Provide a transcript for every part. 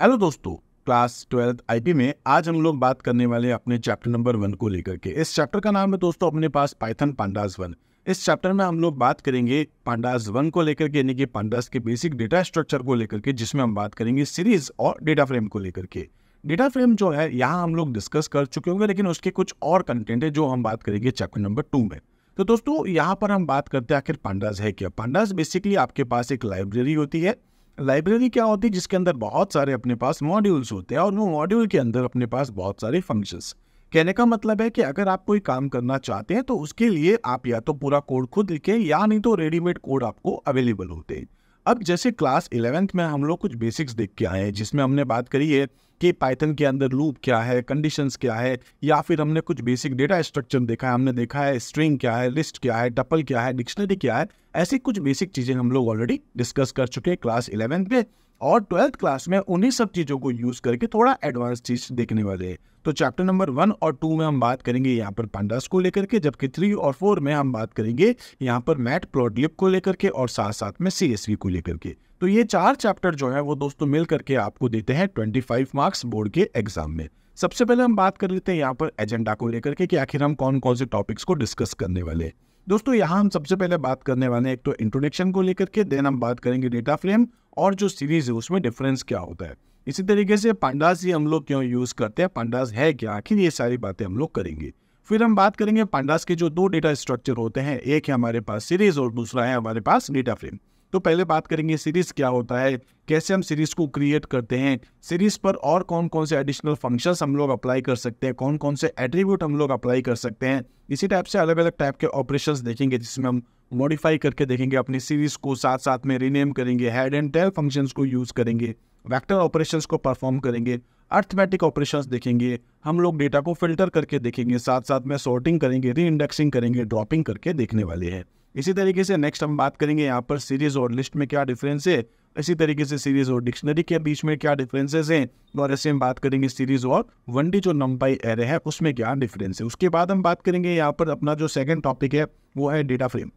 Hello दोस्तों class twelfth IP में आज हम लोग बात करने वाले अपने चैप्टर नंबर वन को लेकर के इस चैप्टर का नाम है दोस्तों अपने पास पाइथन पांडास वन इस चैप्टर में हम लोग बात करेंगे पांडास वन को लेकर के यानी कि पांडास के बेसिक डेटा स्ट्रक्चर को लेकर के जिसमें हम बात करेंगे सीरीज और डेटा फ्रेम को लेकर के डेटा फ्रेम जो है यहाँ हम लोग डिस्कस कर चुके होंगे लेकिन उसके कुछ और कंटेंट है जो हम बात करेंगे चैप्टर नंबर टू में तो दोस्तों यहाँ पर हम बात करते हैं आखिर पांडास है क्या पांडास बेसिकली आपके पास एक लाइब्रेरी होती है लाइब्रेरी क्या होती है जिसके अंदर बहुत सारे अपने पास मॉड्यूल्स होते हैं और वो मॉड्यूल के अंदर अपने पास बहुत सारे फंक्शंस कहने का मतलब है कि अगर आप कोई काम करना चाहते हैं तो उसके लिए आप या तो पूरा कोड खुद लिखें या नहीं तो रेडीमेड कोड आपको अवेलेबल होते हैं अब जैसे क्लास इलेवेंथ में हम लोग कुछ बेसिक्स देख के आए हैं जिसमें हमने बात करी है कि पाइथन के अंदर लूप क्या है कंडीशंस क्या है या फिर हमने कुछ बेसिक डेटा स्ट्रक्चर देखा है हमने देखा है स्ट्रिंग क्या है लिस्ट क्या है टपल क्या है डिक्शनरी क्या है ऐसी कुछ बेसिक चीज़ें हम लोग ऑलरेडी डिस्कस कर चुके हैं क्लास इलेवेंथ में और ट्वेल्थ क्लास में उन्हीं सब चीज़ों को यूज़ करके थोड़ा एडवांस चीज़ देखने वाले हैं तो चैप्टर नंबर वन और टू में हम बात करेंगे यहाँ पर पांडास को लेकर के जबकि थ्री और फोर में हम बात करेंगे यहाँ पर मैट प्रोडलिप को लेकर के और साथ साथ में सी को लेकर के तो ये चार चैप्टर जो है वो दोस्तों मिल करके आपको देते हैं ट्वेंटी फाइव मार्क्स बोर्ड के एग्जाम में सबसे पहले हम बात कर लेते हैं यहाँ पर एजेंडा को लेकर के कि आखिर हम कौन कौन से टॉपिक्स को डिस्कस करने वाले हैं दोस्तों यहाँ हम सबसे पहले बात करने वाले हैं एक तो इंट्रोडक्शन को लेकर के देन हम बात करेंगे डेटा फ्रेम और जो सीरीज है उसमें डिफरेंस क्या होता है इसी तरीके से पांडास ही हम लोग क्यों यूज़ करते हैं पांडास है क्या आखिर ये सारी बातें हम लोग करेंगे फिर हम बात करेंगे पांडास के जो दो डेटा स्ट्रक्चर होते हैं एक है हमारे पास सीरीज और दूसरा है हमारे पास डेटा फ्रेम तो पहले बात करेंगे सीरीज क्या होता है कैसे हम सीरीज को क्रिएट करते हैं सीरीज पर और कौन कौन से एडिशनल फंक्शंस हम लोग अप्लाई कर सकते हैं कौन कौन से एट्रीब्यूट हम लोग अप्लाई कर सकते हैं इसी टाइप से अलग अलग टाइप के ऑपरेशंस देखेंगे जिसमें हम मॉडिफाई करके देखेंगे अपनी सीरीज को साथ साथ में रीनेम करेंगे हेड एंड टेल फंक्शंस को यूज़ करेंगे वैक्टर ऑपरेशन को परफॉर्म करेंगे अर्थमेटिक ऑपरेशन देखेंगे हम लोग डेटा को फिल्टर करके देखेंगे साथ साथ में सॉर्टिंग करेंगे री इंडेक्सिंग करेंगे ड्रॉपिंग करके देखने वाले हैं इसी तरीके से नेक्स्ट हम बात करेंगे यहाँ पर सीरीज और लिस्ट में क्या डिफरेंस है इसी तरीके से सीरीज और डिक्शनरी के बीच में क्या डिफरेंसेस हैं और ऐसे हम बात करेंगे सीरीज और वन जो नंबाई एरे है उसमें क्या डिफरेंस है उसके बाद हम बात करेंगे यहाँ पर अपना जो सेकंड टॉपिक है वो है डेटा फ्रेम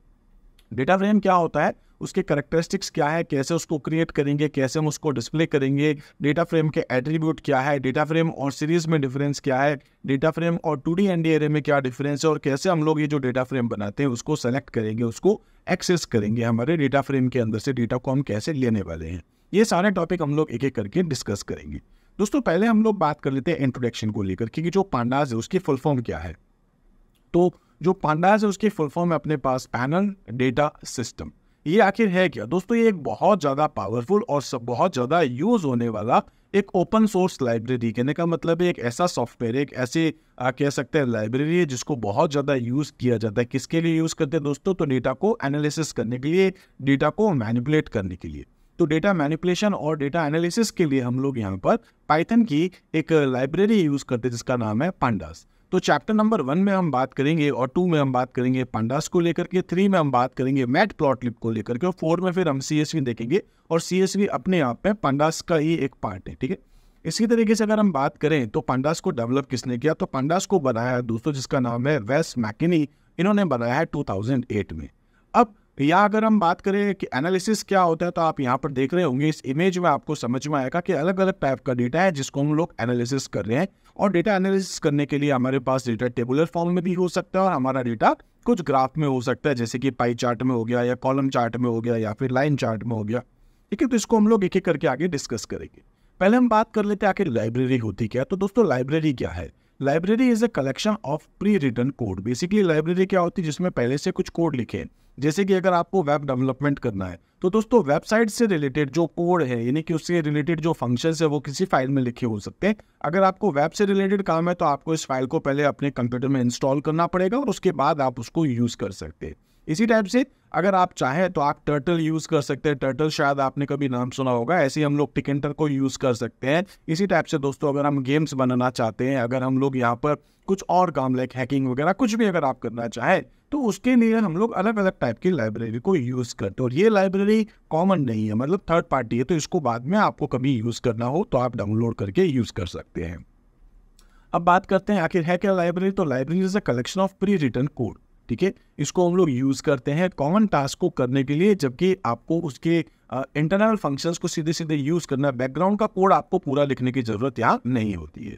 डेटा फ्रेम क्या होता है उसके करेक्टरिस्टिक्स क्या है कैसे उसको क्रिएट करेंगे कैसे हम उसको डिस्प्ले करेंगे डेटा फ्रेम के एट्रीब्यूट क्या है डेटा फ्रेम और सीरीज में डिफरेंस क्या है डेटा फ्रेम और टू डी एनडीएरे में क्या डिफरेंस है और कैसे हम लोग ये जो डेटा फ्रेम बनाते हैं उसको सेलेक्ट करेंगे उसको एक्सेस करेंगे हमारे डेटा फ्रेम के अंदर से डेटा को हम कैसे लेने वाले हैं ये सारे टॉपिक हम लोग एक एक करके डिस्कस करेंगे दोस्तों पहले हम लोग बात कर लेते हैं इंट्रोडक्शन को लेकर क्योंकि जो पांडाज है उसकी फुल फॉर्म क्या है तो जो पांडाज है उसकी फुल फॉर्म है अपने पास पैनल डेटा सिस्टम ये आखिर है क्या दोस्तों ये एक बहुत ज़्यादा पावरफुल और सब बहुत ज़्यादा यूज़ होने वाला एक ओपन सोर्स लाइब्रेरी कहने का मतलब है एक ऐसा सॉफ्टवेयर एक ऐसे कह सकते हैं लाइब्रेरी है जिसको बहुत ज़्यादा यूज़ किया जाता है किसके लिए यूज़ करते हैं दोस्तों तो डेटा को एनालिसिस करने के लिए डेटा को मैनिपुलेट करने के लिए तो डेटा मैनिपुलेशन और डेटा एनालिसिस के लिए हम लोग यहाँ पर पाइथन की एक लाइब्रेरी यूज़ करते हैं जिसका नाम है पांडास तो चैप्टर नंबर वन में हम बात करेंगे और टू में हम बात करेंगे पांडास को लेकर के थ्री में हम बात करेंगे मैट प्लॉटलिप को लेकर के और फोर में फिर हम सी देखेंगे और सी अपने आप में पांडास का ही एक पार्ट है ठीक है इसी तरीके से अगर हम बात करें तो पांडास को डेवलप किसने किया तो पांडास को बनाया है दोस्तों जिसका नाम है वेस मैकिनी इन्होंने बनाया है टू में या अगर हम बात करें कि एनालिसिस क्या होता है तो आप यहाँ पर देख रहे होंगे इस इमेज में आपको समझ में आएगा कि अलग अलग टाइप का डेटा है जिसको हम लोग एनालिसिस कर रहे हैं और डेटा एनालिसिस करने के लिए हमारे पास डेटा टेबुलर फॉर्म में भी हो सकता है और हमारा डेटा कुछ ग्राफ में हो सकता है जैसे कि पाई चार्ट में हो गया या कॉलम चार्ट में हो गया या फिर लाइन चार्ट में हो गया ठीक है तो इसको हम लोग एक एक करके आगे डिस्कस करेंगे पहले हम बात कर लेते हैं आखिर लाइब्रेरी होती क्या तो दोस्तों लाइब्रेरी क्या है library is a collection of pre written code basically library क्या होती है जिसमें पहले से कुछ कोड लिखे हैं जैसे कि अगर आपको वेब डेवलपमेंट करना है तो दोस्तों वेबसाइट से रिलेटेड जो कोड है यानी कि उससे रिलेटेड जो फंक्शन है वो किसी फाइल में लिखे हो सकते हैं अगर आपको वेब से रिलेटेड काम है तो आपको इस फाइल को पहले अपने कंप्यूटर में इंस्टॉल करना पड़ेगा और उसके बाद आप उसको यूज़ कर सकते हैं इसी टाइप से अगर आप चाहें तो आप टर्टल यूज़ कर सकते हैं टर्टल शायद आपने कभी नाम सुना होगा ऐसे ही हम लोग टिकेंटर को यूज़ कर सकते हैं इसी टाइप से दोस्तों अगर हम गेम्स बनाना चाहते हैं अगर हम लोग यहाँ पर कुछ और काम लाइक हैकिंग वगैरह कुछ भी अगर आप करना चाहें तो उसके लिए हम लोग अलग अलग टाइप की लाइब्रेरी को यूज़ करते हैं और ये लाइब्रेरी कॉमन नहीं है मतलब थर्ड पार्टी है तो इसको बाद में आपको कभी यूज़ करना हो तो आप डाउनलोड करके यूज़ कर सकते हैं अब बात करते हैं आखिर है क्या लाइब्रेरी तो library is a collection of pre written code ठीक है इसको हम लोग यूज़ करते हैं कॉमन टास्क को करने के लिए जबकि आपको उसके इंटरनल फंक्शंस को सीधे सीधे यूज़ करना बैकग्राउंड का कोड आपको पूरा लिखने की ज़रूरत यहाँ नहीं होती है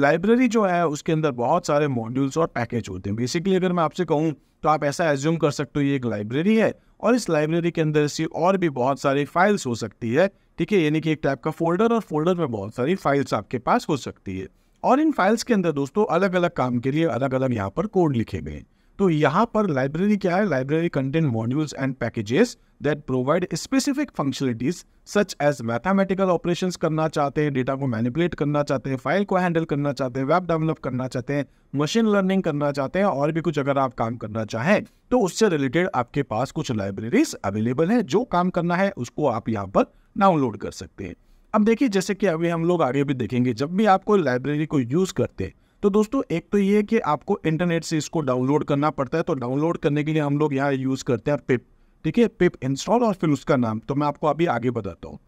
लाइब्रेरी जो है उसके अंदर बहुत सारे मॉड्यूल्स और पैकेज होते हैं बेसिकली अगर मैं आपसे कहूँ तो आप ऐसा एज्यूम कर सकते हो ये एक लाइब्रेरी है और इस लाइब्रेरी के अंदर से और भी बहुत सारी फाइल्स हो सकती है ठीक है यानी कि एक टाइप का फोल्डर और फोल्डर में बहुत सारी फाइल्स आपके पास हो सकती है और इन फाइल्स के अंदर दोस्तों अलग अलग काम के लिए अलग अलग यहाँ पर कोड लिखे गए हैं तो यहाँ पर लाइब्रेरी क्या है library content modules and packages that provide specific functionalities such as mathematical operation करना चाहते हैं डेटा को मैनिपुलेट करना चाहते हैं फाइल को हैंडल करना चाहते हैं वेब डेवलप करना चाहते हैं मशीन लर्निंग करना चाहते हैं और भी कुछ अगर आप काम करना चाहें तो उससे रिलेटेड आपके पास कुछ लाइब्रेरीज अवेलेबल हैं जो काम करना है उसको आप यहाँ पर डाउनलोड कर सकते हैं अब देखिए जैसे कि अभी हम लोग आगे भी देखेंगे जब भी आप कोई लाइब्रेरी को यूज़ करते हैं तो दोस्तों एक तो ये है कि आपको इंटरनेट से इसको डाउनलोड करना पड़ता है तो डाउनलोड करने के लिए हम लोग यहाँ यूज़ करते हैं पिप ठीक है पिप इंस्टॉल और फिर उसका नाम तो मैं आपको अभी आगे बताता हूँ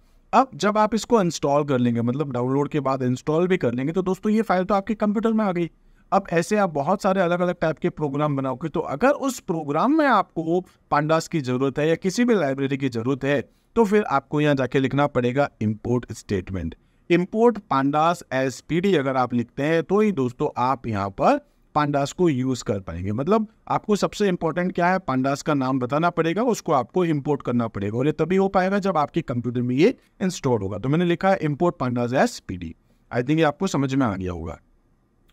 अब जब आप इसको इंस्टॉल कर लेंगे मतलब डाउनलोड के बाद इंस्टॉल भी कर लेंगे तो दोस्तों ये फाइल तो आपके कंप्यूटर में आ गई अब ऐसे आप बहुत सारे अलग अलग टाइप के प्रोग्राम बनाओगे तो अगर उस प्रोग्राम में आपको पांडास की ज़रूरत है या किसी भी लाइब्रेरी की ज़रूरत है तो फिर आपको यहाँ जाके लिखना पड़ेगा import statement import pandas as P D अगर आप लिखते हैं तो ही दोस्तों आप यहाँ पर पांडास को यूज़ कर पाएंगे मतलब आपको सबसे इंपॉर्टेंट क्या है पांडास का नाम बताना पड़ेगा उसको आपको इम्पोर्ट करना पड़ेगा और ये तभी हो पाएगा जब आपके कंप्यूटर में ये इंस्टॉल होगा तो मैंने लिखा है import pandas as P D I think ये आपको समझ में आ गया होगा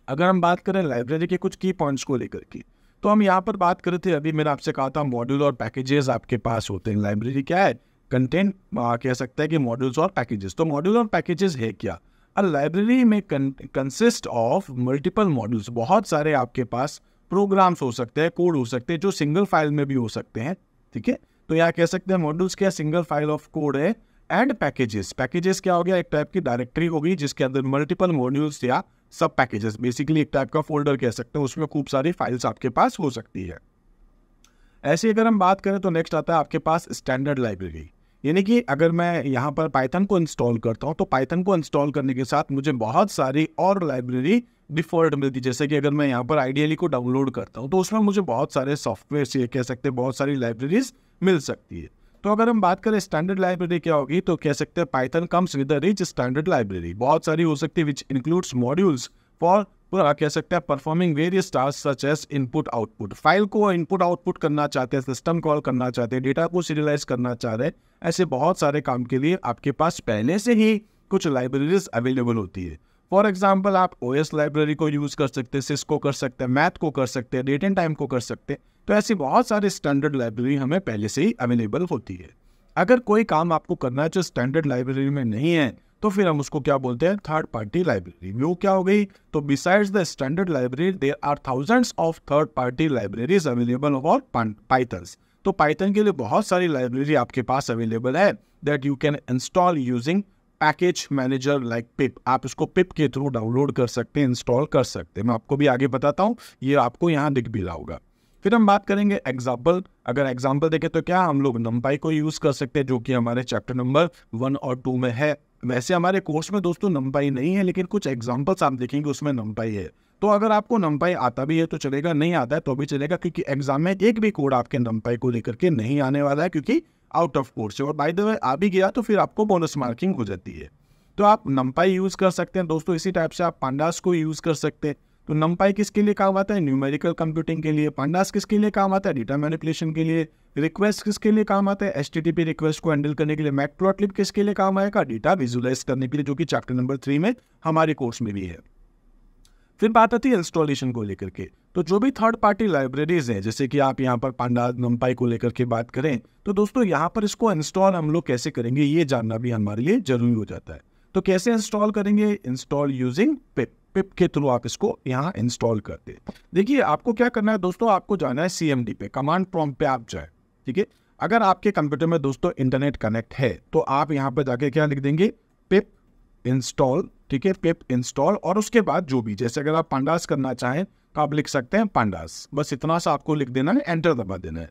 अगर हम बात करें लाइब्रेरी के कुछ की पॉइंट्स को लेकर के तो हम यहाँ पर बात करते थे अभी मैंने आपसे कहा था मॉड्यूल और पैकेजेस आपके पास होते हैं लाइब्रेरी क्या है कंटेंट कह सकते हैं कि मॉड्यूल्स और पैकेजेस तो मॉड्यूल और पैकेजेस है क्या अ लाइब्रेरी में कंसिस्ट ऑफ मल्टीपल मॉड्यूल्स बहुत सारे आपके पास प्रोग्राम्स हो सकते हैं कोड हो सकते हैं जो सिंगल फाइल में भी हो सकते हैं ठीक है तो यहाँ कह सकते हैं मॉड्यूल्स क्या सिंगल फाइल ऑफ कोड है एंड पैकेजेस पैकेजेस क्या हो गया एक टाइप की डायरेक्टरी होगी जिसके अंदर मल्टीपल मॉड्यूल्स या सब पैकेजेस बेसिकली एक टाइप का फोल्डर कह सकते हैं उसमें खूब सारी फाइल्स आपके पास हो सकती है ऐसे अगर हम बात करें तो नेक्स्ट आता है आपके पास स्टैंडर्ड लाइब्रेरी यानी कि अगर मैं यहाँ पर पाइथन को इंस्टॉल करता हूँ तो पाइथन को इंस्टॉल करने के साथ मुझे बहुत सारी और लाइब्रेरी डिफॉल्ट मिलती जैसे कि अगर मैं यहाँ पर आइडियली को डाउनलोड करता हूँ तो उसमें मुझे बहुत सारे सॉफ्टवेयर ये कह सकते हैं बहुत सारी लाइब्रेरीज मिल सकती है तो अगर हम बात करें स्टैंडर्ड लाइब्रेरी क्या होगी तो कह सकते हैं Python comes with rich standard library बहुत सारी हो सकती है विच इंक्लूड्स मॉड्यूल्स फॉर पर आप कह सकते हैं performing various task such as input output file को इनपुट आउटपुट करना चाहते हैं सिस्टम कॉल करना चाहते हैं डेटा को सीरियलाइज करना चाह रहे हैं ऐसे बहुत सारे काम के लिए आपके पास पहले से ही कुछ लाइब्रेरीज अवेलेबल होती है फॉर एग्जाम्पल आप ओ लाइब्रेरी को यूज़ कर सकते हैं सिस्को कर सकते हैं मैथ को कर सकते हैं डेट एंड टाइम को कर सकते हैं तो ऐसी बहुत सारी स्टैंडर्ड लाइब्रेरी हमें पहले से ही अवेलेबल होती है अगर कोई काम आपको करना है जो स्टैंडर्ड लाइब्रेरी में नहीं है तो फिर हम उसको क्या बोलते हैं थर्ड पार्टी लाइब्रेरी वो क्या हो गई तो besides the standard library there are thousands of third party libraries available for Python तो पाइथन के लिए बहुत सारी लाइब्रेरी आपके पास अवेलेबल है that you can install using package manager like pip आप इसको पिप के थ्रू डाउनलोड कर सकते हैं इंस्टॉल कर सकते हैं मैं आपको भी आगे बताता हूँ ये आपको यहाँ दिख भी रहा होगा फिर हम बात करेंगे एग्जाम्पल अगर एग्जाम्पल देखें तो क्या हम लोग नम्पाई को यूज़ कर सकते हैं जो कि हमारे चैप्टर नंबर वन और टू में है वैसे हमारे कोर्स में दोस्तों नम्पाई नहीं है लेकिन कुछ एग्जाम्पल्स आप देखेंगे उसमें नंबाई है तो अगर आपको नंबाई आता भी है तो चलेगा नहीं आता है तो भी चलेगा क्योंकि एग्जाम में एक भी कोड आपके नंबाई को लेकर के नहीं आने वाला है क्योंकि आउट ऑफ कोर्स है और बाय द वे आ भी गया तो फिर आपको बोनस मार्किंग हो जाती है तो आप नंबाई यूज़ कर सकते हैं दोस्तों इसी टाइप से आप पांडास को यूज़ कर सकते हैं तो नम्पाई किसके लिए काम आता है न्यूमेरिकल कंप्यूटिंग के लिए पांडास किसके लिए काम आता है डेटा मैनिपुलेशन के लिए रिक्वेस्ट किसके लिए काम आता है एस रिक्वेस्ट को हैंडल करने के लिए मैटप्लॉटलिप किसके लिए काम आएगा डेटा विजुलाइज करने के लिए जो कि चैप्टर नंबर थ्री में हमारे कोर्स में भी है फिर बात आती है इंस्टॉलेशन को लेकर के तो जो भी थर्ड पार्टी लाइब्रेरीज हैं जैसे कि आप यहाँ पर पांडा नम्पाई को लेकर के बात करें तो दोस्तों यहाँ पर इसको इंस्टॉल हम लोग कैसे करेंगे ये जानना भी हमारे लिए जरूरी हो जाता है तो कैसे इंस्टॉल करेंगे इंस्टॉल यूजिंग पिप पिप के थ्रू आप इसको यहाँ इंस्टॉल कर दे देखिए आपको क्या करना है दोस्तों आपको जाना है सी पे कमांड प्रॉम्प्ट पे आप जाए ठीक है अगर आपके कंप्यूटर में दोस्तों इंटरनेट कनेक्ट है तो आप यहाँ पर जाके क्या लिख देंगे पिप इंस्टॉल ठीक है पिप इंस्टॉल और उसके बाद जो भी जैसे अगर आप पांडास करना चाहें तो आप लिख सकते हैं पांडास बस इतना सा आपको लिख देना है एंटर दबा देना है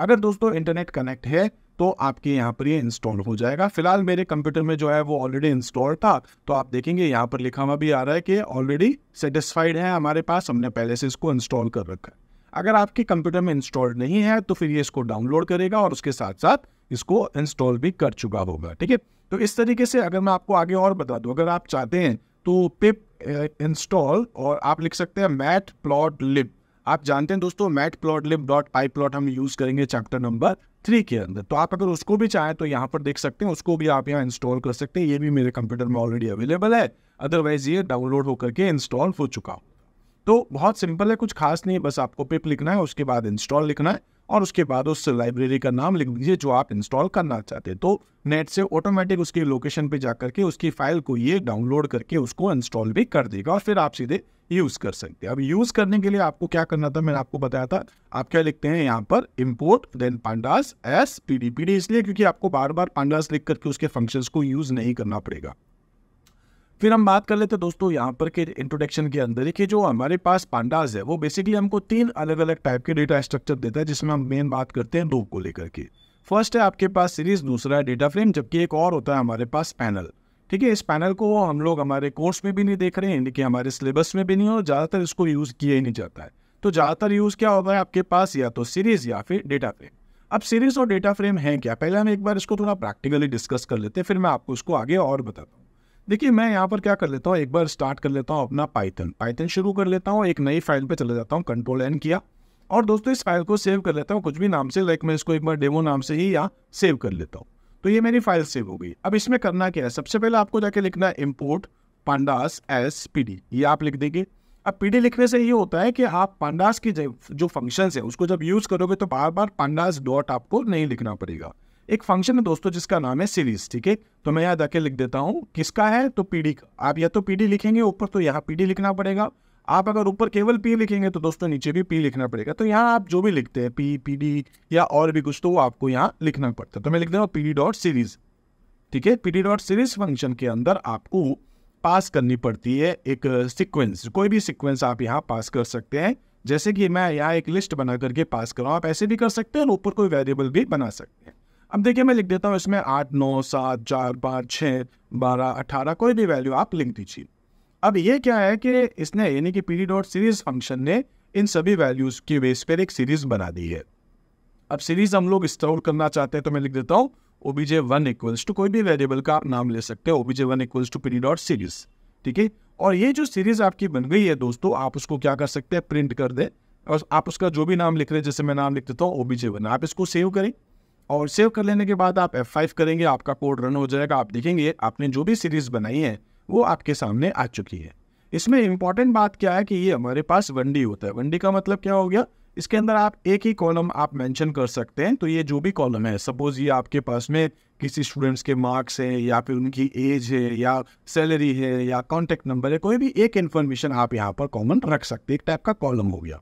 अगर दोस्तों इंटरनेट कनेक्ट है तो आपके यहाँ पर ये इंस्टॉल हो जाएगा फिलहाल मेरे कंप्यूटर में जो है वो ऑलरेडी इंस्टॉल था तो आप देखेंगे यहाँ पर लिखा हुआ भी आ रहा है कि ऑलरेडी सेटिस्फाइड है हमारे पास हमने पहले से इसको इंस्टॉल कर रखा है अगर आपके कंप्यूटर में इंस्टॉल नहीं है तो फिर ये इसको डाउनलोड करेगा और उसके साथ साथ इसको इंस्टॉल भी कर चुका होगा ठीक है तो इस तरीके से अगर मैं आपको आगे और बता दूँ अगर आप चाहते हैं तो पिप इंस्टॉल और आप लिख सकते हैं मैट प्लॉट लिप आप जानते हैं दोस्तों matplotlib dot pyplot हम यूज करेंगे चैप्टर नंबर थ्री के अंदर तो आप अगर उसको भी चाहें तो यहाँ पर देख सकते हैं उसको भी आप यहाँ इंस्टॉल कर सकते हैं ये भी मेरे कंप्यूटर में ऑलरेडी अवेलेबल है अदरवाइज ये डाउनलोड होकर के इंस्टॉल हो चुका हो तो बहुत सिंपल है कुछ खास नहीं बस आपको पिप लिखना है उसके बाद इंस्टॉल लिखना है और उसके बाद उस लाइब्रेरी का नाम लिख दीजिए जो आप इंस्टॉल करना चाहते हैं तो नेट से ऑटोमेटिक उसकी लोकेशन पे जा करके उसकी फाइल को ये डाउनलोड करके उसको इंस्टॉल भी कर देगा और फिर आप सीधे यूज़ कर सकते हैं अब यूज़ करने के लिए आपको क्या करना था मैंने आपको बताया था आप क्या लिखते हैं यहाँ पर import then pandas as P इसलिए क्योंकि आपको बार बार पांडास लिख करके उसके फंक्शंस को यूज़ नहीं करना पड़ेगा फिर हम बात कर लेते दोस्तों यहाँ पर के इंट्रोडक्शन के अंदर देखिए जो हमारे पास पांडाज है वो बेसिकली हमको तीन अलग अलग टाइप के डेटा स्ट्रक्चर देता है जिसमें हम मेन बात करते हैं रूप को लेकर के फर्स्ट है आपके पास सीरीज दूसरा है डेटा फ्रेम जबकि एक और होता है हमारे पास पैनल ठीक है इस पैनल को हम लोग हमारे कोर्स में भी नहीं देख रहे हैं यानी कि हमारे सिलेबस में भी नहीं और ज़्यादातर इसको यूज़ किया ही नहीं जाता है तो ज़्यादातर यूज़ क्या होता है आपके पास या तो सीरीज़ या फिर डेटा फ्रेम अब सीरीज़ और डेटा फ्रेम है क्या पहले हम एक बार इसको थोड़ा प्रैक्टिकली डिस्कस कर लेते हैं फिर मैं आपको इसको आगे और बताता हूँ देखिए मैं यहाँ पर क्या कर लेता हूँ एक बार स्टार्ट कर लेता हूँ अपना पाइथन पाइथन शुरू कर लेता हूँ एक नई फाइल पे चले जाता हूँ कंट्रोल एन किया और दोस्तों इस फाइल को सेव कर लेता हूँ कुछ भी नाम से लाइक मैं इसको एक बार डेमो नाम से ही यहाँ सेव कर लेता हूँ तो ये मेरी फाइल सेव हो गई अब इसमें करना क्या है सबसे पहले आपको जाके लिखना है import pandas as P D ये आप लिख देंगे अब पी डी लिखने से ये होता है कि आप पांडास की जो फंक्शंस है उसको जब यूज़ करोगे तो बार बार पांडास डॉट आपको नहीं लिखना पड़ेगा एक फंक्शन है दोस्तों जिसका नाम है सीरीज ठीक है तो मैं यहाँ जाके लिख देता हूँ किसका है तो पीडी का आप या तो पीडी लिखेंगे ऊपर तो यहाँ पीडी लिखना पड़ेगा आप अगर ऊपर केवल पी लिखेंगे तो दोस्तों नीचे भी पी लिखना पड़ेगा तो यहाँ आप जो भी लिखते हैं पी पी डी या और भी कुछ तो वो आपको यहाँ लिखना पड़ता है तो मैं लिख देता हूँ पी डॉट सीरीज ठीक है P D dot series function के अंदर आपको पास करनी पड़ती है एक सिक्वेंस कोई भी सिक्वेंस आप यहाँ पास कर सकते हैं जैसे कि मैं यहाँ एक लिस्ट बना करके पास कर रहा हूँ आप ऐसे भी कर सकते हैं और ऊपर कोई वेरिएबल भी बना सकते हैं अब देखिए मैं लिख देता हूँ इसमें आठ नौ सात चार पाँच छः बारह अट्ठारह कोई भी वैल्यू आप लिख दीजिए अब ये क्या है कि इसने यानी कि पी डॉट सीरीज फंक्शन ने इन सभी वैल्यूज़ की बेस पर एक सीरीज बना दी है अब सीरीज हम लोग स्टोर करना चाहते हैं तो मैं लिख देता हूँ ओबीजे वन इक्वल्स टू कोई भी वेरिएबल का आप नाम ले सकते हैं obj one equals to P dot series ठीक है और ये जो सीरीज आपकी बन गई है दोस्तों आप उसको क्या कर सकते हैं प्रिंट कर दें और आप उसका जो भी नाम लिख रहे हैं जैसे मैं नाम लिख देता हूँ ओबीजे वन आप इसको सेव करें और सेव कर लेने के बाद आप F5 करेंगे आपका कोड रन हो जाएगा आप देखेंगे आपने जो भी सीरीज़ बनाई है वो आपके सामने आ चुकी है इसमें इंपॉर्टेंट बात क्या है कि ये हमारे पास वनडी होता है वनडी का मतलब क्या हो गया इसके अंदर आप एक ही कॉलम आप मेंशन कर सकते हैं तो ये जो भी कॉलम है सपोज ये आपके पास में किसी स्टूडेंट्स के मार्क्स हैं या फिर उनकी एज है या सैलरी है या कॉन्टैक्ट नंबर है कोई भी एक इन्फॉर्मेशन आप यहाँ पर कॉमन रख सकते एक टाइप का कॉलम हो गया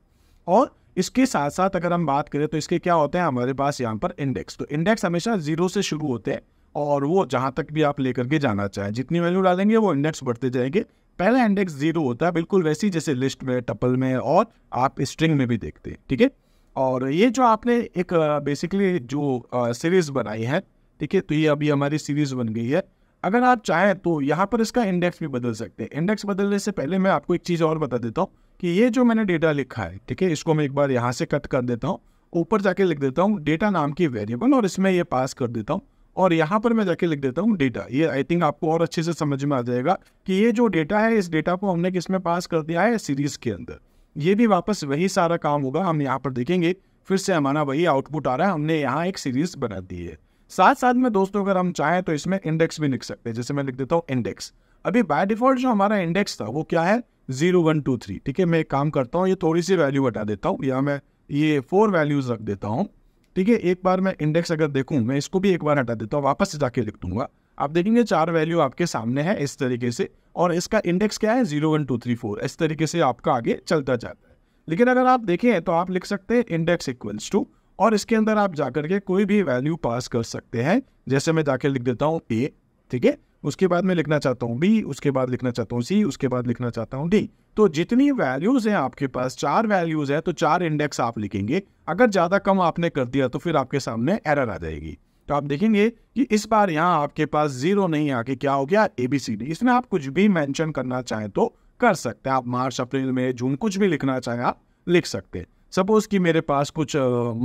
और इसके साथ साथ अगर हम बात करें तो इसके क्या होते हैं हमारे पास यहाँ पर इंडेक्स तो इंडेक्स हमेशा जीरो से शुरू होते हैं और वो जहाँ तक भी आप लेकर के जाना चाहें जितनी वैल्यू डालेंगे वो इंडेक्स बढ़ते जाएंगे पहला इंडेक्स जीरो होता है बिल्कुल वैसी जैसे लिस्ट में टपल में और आप स्ट्रिंग में भी देखते हैं ठीक है और ये जो आपने एक बेसिकली जो सीरीज़ बनाई है ठीक है तो ये अभी हमारी सीरीज़ बन गई है अगर आप चाहें तो यहाँ पर इसका इंडेक्स भी बदल सकते हैं इंडेक्स बदलने से पहले मैं आपको एक चीज़ और बता देता हूँ कि ये जो मैंने डेटा लिखा है ठीक है इसको मैं एक बार यहाँ से कट कर देता हूँ ऊपर जाके लिख देता हूँ डेटा नाम की वेरिएबल और इसमें ये पास कर देता हूँ और यहाँ पर मैं जाके लिख देता हूँ डेटा ये आई थिंक आपको और अच्छे से समझ में आ जाएगा कि ये जो डेटा है इस डेटा को हमने किस में पास कर दिया है सीरीज़ के अंदर ये भी वापस वही सारा काम होगा हम यहाँ पर देखेंगे फिर से हमारा वही आउटपुट आ रहा है हमने यहाँ एक सीरीज़ बना दी है साथ साथ में दोस्तों अगर हम चाहें तो इसमें इंडेक्स भी लिख सकते हैं जैसे मैं लिख देता हूँ इंडेक्स अभी बाय डिफॉल्ट जो हमारा इंडेक्स था वो क्या है जीरो वन टू थ्री ठीक है मैं एक काम करता हूँ ये थोड़ी सी वैल्यू हटा देता हूँ या मैं ये फोर वैल्यूज़ रख देता हूँ ठीक है एक बार मैं इंडेक्स अगर देखूँ मैं इसको भी एक बार हटा देता हूँ वापस से जाके लिख दूंगा आप देखेंगे चार वैल्यू आपके सामने है इस तरीके से और इसका इंडेक्स क्या है zero one two three four इस तरीके से आपका आगे चलता जाता है लेकिन अगर आप देखें तो आप लिख सकते हैं इंडेक्स इक्वल्स टू और इसके अंदर आप जाकर के कोई भी वैल्यू पास कर सकते हैं जैसे मैं जाके लिख देता हूँ ए ठीक है उसके बाद मैं लिखना चाहता हूँ बी उसके बाद लिखना चाहता हूँ सी उसके बाद लिखना चाहता हूँ डी तो जितनी वैल्यूज़ हैं आपके पास चार वैल्यूज़ है तो चार इंडेक्स आप लिखेंगे अगर ज़्यादा कम आपने कर दिया तो फिर आपके सामने एरर आ जाएगी तो आप देखेंगे कि इस बार यहाँ आपके पास जीरो नहीं आके क्या हो गया ए बी सी डी इसमें आप कुछ भी मैंशन करना चाहें तो कर सकते हैं आप मार्च अप्रैल में जून कुछ भी लिखना चाहें आप लिख सकते हैं सपोज कि मेरे पास कुछ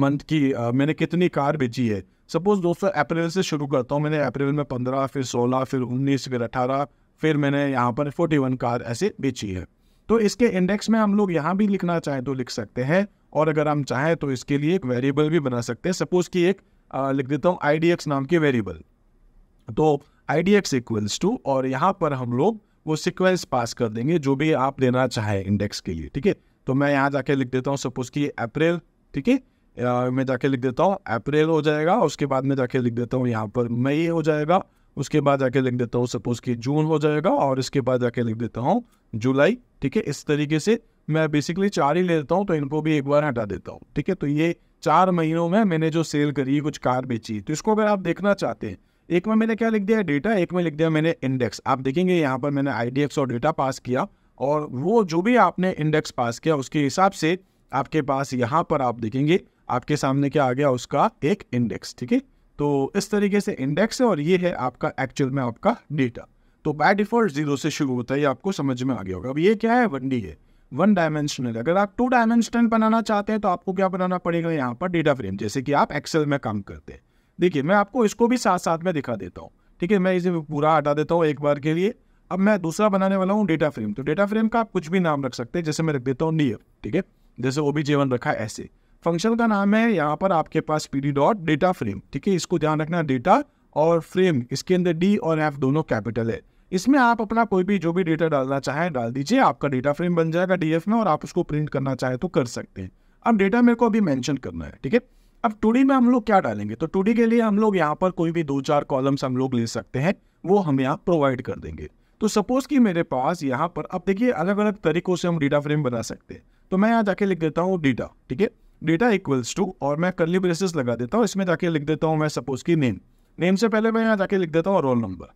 मंथ की मैंने कितनी कार बेची है सपोज दोस्तों अप्रैल से शुरू करता हूँ मैंने अप्रैल में पंद्रह फिर सोलह फिर उन्नीस फिर अठारह फिर मैंने यहाँ पर फोर्टी वन कार ऐसे बेची है तो इसके इंडेक्स में हम लोग यहाँ भी लिखना चाहें तो लिख सकते हैं और अगर हम चाहें तो इसके लिए एक वेरिएबल भी बना सकते हैं सपोज कि एक आ, लिख देता हूँ आई नाम के वेरिएबल तो I D X equals to और यहाँ पर हम लोग वो सिक्वेंस पास कर देंगे जो भी आप देना चाहें इंडेक्स के लिए ठीक है तो मैं यहाँ जाके लिख देता हूँ सपोज कि अप्रैल ठीक है मैं जाके लिख देता हूँ अप्रैल हो जाएगा उसके बाद मैं जाके लिख देता हूँ यहाँ पर मई हो जाएगा उसके बाद जाके लिख देता हूँ सपोज कि जून हो जाएगा और इसके बाद जाके लिख देता हूँ जुलाई ठीक है इस तरीके से मैं बेसिकली चार ही ले लेता हूँ तो इनको भी एक बार हटा देता हूँ ठीक है तो ये चार महीनों में मैंने जो सेल करी कुछ कार बेची तो इसको अगर आप देखना चाहते हैं एक में मैंने क्या लिख दिया डेटा एक में लिख दिया मैंने इंडेक्स आप देखेंगे यहाँ पर मैंने आई और डेटा पास किया और वो जो भी आपने इंडेक्स पास किया उसके हिसाब से आपके पास यहाँ पर आप देखेंगे आपके सामने क्या आ गया उसका एक इंडेक्स ठीक है तो इस तरीके से इंडेक्स है और ये है आपका एक्चुअल में आपका डेटा तो बाय डिफॉल्ट जीरो से शुरू होता है ये आपको समझ में आ गया होगा अब ये क्या है वन डी है वन डायमेंशनल अगर आप टू डायमेंशनल बनाना चाहते हैं तो आपको क्या बनाना पड़ेगा यहाँ पर डेटा फ्रेम जैसे कि आप एक्सेल में काम करते हैं देखिए मैं आपको इसको भी साथ साथ में दिखा देता हूँ ठीक है मैं इसे पूरा हटा देता हूँ एक बार के लिए अब मैं दूसरा बनाने वाला हूँ डेटा फ्रेम तो डेटा फ्रेम का आप कुछ भी नाम रख सकते हैं जैसे मैं रख देता हूँ नियर ठीक है जैसे ओ बी जेवन रखा है ऐसे फंक्शन का नाम है यहाँ पर आपके पास P D dot data frame ठीक है इसको ध्यान रखना डेटा और फ्रेम इसके अंदर डी और एफ दोनों कैपिटल है इसमें आप अपना कोई भी जो भी डेटा डालना चाहें डाल दीजिए आपका डेटा फ्रेम बन जाएगा डीएफ में और आप उसको प्रिंट करना चाहे तो कर सकते हैं अब डेटा मेरे को अभी मैंशन करना है ठीक है अब टूडी में हम लोग क्या डालेंगे तो टूडी के लिए हम लोग यहाँ पर कोई भी दो चार कॉलम्स हम लोग ले सकते हैं वो हम यहाँ प्रोवाइड कर देंगे तो सपोज कि मेरे पास यहाँ पर अब देखिए अलग अलग तरीकों से हम डेटा फ्रेम बना सकते हैं तो मैं यहाँ जाके लिख देता हूँ डेटा ठीक है डेटा इक्वल्स टू और मैं कल ब्रेसेस लगा देता हूँ इसमें जाके लिख देता हूँ मैं सपोज की नेम नेम से पहले मैं यहाँ जाके लिख देता हूँ रोल नंबर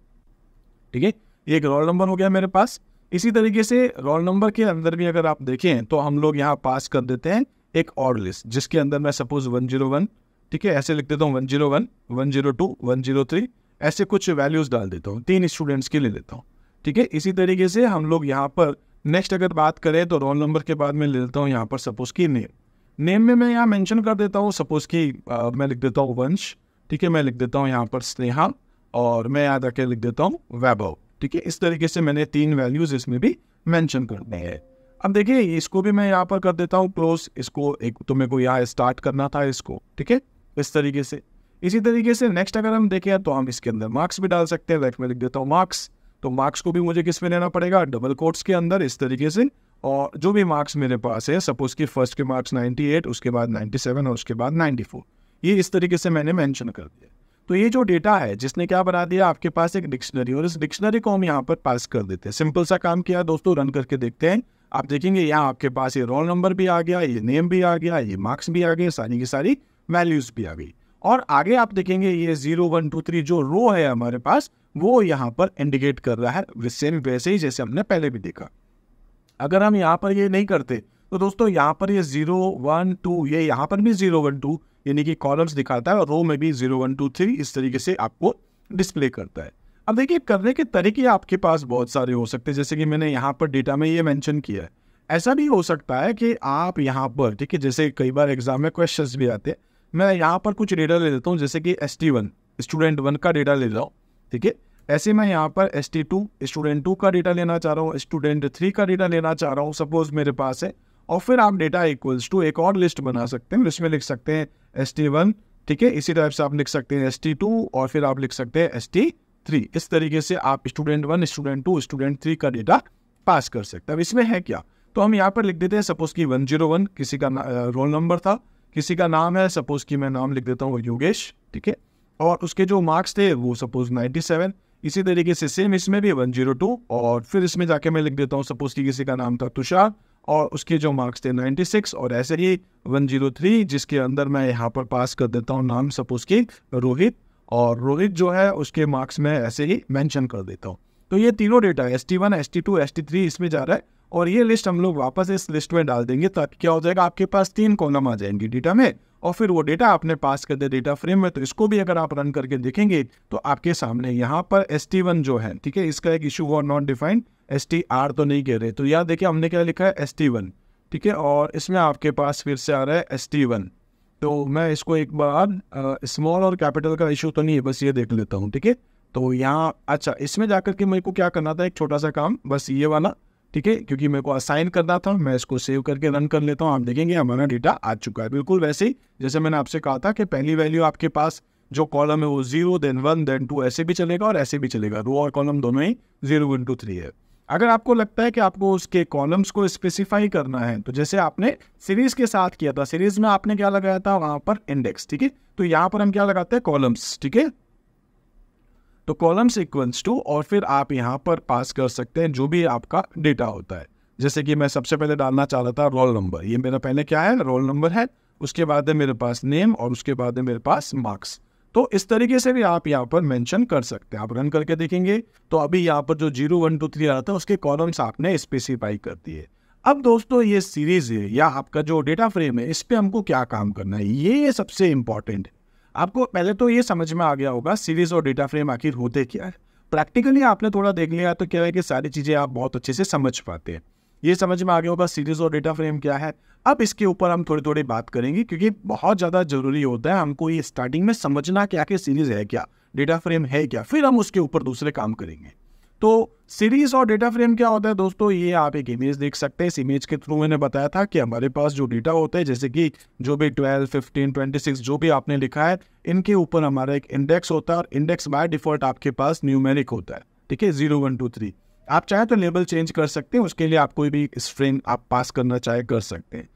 ठीक है ये एक रोल नंबर हो गया मेरे पास इसी तरीके से रोल नंबर के अंदर भी अगर आप देखें तो हम लोग यहाँ पास कर देते हैं एक और लिस्ट जिसके अंदर मैं सपोज वन जीरो वन ठीक है ऐसे लिख देता हूँ one zero one one zero two one zero three ऐसे कुछ वैल्यूज़ डाल देता हूँ तीन स्टूडेंट्स के ले लेता हूँ ठीक है इसी तरीके से हम लोग यहाँ पर नेक्स्ट अगर बात करें तो रोल नंबर के बाद में ले लेता हूँ यहाँ पर सपोज की नेम नेम में मैं यहाँ मेंशन कर देता हूँ सपोज़ कि मैं लिख देता हूँ वंश ठीक है मैं लिख देता हूँ यहाँ पर स्नेहा और मैं यहाँ आके लिख देता हूँ वैभव ठीक है इस तरीके से मैंने तीन वैल्यूज़ इसमें भी मैंशन करने हैं अब देखिए इसको भी मैं यहाँ पर कर देता हूँ क्लोज इसको एक तो मेरे को यहाँ स्टार्ट करना था इसको ठीक है इस तरीके से इसी तरीके से नेक्स्ट अगर हम देखें तो हम इसके अंदर मार्क्स भी डाल सकते हैं लाइक मैं लिख देता हूँ मार्क्स तो मार्क्स को भी मुझे किस में लेना पड़ेगा डबल कोट्स के अंदर इस तरीके से और जो भी मार्क्स मेरे पास है सपोज कि फर्स्ट के मार्क्स 98 उसके बाद 97 और उसके बाद 94 ये इस तरीके से मैंने मेंशन कर दिया तो ये जो डेटा है जिसने क्या बना दिया आपके पास एक डिक्शनरी और इस डिक्शनरी को हम यहाँ पर पास कर देते हैं सिंपल सा काम किया दोस्तों रन करके देखते हैं आप देखेंगे यहाँ आपके पास ये रोल नंबर भी आ गया ये नेम भी आ गया ये मार्क्स भी आ गए सारी की सारी वैल्यूज भी आ गई और आगे आप देखेंगे ये जीरो वन टू थ्री जो रो है हमारे पास वो यहाँ पर इंडिकेट कर रहा है सेम वैसे ही जैसे हमने पहले भी देखा अगर हम यहाँ पर ये नहीं करते तो दोस्तों यहाँ पर ये जीरो वन टू ये यहाँ पर भी जीरो वन टू यानी कि कॉलम्स दिखाता है और रो में भी जीरो वन टू थ्री इस तरीके से आपको डिस्प्ले करता है अब देखिए करने के तरीके आपके पास बहुत सारे हो सकते हैं जैसे कि मैंने यहाँ पर डेटा में ये मैंशन किया है ऐसा भी हो सकता है कि आप यहाँ पर ठीक है जैसे कई बार एग्जाम में क्वेश्चन भी आते हैं मैं यहाँ पर कुछ डेटा ले लेता हूँ जैसे कि S T one student one का डेटा ले रहा हूँ ठीक है ऐसे मैं यहाँ पर S T two student two का डेटा लेना चाह रहा हूँ स्टूडेंट थ्री का डेटा लेना चाह रहा हूँ सपोज मेरे पास है और फिर आप डेटा इक्वल्स टू एक और लिस्ट बना सकते हैं जिसमें लिख सकते हैं एस टी वन ठीक है इसी टाइप से आप लिख सकते हैं एस टी टू और फिर आप लिख सकते हैं एस टी थ्री इस तरीके से आप student one student two student three का डेटा पास कर सकते हैं अब इसमें है क्या तो हम यहाँ पर लिख देते हैं सपोज कि वन जीरो वन किसी का रोल नंबर था किसी का नाम है सपोज कि मैं नाम लिख देता हूँ योगेश ठीक है और उसके जो मार्क्स थे वो सपोज नाइन्टी सेवन इसी तरीके से सेम इसमें भी वन जीरो टू और फिर इसमें जाके मैं लिख देता हूँ सपोज कि किसी का नाम था तुषार और उसके जो मार्क्स थे सिक्स और ऐसे ही वन जीरो थ्री जिसके अंदर मैं यहाँ पर पास कर देता हूँ नाम सपोज कि रोहित और रोहित जो है उसके मार्क्स में ऐसे ही मैंशन कर देता हूँ तो ये तीनों data S T one S T two S T three इसमें जा रहा है और ये लिस्ट हम लोग वापस इस लिस्ट में डाल देंगे तब क्या हो जाएगा आपके पास तीन कॉलम आ जाएंगे डेटा में और फिर वो डेटा आपने पास कर दिया डेटा फ्रेम में तो इसको भी अगर आप रन करके देखेंगे तो आपके सामने यहाँ पर एस जो है ठीक है इसका एक इशू हुआ नॉट डिफाइंड एस तो नहीं कह रहे तो यहाँ देखिए हमने क्या लिखा है एस ठीक है और इसमें आपके पास फिर से आ रहा है एस तो मैं इसको एक बार स्मॉल और कैपिटल का इशू तो नहीं है बस ये देख लेता हूँ ठीक है तो यहाँ अच्छा इसमें जाकर के मेरे को क्या करना था एक छोटा सा काम बस ये वाला ठीक है क्योंकि मेरे को असाइन करना था मैं इसको सेव करके रन कर लेता हूँ आप देखेंगे हमारा डेटा आ चुका है बिल्कुल वैसे ही जैसे मैंने आपसे कहा था कि पहली वैल्यू आपके पास जो कॉलम है वो zero then one then two ऐसे भी चलेगा और ऐसे भी चलेगा रो और कॉलम दोनों ही जीरो टू थ्री है अगर आपको लगता है कि आपको उसके कॉलम्स को स्पेसिफाई करना है तो जैसे आपने सीरीज के साथ किया था सीरीज में आपने क्या लगाया था वहां पर इंडेक्स ठीक है तो यहाँ पर हम क्या लगाते हैं कॉलम्स ठीक है तो कॉलम सिक्वेंस टू और फिर आप यहाँ पर पास कर सकते हैं जो भी आपका डेटा होता है जैसे कि मैं सबसे पहले डालना चाह रहा था रोल नंबर ये मेरा पहले क्या है रोल नंबर है उसके बाद है मेरे पास नेम और उसके बाद है मेरे पास मार्क्स तो इस तरीके से भी आप यहाँ पर मेंशन कर सकते हैं आप रन करके देखेंगे तो अभी यहाँ पर जो जीरो वन टू थ्री आ रहा था उसके कॉलम्स आपने स्पेसिफाई कर दिए अब दोस्तों ये सीरीज है या आपका जो डेटा फ्रेम है इस पर हमको क्या काम करना है ये सबसे इंपॉर्टेंट आपको पहले तो ये समझ में आ गया होगा सीरीज और डेटा फ्रेम आखिर होते क्या है प्रैक्टिकली आपने थोड़ा देख लिया तो क्या है कि सारी चीज़ें आप बहुत अच्छे से समझ पाते हैं ये समझ में आ गया होगा सीरीज और डेटा फ्रेम क्या है अब इसके ऊपर हम थोड़ी थोड़ी बात करेंगे क्योंकि बहुत ज़्यादा जरूरी होता है हमको ये स्टार्टिंग में समझना कि आखिर सीरीज है क्या डेटा फ्रेम है क्या फिर हम उसके ऊपर दूसरे काम करेंगे तो सीरीज और डेटा फ्रेम क्या होता है दोस्तों ये आप एक इमेज देख सकते हैं इस इमेज के थ्रू मैंने बताया था कि हमारे पास जो डेटा होता है जैसे कि जो भी 12, 15, 26 जो भी आपने लिखा है इनके ऊपर हमारा एक इंडेक्स होता है और इंडेक्स बाय डिफॉल्ट आपके पास न्यूमेरिक होता है ठीक है जीरो वन टू थ्री आप चाहे तो लेबल चेंज कर सकते हैं उसके लिए आप कोई भी स्ट्रिंग आप पास करना चाहे कर सकते हैं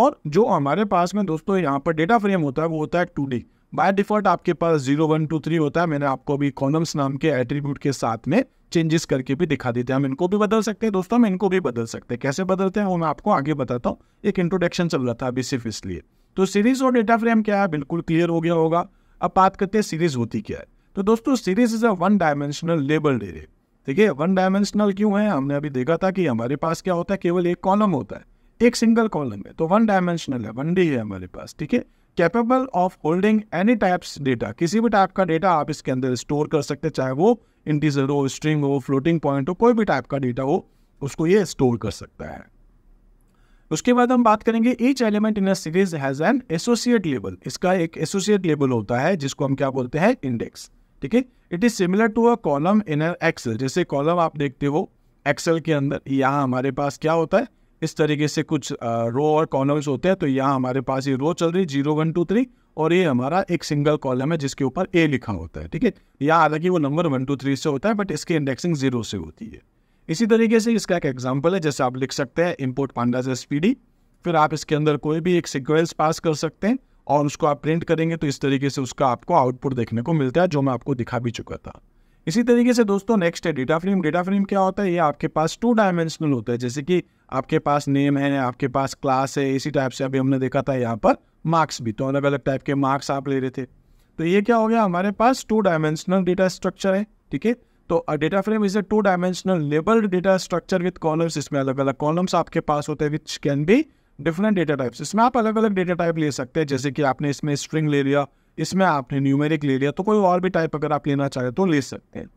और जो हमारे पास में दोस्तों यहाँ पर डेटा फ्रेम होता है वो होता है टू डी बाय डिफॉल्ट आपके पास जीरो वन टू थ्री होता है मैंने आपको अभी कॉलम्स नाम के एट्रीब्यूट के साथ में चेंजेस करके भी दिखा देते हैं हम इनको भी बदल सकते हैं दोस्तों हम इनको भी बदल सकते हैं कैसे बदलते हैं वो मैं आपको आगे बताता हूँ एक इंट्रोडक्शन चल रहा था अभी सिर्फ इसलिए तो सीरीज और डेटा फ्रेम क्या है बिल्कुल क्लियर हो गया होगा अब बात करते हैं सीरीज होती क्या है तो दोस्तों series is a one dimensional label array ठीक है वन डायमेंशनल क्यों है हमने अभी देखा था कि हमारे पास क्या होता है केवल एक कॉलम होता है एक सिंगल कॉलम है तो वन डायमेंशनल है वन डी है हमारे पास ठीक है capable of holding any types data किसी भी टाइप का डेटा आप इसके अंदर स्टोर कर सकते हैं चाहे वो इंटीजर हो स्ट्रिंग हो फ्लोटिंग पॉइंट हो कोई भी टाइप का डेटा हो उसको ये स्टोर कर सकता है उसके बाद हम बात करेंगे each element in series has an associate label इसका एक एसोसिएट लेबल होता है जिसको हम क्या बोलते हैं इंडेक्स ठीक है it is similar to a column in Excel जैसे कॉलम आप देखते हो एक्सेल के अंदर यहाँ हमारे पास क्या होता है इस तरीके से कुछ रो और कॉलम्स होते हैं तो यहाँ हमारे पास ये रो चल रही जीरो वन टू थ्री और ये हमारा एक सिंगल कॉलम है जिसके ऊपर ए लिखा होता है ठीक है यहाँ हालांकि वो नंबर वन टू थ्री से होता है बट इसकी इंडेक्सिंग जीरो से होती है इसी तरीके से इसका एक एग्जाम्पल है जैसे आप लिख सकते हैं इम्पोर्ट पांडा से स्पीडी फिर आप इसके अंदर कोई भी एक सिक्वेंस पास कर सकते हैं और उसको आप प्रिंट करेंगे तो इस तरीके से उसका आपको आउटपुट देखने को मिलता है जो मैं आपको दिखा भी चुका था इसी तरीके से दोस्तों नेक्स्ट है डेटा फ्रेम डेटा फ्रेम क्या होता है ये आपके पास टू डायमेंशनल होता है जैसे कि आपके पास नेम है आपके पास क्लास है इसी टाइप से अभी हमने देखा था यहाँ पर मार्क्स भी तो अलग अलग टाइप के मार्क्स आप ले रहे थे तो ये क्या हो गया हमारे पास टू डायमेंशनल डेटा स्ट्रक्चर है ठीक है तो data frame is a two dimensional labelled data structure with columns इसमें अलग अलग कॉलम्स आपके पास होते हैं which can be different data types इसमें आप अलग अलग डेटा टाइप ले सकते हैं जैसे कि आपने इसमें स्ट्रिंग ले लिया इसमें आपने न्यूमेरिक ले लिया तो कोई और भी टाइप अगर आप लेना चाहें तो ले सकते हैं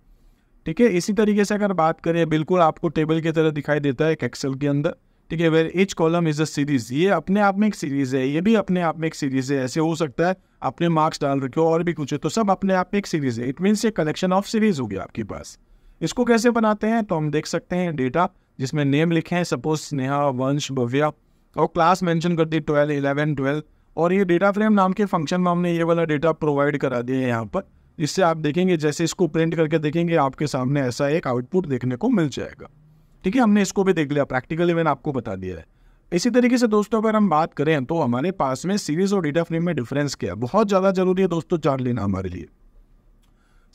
ठीक है इसी तरीके से अगर बात करें बिल्कुल आपको टेबल की तरह दिखाई देता है एक एक्सेल के अंदर ठीक है where each column is a series ये अपने आप में एक सीरीज है ये भी अपने आप में एक सीरीज है ऐसे हो सकता है आपने मार्क्स डाल रखे हो और भी कुछ है तो सब अपने आप में एक सीरीज है इट मीन्स ये कलेक्शन ऑफ सीरीज होगी आपके पास इसको कैसे बनाते हैं तो हम देख सकते हैं डेटा जिसमें नेम लिखे हैं सपोज स्नेहा वंश भव्या और क्लास मैंशन करती ट्वेल्व इलेवन ट्वेल्व और ये डेटा फ्रेम नाम के फंक्शन में हमने ये वाला डेटा प्रोवाइड करा दिया है यहाँ पर जिससे आप देखेंगे जैसे इसको प्रिंट करके देखेंगे आपके सामने ऐसा एक आउटपुट देखने को मिल जाएगा ठीक है हमने इसको भी देख लिया प्रैक्टिकली मैंने आपको बता दिया है इसी तरीके से दोस्तों अगर हम बात करें तो हमारे पास में सीरीज और डेटा फ्रेम में डिफरेंस क्या है बहुत ज़्यादा जरूरी है दोस्तों जान लेना हमारे लिए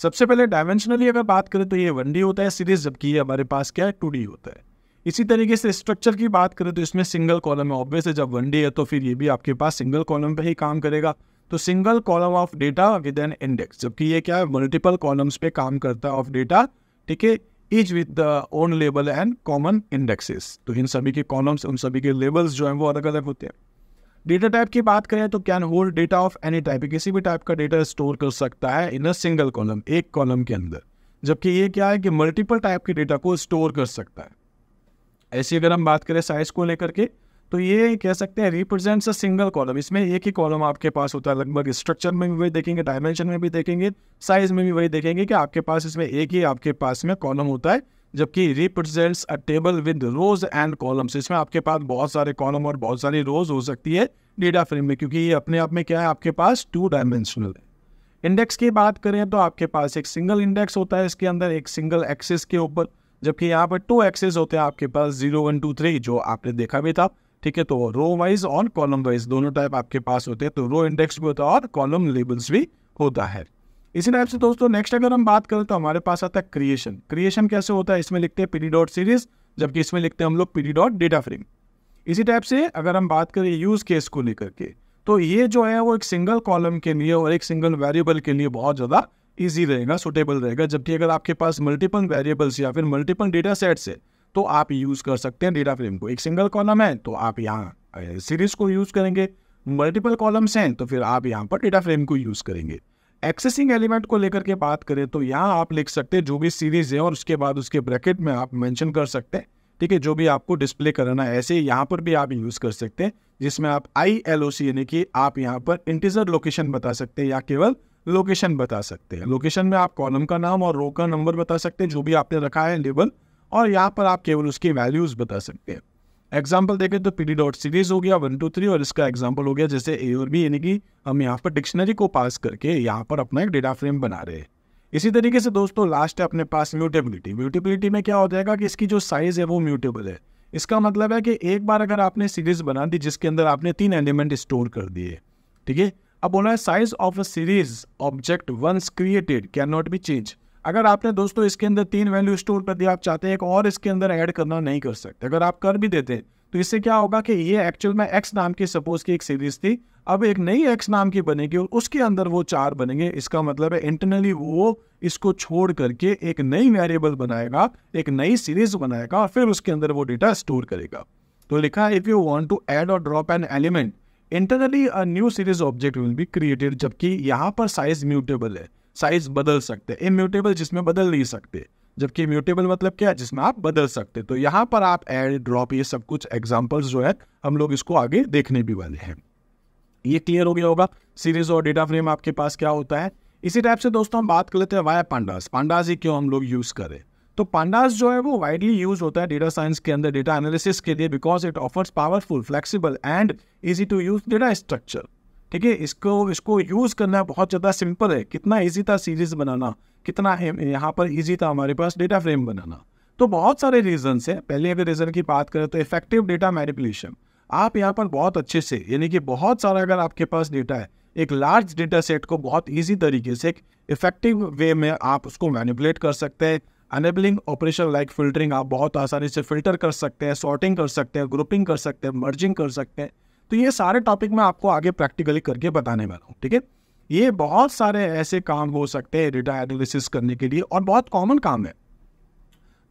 सबसे पहले डायमेंशनली अगर बात करें तो ये वन होता है सीरीज जबकि ये हमारे पास क्या है टू होता है इसी तरीके से स्ट्रक्चर की बात करें तो इसमें सिंगल कॉलम है ऑब्वियस है जब डे है तो फिर ये भी आपके पास सिंगल कॉलम पे ही काम करेगा तो single column of data with an index जबकि ये क्या है मल्टीपल कॉलम्स पे काम करता है ऑफ डेटा ठीक है each with the own label and common indexes तो इन सभी के कॉलम्स उन सभी के लेबल्स जो हैं वो अलग अलग होते हैं डेटा टाइप की बात करें तो can hold data of any type किसी भी टाइप का डेटा स्टोर कर सकता है इन अ सिंगल कॉलम एक कॉलम के अंदर जबकि ये क्या है कि मल्टीपल टाइप के डेटा को स्टोर कर सकता है ऐसी अगर हम बात करें साइज को लेकर के तो ये कह सकते हैं रिप्रेजेंट्स अ सिंगल कॉलम इसमें एक ही कॉलम आपके पास होता है लगभग स्ट्रक्चर में भी वही देखेंगे डायमेंशन में भी देखेंगे साइज में भी वही देखेंगे कि आपके पास इसमें एक ही आपके पास में कॉलम होता है जबकि represents a table with rows and columns इसमें आपके पास बहुत सारे कॉलम और बहुत सारी रोज हो सकती है डेटा फ्रेम में क्योंकि ये अपने आप में क्या है आपके पास टू डायमेंशनल है इंडेक्स की बात करें तो आपके पास एक सिंगल इंडेक्स होता है इसके अंदर एक सिंगल एक्सिस के ऊपर जबकि यहाँ पर टू एक्सेस होते हैं आपके पास जीरो वन टू थ्री जो आपने देखा भी था ठीक है तो रो वाइज और कॉलम वाइज दोनों टाइप आपके पास होते हैं तो रो इंडेक्स भी होता है और कॉलम लेबल्स भी होता है इसी टाइप से दोस्तों नेक्स्ट अगर हम बात करें तो हमारे पास आता है क्रिएशन क्रिएशन कैसे होता है इसमें लिखते हैं पीडी डॉट सीरीज जबकि इसमें लिखते हैं हम लोग पीडी डॉट डेटा फ्रेम इसी टाइप से अगर हम बात करें यूज केस को लेकर के तो ये जो है वो एक सिंगल कॉलम के लिए और एक सिंगल वेरिएबल के लिए बहुत ज़्यादा ईजी रहेगा सुटेबल रहेगा जबकि अगर आपके पास मल्टीपल वेरिएबल्स या फिर मल्टीपल डेटा सेट्स है तो आप यूज़ कर सकते हैं डेटा फ्रेम को एक सिंगल कॉलम है तो आप यहाँ सीरीज को यूज़ करेंगे मल्टीपल कॉलम्स हैं तो फिर आप यहाँ पर डेटा फ्रेम को यूज़ करेंगे एक्सेसिंग एलिमेंट को लेकर के बात करें तो यहाँ आप लिख सकते हैं जो भी सीरीज है और उसके बाद उसके ब्रैकेट में आप मैंशन कर सकते हैं ठीक है जो भी आपको डिस्प्ले कराना है ऐसे यहाँ पर भी आप यूज़ कर सकते हैं जिसमें आप आई एल ओ सी यानी कि आप यहाँ पर इंटीजर लोकेशन बता सकते हैं या केवल लोकेशन बता सकते हैं लोकेशन में आप कॉलम का नाम और रो का नंबर बता सकते हैं जो भी आपने रखा है लेबल और यहाँ पर आप केवल उसकी वैल्यूज़ बता सकते हैं एग्जाम्पल देखें तो पी डी डॉट सीरीज हो गया वन टू थ्री और इसका एग्जाम्पल हो गया जैसे ए और बी यानी कि हम यहाँ पर डिक्शनरी को पास करके यहाँ पर अपना एक डेटा फ्रेम बना रहे हैं इसी तरीके से दोस्तों लास्ट है अपने पास म्यूटेबिलिटी म्यूटेबिलिटी में क्या हो जाएगा कि इसकी जो साइज़ है वो म्यूटेबल है इसका मतलब है कि एक बार अगर आपने सीरीज बना दी जिसके अंदर आपने तीन एलिमेंट स्टोर कर दिए ठीक है अब बोला है size of a series object once created can not be change अगर आपने दोस्तों इसके अंदर तीन वैल्यू स्टोर कर दिया आप चाहते हैं एक और इसके अंदर ऐड करना नहीं कर सकते अगर आप कर भी देते तो इससे क्या होगा कि ये एक्चुअल में एक्स नाम की सपोज की एक सीरीज थी अब एक नई एक्स नाम की बनेगी और उसके अंदर वो चार बनेंगे इसका मतलब है इंटरनली वो इसको छोड़ करके एक नई वेरिएबल बनाएगा एक नई सीरीज बनाएगा और फिर उसके अंदर वो डेटा स्टोर करेगा तो लिखा if you want to add और drop an element internally a new series object will be created जबकि यहाँ पर साइज म्यूटेबल है साइज बदल सकते हैं इम्यूटेबल जिसमें बदल नहीं सकते जबकि म्यूटेबल मतलब क्या है जिसमें आप बदल सकते तो यहाँ पर आप एड ड्रॉप ये सब कुछ एग्जाम्पल्स जो है हम लोग इसको आगे देखने भी वाले हैं ये क्लियर हो गया होगा सीरीज और डेटा फ्रेम आपके पास क्या होता है इसी टाइप से दोस्तों हम बात कर लेते हैं वाया पांडास पांडास ही क्यों हम लोग यूज़ करें तो पांडास जो है वो वाइडली यूज होता है डेटा साइंस के अंदर डेटा एनालिसिस के लिए because it offers powerful flexible and easy to use data structure ठीक है इसको इसको यूज करना बहुत ज़्यादा सिंपल है कितना ईजी था सीरीज बनाना कितना यहाँ पर ईजी था हमारे पास डेटा फ्रेम बनाना तो बहुत सारे रीजन्स हैं पहले अगर रीज़न की बात करें तो इफेक्टिव डेटा मैनिपुलेशन आप यहाँ पर बहुत अच्छे से यानी कि बहुत सारा अगर आपके पास डेटा है एक लार्ज डेटा सेट को बहुत ईजी तरीके से एक इफेक्टिव वे में आप उसको मैनिपुलेट कर सकते हैं अनेबलिंग ऑपरेशन लाइक फिल्टरिंग आप बहुत आसानी से फिल्टर कर सकते हैं सॉर्टिंग कर सकते हैं ग्रुपिंग कर सकते हैं मर्जिंग कर सकते हैं तो ये सारे टॉपिक मैं आपको आगे प्रैक्टिकली करके बताने वाला हूँ ठीक है ये बहुत सारे ऐसे काम हो सकते हैं डेटा एनालिसिस करने के लिए और बहुत कॉमन काम है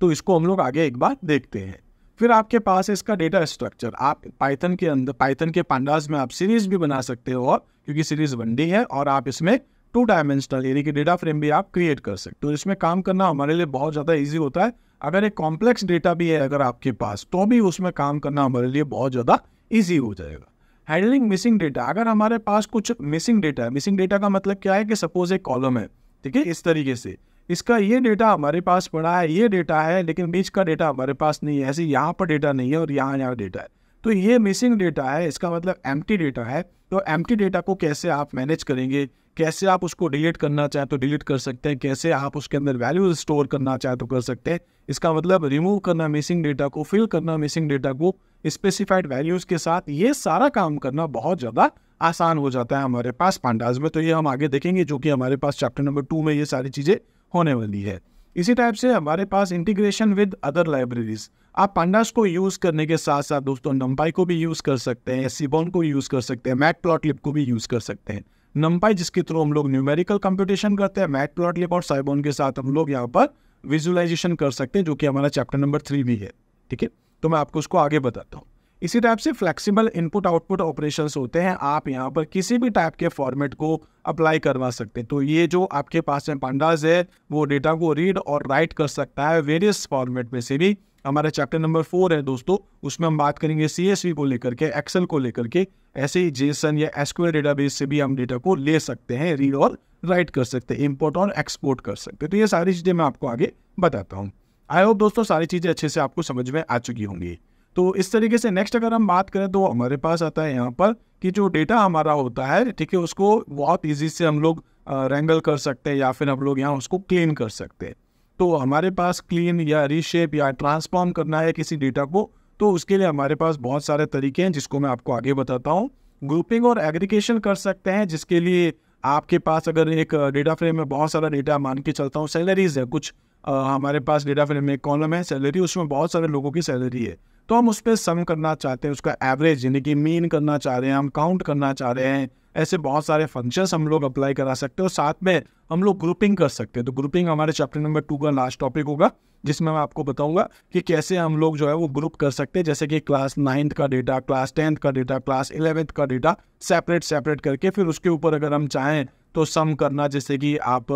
तो इसको हम लोग आगे एक बार देखते हैं फिर आपके पास इसका डेटा स्ट्रक्चर आप पाइथन के अंदर पाइथन के पांडास में आप सीरीज भी बना सकते हो और क्योंकि सीरीज वनडी है और आप इसमें टू डायमेंशनल यानी कि डेटा फ्रेम भी आप क्रिएट कर सकते हो तो इसमें काम करना हमारे लिए बहुत ज़्यादा ईजी होता है अगर एक कॉम्प्लेक्स डेटा भी है अगर आपके पास तो भी उसमें काम करना हमारे लिए बहुत ज़्यादा ईजी हो जाएगा हैंडलिंग मिसिंग डेटा अगर हमारे पास कुछ मिसिंग डेटा है मिसिंग डेटा का मतलब क्या है कि सपोज एक कॉलम है ठीक है इस तरीके से इसका ये डेटा हमारे पास पड़ा है ये डेटा है लेकिन बीच का डेटा हमारे पास नहीं है ऐसे यहाँ पर डेटा नहीं है और यहाँ यहाँ डेटा है तो ये मिसिंग डेटा है इसका मतलब एम्प्टी डेटा है तो एम्प्टी डेटा को कैसे आप मैनेज करेंगे कैसे आप उसको डिलीट करना चाहें तो डिलीट कर सकते हैं कैसे आप उसके अंदर वैल्यूज स्टोर करना चाहें तो कर सकते हैं इसका मतलब रिमूव करना मिसिंग डेटा को फिल करना मिसिंग डेटा को स्पेसिफाइड वैल्यूज के साथ ये सारा काम करना बहुत ज़्यादा आसान हो जाता है हमारे पास पांडाज में तो ये हम आगे देखेंगे जो कि हमारे पास चैप्टर नंबर टू में ये सारी चीज़ें होने वाली है इसी टाइप से हमारे पास इंटीग्रेशन विद अदर लाइब्रेरीज आप पांडास को यूज़ करने के साथ साथ दोस्तों नंबाई को भी यूज़ कर सकते हैं सीबॉन को यूज़ कर सकते हैं मैट प्लॉट को भी यूज़ कर सकते हैं नम्पाई जिसके थ्रू हम लोग न्यूमेरिकल कंप्यूटेशन करते हैं मैट प्लॉटलिप और साइबोन के साथ हम लोग यहाँ पर विजुअलाइजेशन कर सकते हैं जो कि हमारा चैप्टर नंबर थ्री भी है ठीक है तो मैं आपको उसको आगे बताता हूँ इसी टाइप से फ्लेक्सिबल इनपुट आउटपुट ऑपरेशन होते हैं आप यहाँ पर किसी भी टाइप के फॉर्मेट को अप्लाई करवा सकते हैं तो ये जो आपके पास में पांडाज है वो डेटा को रीड और राइट कर सकता है वेरियस फॉर्मेट में से भी हमारा चैप्टर नंबर फोर है दोस्तों उसमें हम बात करेंगे सी को लेकर के एक्सेल को लेकर के ऐसे ही जेसन या एसक्यूएल डेटाबेस से भी हम डेटा को ले सकते हैं रीड और राइट कर सकते हैं इम्पोर्ट और एक्सपोर्ट कर सकते हैं तो ये सारी चीज़ें मैं आपको आगे बताता हूँ आई होप दोस्तों सारी चीज़ें अच्छे से आपको समझ में आ चुकी होंगी तो इस तरीके से नेक्स्ट अगर हम बात करें तो हमारे पास आता है यहाँ पर कि जो डेटा हमारा होता है ठीक है उसको बहुत ईजी से हम लोग रेंगल कर सकते हैं या फिर हम लोग यहाँ उसको क्लीन कर सकते हैं तो हमारे पास क्लीन या रीशेप या ट्रांसफॉर्म करना है किसी डेटा को तो उसके लिए हमारे पास बहुत सारे तरीके हैं जिसको मैं आपको आगे बताता हूँ ग्रुपिंग और एग्रीगेशन कर सकते हैं जिसके लिए आपके पास अगर एक डेटा फ्रेम में बहुत सारा डेटा मान के चलता हूँ सैलरीज है कुछ आ, हमारे पास डेटा फ्रेम में एक कॉलम है सैलरी उसमें बहुत सारे लोगों की सैलरी है तो हम उस पर सम करना चाहते हैं उसका एवरेज यानी कि मीन करना चाह रहे हैं हम काउंट करना चाह रहे हैं ऐसे बहुत सारे फंक्शंस हम लोग अप्लाई करा सकते हैं और साथ में हम लोग ग्रुपिंग कर सकते हैं तो ग्रुपिंग हमारे चैप्टर नंबर टू का लास्ट टॉपिक होगा जिसमें मैं आपको बताऊंगा कि कैसे हम लोग जो है वो ग्रुप कर सकते हैं जैसे कि क्लास नाइन्थ का डेटा क्लास टेंथ का डेटा क्लास इलेवेंथ का डेटा सेपरेट सेपरेट करके फिर उसके ऊपर अगर हम चाहें तो सम करना जैसे कि आप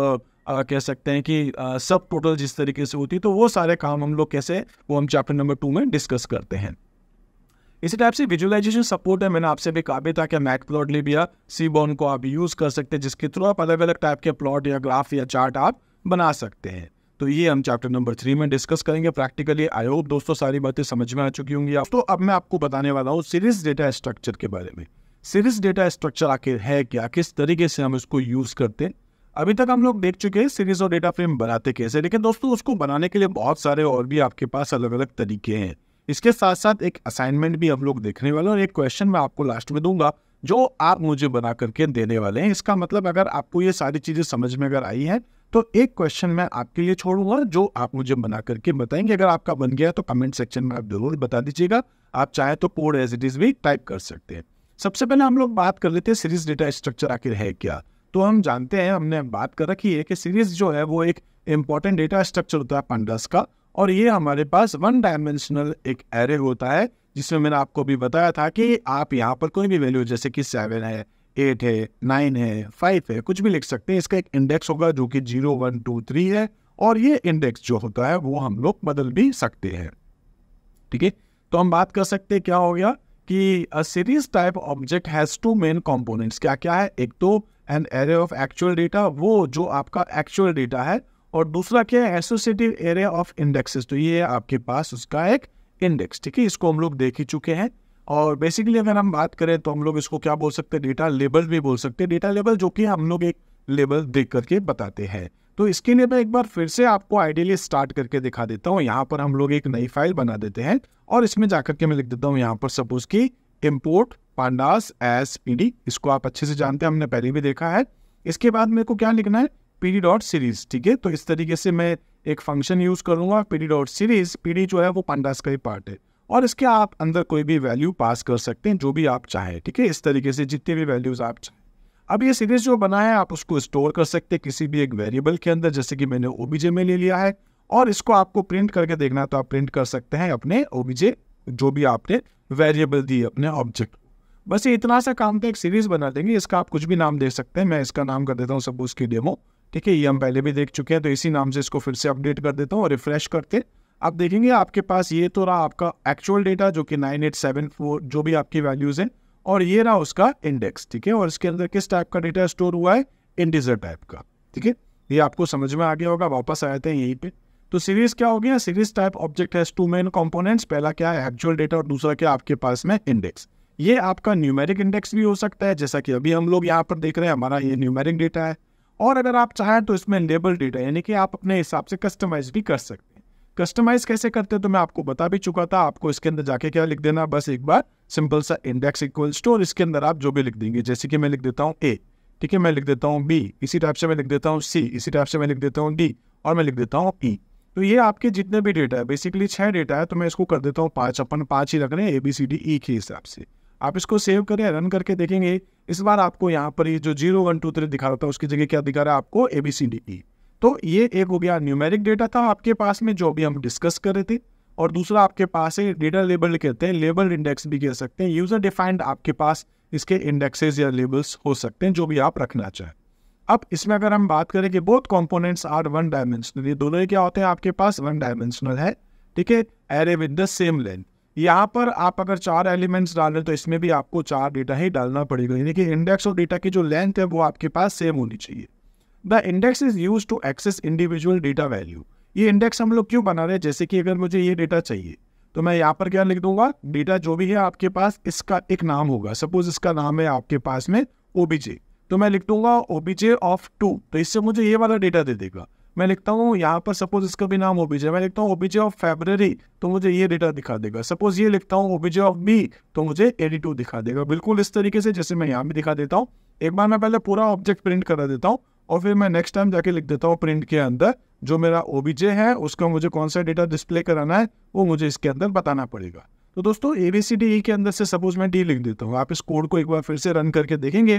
आ, कह सकते हैं कि सब टोटल जिस तरीके से होती है तो वो सारे काम हम लोग कैसे वो हम चैप्टर नंबर टू में डिस्कस करते हैं इसी टाइप से विजुअलाइजेशन सपोर्ट है मैंने आपसे भी कहा भी था कि मैथ प्लॉट लिब सी बॉन को आप यूज़ कर सकते हैं जिसके थ्रू आप अलग अलग टाइप के प्लॉट या ग्राफ या चार्ट आप बना सकते हैं तो ये हम चैप्टर नंबर थ्री में डिस्कस करेंगे प्रैक्टिकली आई होप दोस्तों सारी बातें समझ में आ चुकी होंगी आप तो अब मैं आपको बताने वाला हूँ सीरीज डेटा स्ट्रक्चर के बारे में सीरीज डेटा स्ट्रक्चर आखिर है क्या किस तरीके से हम इसको यूज़ करते हैं अभी तक हम लोग देख चुके हैं सीरीज और डेटा फ्रेम बनाते कैसे लेकिन दोस्तों उसको बनाने के लिए बहुत सारे और भी आपके पास अलग अलग तरीके हैं इसके साथ साथ एक असाइनमेंट भी हम लोग देखने वाले और एक क्वेश्चन मैं आपको लास्ट में दूंगा जो आप मुझे बना करके देने वाले हैं इसका मतलब अगर आपको ये सारी चीज़ें समझ में अगर आई है तो एक क्वेश्चन मैं आपके लिए छोड़ूंगा जो आप मुझे बना करके बताएंगे अगर आपका बन गया तो कमेंट सेक्शन में आप जरूर बता दीजिएगा आप चाहे तो कोड एज इट इज़ भी टाइप कर सकते हैं सबसे पहले हम लोग बात कर लेते हैं सीरीज डेटा स्ट्रक्चर आखिर है क्या तो हम जानते हैं हमने बात कर रखी है कि सीरीज जो है वो एक इम्पॉर्टेंट डेटा स्ट्रक्चर होता है पंडस का और ये हमारे पास वन डायमेंशनल एक एरे होता है जिसमें मैंने आपको भी बताया था कि आप यहाँ पर कोई भी वैल्यू जैसे कि सेवन है एट है नाइन है फाइव है कुछ भी लिख सकते हैं इसका एक इंडेक्स होगा जो कि जीरो वन टू थ्री है और ये इंडेक्स जो होता है वो हम लोग बदल भी सकते हैं ठीक है तो हम बात कर सकते हैं क्या हो गया कि series type object has two main components क्या क्या है एक तो an array of actual data वो जो आपका एक्चुअल डेटा है और दूसरा क्या है एसोसिएटिव एरिया ऑफ इंडेक्सेस तो ये है आपके पास उसका एक इंडेक्स ठीक है इसको हम लोग देख ही चुके हैं और बेसिकली अगर हम बात करें तो हम लोग इसको क्या बोल सकते हैं डेटा लेबल भी बोल सकते हैं डेटा लेबल जो कि हम लोग एक लेबल देख करके बताते हैं तो इसके लिए मैं एक बार फिर से आपको आइडियली स्टार्ट करके दिखा देता हूँ यहाँ पर हम लोग एक नई फाइल बना देते हैं और इसमें जाकर के मैं लिख देता हूँ यहाँ पर सपोज की इम्पोर्ट पांडास एस पीडी इसको आप अच्छे से जानते हैं हमने पहले भी देखा है इसके बाद मेरे को क्या लिखना है पीडी डॉट सीरीज ठीक है तो इस तरीके से मैं एक फंक्शन यूज करूंगा पीडी डॉट सीरीज पीडी जो है वो पांडास का ही पार्ट है और इसके आप अंदर कोई भी वैल्यू पास कर सकते हैं जो भी आप चाहें ठीक है इस तरीके से जितने भी वैल्यूज आप चाहें अब ये सीरीज जो बना है आप उसको स्टोर कर सकते हैं किसी भी एक वेरिएबल के अंदर जैसे कि मैंने ओबीजे में ले लिया है और इसको आपको प्रिंट करके देखना है तो आप प्रिंट कर सकते हैं अपने ओबीजे जो भी आपने वेरिएबल दी अपने ऑब्जेक्ट बस ये इतना सा काम का एक सीरीज बना देंगे इसका आप कुछ भी नाम दे सकते हैं मैं इसका नाम कर देता हूँ सपोज की डेमो ठीक है ये हम पहले भी देख चुके हैं तो इसी नाम से इसको फिर से अपडेट कर देता हूँ और रिफ्रेश करते आप देखेंगे आपके पास ये तो रहा आपका एक्चुअल डेटा जो कि नाइन एट सेवन फोर जो भी आपकी वैल्यूज़ हैं और ये रहा उसका इंडेक्स ठीक है और इसके अंदर किस टाइप का डेटा स्टोर हुआ है इंडिजर टाइप का ठीक है ये आपको समझ में आ गया होगा वापस आए थे यहीं पर तो सीरीज क्या हो गया सीरीज टाइप ऑब्जेक्ट है टू मेन कॉम्पोनेंट्स पहला क्या है एक्चुअल डेटा और दूसरा क्या आपके पास में इंडेक्स ये आपका न्यूमेरिक इंडेक्स भी हो सकता है जैसा कि अभी हम लोग यहाँ पर देख रहे हैं हमारा ये न्यूमेरिक डेटा है और अगर आप चाहें तो इसमें लेबल डेटा यानी कि आप अपने हिसाब से कस्टमाइज भी कर सकते हैं कस्टमाइज कैसे करते हैं तो मैं आपको बता भी चुका था आपको इसके अंदर जाके क्या लिख देना बस एक बार सिंपल सा इंडेक्स इक्वल स्टोर इसके अंदर आप जो भी लिख देंगे जैसे कि मैं लिख देता हूँ ए ठीक है मैं लिख देता हूँ बी इसी टाइप से मैं लिख देता हूँ सी इसी टाइप से मैं लिख देता हूँ डी और मैं लिख देता हूँ ई e। तो ये आपके जितने भी डेटा है बेसिकली छह डेटा है तो मैं इसको कर देता हूँ पाँच अपन पाँच ही रख रहे हैं A B C D E के हिसाब से आप इसको सेव करें रन करके देखेंगे इस बार आपको यहाँ पर ये जो जीरो वन टू थ्री दिखा रहा था उसकी जगह क्या दिखा रहा है आपको ए बी सी डी ई तो ये एक हो गया न्यूमेरिक डेटा था आपके पास में जो अभी हम डिस्कस कर रहे थे और दूसरा आपके पास है डेटा लेबल कहते हैं लेबल इंडेक्स भी कह सकते हैं यूज़र डिफाइंड आपके पास इसके इंडेक्सेस या लेबल्स हो सकते हैं जो भी आप रखना चाहें अब इसमें अगर हम बात करें कि both components are one dimensional ये दोनों क्या होते हैं आपके पास वन डायमेंशनल है ठीक है array with the same length यहाँ पर आप अगर चार एलिमेंट्स डालें तो इसमें भी आपको चार डेटा ही डालना पड़ेगा यानी कि इंडेक्स और डेटा की जो लेंथ है वो आपके पास सेम होनी चाहिए the index is use to access individual data value ये इंडेक्स हम लोग क्यों बना रहे हैं जैसे कि अगर मुझे ये डेटा चाहिए तो मैं यहाँ पर क्या लिख दूंगा डेटा जो भी है आपके पास इसका एक नाम होगा सपोज इसका नाम है आपके पास में ओबीजे तो मैं लिख दूंगा ओबीजे ऑफ टू तो इससे मुझे ये वाला डेटा दे देगा मैं लिखता हूँ यहाँ पर सपोज इसका भी नाम ओबीजे मैं लिखता हूँ ओबीजे ऑफ फेबररी तो मुझे ये डेटा दिखा देगा सपोज ये लिखता हूँ ओबीजे ऑफ बी तो मुझे एडी टू दिखा देगा बिल्कुल इस तरीके से जैसे मैं यहाँ भी दिखा देता हूँ एक बार मैं पहले पूरा ऑब्जेक्ट प्रिंट करा देता हूँ और फिर मैं नेक्स्ट टाइम जाके लिख देता हूँ प्रिंट के अंदर जो मेरा ओबीजे है उसका मुझे कौन सा डेटा डिस्प्ले कराना है वो मुझे इसके अंदर बताना पड़ेगा तो दोस्तों ए बी सी डी ई के अंदर से सपोज मैं डी लिख देता हूँ आप इस कोड को एक बार फिर से रन करके देखेंगे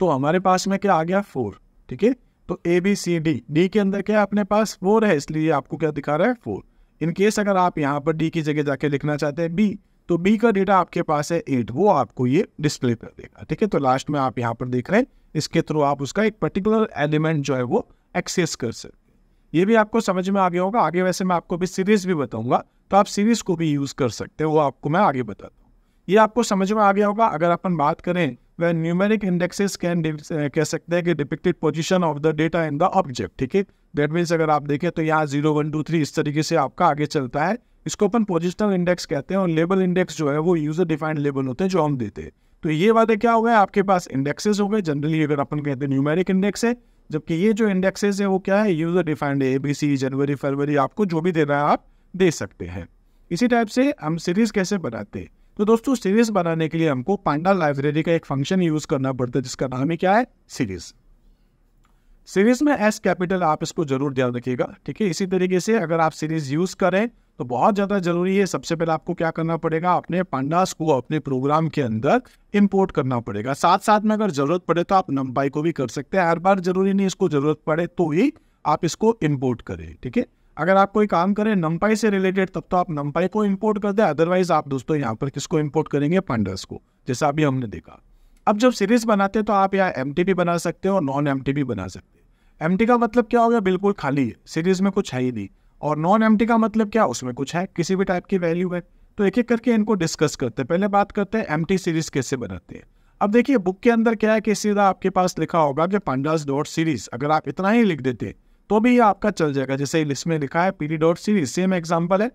तो हमारे पास में क्या आ गया फोर ठीक है तो A B C D D के अंदर क्या अपने पास फोर है इसलिए आपको क्या दिखा रहा है फोर इनकेस अगर आप यहाँ पर डी की जगह जाके लिखना चाहते हैं बी तो बी का डेटा आपके पास है एट वो आपको ये डिस्प्ले कर देगा ठीक है तो लास्ट में आप यहाँ पर देख रहे हैं इसके थ्रू आप उसका एक पर्टिकुलर एलिमेंट जो है वो एक्सेस कर सकते ये भी आपको समझ में आ गया होगा आगे वैसे मैं आपको भी सीरीज भी बताऊंगा तो आप सीरीज को भी यूज़ कर सकते हैं वो आपको मैं आगे बताता हूँ ये आपको समझ में आ गया होगा अगर अपन बात करें वह न्यूमेरिक इंडेक्सेस कैन कह सकते हैं कि depicted position of the data in the object ठीक है दैट मीन्स अगर आप देखें तो यहाँ जीरो वन टू थ्री इस तरीके से आपका आगे चलता है इसको अपन पोजिशनल इंडेक्स कहते हैं और लेबल इंडेक्स जो है वो यूजर डिफाइंड लेबल होते हैं जो हम देते हैं तो ये वादे क्या हो गए आपके पास इंडेक्सेस हो गए जनरली अगर अपन कहते हैं न्यूमेरिक इंडेक्स है जबकि ये जो इंडेक्सेस है वो क्या है यूजर डिफाइंड है ए जनवरी फरवरी आपको जो भी दे रहा है आप दे सकते हैं इसी टाइप से हम सीरीज कैसे बनाते हैं तो दोस्तों सीरीज बनाने के लिए हमको पांडा लाइब्रेरी का एक फंक्शन यूज करना पड़ता है जिसका नाम ही क्या है सीरीज सीरीज में एस कैपिटल आप इसको जरूर ध्यान रखिएगा ठीक है इसी तरीके से अगर आप सीरीज यूज करें तो बहुत ज़्यादा जरूरी है सबसे पहले आपको क्या करना पड़ेगा अपने पांडास को अपने प्रोग्राम के अंदर इंपोर्ट करना पड़ेगा साथ साथ में अगर जरूरत पड़े तो आप नंबाई को भी कर सकते हैं हर बार जरूरी नहीं इसको जरूरत पड़े तो ही आप इसको इम्पोर्ट करें ठीक है अगर आप कोई काम करें नम्पाई से रिलेटेड तब तो आप नम्पाई को इम्पोर्ट कर दें अदरवाइज आप दोस्तों यहाँ पर किसको इम्पोर्ट करेंगे पंडस को जैसा अभी हमने देखा अब जब सीरीज बनाते हैं तो आप यहाँ एम बना सकते हो और नॉन एम बना सकते हो एम का मतलब क्या हो गया बिल्कुल खाली है सीरीज में कुछ है ही नहीं और नॉन एम का मतलब क्या उसमें कुछ है किसी भी टाइप की वैल्यू है तो एक एक करके इनको डिस्कस करते हैं पहले बात करते हैं एम सीरीज कैसे बनाते हैं अब देखिए बुक के अंदर क्या है कि सीधा आपके पास लिखा होगा कि पांडास डॉट सीरीज अगर आप इतना ही लिख देते हैं तो भी ये आपका चल जाएगा जैसे इसमें लिखा है P D dot series same example है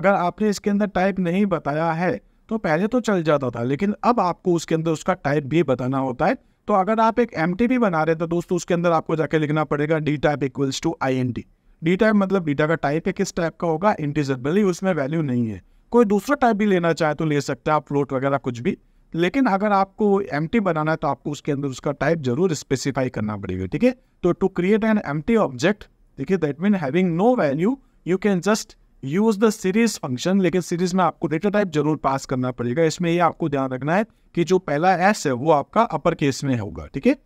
अगर आपने इसके अंदर टाइप नहीं बताया है तो पहले तो चल जाता था लेकिन अब आपको उसके अंदर उसका टाइप भी बताना होता है तो अगर आप एक एम भी बना रहे तो दोस्तों उसके अंदर आपको जाके लिखना पड़ेगा D type equals to I N T D type मतलब डीटा का टाइप है किस टाइप का होगा इंटीजर भले उसमें वैल्यू नहीं है कोई दूसरा टाइप भी लेना चाहे तो ले सकते हैं आप फ्लोट वगैरह कुछ भी लेकिन अगर आपको एम बनाना है तो आपको उसके अंदर उसका टाइप जरूर स्पेसिफाई करना पड़ेगा ठीक है तो to create an em object ठीक है that mean having no value you can just use the series function लेकिन सीरीज में आपको डेटा टाइप जरूर पास करना पड़ेगा इसमें ये आपको ध्यान रखना है कि जो पहला एस है वो आपका अपर केस में होगा ठीक है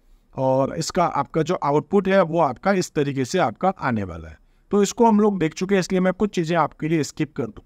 और इसका आपका जो आउटपुट है वो आपका इस तरीके से आपका आने वाला है तो इसको हम लोग देख चुके हैं इसलिए मैं कुछ चीज़ें आपके लिए स्किप कर दूँ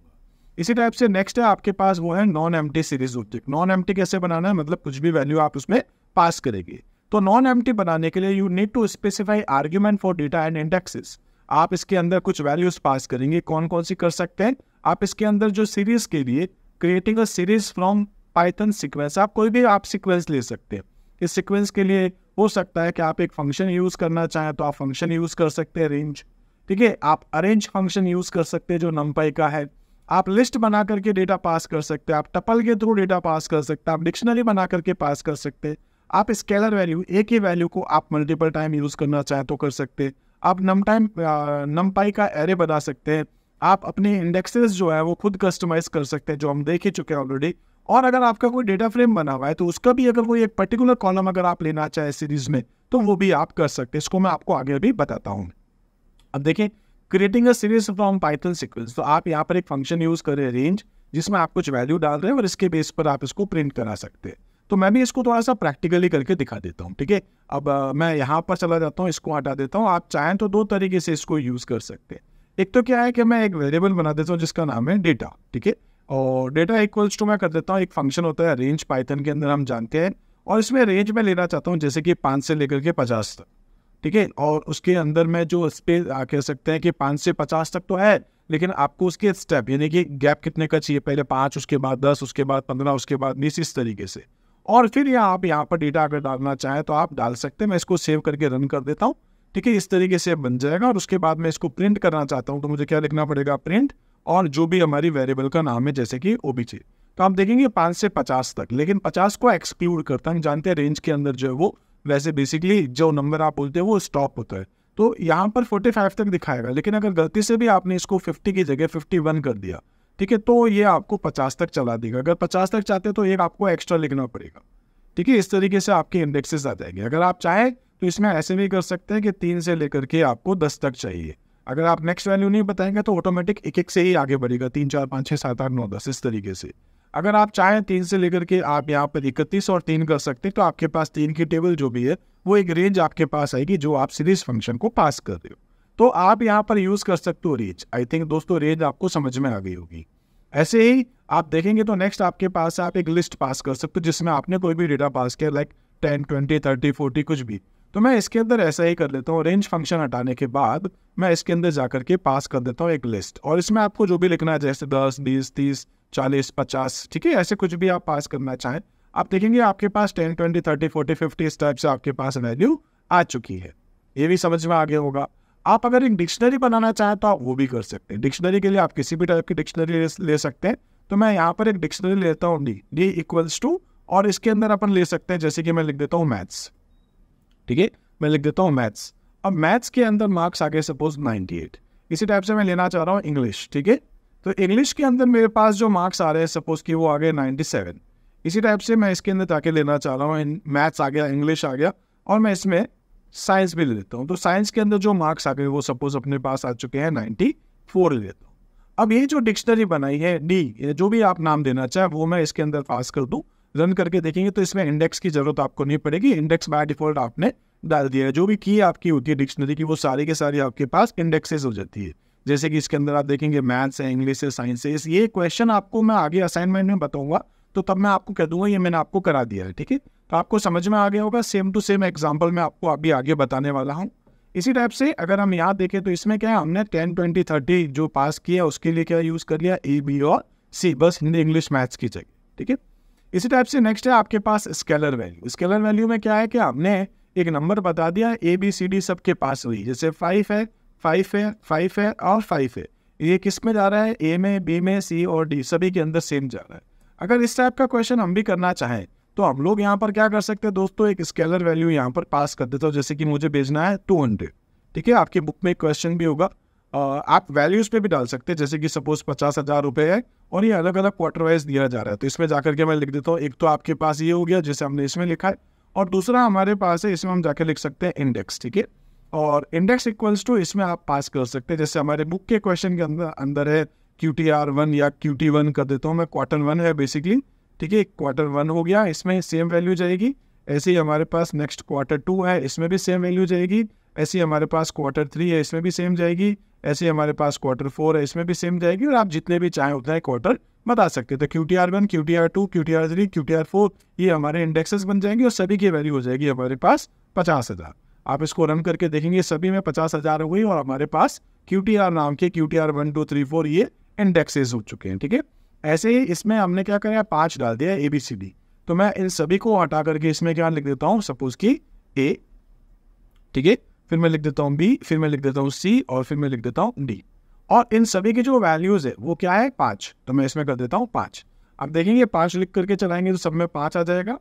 इसी टाइप से नेक्स्ट है आपके पास वो है non em series object non em कैसे बनाना है मतलब कुछ भी वैल्यू आप उसमें पास करेंगे तो नॉन एम बनाने के लिए you need to specify argument for data and indexes आप इसके अंदर कुछ वैल्यूज पास करेंगे कौन कौन सी कर सकते हैं आप इसके अंदर जो सीरीज के लिए creating a series from Python sequence आप कोई भी आप सिक्वेंस ले सकते हैं इस सीक्वेंस के लिए हो सकता है कि आप एक फंक्शन यूज़ करना चाहें तो आप फंक्शन यूज़ कर सकते हैं रेंज ठीक है आप अरेंज फंक्शन यूज़ कर सकते हैं जो नम्पाई का है आप लिस्ट बना करके डेटा पास कर सकते हैं आप टपल के थ्रू डेटा पास कर सकते हैं आप डिक्शनरी बना करके पास कर सकते हैं आप स्केलर वैल्यू एक ही वैल्यू को आप मल्टीपल टाइम यूज़ करना चाहें तो कर सकते हैं आप नम टाइम नम पाई का एरे बना सकते हैं आप अपने इंडेक्सेस जो है वो खुद कस्टमाइज कर सकते हैं जो हम देख ही चुके हैं ऑलरेडी और अगर आपका कोई डेटा फ्रेम बना हुआ है तो उसका भी अगर कोई एक पर्टिकुलर कॉलम अगर आप लेना चाहें सीरीज में तो वो भी आप कर सकते हैं इसको मैं आपको आगे भी बताता हूँ अब देखें creating a series from Python sequence तो आप यहाँ पर एक फंक्शन यूज कर रहे हैं रेंज जिसमें आप कुछ वैल्यू डाल रहे हैं और इसके बेस पर आप इसको प्रिंट करा सकते हैं तो मैं भी इसको थोड़ा सा प्रैक्टिकली करके दिखा देता हूँ ठीक है अब आ, मैं यहाँ पर चला जाता हूँ इसको हटा देता हूँ आप चाहें तो दो तरीके से इसको यूज़ कर सकते हैं एक तो क्या है कि मैं एक वेरिएबल बना देता हूँ जिसका नाम है डेटा ठीक है और डेटा इक्वल्स टू मैं कर देता हूँ एक फंक्शन होता है रेंज पाइथन के अंदर हम जानते हैं और इसमें रेंज में लेना चाहता हूँ जैसे कि पाँच से लेकर के पचास तक ठीक है और उसके अंदर में जो स्पेस कह सकते हैं कि पाँच से पचास तक तो है लेकिन आपको उसके स्टेप यानी कि गैप कितने का चाहिए पहले पाँच उसके बाद दस उसके बाद पंद्रह उसके बाद बीस इस तरीके से और फिर यहाँ आप यहाँ पर डेटा अगर डालना चाहें तो आप डाल सकते हैं मैं इसको सेव करके रन कर देता हूँ ठीक है इस तरीके से बन जाएगा और उसके बाद मैं इसको प्रिंट करना चाहता हूँ तो मुझे क्या लिखना पड़ेगा प्रिंट और जो भी हमारी वेरिएबल का नाम है जैसे कि ओ तो आप देखेंगे पाँच से पचास तक लेकिन पचास को एक्सक्लूड करता हूँ जानते हैं रेंज के अंदर जो है वो वैसे बेसिकली जो नंबर आप बोलते हैं वो स्टॉप होता है तो यहाँ पर 45 तक दिखाएगा लेकिन अगर गलती से भी आपने इसको 50 की जगह 51 कर दिया ठीक है तो ये आपको 50 तक चला देगा अगर 50 तक चाहते तो एक आपको एक्स्ट्रा लिखना पड़ेगा ठीक है इस तरीके से आपके इंडेक्सेस आ जाएंगे अगर आप चाहें तो इसमें ऐसे भी कर सकते हैं कि तीन से लेकर के आपको दस तक चाहिए अगर आप नेक्स्ट वैल्यू नहीं बताएंगे तो ऑटोमेटिक एक एक से ही आगे बढ़ेगा तीन चार पाँच छः सात आठ नौ दस इस तरीके से अगर आप चाहें तीन से लेकर के आप यहाँ पर इकतीस और तीन कर सकते हैं तो आपके पास तीन की टेबल जो भी है वो एक रेंज आपके पास आएगी जो आप सीरीज फंक्शन को पास कर रहे हो तो आप यहाँ पर यूज़ कर सकते हो रेंज आई थिंक दोस्तों रेंज आपको समझ में आ गई होगी ऐसे ही आप देखेंगे तो नेक्स्ट आपके पास आप एक लिस्ट पास कर सकते हो जिसमें आपने कोई भी डेटा पास किया like ten twenty thirty forty कुछ भी तो मैं इसके अंदर ऐसा ही कर लेता हूँ रेंज फंक्शन हटाने के बाद मैं इसके अंदर जाकर के पास कर देता हूँ एक लिस्ट और इसमें आपको जो भी लिखना है जैसे दस बीस तीस चालीस पचास ठीक है ऐसे कुछ भी आप पास करना चाहें आप देखेंगे आपके पास ten twenty thirty forty fifty इस टाइप से आपके पास वैल्यू आ चुकी है ये भी समझ में आगे होगा आप अगर एक डिक्शनरी बनाना चाहें तो आप वो भी कर सकते हैं डिक्शनरी के लिए आप किसी भी टाइप की डिक्शनरी ले सकते हैं तो मैं यहाँ पर एक डिक्शनरी लेता हूँ डी डी इक्वल्स टू और इसके अंदर अपन ले सकते हैं जैसे कि मैं लिख देता हूँ मैथ्स ठीक है मैं लिख देता हूँ मैथ्स अब मैथ्स के अंदर मार्क्स आ गए सपोज 98 इसी टाइप से मैं लेना चाह रहा हूँ इंग्लिश ठीक है तो इंग्लिश के अंदर मेरे पास जो मार्क्स आ रहे हैं सपोज कि वो आ गए 97 इसी टाइप से मैं इसके अंदर जाके लेना चाह रहा हूँ मैथ्स आ गया इंग्लिश आ गया और मैं इसमें साइंस भी ले लेता हूँ तो साइंस के अंदर जो मार्क्स आ गए वो सपोज अपने पास आ चुके हैं नाइन्टी फोर ले लेता हूँ अब ये जो डिक्शनरी बनाई है डी जो भी आप नाम देना चाहें वो मैं इसके अंदर पास कर दूँ रन करके देखेंगे तो इसमें इंडेक्स की जरूरत आपको नहीं पड़ेगी इंडेक्स बाय डिफॉल्ट आपने डाल दिया है जो भी की आपकी होती है डिक्शनरी की वो सारी के सारी आपके पास इंडेक्सेस हो जाती है जैसे कि इसके अंदर आप देखेंगे मैथ्स है इंग्लिश है साइंस है ये क्वेश्चन आपको मैं आगे असाइनमेंट में बताऊंगा तो तब मैं आपको कह दूंगा ये मैंने आपको करा दिया है ठीक है तो आपको समझ में आ गया होगा सेम टू सेम एग्जाम्पल मैं आपको अभी आगे बताने वाला हूँ इसी टाइप से अगर हम यहाँ देखें तो इसमें क्या है हमने टेन ट्वेंटी थर्टी जो पास किया उसके लिए क्या यूज़ कर लिया ए बी और सी बस हिंदी इंग्लिश मैथ्स की जगह ठीक है इसी टाइप से नेक्स्ट है आपके पास स्केलर वैल्यू स्केलर वैल्यू में क्या है कि हमने एक नंबर बता दिया ए बी सी डी सबके पास हुई जैसे फाइव है फाइव है फाइव है और फाइव है ये किस में जा रहा है ए में बी में सी और डी सभी के अंदर सेम जा रहा है अगर इस टाइप का क्वेश्चन हम भी करना चाहें तो हम लोग यहाँ पर क्या कर सकते हैं दोस्तों एक स्केलर वैल्यू यहाँ पर पास कर देता हूँ जैसे कि मुझे भेजना है टू हंड्रेड ठीक है आपके बुक में एक क्वेश्चन भी होगा आप वैल्यूज पे भी डाल सकते हैं जैसे कि सपोज पचास हज़ार रुपये है और ये अलग अलग क्वार्टर वाइज दिया जा रहा है तो इसमें जाकर के मैं लिख देता हूँ एक तो आपके पास ये हो गया जैसे हमने इसमें लिखा है और दूसरा हमारे पास है इसमें हम जाकर लिख सकते हैं इंडेक्स ठीक है और इंडेक्स इक्वल्स टू इसमें आप पास कर सकते हैं जैसे हमारे बुक के क्वेश्चन के अंदर अंदर है क्यू टी आर वन या क्यू टी वन कर देता हूँ मैं क्वार्टर वन है बेसिकली ठीक है क्वार्टर वन हो गया इसमें सेम वैल्यू जाएगी ऐसे ही हमारे पास नेक्स्ट क्वार्टर टू है इसमें भी सेम वैल्यू जाएगी ऐसी हमारे पास क्वार्टर थ्री है इसमें भी सेम जाएगी ऐसी हमारे पास क्वार्टर फोर है इसमें भी सेम जाएगी और आप जितने भी चाहें उतना ही क्वार्टर बता सकते हैं तो Q T R one Q T R two Q T R three Q T R four ये हमारे इंडेक्सेस बन जाएंगे और सभी की वैल्यू हो जाएगी हमारे पास पचास हज़ार आप इसको रन करके देखेंगे सभी में पचास हज़ार हो गई और हमारे पास क्यू टी आर नाम के Q T R one two three four ये इंडेक्सेस हो चुके हैं ठीक है ऐसे ही इसमें हमने क्या करें पाँच डाल दिया ए बी सी डी तो मैं इन सभी को हटा करके इसमें क्या लिख देता हूँ सपोज की ए ठीक है फिर मैं लिख देता हूँ बी फिर मैं लिख देता हूँ सी और फिर मैं लिख देता हूँ डी और इन सभी की जो वैल्यूज़ है वो क्या है पाँच तो मैं इसमें कर देता हूँ पाँच आप देखेंगे पाँच लिख करके चलाएंगे तो सब में पाँच आ जाएगा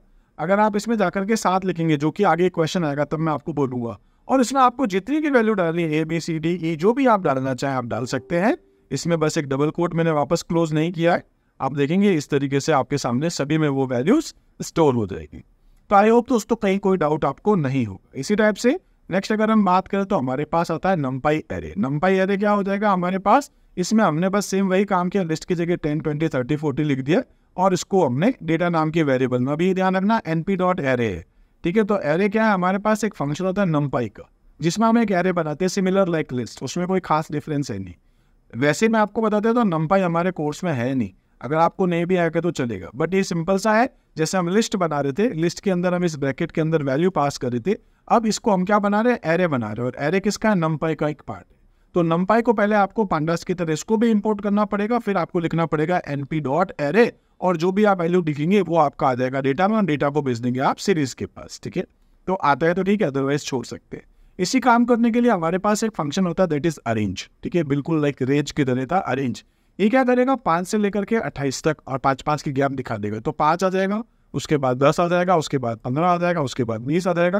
अगर आप इसमें जाकर के सात लिखेंगे जो कि आगे क्वेश्चन आएगा तब मैं आपको बोलूंगा और इसमें आपको जितनी भी वैल्यू डालनी है ए बी सी डी ई जो भी आप डालना चाहें आप डाल सकते हैं इसमें बस एक डबल कोट मैंने वापस क्लोज नहीं किया है आप देखेंगे इस तरीके से आपके सामने सभी में वो वैल्यूज़ स्टोर हो जाएगी तो आई होप दोस्तों कहीं कोई डाउट आपको नहीं होगा इसी टाइप से नेक्स्ट अगर हम बात करें तो हमारे पास आता है नम्पाई एरे नम्पाई एरे क्या हो जाएगा हमारे पास इसमें हमने बस सेम वही काम किया लिस्ट की जगह टेन ट्वेंटी थर्टी फोर्टी लिख दिया और इसको हमने डेटा नाम के वेरिएबल में अभी ध्यान रखना एन पी डॉट एरे है ठीक है तो एरे क्या है हमारे पास एक फंक्शन होता है नम्पाई का जिसमें हम एक एरे बनाते हैं सिमिलर लाइक लिस्ट उसमें कोई खास डिफरेंस है नहीं वैसे मैं आपको बताते तो नम्पाई हमारे कोर्स में है नहीं अगर आपको नहीं भी आएगा तो चलेगा बट ये सिंपल सा है जैसे हम लिस्ट बना रहे थे लिस्ट के अंदर हम इस ब्रैकेट के अंदर वैल्यू पास कर रहे थे अब इसको हम क्या बना रहे हैं एरे बना रहे हैं और एरे किसका है नम्पाई का एक पार्ट है तो नम्पाई को पहले आपको पांडास की तरह इसको भी इम्पोर्ट करना पड़ेगा फिर आपको लिखना पड़ेगा एन पी डॉट एरे और जो भी आप वैल्यू लिखेंगे वो आपका आ जाएगा डेटा में डेटा को भेज देंगे आप सीरीज के पास ठीक है तो आता है तो ठीक है अदरवाइज छोड़ सकते हैं इसी काम करने के लिए हमारे पास एक फंक्शन होता है दैट इज अरेंज ठीक है बिल्कुल लाइक रेंज की तरह था अरेंज ये क्या करेगा पाँच से लेकर के अट्ठाईस तक और पाँच पाँच की गैप दिखा देगा तो पाँच आ जाएगा उसके बाद दस आ जाएगा उसके बाद पंद्रह आ जाएगा उसके बाद बीस आ जाएगा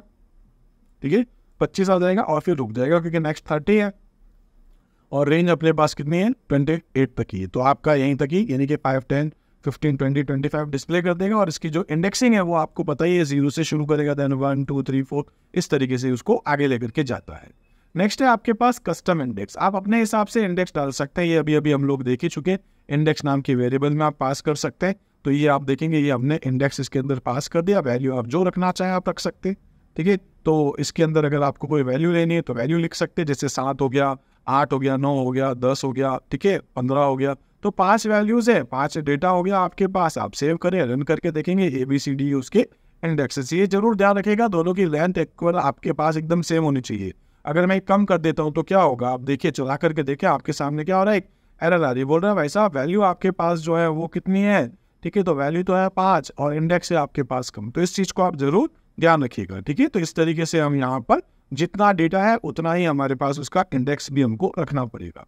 ठीक है पच्चीस आ जाएगा और फिर रुक जाएगा क्योंकि नेक्स्ट थर्टी है और रेंज अपने पास कितनी है ट्वेंटी एट तक की तो आपका यहीं तक ही यानी कि five ten fifteen twenty twenty five display कर देगा और इसकी जो इंडेक्सिंग है वो आपको पता ही है जीरो से शुरू करेगा then one two three four इस तरीके से उसको आगे लेकर के जाता है नेक्स्ट है आपके पास कस्टम इंडेक्स आप अपने हिसाब से इंडेक्स डाल सकते हैं ये अभी अभी हम लोग देख ही चुके इंडेक्स नाम के वेरिएबल में आप पास कर सकते हैं तो ये आप देखेंगे ये हमने इंडेक्स इसके अंदर पास कर दिया वैल्यू आप जो रखना चाहें आप रख सकते ठीक है तो इसके अंदर अगर आपको कोई वैल्यू लेनी है तो वैल्यू लिख सकते हैं जैसे सात हो गया आठ हो गया नौ हो गया दस हो गया ठीक है पंद्रह हो गया तो पांच वैल्यूज है पांच डेटा हो गया आपके पास आप सेव करें रन करके देखेंगे ए बी सी डी उसके इंडेक्सेस ये जरूर ध्यान रखेगा दोनों की लेंथ इक्वल आपके पास एकदम सेम होनी चाहिए अगर मैं कम कर देता हूँ तो क्या होगा आप देखिए चला करके देखिए आपके सामने क्या हो रहा है एरर आ रही है बोल रहा है भाई साहब वैल्यू आपके पास जो है वो कितनी है ठीक है तो वैल्यू तो है पाँच और इंडेक्स है आपके पास कम तो इस चीज़ को आप ज़रूर ध्यान रखिएगा ठीक है तो इस तरीके से हम यहाँ पर जितना डेटा है उतना ही हमारे पास उसका इंडेक्स भी हमको रखना पड़ेगा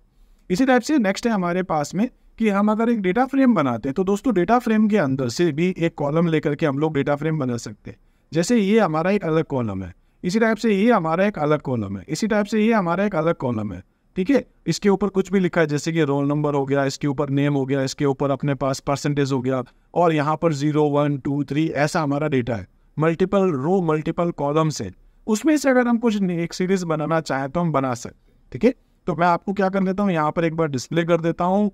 इसी टाइप से नेक्स्ट है हमारे पास में कि हम अगर एक डेटा फ्रेम बनाते हैं तो दोस्तों डेटा फ्रेम के अंदर से भी एक कॉलम लेकर के हम लोग डेटा फ्रेम बना सकते हैं जैसे ये हमारा एक अलग कॉलम है इसी टाइप से ये हमारा एक अलग कॉलम है इसी टाइप से ये हमारा एक अलग कॉलम है ठीक है इसके ऊपर कुछ भी लिखा है जैसे कि रोल नंबर हो गया इसके ऊपर नेम हो गया इसके ऊपर अपने पास परसेंटेज हो गया और यहाँ पर जीरो वन टू थ्री ऐसा हमारा डेटा है मल्टीपल रो मल्टीपल कॉलम्स है उसमें से अगर हम कुछ एक सीरीज बनाना चाहें तो हम बना सकते ठीक है तो मैं आपको क्या कर लेता हूँ यहाँ पर एक बार डिस्प्ले कर देता हूँ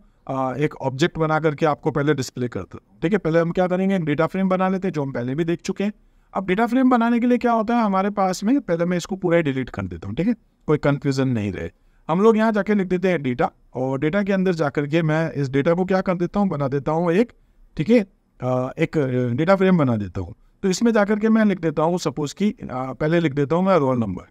एक ऑब्जेक्ट बना करके आपको पहले डिस्प्ले कर हूँ ठीक है पहले हम क्या करेंगे डेटा फ्रेम बना लेते हैं जो हम पहले भी देख चुके हैं अब डेटा फ्रेम बनाने के लिए क्या होता है हमारे पास में पहले मैं इसको पूरा डिलीट कर देता हूँ ठीक है कोई कन्फ्यूज़न नहीं रहे हम लोग यहाँ जाके लिख देते हैं डेटा और डेटा के अंदर जा के मैं इस डेटा को क्या कर देता हूँ बना देता हूँ एक ठीक है एक डेटा फ्रेम बना देता हूँ तो इसमें जाकर के मैं लिख देता हूँ सपोज कि पहले लिख देता हूँ मैं रोल नंबर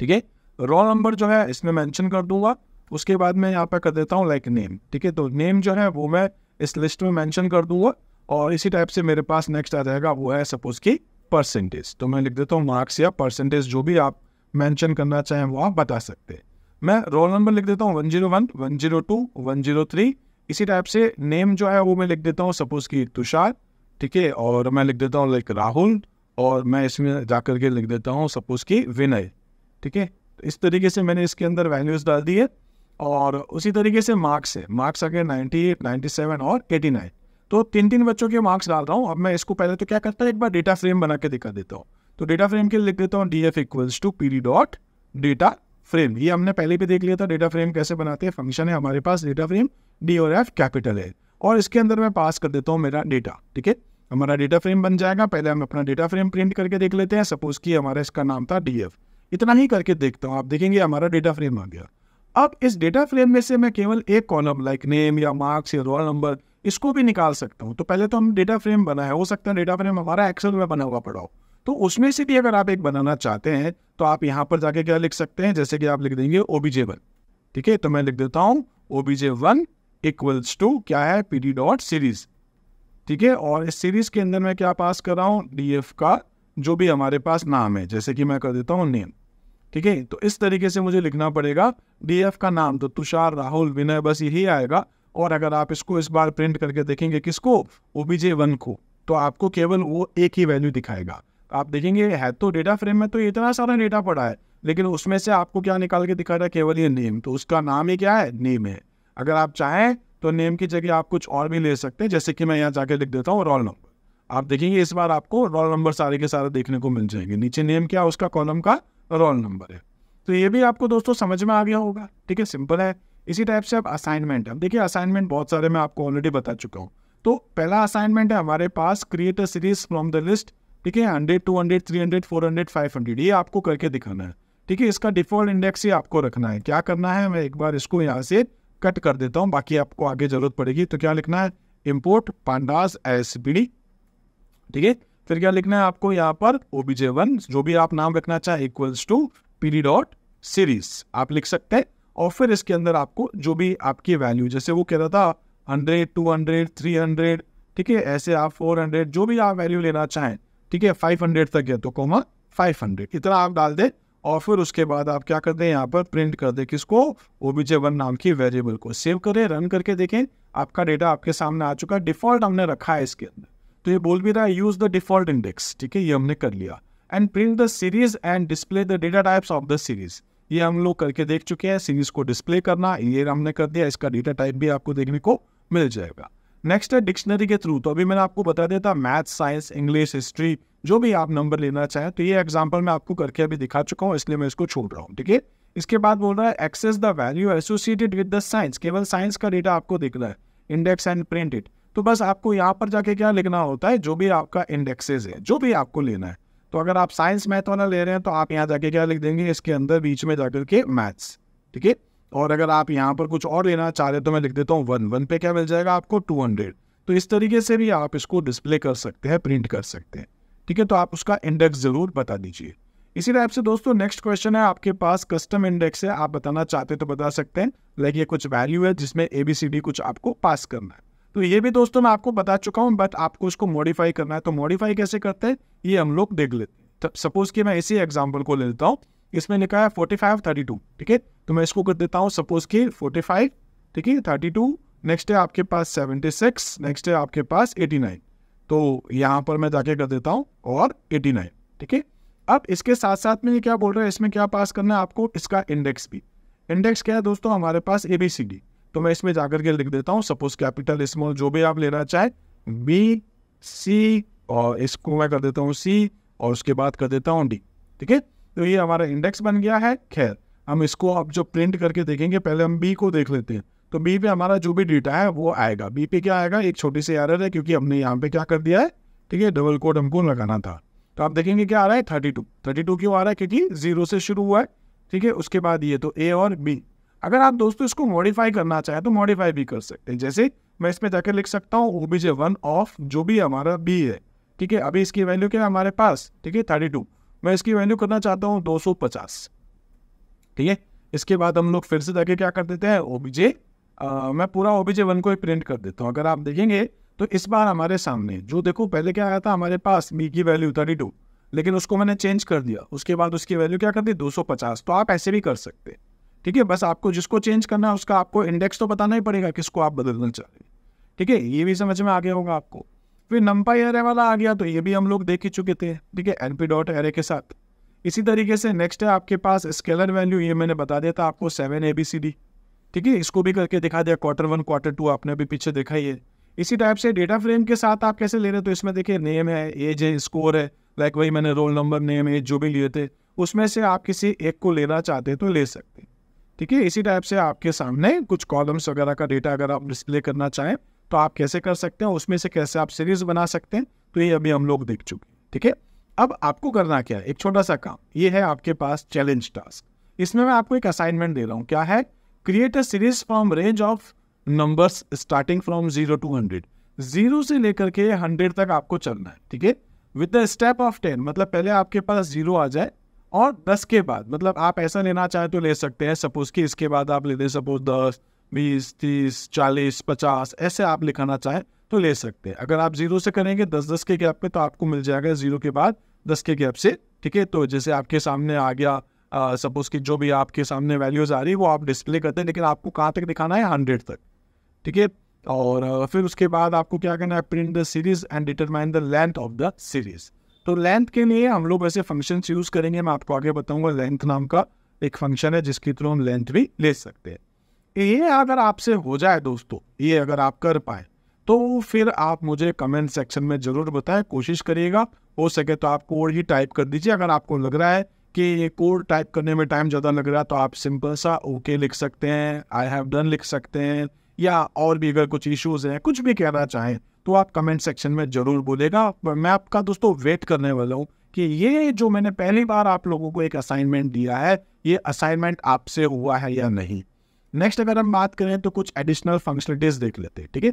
ठीक है रोल नंबर जो है इसमें मैंशन कर दूंगा उसके बाद मैं यहाँ पर कर देता हूँ लाइक नेम ठीक है तो नेम जो है वो मैं इस लिस्ट में मैंशन कर दूंगा और इसी टाइप से मेरे पास नेक्स्ट आ जाएगा वो है सपोज़ की परसेंटेज तो मैं लिख देता हूँ मार्क्स या परसेंटेज जो भी आप मैंशन करना चाहें वो आप बता सकते हैं मैं रोल नंबर लिख देता हूँ one zero one one zero two one zero three इसी टाइप से नेम जो है वो मैं लिख देता हूँ सपोज़ की तुषार ठीक है और मैं लिख देता हूँ लाइक राहुल और मैं इसमें जा करके लिख देता हूँ सपोज़ की विनय ठीक है तो इस तरीके से मैंने इसके अंदर वैल्यूज़ डाल दी है और उसी तरीके से मार्क्स है मार्क्स आ गए नाइन्टी एट नाइन्टी सेवन और एटी नाइन तो तीन तीन बच्चों के मार्क्स डाल रहा हूँ अब मैं इसको पहले तो क्या करता है एक बार डेटा फ्रेम बना के दिखा देता हूँ तो डेटा फ्रेम के लिए लिख देता हूँ D F equals to P D dot data frame ये हमने पहले भी देख लिया था डेटा फ्रेम कैसे बनाते हैं फंक्शन है हमारे पास डेटा फ्रेम डी और एफ कैपिटल है और इसके अंदर मैं पास कर देता हूँ मेरा डेटा ठीक है हमारा डेटा फ्रेम बन जाएगा पहले हम अपना डेटा फ्रेम प्रिंट करके देख लेते हैं सपोज कि हमारा इसका नाम था डी एफ इतना ही करके देखता हूँ आप देखेंगे हमारा डेटा फ्रेम आ गया अब इस डेटा फ्रेम में से मैं केवल एक कॉलम लाइक नेम या मार्क्स या रोल नंबर इसको भी निकाल सकता हूँ तो पहले तो हम डेटा फ्रेम बना है हो सकता है डेटा फ्रेम हमारा एक्सेल में बना हुआ पड़ा हो तो उसमें से भी अगर आप एक बनाना चाहते हैं तो आप यहाँ पर जाके क्या लिख सकते हैं जैसे कि आप लिख देंगे ओबीजे वन ठीक है तो मैं लिख देता हूँ ओबीजे वन इक्वल्स टू क्या है पी डी डॉट सीरीज ठीक है और इस सीरीज के अंदर मैं क्या पास कर रहा हूँ डी एफ का जो भी हमारे पास नाम है जैसे कि मैं कर देता हूँ नेम ठीक है तो इस तरीके से मुझे लिखना पड़ेगा डी एफ का नाम तो तुषार राहुल विनय बस यही आएगा और अगर आप इसको इस बार प्रिंट करके देखेंगे किसको ओबीजे वन को तो आपको केवल वो एक ही वैल्यू दिखाएगा आप देखेंगे है तो डेटा फ्रेम में तो इतना सारा डेटा पड़ा है लेकिन उसमें से आपको क्या निकाल के दिखा रहा है केवल ये नेम तो उसका नाम ही क्या है नेम है अगर आप चाहें तो नेम की जगह आप कुछ और भी ले सकते हैं जैसे कि मैं यहाँ जाके लिख देता हूँ रोल नंबर आप देखेंगे इस बार आपको रोल नंबर सारे के सारे देखने को मिल जाएंगे नीचे नेम क्या उसका कॉलम का रोल नंबर है तो ये भी आपको दोस्तों समझ में आ गया होगा ठीक है सिंपल है इसी टाइप से अब असाइनमेंट है देखिए असाइनमेंट बहुत सारे मैं आपको ऑलरेडी बता चुका हूँ तो पहला असाइनमेंट है हमारे पास create a series from the list ठीक है hundred two hundred three hundred four hundred five hundred ये आपको करके दिखाना है ठीक है इसका डिफॉल्ट इंडेक्स ही आपको रखना है क्या करना है मैं एक बार इसको यहाँ से कट कर देता हूँ बाकी आपको आगे जरूरत पड़ेगी तो क्या लिखना है इम्पोर्ट पांडास एस ठीक है फिर क्या लिखना है आपको यहाँ पर ओबीजे वन जो भी आप नाम रखना चाहे equals to PD dot series आप लिख सकते हैं और फिर इसके अंदर आपको जो भी आपकी वैल्यू जैसे वो कह रहा था hundred two hundred three hundred ठीक है ऐसे आप फोर हंड्रेड जो भी आप वैल्यू लेना चाहें ठीक है फाइव हंड्रेड तक है तो कोमा फाइव हंड्रेड इतना आप डाल दें और फिर उसके बाद आप क्या कर दें यहाँ पर प्रिंट कर दें किसको ओबीजे वन नाम की वेरिएबल को सेव करें रन करके देखें आपका डेटा आपके सामने आ चुका है डिफॉल्ट हमने रखा है इसके अंदर तो ये बोल भी रहा है यूज द डिफॉल्ट इंडेक्स ठीक है ये हमने कर लिया and print the series and display the data types of the series ये हम लोग करके देख चुके हैं सीरीज को डिस्प्ले करना ये हमने कर दिया इसका डेटा टाइप भी आपको देखने को मिल जाएगा नेक्स्ट है डिक्शनरी के थ्रू तो अभी मैंने आपको बता दिया था मैथ साइंस इंग्लिश हिस्ट्री जो भी आप नंबर लेना चाहें तो ये एग्जाम्पल मैं आपको करके अभी दिखा चुका हूँ इसलिए मैं इसको छोड़ रहा हूँ ठीक है इसके बाद बोल रहा है access the value associated with the science केवल साइंस का डेटा आपको दिख रहा है इंडेक्स एंड प्रिंटेड तो बस आपको यहाँ पर जाके क्या लिखना होता है जो भी आपका इंडेक्सेज है जो भी आपको लेना है तो अगर आप साइंस मैथ वाला ले रहे हैं तो आप यहाँ जाके क्या लिख देंगे इसके अंदर बीच में जाकर के मैथ्स ठीक है और अगर आप यहाँ पर कुछ और लेना चाह रहे तो मैं लिख देता हूँ वन वन पे क्या मिल जाएगा आपको टू हंड्रेड तो इस तरीके से भी आप इसको डिस्प्ले कर सकते हैं प्रिंट कर सकते हैं ठीक है तो आप उसका इंडेक्स ज़रूर बता दीजिए इसी टाइप से दोस्तों नेक्स्ट क्वेश्चन है आपके पास कस्टम इंडेक्स है आप बताना चाहते तो बता सकते हैं लाइक ये कुछ वैल्यू है जिसमें ए बी सी डी कुछ आपको पास करना है तो ये भी दोस्तों मैं आपको बता चुका हूँ बट आपको उसको मॉडिफाई करना है तो मॉडिफाई कैसे करते हैं ये हम लोग देख लेते हैं सपोज तो कि मैं इसी एग्जाम्पल को ले लेता हूँ इसमें लिखा है फोर्टी फाइव थर्टी टू ठीक है तो मैं इसको कर देता हूँ सपोज कि फोर्टी फाइव ठीक है थर्टी टू नेक्स्ट है आपके पास सेवेंटी सिक्स नेक्स्ट है आपके पास एटी नाइन तो यहाँ पर मैं जाके कर देता हूँ और एटी नाइन ठीक है अब इसके साथ साथ में ये क्या बोल रहा है इसमें क्या पास करना है आपको इसका इंडेक्स भी इंडेक्स क्या है दोस्तों हमारे पास ए बी सी डी तो मैं इसमें जाकर के लिख देता हूँ सपोज कैपिटल स्मॉल जो भी आप लेना चाहे बी सी और इसको मैं कर देता हूँ सी और उसके बाद कर देता हूँ डी ठीक है तो ये हमारा इंडेक्स बन गया है खैर हम इसको अब जो प्रिंट करके देखेंगे पहले हम बी को देख लेते हैं तो बी पे हमारा जो भी डेटा है वो आएगा बी पे क्या आएगा एक छोटी सी एरर है क्योंकि हमने यहाँ पे क्या कर दिया है ठीक है डबल कोड हमको लगाना था तो आप देखेंगे क्या आ रहा है थर्टी टू थर्टी टू क्यों आ रहा है क्योंकि जीरो से शुरू हुआ है ठीक है उसके बाद ये तो ए और बी अगर आप दोस्तों इसको मॉडिफाई करना चाहें तो मॉडिफाई भी कर सकते हैं जैसे मैं इसमें जाकर लिख सकता हूँ ओबीजे वन ऑफ जो भी हमारा बी है ठीक है अभी इसकी वैल्यू क्या है हमारे पास ठीक है थर्टी टू मैं इसकी वैल्यू करना चाहता हूँ दो सौ पचास ठीक है इसके बाद हम लोग फिर से जाके क्या कर देते हैं ओबीजे मैं पूरा ओबीजे वन को ही प्रिंट कर देता हूँ अगर आप देखेंगे तो इस बार हमारे सामने जो देखो पहले क्या आया था हमारे पास बी की वैल्यू थर्टी टू लेकिन उसको मैंने चेंज कर दिया उसके बाद उसकी वैल्यू क्या कर दी पचास तो आप ऐसे भी कर सकते हैं ठीक है बस आपको जिसको चेंज करना है उसका आपको इंडेक्स तो बताना ही पड़ेगा किसको आप बदलना चाह रहे ठीक है ये भी समझ में आ गया होगा आपको फिर नम्पाई एरे वाला आ गया तो ये भी हम लोग देख ही चुके थे ठीक है एन पी डॉट एरे के साथ इसी तरीके से नेक्स्ट है आपके पास स्केलर वैल्यू ये मैंने बता दिया था आपको seven A B C D ठीक है इसको भी करके दिखा दिया क्वार्टर वन क्वार्टर टू आपने अभी पीछे देखा ही है इसी टाइप से डेटा फ्रेम के साथ आप कैसे ले रहे हो तो इसमें देखिए नेम है एज है स्कोर है लाइक वही मैंने रोल नंबर नेम एज जो भी लिए थे उसमें से आप किसी एक को लेना चाहते हैं तो ले सकते हैं ठीक है इसी टाइप से आपके सामने कुछ कॉलम्स वगैरह का डेटा अगर आप डिस्प्ले करना चाहें तो आप कैसे कर सकते हैं उसमें से कैसे आप सीरीज बना सकते हैं तो ये अभी हम लोग देख चुके ठीक है अब आपको करना क्या है एक छोटा सा काम ये है आपके पास चैलेंज टास्क इसमें मैं आपको एक असाइनमेंट दे रहा हूँ क्या है create a series from range of numbers starting from zero to hundred zero से लेकर के हंड्रेड तक आपको चलना है ठीक है with the step of ten मतलब पहले आपके पास जीरो आ जाए और दस के बाद मतलब आप ऐसा लेना चाहे तो ले सकते हैं सपोज कि इसके बाद आप ले दें सपोज दस बीस तीस चालीस पचास ऐसे आप लिखाना चाहें तो ले सकते हैं अगर आप जीरो से करेंगे दस दस के गैप पे तो आपको मिल जाएगा जीरो के बाद दस के गैप से ठीक है तो जैसे आपके सामने आ गया सपोज कि जो भी आपके सामने वैल्यूज आ रही है वो आप डिस्प्ले करते हैं लेकिन आपको कहाँ तक दिखाना है हंड्रेड तक ठीक है और फिर उसके बाद आपको क्या करना है print the series and determine the length of the series तो लेंथ के लिए हम लोग ऐसे फंक्शन यूज़ करेंगे मैं आपको आगे बताऊंगा लेंथ नाम का एक फंक्शन है जिसके थ्रू हम लेंथ भी ले सकते हैं ये अगर आपसे हो जाए दोस्तों ये अगर आप कर पाए तो फिर आप मुझे कमेंट सेक्शन में ज़रूर बताएं कोशिश करिएगा हो सके तो आप कोड ही टाइप कर दीजिए अगर आपको लग रहा है कि ये कोड टाइप करने में टाइम ज़्यादा लग रहा है तो आप सिंपल सा ओके लिख सकते हैं आई हैव डन लिख सकते हैं या और भी अगर कुछ इश्यूज हैं कुछ भी कहना चाहें तो आप कमेंट सेक्शन में ज़रूर बोलेगा मैं आपका दोस्तों वेट करने वाला हूँ कि ये जो मैंने पहली बार आप लोगों को एक असाइनमेंट दिया है ये असाइनमेंट आपसे हुआ है या नहीं नेक्स्ट अगर हम बात करें तो कुछ एडिशनल फंक्शनलिटीज़ देख लेते हैं ठीक है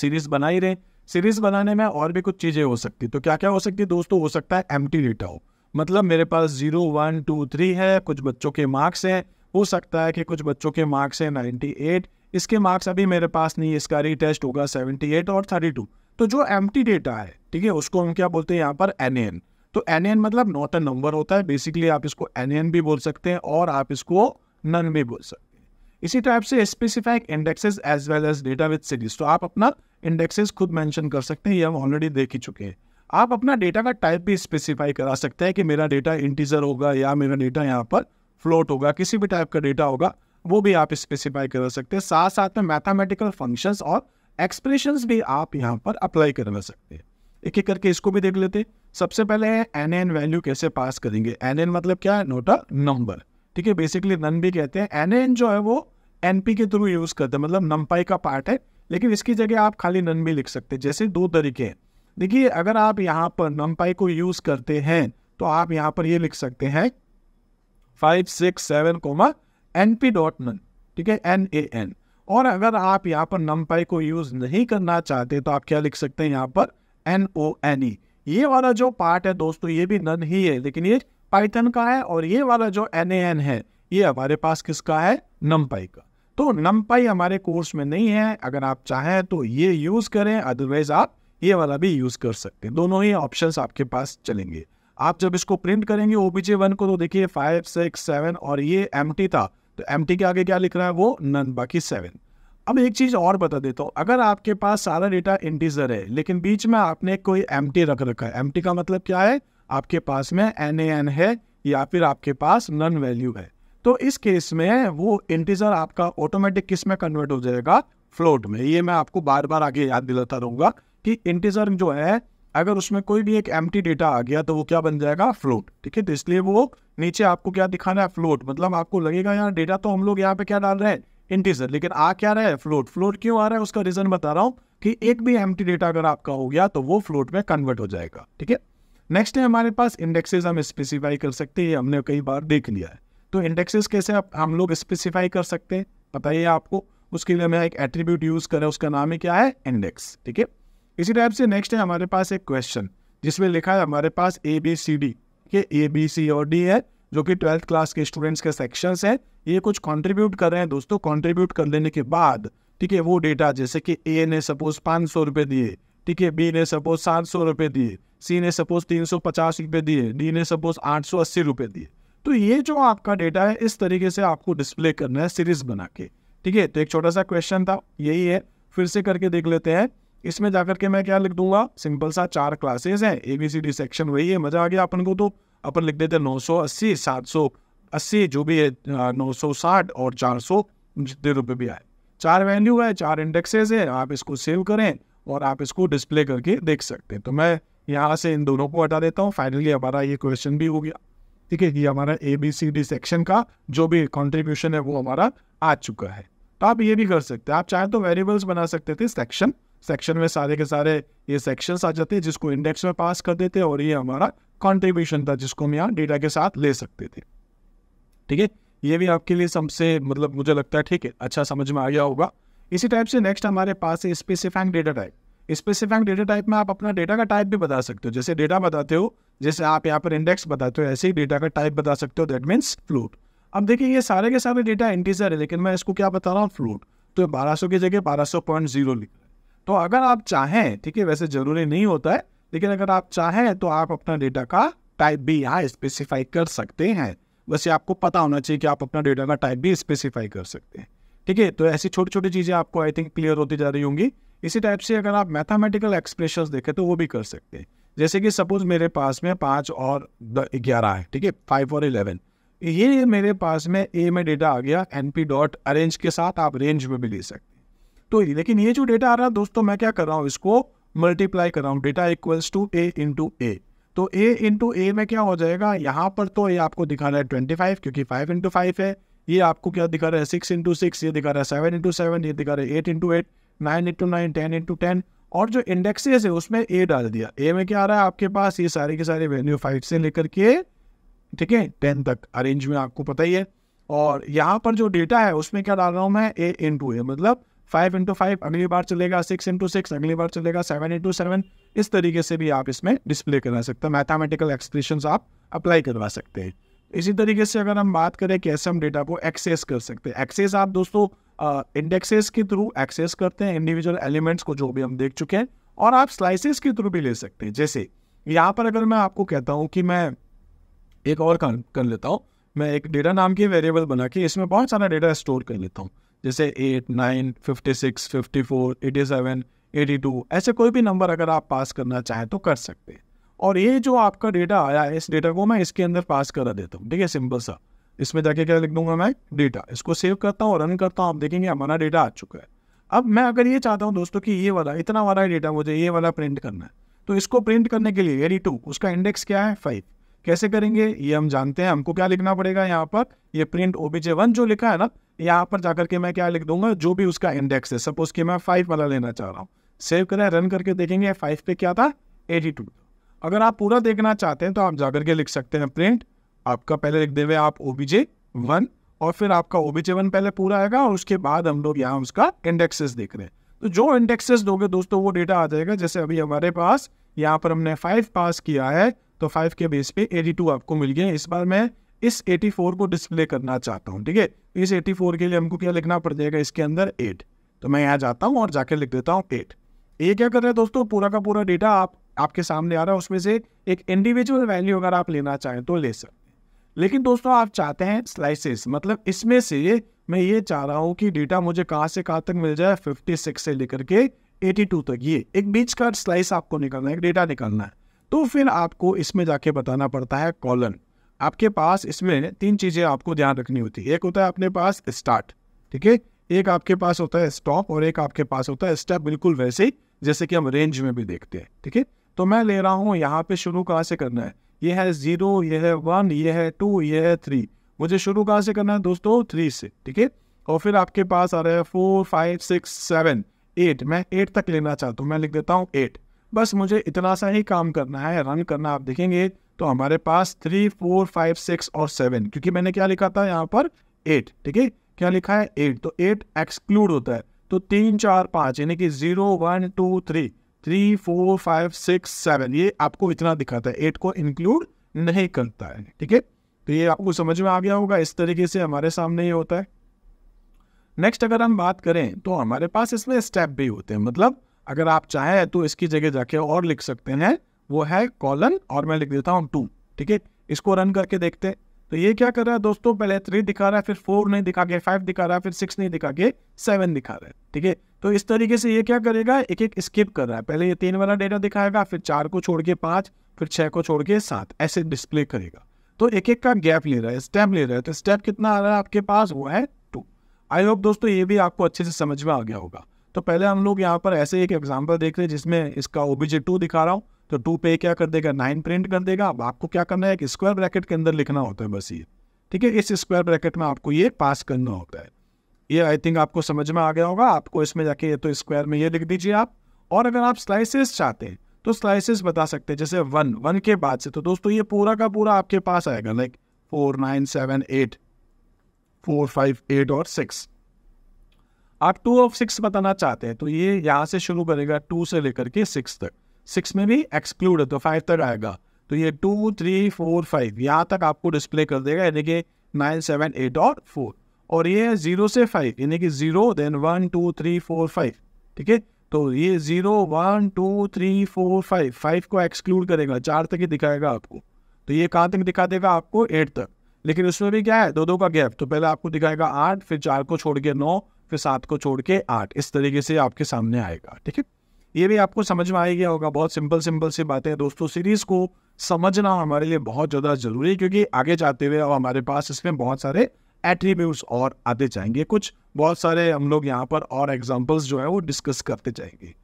सीरीज़ बना ही रहे सीरीज़ बनाने में और भी कुछ चीज़ें हो सकती तो क्या क्या हो सकती है दोस्तों हो सकता है एम टी डेटा हो मतलब मेरे पास जीरो वन टू थ्री है कुछ बच्चों के मार्क्स हैं हो सकता है कि कुछ बच्चों के मार्क्स हैं नाइन्टी एट इसके मार्क्स अभी मेरे पास नहीं इसका रीटेस्ट होगा 78 और 32 तो जो एम डेटा है ठीक है उसको हम क्या बोलते हैं यहाँ पर एन तो एन मतलब नॉट अ नंबर होता है बेसिकली आप इसको एन भी बोल सकते हैं और आप इसको नन भी बोल सकते हैं इसी टाइप से specific indexes as well as data with series तो आप अपना इंडेक्सेज खुद मैंशन कर सकते हैं ये हम ऑलरेडी देख ही चुके हैं आप अपना डेटा का टाइप भी स्पेसिफाई करा सकते हैं कि मेरा डेटा इंटीजर होगा या मेरा डेटा यहाँ पर फ्लोट होगा किसी भी टाइप का डेटा होगा वो भी आप स्पेसिफाई कर सकते हैं साथ साथ में मैथमेटिकल फंक्शन और एक्सप्रेशन भी आप यहाँ पर अप्लाई करवा सकते हैं एक एक करके इसको भी देख लेते सबसे पहले है एन एन वैल्यू कैसे पास करेंगे एन एन मतलब क्या है नोट अ नंबर ठीक है बेसिकली नन भी कहते हैं एन एन जो है वो एन पी के थ्रू यूज़ करते हैं मतलब नम्पाई का पार्ट है लेकिन इसकी जगह आप खाली नन भी लिख सकते हैं जैसे दो तरीके हैं देखिए अगर आप यहाँ पर नम्पाई को यूज़ करते हैं तो आप यहाँ पर ये लिख सकते हैं five six seven comma N P dot nan ठीक है एन ए एन और अगर आप यहाँ पर नम को यूज़ नहीं करना चाहते तो आप क्या लिख सकते हैं यहाँ पर एन ओ एन ई ये वाला जो पार्ट है दोस्तों ये भी नन ही है लेकिन ये पाइथन का है और ये वाला जो एन ए एन है ये हमारे पास किसका है नम का तो नम हमारे कोर्स में नहीं है अगर आप चाहें तो ये यूज़ करें अदरवाइज आप ये वाला भी यूज़ कर सकते हैं दोनों ही ऑप्शंस आपके पास चलेंगे आप जब इसको प्रिंट करेंगे ओबीजे वन को तो देखिए फाइव सिक्स सेवन और ये एम था तो एम के आगे क्या लिख रहा है वो नन बाकी सेवन अब एक चीज़ और बता देता हूँ अगर आपके पास सारा डेटा इंटीजर है लेकिन बीच में आपने कोई एम रख रखा है एम का मतलब क्या है आपके पास में एन ए एन है या फिर आपके पास नन वैल्यू है तो इस केस में वो इंटीजर आपका ऑटोमेटिक किस में कन्वर्ट हो जाएगा फ्लोट में ये मैं आपको बार बार आगे याद दिलाता रहूंगा कि इंटीजर जो है अगर उसमें कोई भी एक एम डेटा आ गया तो वो क्या बन जाएगा फ्लोट ठीक है तो इसलिए वो नीचे आपको क्या दिखाना है फ्लोट मतलब आपको लगेगा यार डेटा तो हम लोग यहाँ पे क्या डाल रहे हैं इंटीजर लेकिन आ क्या रहा है फ्लोट फ्लोट क्यों आ रहा है उसका रीजन बता रहा हूँ कि एक भी एम डेटा अगर आपका हो गया तो वो फ्लोट में कन्वर्ट हो जाएगा ठीक है नेक्स्ट है हमारे पास इंडेक्सेस हम स्पेसिफाई कर सकते हैं हमने कई बार देख लिया है तो इंडेक्सेस कैसे आप हम लोग स्पेसिफाई कर सकते हैं बताइए आपको उसके लिए मैं एक एट्रीब्यूट यूज करें उसका नाम ही क्या है इंडेक्स ठीक है इसी टाइप से नेक्स्ट है हमारे पास एक क्वेश्चन जिसमें लिखा है हमारे पास ए बी सी डी ये ए बी सी और डी है जो कि ट्वेल्थ क्लास के स्टूडेंट्स के सेक्शन है ये कुछ कॉन्ट्रीब्यूट कर रहे हैं दोस्तों कॉन्ट्रीब्यूट कर लेने के बाद ठीक है वो डेटा जैसे कि ए ने सपोज पाँच सौ रुपये दिए ठीक है बी ने सपोज सात सौ रुपये दिए सी ने सपोज तीन सौ पचास रुपये दिए डी ने सपोज आठ सौ अस्सी रुपये दिए तो ये जो आपका डेटा है इस तरीके से आपको डिस्प्ले करना है सीरीज बना के ठीक है तो एक छोटा सा क्वेश्चन था यही है फिर से करके देख लेते हैं इसमें जाकर के मैं क्या लिख दूंगा सिंपल सा चार क्लासेस हैं A B C D section वही है मजा आ गया अपन को तो अपन लिख देते नौ सौ अस्सी सात सौ अस्सी जो भी है नौ सौ साठ और चार सौ जितने रुपये भी आए चार वैल्यू है चार इंडेक्सेस है आप इसको सेव करें और आप इसको डिस्प्ले करके देख सकते हैं तो मैं यहाँ से इन दोनों को हटा देता हूँ फाइनली हमारा ये क्वेश्चन भी हो गया ठीक है ये हमारा A B C D section का जो भी कॉन्ट्रीब्यूशन है वो हमारा आ चुका है तो आप ये भी कर सकते हैं आप चाहे तो वेरिएबल्स बना सकते थे सेक्शन सेक्शन में सारे के सारे ये सेक्शंस आ जाते हैं जिसको इंडेक्स में पास कर देते और ये हमारा कॉन्ट्रीब्यूशन था जिसको हम यहाँ डेटा के साथ ले सकते थे ठीक है ये भी आपके लिए सबसे मतलब मुझे लगता है ठीक है अच्छा समझ में आ गया होगा इसी टाइप से नेक्स्ट हमारे पास है specifying data type specifying data type में आप अपना डेटा का टाइप भी बता सकते हो जैसे डेटा बताते हो जैसे आप यहाँ पर इंडेक्स बताते हो ऐसे ही डेटा का टाइप बता सकते हो दैट मीन्स फ्लूट अब देखिए ये सारे के सारे डेटा इंटीजर है लेकिन मैं इसको क्या बता रहा हूँ फ्लूट तो बारह की जगह बारह पॉइंट जीरो लिखा तो अगर आप चाहें ठीक है वैसे जरूरी नहीं होता है लेकिन अगर आप चाहें तो आप अपना डेटा का टाइप भी यहाँ स्पेसिफाई कर सकते हैं वैसे आपको पता होना चाहिए कि आप अपना डेटा का टाइप भी स्पेसिफाई कर सकते हैं ठीक है तो ऐसी छोटी छोटी चीज़ें आपको आई थिंक क्लियर होती जा रही होंगी इसी टाइप से अगर आप मैथामेटिकल एक्सप्रेशन देखें तो वो भी कर सकते हैं जैसे कि सपोज मेरे पास में पाँच और ग्यारह है ठीक है फाइव और इलेवन ये मेरे पास में ए में डेटा आ गया एन पी डॉट अरेंज के साथ आप रेंज में भी ले सकते तो ही लेकिन ये जो डेटा आ रहा है दोस्तों मैं क्या कर रहा हूँ इसको मल्टीप्लाई कर रहा हूँ data equals to A into A तो ए इंटू ए में क्या हो जाएगा यहाँ पर तो ये आपको दिखा रहा है ट्वेंटी फाइव क्योंकि फाइव इंटू फाइव है ये आपको क्या दिखा रहा है सिक्स इंटू सिक्स ये दिखा रहा है सेवन इंटू सेवन ये दिखा रहा है eight into eight nine into nine ten into ten और जो इंडेक्सेस है उसमें ए डाल दिया ए में क्या आ रहा है आपके पास ये सारे के सारे वैल्यू फाइव से लेकर के ठीक है टेन तक अरेंज में आपको पता ही है और यहाँ पर जो डेटा है उसमें क्या डाल रहा हूँ मैं ए इंटू ए मतलब फाइव इंटू फाइव अगली बार चलेगा सिक्स इंटू सिक्स अगली बार चलेगा सेवन इंटू सेवन इस तरीके से भी आप इसमें डिस्प्ले करवा सकते हैं मैथामेटिकल एक्सप्रेशन आप अप्लाई करवा सकते हैं इसी तरीके से अगर हम बात करें कैसे हम डेटा को एक्सेस कर सकते हैं एक्सेस आप दोस्तों इंडेक्सेस के थ्रू एक्सेस करते हैं इंडिविजुअल एलिमेंट्स को जो भी हम देख चुके हैं और आप स्लाइसेस के थ्रू भी ले सकते हैं जैसे यहाँ पर अगर मैं आपको कहता हूँ कि मैं एक और कर, कर लेता हूँ मैं एक डेटा नाम की वेरिएबल बना के इसमें बहुत सारा डेटा स्टोर कर लेता हूँ जैसे eight nine fifty six fifty four eighty seven eighty two ऐसे कोई भी नंबर अगर आप पास करना चाहें तो कर सकते हैं और ये जो आपका डेटा आया है इस डेटा को मैं इसके अंदर पास करा देता हूँ ठीक है सिंपल सा इसमें जाके क्या लिख दूंगा मैं डेटा इसको सेव करता हूँ और रन करता हूँ आप देखेंगे हमारा डेटा आ चुका है अब मैं अगर ये चाहता हूँ दोस्तों कि ये वाला इतना वाला डेटा मुझे ये वाला प्रिंट करना है तो इसको प्रिंट करने के लिए एडी टू उसका इंडेक्स क्या है फाइव कैसे करेंगे ये हम जानते हैं हमको क्या लिखना पड़ेगा यहाँ पर ये प्रिंट ओबीजे वन जो लिखा है ना यहाँ पर जाकर के मैं क्या लिख दूंगा जो भी उसका इंडेक्स है सपोज कि मैं फाइव वाला लेना चाह रहा हूँ सेव करें रन करके देखेंगे फाइव पे क्या था एटी टू अगर आप पूरा देखना चाहते हैं तो आप जाकर के लिख सकते हैं प्रिंट आपका पहले लिख देवे आप ओबीजे वन और फिर आपका ओबीजे वन पहले पूरा आएगा और उसके बाद हम लोग यहाँ उसका इंडेक्सेस देख रहे हैं तो जो इंडेक्सेस दोगे दोस्तों वो डेटा आ जाएगा जैसे अभी हमारे पास यहाँ पर हमने फाइव पास किया है तो फाइव के बेस पे एटी टू आपको मिल गया इस बार मैं इस एटी फोर को डिस्प्ले करना चाहता हूँ ठीक है इस एटी फोर के लिए हमको क्या लिखना पड़ जाएगा इसके अंदर एट तो मैं यहाँ जाता हूँ और जाके लिख देता हूँ एट ये क्या कर रहे हैं दोस्तों पूरा का पूरा डेटा आप आपके सामने आ रहा है उसमें से एक इंडिविजुअल वैल्यू अगर आप लेना चाहें तो ले सकते हैं लेकिन दोस्तों आप चाहते हैं स्लाइसेस मतलब इसमें से मैं ये चाह रहा हूँ कि डेटा मुझे कहाँ से कहाँ तक मिल जाए 56 से लेकर के 82 तक ये एक बीच का स्लाइस आपको निकालना है एक डेटा निकालना है तो फिर आपको इसमें जाके बताना पड़ता है कॉलन आपके पास इसमें तीन चीज़ें आपको ध्यान रखनी होती है एक होता है अपने पास स्टार्ट ठीक है एक आपके पास होता है स्टॉप और एक आपके पास होता है स्टेप बिल्कुल वैसे ही जैसे कि हम रेंज में भी देखते हैं ठीक है तो मैं ले रहा हूँ यहाँ पे शुरू कहाँ से करना है ये है ज़ीरो ये है वन ये है टू ये है थ्री मुझे शुरू कहाँ से करना है दोस्तों थ्री से ठीक है और फिर आपके पास आ रहा है four five six seven eight मैं एट तक लेना चाहता हूँ मैं लिख देता हूँ एट बस मुझे इतना सा ही काम करना है रन करना आप देखेंगे तो हमारे पास थ्री फोर फाइव सिक्स और सेवन क्योंकि मैंने क्या लिखा था यहाँ पर एट ठीक है क्या लिखा है एट तो एट एक्सक्लूड होता है तो तीन चार पाँच यानी कि zero one two three three four five six seven ये आपको इतना दिखाता है एट को इंक्लूड नहीं करता है ठीक है तो ये आपको समझ में आ गया होगा इस तरीके से हमारे सामने ये होता है नेक्स्ट अगर हम बात करें तो हमारे पास इसमें स्टेप भी होते हैं मतलब अगर आप चाहें तो इसकी जगह जाके और लिख सकते हैं वो है कॉलन और मैं लिख देता हूँ टू ठीक है इसको रन करके देखते हैं तो ये क्या कर रहा है दोस्तों पहले थ्री दिखा रहा है फिर फोर नहीं दिखा के फाइव दिखा रहा है फिर सिक्स नहीं दिखा के सेवन दिखा रहा है ठीक है तो इस तरीके से ये क्या करेगा एक एक स्किप कर रहा है पहले ये तीन वाला डेटा दिखाएगा फिर चार को छोड़ के पाँच फिर छः को छोड़ के सात ऐसे डिस्प्ले करेगा तो एक एक का गैप ले रहा है स्टेप ले रहा है तो स्टेप कितना आ रहा है आपके पास वो है टू आई होप दोस्तों ये भी आपको अच्छे से समझ में आ गया होगा तो पहले हम लोग यहाँ पर ऐसे एक एग्जाम्पल देख रहे हैं जिसमें इसका ओबीजे टू दिखा रहा हूँ तो टू पे क्या कर देगा नाइन प्रिंट कर देगा अब आपको क्या करना है एक स्क्वायर ब्रैकेट के अंदर लिखना होता है बस ये ठीक है इस स्क्वायर ब्रैकेट में आपको ये पास करना होता है ये आई थिंक आपको समझ में आ गया होगा आपको इसमें जाके ये तो स्क्वायर में ये लिख दीजिए आप और अगर आप स्लाइसेस चाहते हैं तो स्लाइसेस बता सकते हैं जैसे वन वन के बाद से तो दोस्तों ये पूरा का पूरा आपके पास आएगा like four nine seven eight four five eight और सिक्स आप टू ऑफ सिक्स बताना चाहते हैं तो ये यहाँ से शुरू करेगा टू से लेकर के सिक्स तक सिक्स में भी एक्सक्लूड है तो फाइव तक आएगा तो ये टू थ्री फोर फाइव यहाँ तक आपको डिस्प्ले कर देगा यानी कि नाइन सेवन एट और फोर और ये है जीरो से फाइव यानी कि zero then one two three four five ठीक है तो ये zero one two three four five five को एक्सक्लूड करेगा चार तक ही दिखाएगा आपको तो ये कहाँ तक दिखा देगा आपको एट तक लेकिन उसमें भी क्या है दो दो का गैप तो पहले आपको दिखाएगा आठ फिर चार को छोड़ के नौ फिर सात को छोड़ के आठ इस तरीके से आपके सामने आएगा ठीक है ये भी आपको समझ में आ गया होगा बहुत सिंपल सिंपल सी बातें दोस्तों सीरीज़ को समझना हमारे लिए बहुत ज़्यादा ज़रूरी है क्योंकि आगे जाते हुए अब हमारे पास इसमें बहुत सारे एट्रीब्यूट्स और आते जाएंगे कुछ बहुत सारे हम लोग यहाँ पर और एग्जाम्पल्स जो है वो डिस्कस करते जाएंगे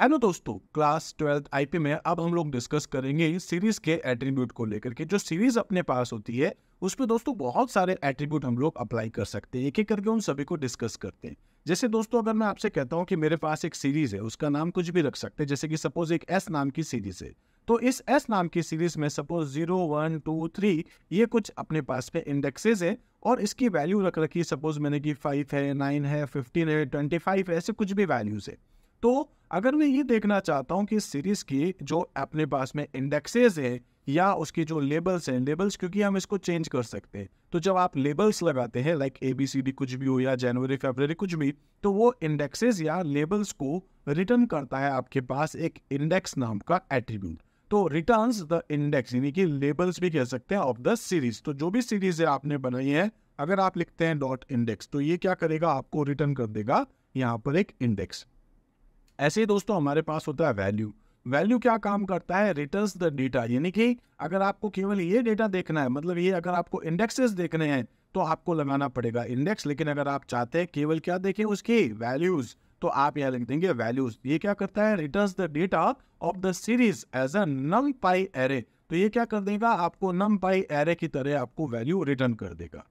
हेलो दोस्तों क्लास ट्वेल्थ आईपी में अब हम लोग डिस्कस करेंगे सीरीज के एट्रीब्यूट को लेकर के जो सीरीज अपने पास होती है उसमें दोस्तों बहुत सारे एट्रीब्यूट हम लोग अप्लाई कर सकते हैं एक एक करके उन सभी को डिस्कस करते हैं जैसे दोस्तों अगर मैं आपसे कहता हूँ कि मेरे पास एक सीरीज है उसका नाम कुछ भी रख सकते हैं जैसे कि सपोज एक एस नाम की सीरीज है तो इस एस नाम की सीरीज में suppose zero one two three ये कुछ अपने पास पे इंडेक्सेज है और इसकी वैल्यू रख रखी सपोज मैंने कि फाइव है नाइन है फिफ्टीन है ट्वेंटी फाइव है ऐसे कुछ भी वैल्यूज है तो अगर मैं ये देखना चाहता हूँ कि इस सीरीज की जो अपने पास में इंडेक्सेज है या उसकी जो लेबल्स हैं लेबल्स क्योंकि हम इसको चेंज कर सकते हैं तो जब आप लेबल्स लगाते हैं like A B C D कुछ भी हो या जनवरी फेबररी कुछ भी तो वो इंडेक्सेज या लेबल्स को रिटर्न करता है आपके पास एक इंडेक्स नाम का एट्रीब्यूट तो रिटर्न द इंडेक्स यानी कि लेबल्स भी कह सकते हैं ऑफ द सीरीज तो जो भी सीरीज है आपने बनाई है अगर आप लिखते हैं डॉट इंडेक्स तो ये क्या करेगा आपको रिटर्न कर देगा यहाँ पर एक इंडेक्स ऐसे ही दोस्तों हमारे पास होता है वैल्यू वैल्यू क्या काम करता है रिटर्न्स द डेटा यानी कि अगर आपको केवल ये डेटा देखना है मतलब ये अगर आपको इंडेक्सेस देखने हैं तो आपको लगाना पड़ेगा इंडेक्स लेकिन अगर आप चाहते हैं केवल क्या देखें उसकी वैल्यूज तो आप यहाँ लिख देंगे वैल्यूज ये क्या करता है returns the data of the series as a NumPy array तो ये क्या कर देगा आपको नम पाई एरे की तरह आपको वैल्यू रिटर्न कर देगा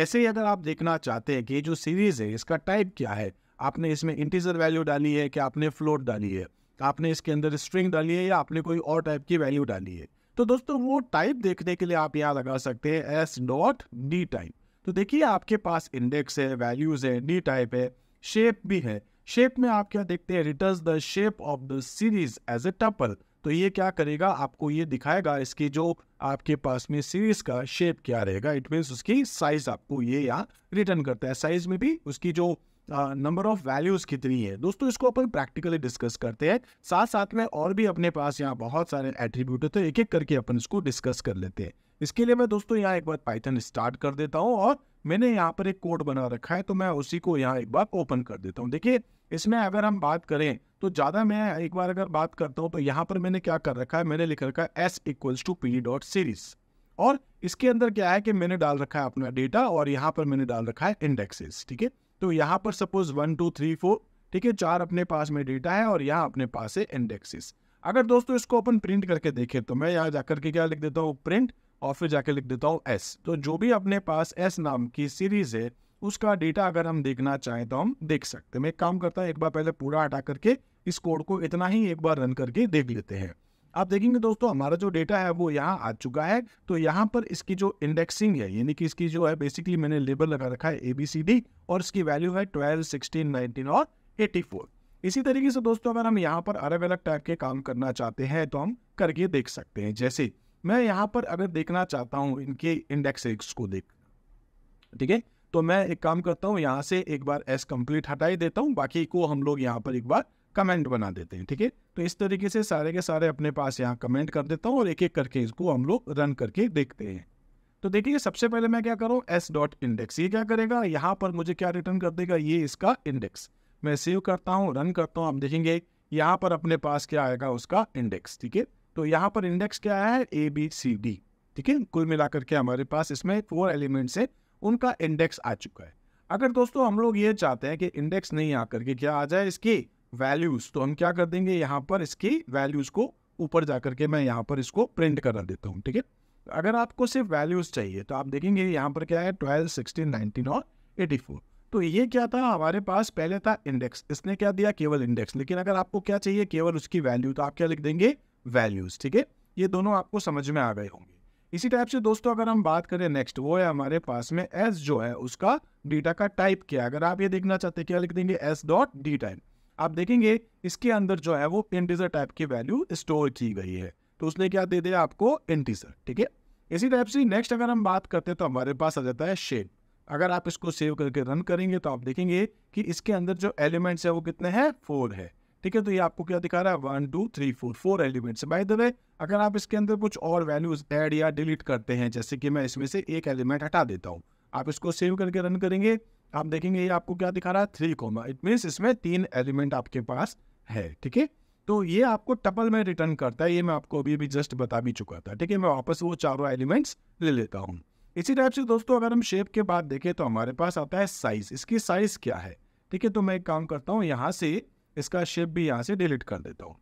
ऐसे ही अगर आप देखना चाहते हैं कि जो सीरीज है इसका टाइप क्या है आपने इसमें इंटीजर वैल्यू डाली है कि आपने फ्लोट डाली है आपने इसके अंदर स्ट्रिंग डाली है या आपने कोई और टाइप की वैल्यू डाली है तो दोस्तों वो टाइप देखने के लिए आप यहाँ लगा सकते हैं एस डॉट डी टाइप तो देखिए आपके पास इंडेक्स है वैल्यूज है डी टाइप है शेप भी है शेप में आप क्या देखते हैं return the shape of the series as a tuple तो ये क्या करेगा आपको ये दिखाएगा इसकी जो आपके पास में सीरीज का शेप क्या रहेगा इट मीन्स उसकी साइज आपको ये यहाँ रिटर्न करता है साइज में भी उसकी जो नंबर ऑफ वैल्यूज कितनी है दोस्तों इसको अपन प्रैक्टिकली डिस्कस करते हैं साथ साथ में और भी अपने पास यहाँ बहुत सारे एट्रीब्यूट है तो एक एक करके अपन इसको डिस्कस कर लेते हैं इसके लिए मैं दोस्तों यहाँ एक बार पाइथन स्टार्ट कर देता हूँ और मैंने यहाँ पर एक कोड बना रखा है तो मैं उसी को यहाँ एक बार ओपन कर देता हूँ देखिए इसमें अगर हम बात करें तो ज़्यादा मैं एक बार अगर बात करता हूँ तो यहाँ पर मैंने क्या कर रखा है मैंने लिख रखा है S equals to P dot series और इसके अंदर क्या है कि मैंने डाल रखा है अपना डेटा और यहाँ पर मैंने डाल रखा है इंडेक्सेस ठीक है तो यहाँ पर suppose one two three four ठीक है चार अपने पास में डेटा है और यहाँ अपने पास है इंडेक्सेस अगर दोस्तों इसको अपन प्रिंट करके देखें तो मैं यहाँ जाकर के क्या लिख देता हूँ प्रिंट और फिर जाके लिख देता हूँ एस तो जो भी अपने पास एस नाम की सीरीज है उसका डेटा अगर हम देखना चाहें तो हम देख सकते हैं मैं एक काम करता हूँ एक बार पहले पूरा हटा करके इस कोड को इतना ही एक बार रन करके देख लेते हैं आप देखेंगे दोस्तों हमारा जो डेटा है वो यहाँ आ चुका है तो यहाँ पर इसकी जो इंडेक्सिंग है यानी कि इसकी जो है बेसिकली मैंने लेबल लगा रखा है ए बी सी डी और इसकी वैल्यू है ट्वेल्व सिक्सटीन नाइनटीन और एटी फोर इसी तरीके से दोस्तों अगर हम यहाँ पर अलग अलग टाइप के काम करना चाहते हैं तो हम करके देख सकते हैं जैसे मैं यहाँ पर अगर देखना चाहता हूँ इनके इंडेक्स एक्स को देख ठीक है तो मैं एक काम करता हूँ यहाँ से एक बार एस कंप्लीट हटाई देता हूँ बाकी को हम लोग यहाँ पर एक बार कमेंट बना देते हैं ठीक है तो इस तरीके से सारे के सारे अपने पास यहाँ कमेंट कर देता हूँ और एक एक करके इसको हम लोग रन करके देखते हैं तो देखिए सबसे पहले मैं क्या करूँ एस डॉट इंडेक्स ये क्या करेगा यहाँ पर मुझे क्या रिटर्न कर देगा ये इसका इंडेक्स मैं सेव करता हूँ रन करता हूँ आप देखेंगे यहाँ पर अपने पास क्या आएगा उसका इंडेक्स ठीक है तो यहाँ पर इंडेक्स क्या है ए बी सी डी ठीक है कुल मिलाकर के हमारे पास इसमें फोर एलिमेंट्स है उनका इंडेक्स आ चुका है अगर दोस्तों हम लोग ये चाहते हैं कि इंडेक्स नहीं आकर के क्या आ जाए इसकी वैल्यूज तो हम क्या कर देंगे यहाँ पर इसकी वैल्यूज को ऊपर जा करके मैं यहाँ पर इसको प्रिंट करा देता हूँ ठीक है अगर आपको सिर्फ वैल्यूज चाहिए तो आप देखेंगे यहाँ पर क्या है ट्वेल्व सिक्सटीन नाइनटीन और एटी फोर तो ये क्या था हमारे पास पहले था इंडेक्स इसने क्या दिया केवल इंडेक्स लेकिन अगर आपको क्या चाहिए केवल उसकी वैल्यू तो आप क्या लिख देंगे वैल्यूज ठीक है ये दोनों आपको समझ में आ गए होंगे इसी टाइप से दोस्तों अगर हम बात करें नेक्स्ट वो है हमारे पास में एस जो है उसका डेटा का टाइप क्या अगर आप ये देखना चाहते हैं क्या लिख देंगे एस डॉट डी टाइप आप देखेंगे इसके अंदर जो है वो इंटीजर टाइप की वैल्यू स्टोर की गई है तो उसने क्या दे दिया आपको इंटीजर ठीक है इसी टाइप से नेक्स्ट अगर हम बात करते हैं तो हमारे पास आ जाता है शेप अगर आप इसको सेव करके रन करेंगे तो आप देखेंगे कि इसके अंदर जो एलिमेंट्स है वो कितने हैं फोर है ठीक है तो ये आपको क्या दिखा रहा है one two three four four elements by the way अगर आप इसके अंदर कुछ और वैल्यूज ऐड या डिलीट करते हैं जैसे कि मैं इसमें से एक एलिमेंट हटा देता हूँ आप इसको सेव करके रन करेंगे आप देखेंगे ये आपको क्या दिखा रहा है थ्री कोमा इट मीन्स इसमें तीन एलिमेंट आपके पास है ठीक है तो ये आपको टपल में रिटर्न करता है ये मैं आपको अभी भी जस्ट बता भी चुका था ठीक है मैं वापस वो चारों एलिमेंट्स ले लेता हूँ इसी टाइप से दोस्तों अगर हम शेप के बाद देखें तो हमारे पास आता है साइज इसकी साइज क्या है ठीक है तो मैं एक काम करता हूँ यहाँ से इसका शेप भी यहाँ से डिलीट कर देता हूँ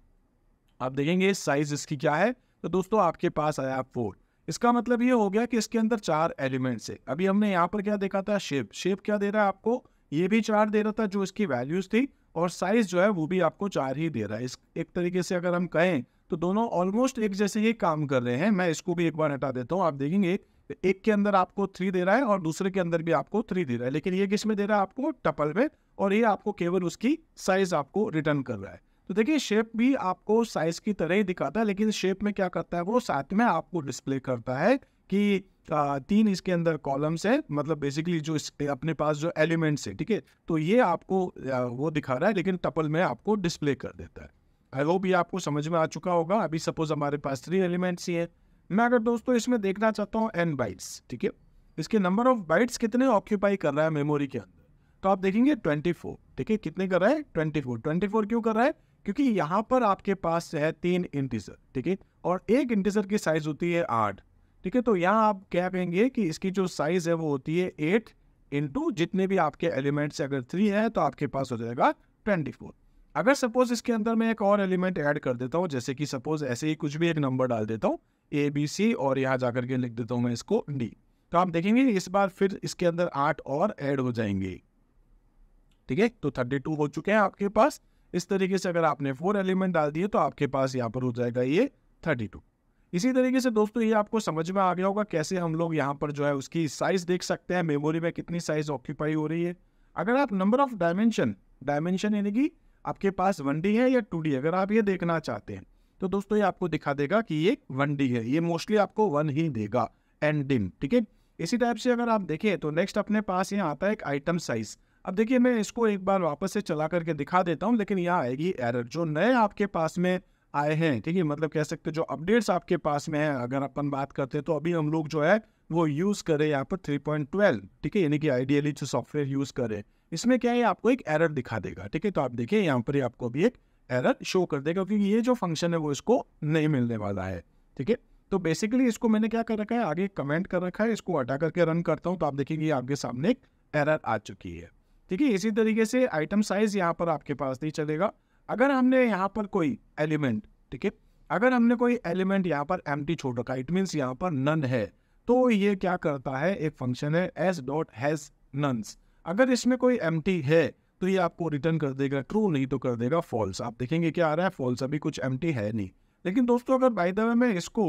आप देखेंगे साइज इसकी क्या है तो दोस्तों आपके पास आया फोर इसका मतलब ये हो गया कि इसके अंदर चार एलिमेंट्स है अभी हमने यहाँ पर क्या देखा था शेप शेप क्या दे रहा है आपको ये भी चार दे रहा था जो इसकी वैल्यूज थी और साइज जो है वो भी आपको चार ही दे रहा है इस एक तरीके से अगर हम कहें तो दोनों ऑलमोस्ट एक जैसे ही काम कर रहे हैं मैं इसको भी एक बार हटा देता हूँ आप देखेंगे एक के अंदर आपको थ्री दे रहा है और दूसरे के अंदर भी आपको थ्री दे रहा है लेकिन ये किस में दे रहा है आपको टपल में और ये आपको केवल उसकी साइज आपको रिटर्न कर रहा है तो देखिए शेप भी आपको साइज की तरह ही दिखाता है लेकिन शेप में क्या करता है वो साथ में आपको डिस्प्ले करता है कि तीन इसके अंदर कॉलम्स है मतलब बेसिकली जो अपने पास जो एलिमेंट्स है ठीक है तो ये आपको वो दिखा रहा है लेकिन टपल में आपको डिस्प्ले कर देता है आई होप ये आपको समझ में आ चुका होगा अभी सपोज हमारे पास थ्री एलिमेंट्स ही है मैं अगर दोस्तों इसमें देखना चाहता हूँ एन बाइट्स ठीक है इसके नंबर ऑफ बाइट्स कितने ऑक्यूपाई कर रहा है मेमोरी के अंदर तो आप देखेंगे ट्वेंटी ठीक है कितने कर रहा है ट्वेंटी फोर क्यों कर रहा है क्योंकि यहाँ पर आपके पास है तीन इंटीजर ठीक है और एक इंटीजर की साइज होती है आठ ठीक है तो यहाँ आप क्या कहेंगे कि इसकी जो साइज है वो होती है एट इंटू जितने भी आपके एलिमेंट्स अगर थ्री है तो आपके पास हो जाएगा ट्वेंटी फोर अगर सपोज इसके अंदर मैं एक और एलिमेंट ऐड कर देता हूँ जैसे कि सपोज ऐसे ही कुछ भी एक नंबर डाल देता हूँ ए बी सी और यहाँ जाकर के लिख देता हूँ मैं इसको डी तो आप देखेंगे इस बार फिर इसके अंदर आठ और ऐड हो जाएंगे ठीक है तो थर्टी टू हो चुके हैं आपके पास इस तरीके से अगर आपने फोर एलिमेंट डाल दिए तो आपके पास यहाँ पर हो जाएगा ये थर्टी टू इसी तरीके से दोस्तों ये आपको समझ में आ गया होगा कैसे हम लोग यहाँ पर जो है उसकी साइज देख सकते हैं मेमोरी में कितनी साइज ऑक्यूपाई हो रही है अगर आप नंबर ऑफ डायमेंशन डायमेंशन यानी कि आपके पास वन डी है या टू डी अगर आप ये देखना चाहते हैं तो दोस्तों ये आपको दिखा देगा कि ये वन डी है ये मोस्टली आपको वन ही देगा एंड ठीक है इसी टाइप से अगर आप देखें तो नेक्स्ट अपने पास यहाँ आता है एक आइटम साइज अब देखिए मैं इसको एक बार वापस से चला करके दिखा देता हूँ लेकिन यहाँ आएगी एरर जो नए आपके पास में आए हैं ठीक है मतलब कह सकते जो अपडेट्स आपके पास में है अगर अपन बात करते हैं तो अभी हम लोग जो है वो यूज़ करें यहाँ पर थ्री पॉइंट ट्वेल्व ठीक है यानी कि आइडियली जो सॉफ्टवेयर यूज़ करें इसमें क्या है आपको एक एरर दिखा देगा ठीक है तो आप देखिए यहाँ पर आपको भी एक एरर शो कर देगा क्योंकि ये जो फंक्शन है वो इसको नहीं मिलने वाला है ठीक है तो बेसिकली इसको मैंने क्या कर रखा है आगे कमेंट कर रखा है इसको हटा करके रन करता हूँ तो आप देखेंगे आपके सामने एक एरर आ चुकी है ठीक है इसी तरीके से आइटम साइज यहाँ पर आपके पास नहीं चलेगा अगर हमने यहाँ पर कोई एलिमेंट ठीक है अगर हमने कोई एलिमेंट यहाँ पर एम टी छोड़ रखा इट मीन्स यहाँ पर नन है तो ये क्या करता है एक फंक्शन है एस डॉट हैज नन्स अगर इसमें कोई एम है तो ये आपको रिटर्न कर देगा ट्रू नहीं तो कर देगा फॉल्स आप देखेंगे क्या आ रहा है फॉल्स अभी कुछ एम है नहीं लेकिन दोस्तों अगर बाई द वे मैं इसको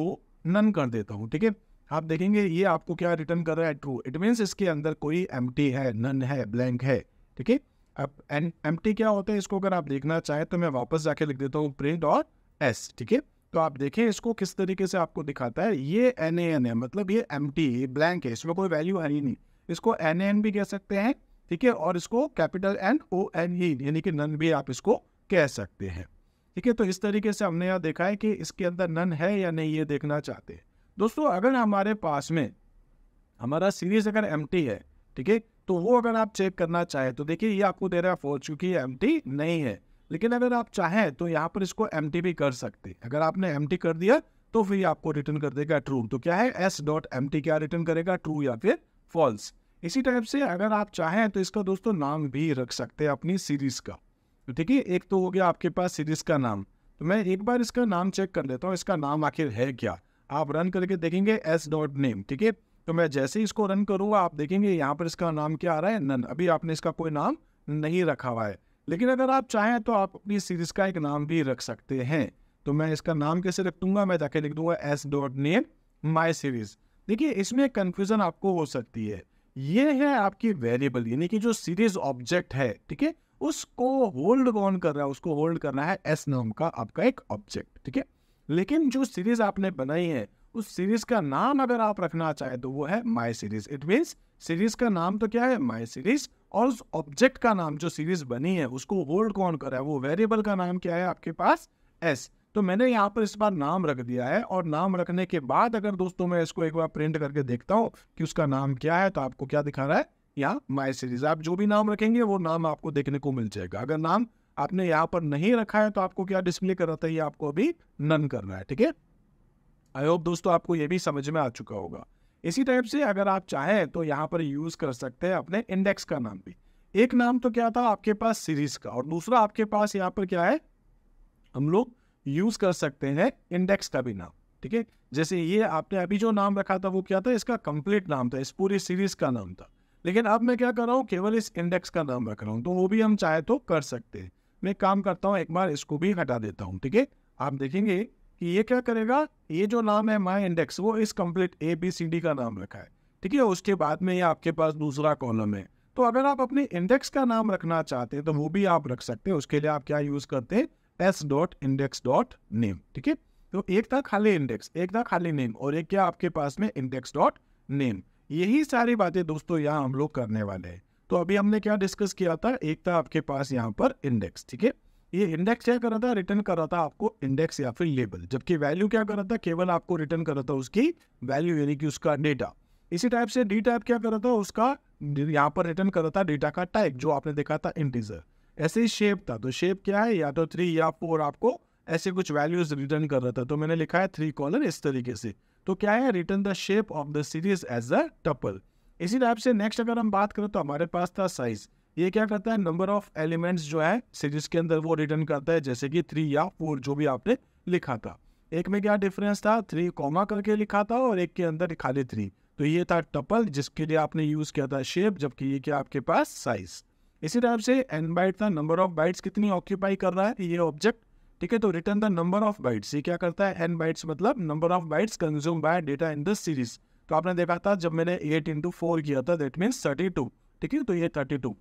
नन कर देता हूँ ठीक है आप देखेंगे ये आपको क्या रिटर्न कर रहा है ट्रू इट मीन्स इसके अंदर कोई एम है नन है ब्लैंक है ठीक है अब एन एम क्या होता है इसको अगर आप देखना चाहें तो मैं वापस जाके लिख देता हूँ प्रिंट और एस ठीक है तो आप देखें इसको किस तरीके से आपको दिखाता है ये एन एन है मतलब ये एम टी ब्लैंक है इसमें कोई वैल्यू है ही नहीं इसको एन एन भी कह सकते हैं ठीक है और इसको capital N O N E यानी कि नन भी आप इसको कह सकते हैं ठीक है तो इस तरीके से हमने यहाँ देखा है कि इसके अंदर नन है या नहीं ये देखना चाहते हैं दोस्तों अगर हमारे पास में हमारा सीरीज अगर एम है ठीक है तो वो अगर आप चेक करना चाहें तो देखिए ये आपको दे रहा है फोर क्योंकि एम एम नहीं है लेकिन अगर आप चाहें तो यहाँ पर इसको एम भी कर सकते अगर आपने एम कर दिया तो फिर आपको रिटर्न कर देगा ट्रू तो क्या है एस डॉट एम क्या रिटर्न करेगा ट्रू या फिर फॉल्स इसी टाइप से अगर आप चाहें तो इसका दोस्तों नाम भी रख सकते हैं अपनी सीरीज का तो ठीक है एक तो हो गया आपके पास सीरीज का नाम तो मैं एक बार इसका नाम चेक कर लेता हूँ इसका नाम आखिर है क्या आप रन करके देखेंगे एस डॉट नेम ठीक है तो मैं जैसे ही इसको रन करूंगा आप देखेंगे यहाँ पर इसका नाम क्या आ रहा है नन अभी आपने इसका कोई नाम नहीं रखा हुआ है लेकिन अगर आप चाहें तो आप अपनी सीरीज का एक नाम भी रख सकते हैं तो मैं इसका नाम कैसे रख दूंगा मैं जाके लिख दूंगा S dot name my series देखिए इसमें कन्फ्यूज़न आपको हो सकती है ये है आपकी वेरिएबल यानी कि जो सीरीज ऑब्जेक्ट है ठीक है उसको होल्ड कौन कर रहा है उसको होल्ड करना है एस नाम का आपका एक ऑब्जेक्ट ठीक है लेकिन जो सीरीज आपने बनाई है उस सीरीज का नाम अगर आप रखना चाहे तो वो है my series it means series का नाम तो क्या है माई सीरीज और उस ऑब्जेक्ट का नाम जो सीरीज बनी है उसको होल्ड कौन कर रहा है वो वेरिएबल का नाम क्या है आपके पास एस तो मैंने यहाँ पर इस बार नाम रख दिया है और नाम रखने के बाद अगर दोस्तों मैं इसको एक बार प्रिंट करके देखता हूँ कि उसका नाम क्या है तो आपको क्या दिखा रहा है यहाँ माई सीरीज आप जो भी नाम रखेंगे वो नाम आपको देखने को मिल जाएगा अगर नाम आपने यहां पर नहीं रखा है तो आपको क्या डिस्प्ले कर रहा था ये आपको अभी नन करना है ठीक है आई होप दोस्तों आपको ये भी समझ में आ चुका होगा इसी टाइप से अगर आप चाहें तो यहाँ पर यूज़ कर सकते हैं अपने इंडेक्स का नाम भी एक नाम तो क्या था आपके पास सीरीज का और दूसरा आपके पास यहाँ पर क्या है हम लोग यूज़ कर सकते हैं इंडेक्स का भी नाम ठीक है जैसे ये आपने अभी जो नाम रखा था वो क्या था इसका कंप्लीट नाम था इस पूरी सीरीज का नाम था लेकिन अब मैं क्या कर रहा हूँ केवल इस इंडेक्स का नाम रख रहा हूँ तो वो भी हम चाहे तो कर सकते हैं मैं काम करता हूँ एक बार इसको भी हटा देता हूँ ठीक है आप देखेंगे कि ये क्या करेगा ये जो नाम है माई इंडेक्स वो इस complete A B C D का नाम रखा है ठीक है उसके बाद में ये आपके पास दूसरा कॉलम है तो अगर आप अपने इंडेक्स का नाम रखना चाहते हैं तो वो भी आप रख सकते हैं उसके लिए आप क्या यूज़ करते हैं S dot index dot name ठीक है तो एक था खाली इंडेक्स एक था खाली नेम और एक क्या आपके पास में इंडेक्स डॉट नेम यही सारी बातें दोस्तों यहाँ हम लोग करने वाले हैं तो अभी हमने क्या डिस्कस किया था एक था आपके पास यहाँ पर इंडेक्स ठीक है ये इंडेक्स क्या कर रहा था रिटर्न कर रहा था आपको इंडेक्स या फिर लेबल जबकि वैल्यू क्या कर रहा था केवल आपको रिटर्न कर रहा था उसकी वैल्यू यानी कि उसका डेटा इसी टाइप से डी टाइप क्या कर रहा था उसका यहाँ पर रिटर्न कर रहा था डेटा का टाइप जो आपने देखा था इंटीजर ऐसे ही शेप था तो शेप क्या है या तो थ्री या फोर आपको ऐसे कुछ वैल्यूज रिटर्न कर रहा था तो मैंने लिखा है थ्री कॉलर इस तरीके से तो क्या है return the shape of the series as a tuple इसी टाइप से नेक्स्ट अगर हम बात करें तो हमारे पास था साइज ये क्या करता है नंबर ऑफ एलिमेंट्स जो है सीरीज के अंदर वो रिटर्न करता है जैसे कि थ्री या फोर जो भी आपने लिखा था एक में क्या डिफरेंस था थ्री कॉमा करके लिखा था और एक के अंदर खाली थ्री तो ये था टपल जिसके लिए आपने यूज़ किया था शेप जबकि ये क्या आपके पास साइज इसी टाइप से एन बाइट था नंबर ऑफ बाइट्स कितनी ऑक्यूपाई कर रहा है ये ऑब्जेक्ट ठीक है तो return the number of bytes ये क्या करता है एन बाइट्स मतलब number of bytes consume by data in the series तो आपने देखा था जब मैंने एट इंटू फोर किया था दैट मीन्स थर्टी टू ठीक है तो ये थर्टी टू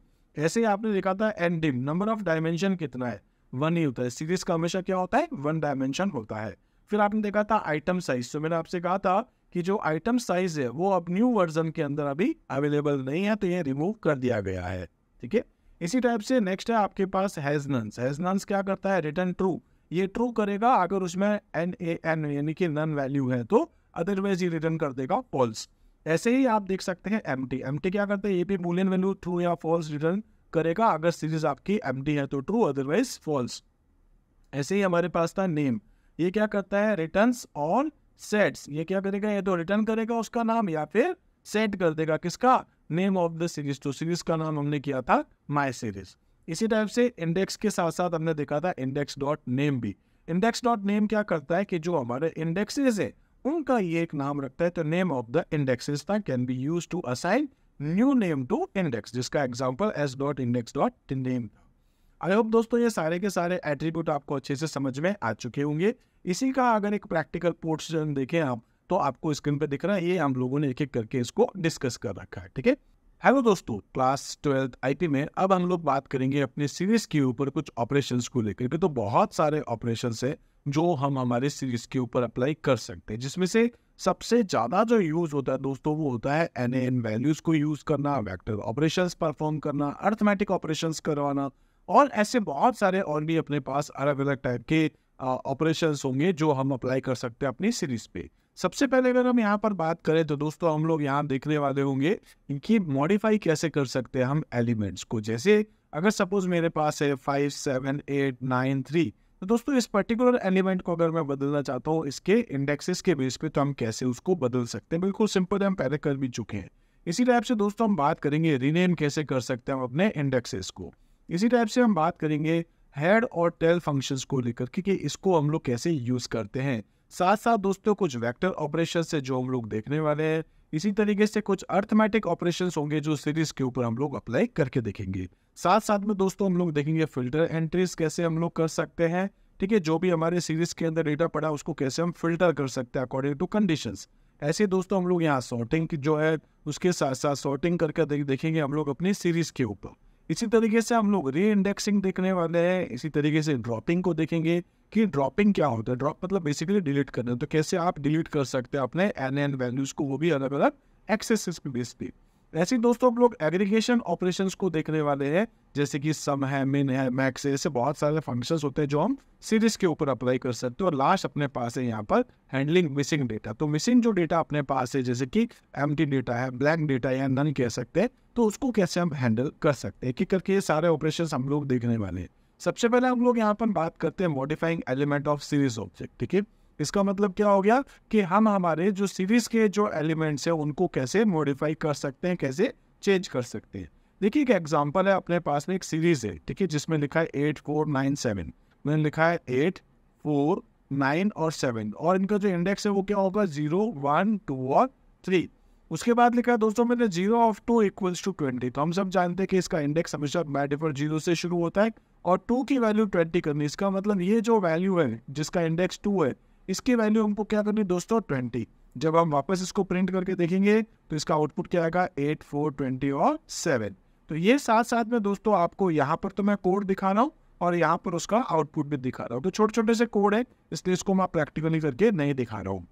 ऐसे ही आपने देखा था N dim number of dimension कितना है वन ही होता है सीरीज का हमेशा क्या होता है वन डायमेंशन होता है फिर आपने देखा था आइटम साइज तो मैंने आपसे कहा था कि जो आइटम साइज है वो अब न्यू वर्जन के अंदर अभी अवेलेबल नहीं है तो ये रिमूव कर दिया गया है ठीक है इसी टाइप से नेक्स्ट है आपके पास हैजनंस हैजनंस क्या करता है रिटर्न ट्रू ये ट्रू करेगा अगर उसमें एन ए एन यानी कि नन वैल्यू है तो अदरवाइज ये रिटर्न कर देगा फॉल्स ऐसे ही आप देख सकते हैं एम टी एम टी क्या करते हैं ये भी बुलियन वैल्यू ट्रू या फॉल्स रिटर्न करेगा अगर सीरीज आपकी एम टी है तो ट्रू अदरवाइज फॉल्स ऐसे ही हमारे पास था नेम ये क्या करता है रिटर्न ऑन सेट्स ये क्या करेगा ये तो रिटर्न करेगा उसका नाम या फिर सेट कर देगा किसका नेम ऑफ द सीरीज तो सीरीज का नाम हमने किया था माई सीरीज इसी टाइप से इंडेक्स के साथ साथ हमने देखा था इंडेक्स डॉट नेम भी इंडेक्स डॉट नेम क्या करता है कि जो हमारे इंडेक्सेज है उनका ये एक नाम रखता है तो name of the indexes that can be use to assign new name to index जिसका example S dot index dot name I hope दोस्तों ये सारे के सारे एट्रीब्यूट आपको अच्छे से समझ में आ चुके होंगे इसी का अगर एक प्रैक्टिकल पोर्शन देखें आप तो आपको स्क्रीन पे दिख रहा है ये हम लोगों ने एक एक करके इसको डिस्कस कर रखा है ठीक है हेलो दोस्तों क्लास ट्वेल्थ आईपी में अब हम लोग बात करेंगे अपने सीरीज के ऊपर कुछ ऑपरेशंस को लेकर के तो बहुत सारे ऑपरेशन है जो हम हमारे सीरीज के ऊपर अप्लाई कर सकते हैं जिसमें से सबसे ज़्यादा जो यूज़ होता है दोस्तों वो होता है एन एन वैल्यूज़ को यूज़ करना वेक्टर ऑपरेशंस परफॉर्म करना अर्थमेटिक ऑपरेशंस करवाना और ऐसे बहुत सारे और भी अपने पास अलग अलग टाइप के ऑपरेशंस होंगे जो हम अप्लाई कर सकते हैं अपनी सीरीज पे सबसे पहले अगर हम यहाँ पर बात करें तो दोस्तों हम लोग यहाँ देखने वाले होंगे कि मॉडिफाई कैसे कर सकते हैं हम एलिमेंट्स को जैसे अगर सपोज मेरे पास है five seven eight nine three तो दोस्तों इस पर्टिकुलर एलिमेंट को अगर मैं बदलना चाहता हूँ इसके इंडेक्सेस के बेस पे तो हम कैसे उसको बदल सकते हैं बिल्कुल सिंपल हम पहले कर भी चुके हैं इसी टाइप से दोस्तों हम बात करेंगे रीनेम कैसे कर सकते हैं हम अपने इंडेक्सेस को इसी टाइप से हम बात करेंगे हेड और टेल फंक्शंस को लेकर क्योंकि इसको हम लोग कैसे यूज़ करते हैं साथ साथ दोस्तों कुछ वेक्टर ऑपरेशन से जो हम लोग देखने वाले हैं इसी तरीके से कुछ अर्थमेटिक ऑपरेशन होंगे जो सीरीज के ऊपर हम लोग अप्लाई करके देखेंगे साथ साथ में दोस्तों हम लोग देखेंगे फिल्टर एंट्रीज कैसे हम लोग कर सकते हैं ठीक है जो भी हमारे सीरीज के अंदर डेटा पड़ा उसको कैसे हम फिल्टर कर सकते हैं अकॉर्डिंग टू कंडीशन ऐसे दोस्तों हम लोग यहाँ सॉर्टिंग जो है उसके साथ साथ सॉर्टिंग करके देखेंगे हम लोग अपनी सीरीज के ऊपर इसी तरीके से हम लोग री इंडेक्सिंग देखने वाले हैं इसी तरीके से ड्रॉपिंग को देखेंगे कि ड्रॉपिंग क्या होता है ड्रॉप मतलब बेसिकली डिलीट करना तो कैसे आप डिलीट कर सकते हैं अपने एन एन वैल्यूज को वो भी अलग अलग एक्सेसिस पे बेस पे ऐसे ही दोस्तों आप लोग एग्रीगेशन ऑपरेशंस को देखने वाले हैं जैसे कि सम है मिन है मैक्स है ऐसे बहुत सारे फंक्शंस होते हैं जो हम सीरीज के ऊपर अप्लाई कर सकते हैं और लास्ट अपने पास है यहाँ पर हैंडलिंग मिसिंग डेटा तो मिसिंग जो डेटा अपने पास है जैसे कि एम डेटा है ब्लैंक डेटा है नन कह सकते हैं तो उसको कैसे हम हैंडल कर सकते हैं एक एक करके ये सारे ऑपरेशन हम लोग देखने वाले हैं सबसे पहले हम लोग यहाँ पर बात करते हैं modifying element of series object ठीक है इसका मतलब क्या हो गया कि हम हमारे जो सीरीज़ के जो एलिमेंट्स हैं उनको कैसे मॉडिफाई कर सकते हैं कैसे चेंज कर सकते हैं देखिए एक एग्जांपल है अपने पास में एक सीरीज़ है ठीक है जिसमें लिखा है एट फोर नाइन सेवन मैंने लिखा है एट फोर नाइन और सेवन और इनका जो इंडेक्स है वो क्या होगा जीरो वन टू और थ्री उसके बाद लिखा है दोस्तों मैंने zero of two equals to twenty तो हम सब जानते हैं कि इसका इंडेक्स हमेशा मैडिफर जीरो से शुरू होता है और टू की वैल्यू ट्वेंटी करनी इसका मतलब ये जो वैल्यू है जिसका इंडेक्स टू है इसकी वैल्यू हमको क्या करनी दोस्तों ट्वेंटी जब हम वापस इसको प्रिंट करके देखेंगे तो इसका आउटपुट क्या आएगा एट फोर ट्वेंटी और सेवन तो ये साथ साथ में दोस्तों आपको यहाँ पर तो मैं कोड दिखा रहा हूँ और यहाँ पर उसका आउटपुट भी दिखा रहा हूँ तो छोटे छोटे से कोड है इसलिए इसको मैं प्रैक्टिकली करके नहीं दिखा रहा हूँ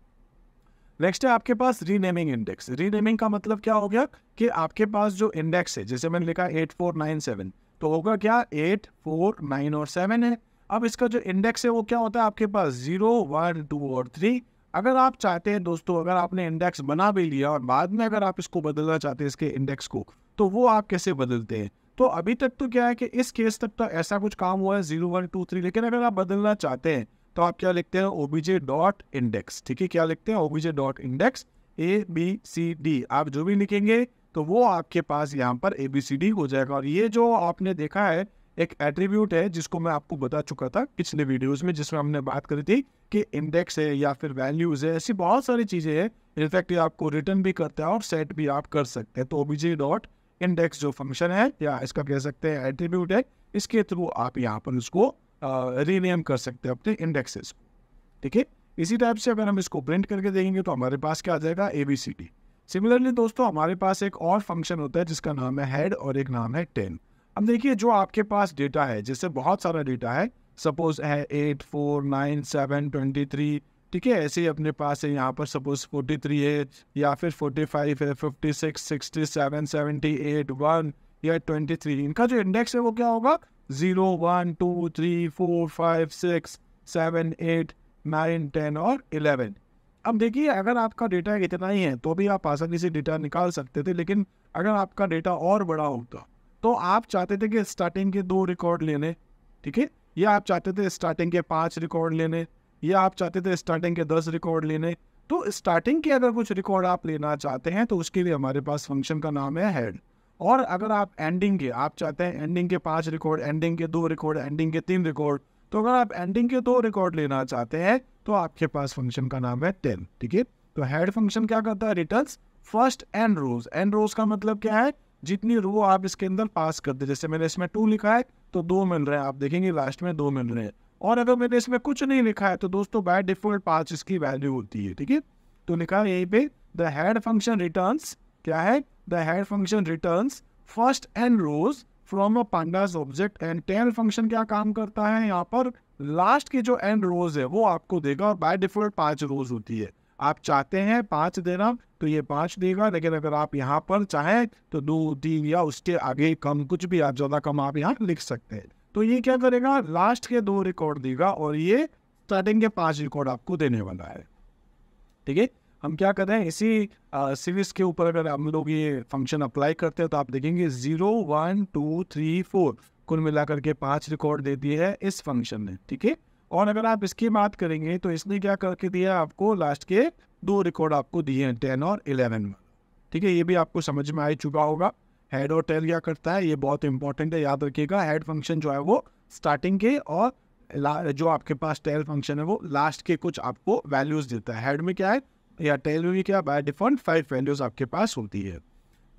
नेक्स्ट है आपके पास रीनेमिंग इंडेक्स रीनेमिंग का मतलब क्या हो गया कि आपके पास जो इंडेक्स है जैसे मैंने लिखा एट फोर नाइन सेवन तो होगा क्या एट फोर नाइन और सेवन है अब इसका जो इंडेक्स है वो क्या होता है आपके पास जीरो वन टू और थ्री अगर आप चाहते हैं दोस्तों अगर आपने इंडेक्स बना भी लिया और बाद में अगर आप इसको बदलना चाहते हैं इसके इंडेक्स को तो वो आप कैसे बदलते हैं तो अभी तक तो क्या है कि इस केस तक तो ऐसा कुछ काम हुआ है जीरो वन टू थ्री लेकिन अगर आप बदलना चाहते हैं तो आप क्या लिखते हैं ओबीजे डॉट इंडेक्स ठीक है क्या लिखते हैं OBJ dot index A B C D आप जो भी लिखेंगे तो वो आपके पास यहाँ पर ए बी सी डी हो जाएगा और ये जो आपने देखा है एक एट्रीब्यूट है जिसको मैं आपको बता चुका था पिछले वीडियोस में जिसमें हमने बात करी थी कि इंडेक्स है या फिर वैल्यूज है ऐसी बहुत सारी चीज़ें हैं इनफैक्ट ये आपको रिटर्न भी करता है और सेट भी आप कर सकते हैं तो ओबीजे डॉट इंडेक्स जो फंक्शन है या इसका कह सकते हैं एट्रीब्यूट है इसके थ्रू आप यहाँ पर उसको रीनेम कर सकते हैं अपने इंडेक्सेस को ठीक है इसी टाइप से अगर हम इसको प्रिंट करके देखेंगे तो हमारे पास क्या आ जाएगा A B C D similarly दोस्तों हमारे पास एक और फंक्शन होता है जिसका नाम है हेड और एक नाम है टेन अब देखिए जो आपके पास डेटा है जैसे बहुत सारा डेटा है सपोज है eight four nine seven twenty three ठीक है ऐसे ही अपने पास है यहाँ पर सपोज फोर्टी थ्री है या फिर फोर्टी फाइव है fifty six sixty seven seventy eight one या ट्वेंटी थ्री इनका जो इंडेक्स है वो क्या होगा zero one two three four five six seven eight nine ten और इलेवन अब देखिए अगर आपका डेटा इतना ही है तो भी आप आसानी से डेटा निकाल सकते थे लेकिन अगर आपका डेटा और बड़ा होता तो आप चाहते थे कि स्टार्टिंग के दो रिकॉर्ड लेने ठीक है या आप चाहते थे स्टार्टिंग के पाँच रिकॉर्ड लेने या आप चाहते थे स्टार्टिंग के दस रिकॉर्ड लेने तो स्टार्टिंग के अगर कुछ रिकॉर्ड आप लेना चाहते हैं तो उसके लिए हमारे पास फंक्शन का नाम है हेड और अगर आप एंडिंग के आप चाहते हैं एंडिंग के पाँच रिकॉर्ड एंडिंग के दो रिकॉर्ड एंडिंग के तीन रिकॉर्ड तो अगर आप एंडिंग के दो रिकॉर्ड लेना चाहते हैं तो आपके पास फंक्शन का नाम है टेन ठीक है तो हेड फंक्शन क्या करता है return first N rows N rows का मतलब क्या है जितनी रो आप इसके अंदर पास करते जैसे मैंने इसमें टू लिखा है तो दो मिल रहे हैं आप देखेंगे लास्ट में दो मिल रहे हैं और अगर मैंने इसमें कुछ नहीं लिखा है तो दोस्तों बाय डिफॉल्ट पांच इसकी वैल्यू होती है ठीक है तो लिखा है यहीं पे द हेड फंक्शन रिटर्न्स क्या है the head function returns first N rows from a pandas object and tail function क्या काम करता है यहाँ पर लास्ट की जो एंड रोज है वो आपको देगा और बाय डिफॉल्ट पांच रोज होती है आप चाहते हैं पांच देना तो ये पांच देगा लेकिन अगर आप यहाँ पर चाहें तो दो तीन या उसके आगे कम कुछ भी आप ज़्यादा कम आप यहाँ लिख सकते हैं तो ये क्या करेगा लास्ट के दो रिकॉर्ड देगा और ये स्टार्टिंग के पांच रिकॉर्ड आपको देने वाला है ठीक है हम क्या कर रहे हैं इसी सीरीज के ऊपर अगर हम लोग ये फंक्शन अप्लाई करते हैं तो आप देखेंगे zero one two three four कुल मिलाकर के पांच रिकॉर्ड दे दिए है इस फंक्शन ने ठीक है और अगर आप इसकी बात करेंगे तो इसने क्या करके दिया आपको लास्ट के दो रिकॉर्ड आपको दिए हैं टेन और इलेवन में ठीक है ये भी आपको समझ में आ चुका होगा हेड और टेल क्या करता है ये बहुत इंपॉर्टेंट है याद रखिएगा हेड फंक्शन जो है वो स्टार्टिंग के और जो आपके पास टेल फंक्शन है वो लास्ट के कुछ आपको वैल्यूज़ देता है हेड में क्या है या टेल में भी क्या बाय डिफॉल्ट फाइव वैल्यूज़ आपके पास होती है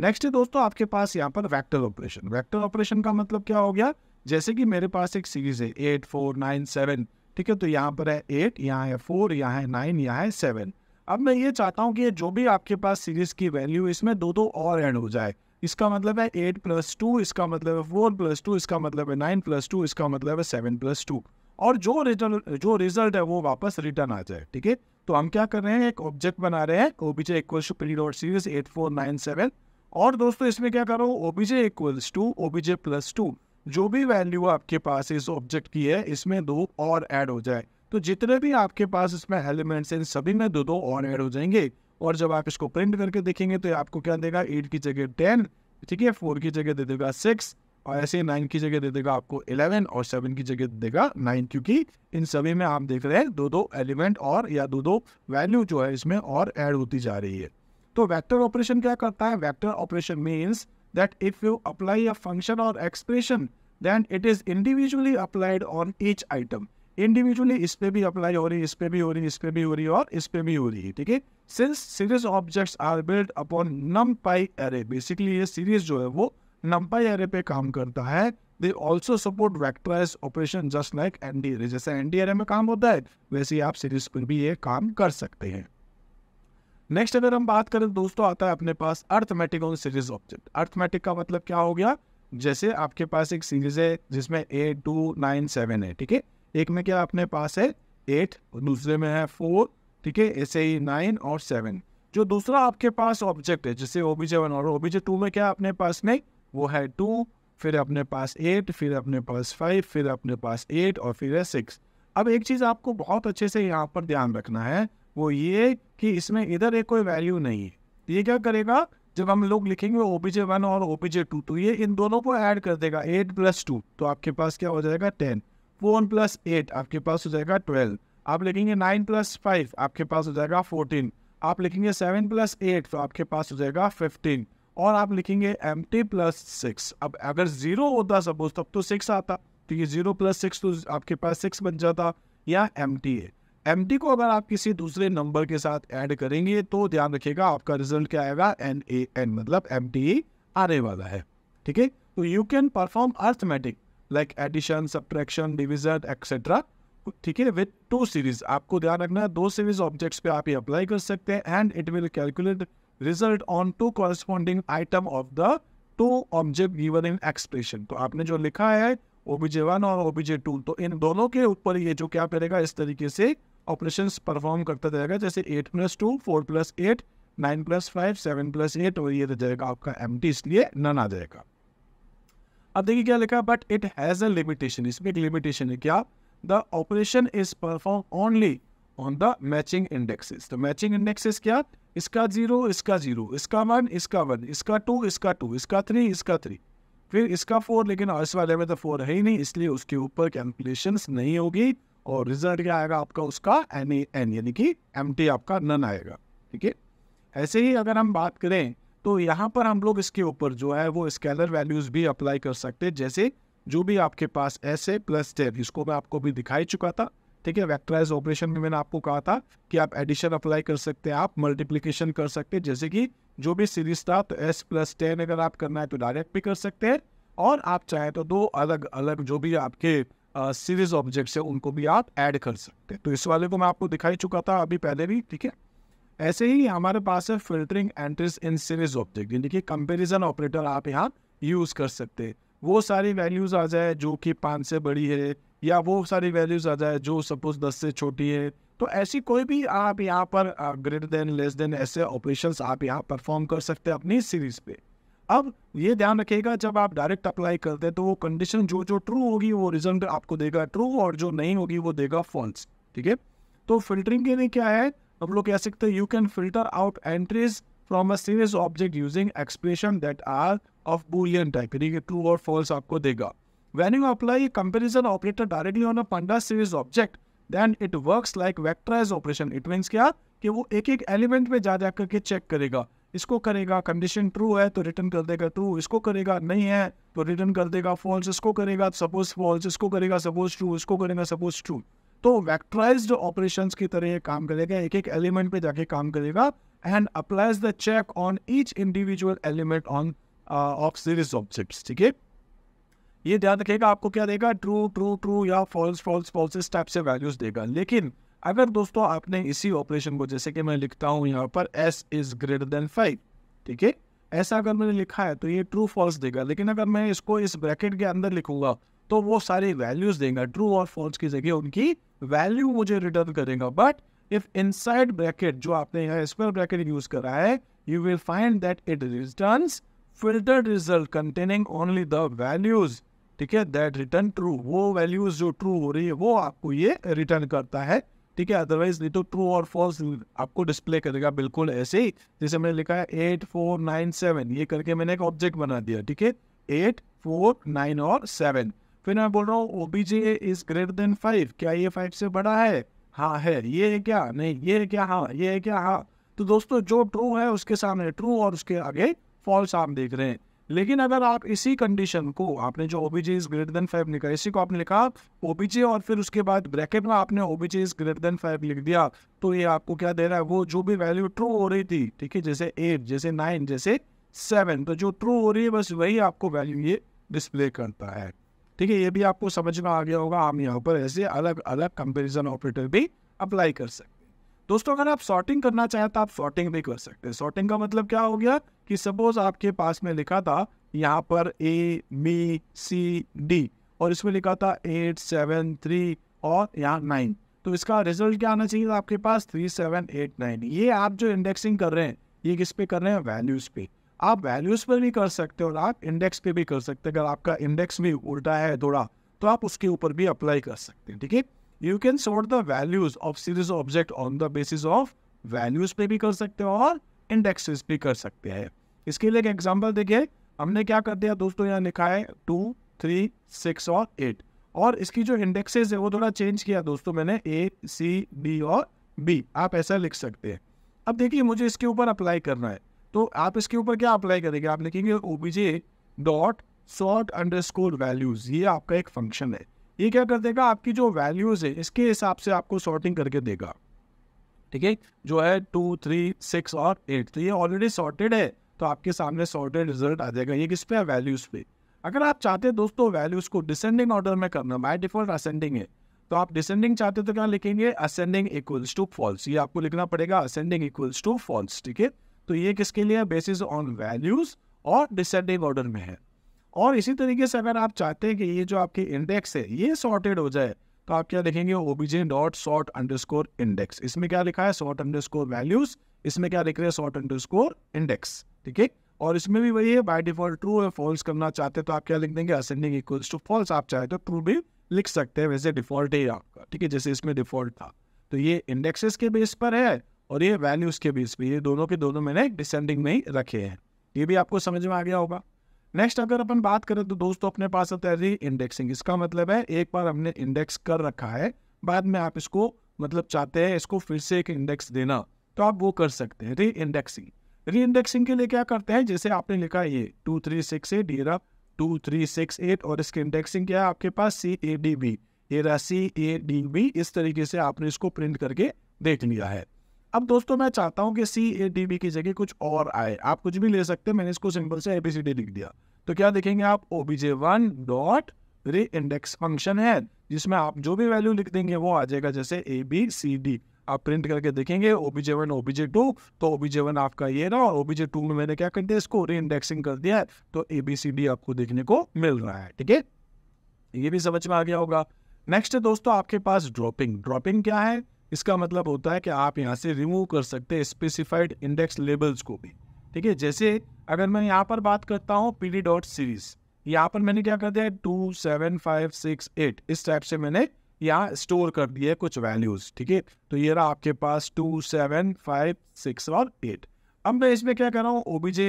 नेक्स्ट है दोस्तों आपके पास यहाँ पर वैक्टर ऑपरेशन वैक्टर ऑपरेशन का मतलब क्या हो गया जैसे कि मेरे पास एक सीरीज है एट फोर नाइन सेवन ठीक है तो यहाँ पर है एट यहाँ है फोर यहाँ है नाइन यहाँ है सेवन अब मैं ये चाहता हूँ कि ये जो भी आपके पास सीरीज की वैल्यू इसमें दो दो और एड हो जाए इसका मतलब है एट प्लस टू इसका मतलब है फोर प्लस टू इसका मतलब है नाइन प्लस टू इसका मतलब है सेवन प्लस टू और जो रिजल्ट जो रिजल्ट है वो वापस रिटर्न आ जाए ठीक है तो हम क्या कर रहे हैं एक ऑब्जेक्ट बना रहे हैं OBJ equal to P dot series eight four nine seven और दोस्तों इसमें क्या करो OBJ equals to OBJ plus two जो भी वैल्यू आपके पास इस ऑब्जेक्ट की है इसमें दो और ऐड हो जाए तो जितने भी आपके पास इसमें एलिमेंट्स हैं सभी में दो दो और ऐड हो जाएंगे और जब आप इसको प्रिंट करके देखेंगे तो आपको क्या देगा एट की जगह टेन ठीक है फोर की जगह दे देगा सिक्स और ऐसे नाइन की जगह दे देगा आपको इलेवन और सेवन की जगह दे देगा नाइन क्योंकि इन सभी में आप देख रहे हैं दो दो एलिमेंट और या दो दो वैल्यू जो है इसमें और ऐड होती जा रही है तो वेक्टर ऑपरेशन क्या करता है vector operation means that if you apply a function or expression, then it is individually applied on each item. Individually इस पे भी अप्लाई हो रही है इस पे भी हो रही है इस पे भी हो रही है और इस पे भी हो रही है ठीक है since series objects are build upon NumPy array basically ये सीरीज जो है वो नम पाई एरे पे काम करता है they also support vectorize operation just like ndarray जैसे एनडीएर में काम होता है वैसे ही आप सीरीज पर भी ये काम कर सकते हैं नेक्स्ट अगर हम बात करें दोस्तों आता है अपने पास अर्थमेटिक और सीरीज ऑब्जेक्ट अर्थमेटिक का मतलब क्या हो गया जैसे आपके पास एक सीरीज है जिसमें ए टू नाइन सेवन है ठीक है एक में क्या अपने पास है एट दूसरे में है फोर ठीक है ऐसे ही नाइन और सेवन जो दूसरा आपके पास ऑब्जेक्ट है जैसे ओबीजे वन और ओबीजे टू में क्या अपने पास नहीं वो है टू फिर अपने पास एट फिर अपने पास फाइव फिर अपने पास एट और फिर है सिक्स अब एक चीज़ आपको बहुत अच्छे से यहाँ पर ध्यान रखना है वो ये कि इसमें इधर एक कोई वैल्यू नहीं है तो ये क्या करेगा जब हम लोग लिखेंगे ओ पी जे वन और ओ पी जे टू तो ये इन दोनों को ऐड कर देगा एट प्लस टू तो आपके पास क्या हो जाएगा टेन फोन प्लस एट आपके पास हो जाएगा ट्वेल्व आप लिखेंगे नाइन प्लस फाइव आपके पास हो जाएगा फोर्टीन आप लिखेंगे सेवन प्लस एट तो आपके पास हो जाएगा फिफ्टीन और आप लिखेंगे एम टी प्लस सिक्स अब अगर ज़ीरो होता सपोज तब तो सिक्स आता तो ये ज़ीरो प्लस सिक्स तो आपके पास सिक्स बन जाता या एम टी है एम को अगर आप किसी दूसरे नंबर के साथ ऐड करेंगे तो ध्यान रखिएगा आपका रिजल्ट क्या आएगा एन ए एन मतलब एम आने वाला है ठीक है तो you can perform arithmetic like addition subtraction division etcetera ठीक है विद टू सीरीज आपको ध्यान रखना है दो सीरीज ऑब्जेक्ट्स पे आप ये अप्लाई कर सकते हैं and it will calculate result on two corresponding item of the two object given in expression तो आपने जो लिखा है ओबीजे वन और ओबीजे टू तो इन दोनों के ऊपर ये जो क्या करेगा इस तरीके से ऑपरेशन परफॉर्म करता जाएगा जैसे eight plus two four plus eight nine plus five seven plus eight और ये रह तो जाएगा आपका एम इसलिए नन आ जाएगा अब देखिए क्या लिखा but it has a limitation इसमें एक लिमिटेशन है क्या the operation is perform only on the matching indexes तो मैचिंग इंडेक्सेस क्या इसका जीरो इसका जीरो इसका वन इसका वन इसका टू इसका टू इसका थ्री इसका थ्री फिर इसका फोर लेकिन इस वाले में तो फोर है ही नहीं इसलिए उसके ऊपर कैलकुलेशन नहीं होगी और रिजल्ट क्या आएगा आपका उसका एन ए एन यानी कि एम टी आपका नन आएगा ठीक है ऐसे ही अगर हम बात करें तो यहाँ पर हम लोग इसके ऊपर जो है वो स्केलर वैल्यूज़ भी अप्लाई कर सकते हैं जैसे जो भी आपके पास एस ए प्लस टेन इसको मैं आपको भी दिखाई चुका था ठीक है वैक्टराइज ऑपरेशन में मैंने आपको कहा था कि आप एडिशन अप्लाई कर सकते हैं आप मल्टीप्लीकेशन कर सकते हैं जैसे कि जो भी सीरीज था तो एस प्लस टेन अगर आप करना है तो डायरेक्ट भी कर सकते हैं और आप चाहें तो दो अलग अलग जो भी आपके सीरीज ऑब्जेक्ट्स है उनको भी आप ऐड कर सकते हैं तो इस वाले को मैं आपको दिखाई चुका था अभी पहले भी ठीक है ऐसे ही हमारे पास है filtering entries in series object यानी कि कंपेरिजन ऑपरेटर आप यहाँ यूज़ कर सकते हैं वो सारी वैल्यूज़ आ जाए जो कि पाँच से बड़ी है या वो सारी वैल्यूज़ आ जाए जो सपोज दस से छोटी है तो ऐसी कोई भी आप यहाँ पर ग्रेटर देन लेस देन ऐसे ऑपरेशंस आप यहाँ परफॉर्म कर सकते हैं अपनी सीरीज़ पे अब ये ध्यान रखेगा जब आप डायरेक्ट अप्लाई करते हैं तो वो कंडीशन जो जो ट्रू होगी वो रिजल्ट आपको देगा ट्रू और जो नहीं होगी वो देगा फॉल्स ठीक है तो फिल्टरिंग के लिए क्या है आप लोग कह सकते हैं you can filter out entries from a series object using expression that are of boolean type यानी कि ट्रू और फॉल्स आपको देगा when you apply comparison operator directly on a panda series object then it work like vectorize operation it means क्या कि वो एक एक एलिमेंट में जा जा करके चेक करेगा इसको करेगा कंडीशन ट्रू है तो रिटर्न कर देगा ट्रू इसको करेगा नहीं है तो रिटर्न कर देगा फॉल्स इसको करेगा सपोज फॉल्स इसको करेगा सपोज ट्रू इसको करेगा सपोज ट्रू तो वैक्टराइज्ड ऑपरेशन की तरह ये काम करेगा एक एक एलिमेंट पे जाके काम करेगा and applies the check on each individual element on of series object ठीक है ये ध्यान रखेगा आपको क्या देगा ट्रू ट्रू ट्रू या फॉल्स फॉल्स फॉल्स इस टाइप से वैल्यूज देगा लेकिन अगर दोस्तों आपने इसी ऑपरेशन को जैसे कि मैं लिखता हूँ यहाँ पर S is greater than five ठीक है ऐसा अगर मैंने लिखा है तो ये ट्रू फॉल्स देगा लेकिन अगर मैं इसको इस ब्रैकेट के अंदर लिखूंगा तो वो सारी वैल्यूज देगा ट्रू और फॉल्स की जगह उनकी वैल्यू मुझे रिटर्न करेगा but if inside bracket जो आपने यहाँ स्क्वायर ब्रैकेट यूज करा है you will find that it return filter result containing only the values ठीक है दैट रिटर्न ट्रू वो वैल्यूज जो ट्रू हो रही है वो आपको ये रिटर्न करता है ठीक है अदरवाइज नहीं तो ट्रू और फॉल्स आपको डिस्प्ले करेगा बिल्कुल ऐसे ही जैसे मैंने लिखा है एट फोर नाइन सेवन ये करके मैंने एक ऑब्जेक्ट बना दिया ठीक है एट फोर नाइन और सेवन फिर मैं बोल रहा हूँ OBJ is greater than five क्या ये फाइव से बड़ा है हाँ है ये है क्या नहीं ये है क्या हाँ ये है क्या हाँ तो दोस्तों जो ट्रू है उसके सामने ट्रू और उसके आगे फॉल्स आप देख रहे हैं लेकिन अगर आप इसी कंडीशन को आपने जो OBJ is greater than five लिखा इसी को आपने लिखा ओबीजे और फिर उसके बाद ब्रैकेट में आपने OBJ is greater than five लिख दिया तो ये आपको क्या दे रहा है वो जो भी वैल्यू ट्रू हो रही थी ठीक है जैसे एट जैसे नाइन जैसे सेवन तो जो ट्रू हो रही है बस वही आपको वैल्यू ये डिस्प्ले करता है ठीक है ये भी आपको समझ में आ गया होगा आप यहाँ पर ऐसे अलग अलग कंपेरिजन ऑपरेटर भी अप्लाई कर सकते हैं दोस्तों अगर आप सॉर्टिंग करना चाहें तो आप सॉर्टिंग भी कर सकते हैं सॉर्टिंग का मतलब क्या हो गया कि सपोज आपके पास में लिखा था यहाँ पर ए बी सी डी और इसमें लिखा था एट सेवन थ्री और यहाँ नाइन तो इसका रिजल्ट क्या आना चाहिए आपके पास थ्री सेवन एट नाइन ये आप जो इंडेक्सिंग कर रहे हैं ये किस पे कर रहे हैं वैल्यूज़ पे आप वैल्यूज़ पर भी कर सकते हो और आप इंडेक्स पे भी कर सकते हैं अगर आपका इंडेक्स भी उल्टा है थोड़ा तो आप उसके ऊपर भी अप्लाई कर सकते हैं ठीक है you can sort the values of series object on the basis of values पे भी कर सकते हो और इंडेक्सेस भी कर सकते हैं इसके लिए एक एग्जाम्पल देखिए हमने क्या कर दिया दोस्तों यहाँ लिखा है टू थ्री सिक्स और एट और इसकी जो इंडेक्सेस है वो थोड़ा चेंज किया दोस्तों मैंने ए सी बी और बी आप ऐसा लिख सकते हैं अब देखिए मुझे इसके ऊपर अप्लाई करना है तो आप इसके ऊपर क्या अप्लाई करेंगे आप लिखेंगे O B J dot sort underscore values ये आपका एक फंक्शन है ये क्या कर देगा आपकी जो वैल्यूज़ है इसके हिसाब से आपको सॉर्टिंग करके देगा ठीक है जो है टू थ्री सिक्स और एट तो ये ऑलरेडी सॉर्टेड है तो आपके सामने सॉर्टेड रिजल्ट आ जाएगा ये किस पे है वैल्यूज़ पे अगर आप चाहते हैं दोस्तों वैल्यूज़ को डिसेंडिंग ऑर्डर में करना बाय डिफॉल्ट असेंडिंग है तो आप डिसेंडिंग चाहते तो क्या लिखेंगे असेंडिंग इक्वल्स टू फॉल्स ये आपको लिखना पड़ेगा असेंडिंग इक्वल्स टू फॉल्स ठीक है तो ये किसके लिए बेसिस ऑन वैल्यूज़ और डिसेंडिंग ऑर्डर में है और इसी तरीके से अगर आप चाहते हैं कि ये जो आपके इंडेक्स है ये सॉर्टेड हो जाए तो आप क्या देखेंगे OBJ dot sort underscore index इसमें क्या लिखा है सॉट अंडर स्कोर वैल्यूज इसमें क्या लिख रहे हैं सॉट अंडर स्कोर इंडेक्स ठीक है और इसमें भी वही है बाय डिफॉल्ट ट्रू या फॉल्स करना चाहते हैं तो आप क्या लिख देंगे असेंडिंग इक्वल्स टू फॉल्स आप चाहे तो ट्रू भी लिख सकते हैं वैसे डिफॉल्ट ही आपका ठीक है जैसे इसमें डिफॉल्ट था तो ये इंडेक्सेस के बेस पर है और ये वैल्यूज के बेस पर ये दोनों के दोनों मैंने डिसेंडिंग में ही रखे हैं ये भी आपको समझ में आ गया होगा नेक्स्ट अगर अपन बात करें तो दोस्तों अपने पास आता है री इंडेक्सिंग इसका मतलब है एक बार हमने इंडेक्स कर रखा है बाद में आप इसको मतलब चाहते हैं इसको फिर से एक इंडेक्स देना तो आप वो कर सकते हैं री इंडेक्सिंग री इंडेक्सिंग के लिए क्या करते हैं जैसे आपने लिखा ये टू थ्री सिक्स एट ये रहा टू थ्री सिक्स एट और इसकी इंडेक्सिंग क्या है आपके पास सी ए डी बी ये रहा सी ए डी बी इस तरीके से आपने इसको प्रिंट करके देख लिया है अब दोस्तों मैं चाहता हूँ कि सी ए डी बी की जगह कुछ और आए आप कुछ भी ले सकते हैं मैंने इसको सिंपल से एबीसीडी लिख दिया तो क्या देखेंगे आप OBJ one dot reindex function है जिसमें आप जो भी वैल्यू लिख देंगे वो आ जाएगा जैसे ए बी सी डी आप प्रिंट करके देखेंगे ओबीजे वन ओबीजे टू तो ओबीजे वन आपका ये ना और ओबीजे टू में मैंने क्या कर दिया इसको री इंडेक्सिंग कर दिया है तो ए बी सी डी आपको देखने को मिल रहा है ठीक है ये भी समझ में आ गया होगा नेक्स्ट दोस्तों आपके पास ड्रॉपिंग ड्रॉपिंग क्या है इसका मतलब होता है कि आप यहाँ से रिमूव कर सकते हैं स्पेसिफाइड इंडेक्स लेबल्स को भी ठीक है जैसे अगर मैं यहाँ पर बात करता हूँ पी डी डॉट सीरीज यहाँ पर मैंने क्या कर दिया two seven five six eight इस टाइप से मैंने यहाँ स्टोर कर दिए कुछ वैल्यूज ठीक है तो ये रहा आपके पास टू सेवन फाइव सिक्स और एट अब मैं इसमें क्या कर रहा हूँ OBJ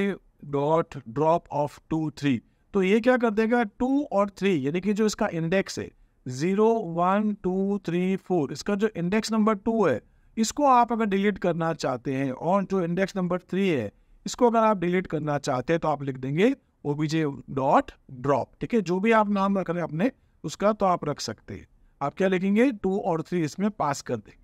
dot drop of two three तो ये क्या कर देगा टू और थ्री यानी कि जो इसका इंडेक्स है zero one two three four इसका जो इंडेक्स नंबर टू है इसको आप अगर डिलीट करना चाहते हैं और जो इंडेक्स नंबर थ्री है इसको अगर आप डिलीट करना चाहते हैं तो आप लिख देंगे ओबीजे डॉट ड्रॉप ठीक है जो भी आप नाम रख रहे हैं अपने उसका तो आप रख सकते हैं आप क्या लिखेंगे टू और थ्री इसमें पास कर देंगे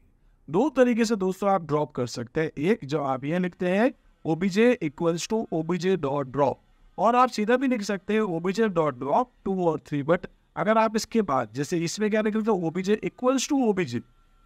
दो तरीके से दोस्तों आप ड्रॉप कर सकते हैं एक जब आप ये लिखते हैं OBJ equals to OBJ dot drop और आप सीधा भी लिख सकते हैं ओबीजे डॉट ड्रॉप टू और थ्री बट अगर आप इसके बाद जैसे इसमें क्या निकलता है ओबीजे इक्वल्स टू ओबीजे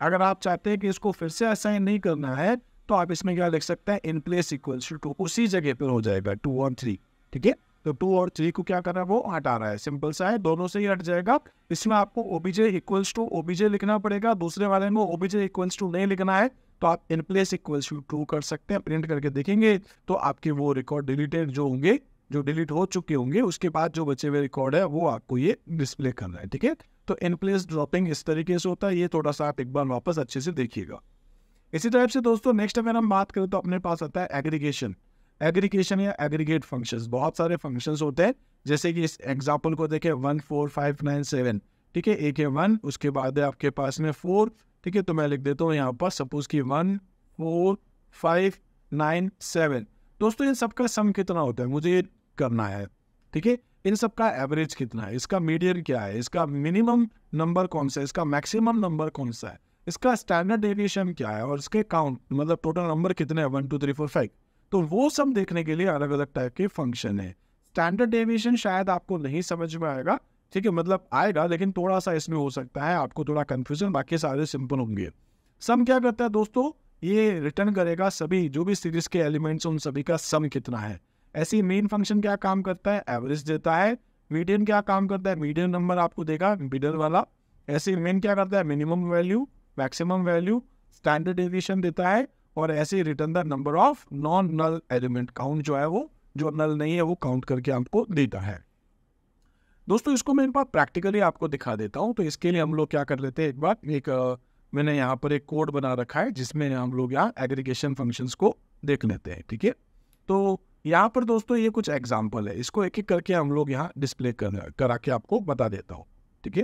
अगर आप चाहते हैं कि इसको फिर से असाइन नहीं करना है तो आप इसमें क्या लिख सकते हैं in place equals to two उसी जगह पर हो जाएगा टू और थ्री ठीक है तो टू और थ्री को क्या करना है वो हटा रहा है सिंपल सा है दोनों से ही हट जाएगा इसमें आपको ओबीजे इक्वल्स टू ओबीजे लिखना पड़ेगा दूसरे वाले में ओबीजे इक्वल्स टू नहीं लिखना है तो आप in place equals to two कर सकते हैं प्रिंट करके देखेंगे तो आपके वो रिकॉर्ड डिलीटेड जो होंगे जो डिलीट हो चुके होंगे उसके बाद जो बचे हुए रिकॉर्ड है वो आपको ये डिस्प्ले करना है ठीक है तो इन प्लेस ड्रॉपिंग इस तरीके से होता है ये थोड़ा सा आप एक बार वापस अच्छे से देखिएगा इसी टाइप से दोस्तों नेक्स्ट अगर हम बात करें तो अपने पास आता है एग्रीगेशन एग्रीगेशन या एग्रीगेट फंक्शंस बहुत सारे फंक्शंस होते हैं जैसे कि इस एग्जाम्पल को देखें one four five nine seven ठीक है एक है वन उसके बाद है आपके पास में फोर ठीक है तो मैं लिख देता हूँ यहाँ पर सपोज कि one four five nine seven दोस्तों ये सबका सम कितना होता है मुझे ये करना है ठीक है इन सब का एवरेज कितना है इसका मीडियम क्या है इसका मिनिमम नंबर कौन सा है इसका मैक्सिमम नंबर कौन सा है इसका स्टैंडर्ड डेविएशन क्या है और इसके काउंट मतलब टोटल नंबर कितने हैं one two three four five तो वो सब देखने के लिए अलग अलग टाइप के फंक्शन है स्टैंडर्ड डेविएशन शायद आपको नहीं समझ में आएगा ठीक है मतलब आएगा लेकिन थोड़ा सा इसमें हो सकता है आपको थोड़ा कन्फ्यूजन बाकी सारे सिंपल होंगे सम क्या करता है दोस्तों ये रिटर्न करेगा सभी जो भी सीरीज के एलिमेंट्स उन सभी का सम कितना है ऐसी मेन फंक्शन क्या काम करता है एवरेज देता है मीडियम क्या काम करता है मीडियम नंबर आपको देगा मिडल वाला ऐसे मेन क्या करता है minimum value maximum value standard deviation देता है और ऐसे return the number of non null element count जो है वो जो नल नहीं है वो काउंट करके आपको देता है दोस्तों इसको मैं एक बार प्रैक्टिकली आपको दिखा देता हूँ तो इसके लिए हम लोग क्या कर लेते हैं एक बार एक मैंने यहाँ पर एक कोड बना रखा है जिसमें हम लोग यहाँ एग्रीगेशन फंक्शंस को देख लेते हैं ठीक है तो यहाँ पर दोस्तों ये कुछ एग्जाम्पल है इसको एक एक करके हम लोग यहाँ डिस्प्ले कर करा के आपको बता देता हूँ ठीक है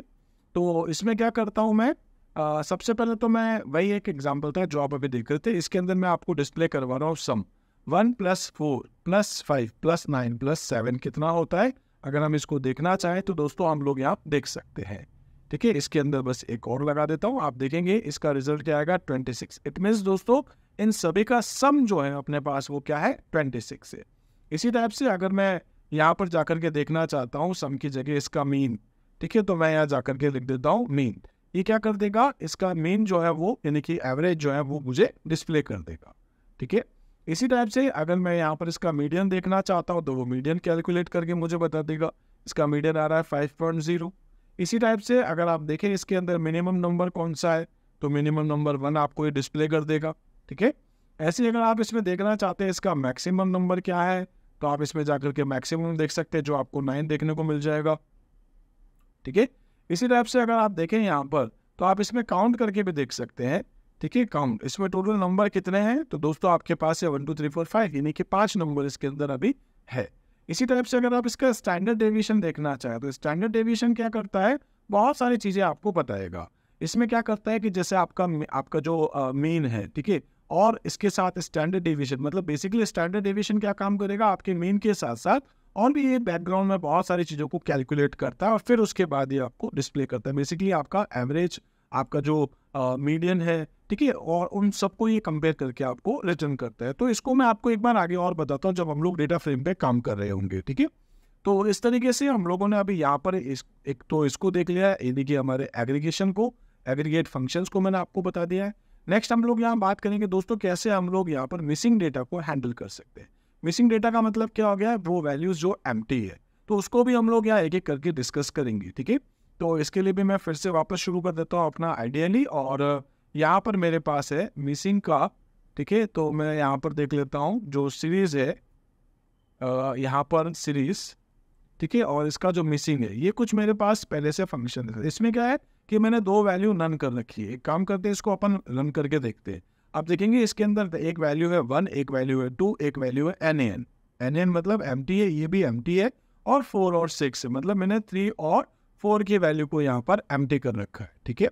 तो इसमें क्या करता हूँ मैं आ, सबसे पहले तो मैं वही एक एग्जाम्पल था जो आप अभी देख रहे थे इसके अंदर मैं आपको डिस्प्ले करवा रहा हूँ sum one plus four plus five plus nine plus seven कितना होता है अगर हम इसको देखना चाहें तो दोस्तों हम लोग यहाँ देख सकते हैं ठीक है इसके अंदर बस एक और लगा देता हूँ आप देखेंगे इसका रिजल्ट क्या आएगा ट्वेंटी सिक्स इट मीन्स दोस्तों इन सभी का सम जो है अपने पास वो क्या है ट्वेंटी सिक्स है इसी टाइप से अगर मैं यहाँ पर जाकर के देखना चाहता हूँ सम की जगह इसका मीन ठीक है तो मैं यहाँ जाकर के लिख देता हूँ मीन ये क्या कर देगा इसका मीन जो है वो यानी कि एवरेज जो है वो मुझे डिस्प्ले कर देगा ठीक है इसी टाइप से अगर मैं यहाँ पर इसका मीडियम देखना चाहता हूँ तो वो मीडियम कैलकुलेट करके मुझे बता देगा इसका मीडियम आ रहा है फाइव पॉइंट जीरो इसी टाइप से अगर आप देखें इसके अंदर मिनिमम नंबर कौन सा है तो मिनिमम नंबर वन आपको ये डिस्प्ले कर देगा ठीक है ऐसे अगर आप इसमें देखना चाहते हैं इसका मैक्सिमम नंबर क्या है तो आप इसमें जा करके मैक्सिमम देख सकते हैं जो आपको नाइन देखने को मिल जाएगा ठीक है इसी टाइप से अगर आप देखें यहाँ पर तो आप इसमें काउंट करके भी देख सकते हैं ठीक है काउंट इसमें टोटल नंबर कितने हैं तो दोस्तों आपके पास है one two three four five यानी कि पाँच नंबर इसके अंदर अभी है इसी टाइप से अगर आप इसका स्टैंडर्ड डेविएशन देखना चाहें तो स्टैंडर्ड डेविएशन क्या करता है बहुत सारी चीज़ें आपको बताएगा इसमें क्या करता है कि जैसे आपका आपका जो मेन है ठीक है और इसके साथ स्टैंडर्ड डिविजन मतलब बेसिकली स्टैंडर्ड डिविजन क्या काम करेगा आपके मेन के साथ साथ और भी ये बैकग्राउंड में बहुत सारी चीज़ों को कैलकुलेट करता है और फिर उसके बाद ये आपको डिस्प्ले करता है बेसिकली आपका एवरेज आपका जो मीडियन है ठीक है और उन सबको ये कंपेयर करके आपको रिटर्न करता है तो इसको मैं आपको एक बार आगे और बताता हूँ जब हम लोग डेटा फ्रेम पे काम कर रहे होंगे ठीक है तो इस तरीके से हम लोगों ने अभी यहाँ पर इस एक तो इसको देख लिया है यानी कि हमारे एग्रीगेशन को एग्रीगेट फंक्शंस को मैंने आपको बता दिया है नेक्स्ट हम लोग यहाँ बात करेंगे दोस्तों कैसे हम लोग यहाँ पर मिसिंग डेटा को हैंडल कर सकते हैं मिसिंग डेटा का मतलब क्या हो गया है वो वैल्यूज जो एम है तो उसको भी हम लोग यहाँ एक एक करके डिस्कस करेंगे ठीक है तो इसके लिए भी मैं फिर से वापस शुरू कर देता हूँ अपना आइडियली और यहाँ पर मेरे पास है मिसिंग का ठीक है तो मैं यहाँ पर देख लेता हूँ जो सीरीज़ है यहाँ पर सीरीज़ ठीक है और इसका जो मिसिंग है ये कुछ मेरे पास पहले से फंक्शन है इसमें क्या है कि मैंने दो वैल्यू नन कर रखी है एक काम करते हैं इसको अपन रन करके देखते हैं आप देखेंगे इसके अंदर एक वैल्यू है वन एक वैल्यू है टू एक वैल्यू है एन एन एन एन मतलब एम टी है ये भी एम टी है और फोर और सिक्स है मतलब मैंने थ्री और फोर की वैल्यू को यहाँ पर एम टी कर रखा है ठीक है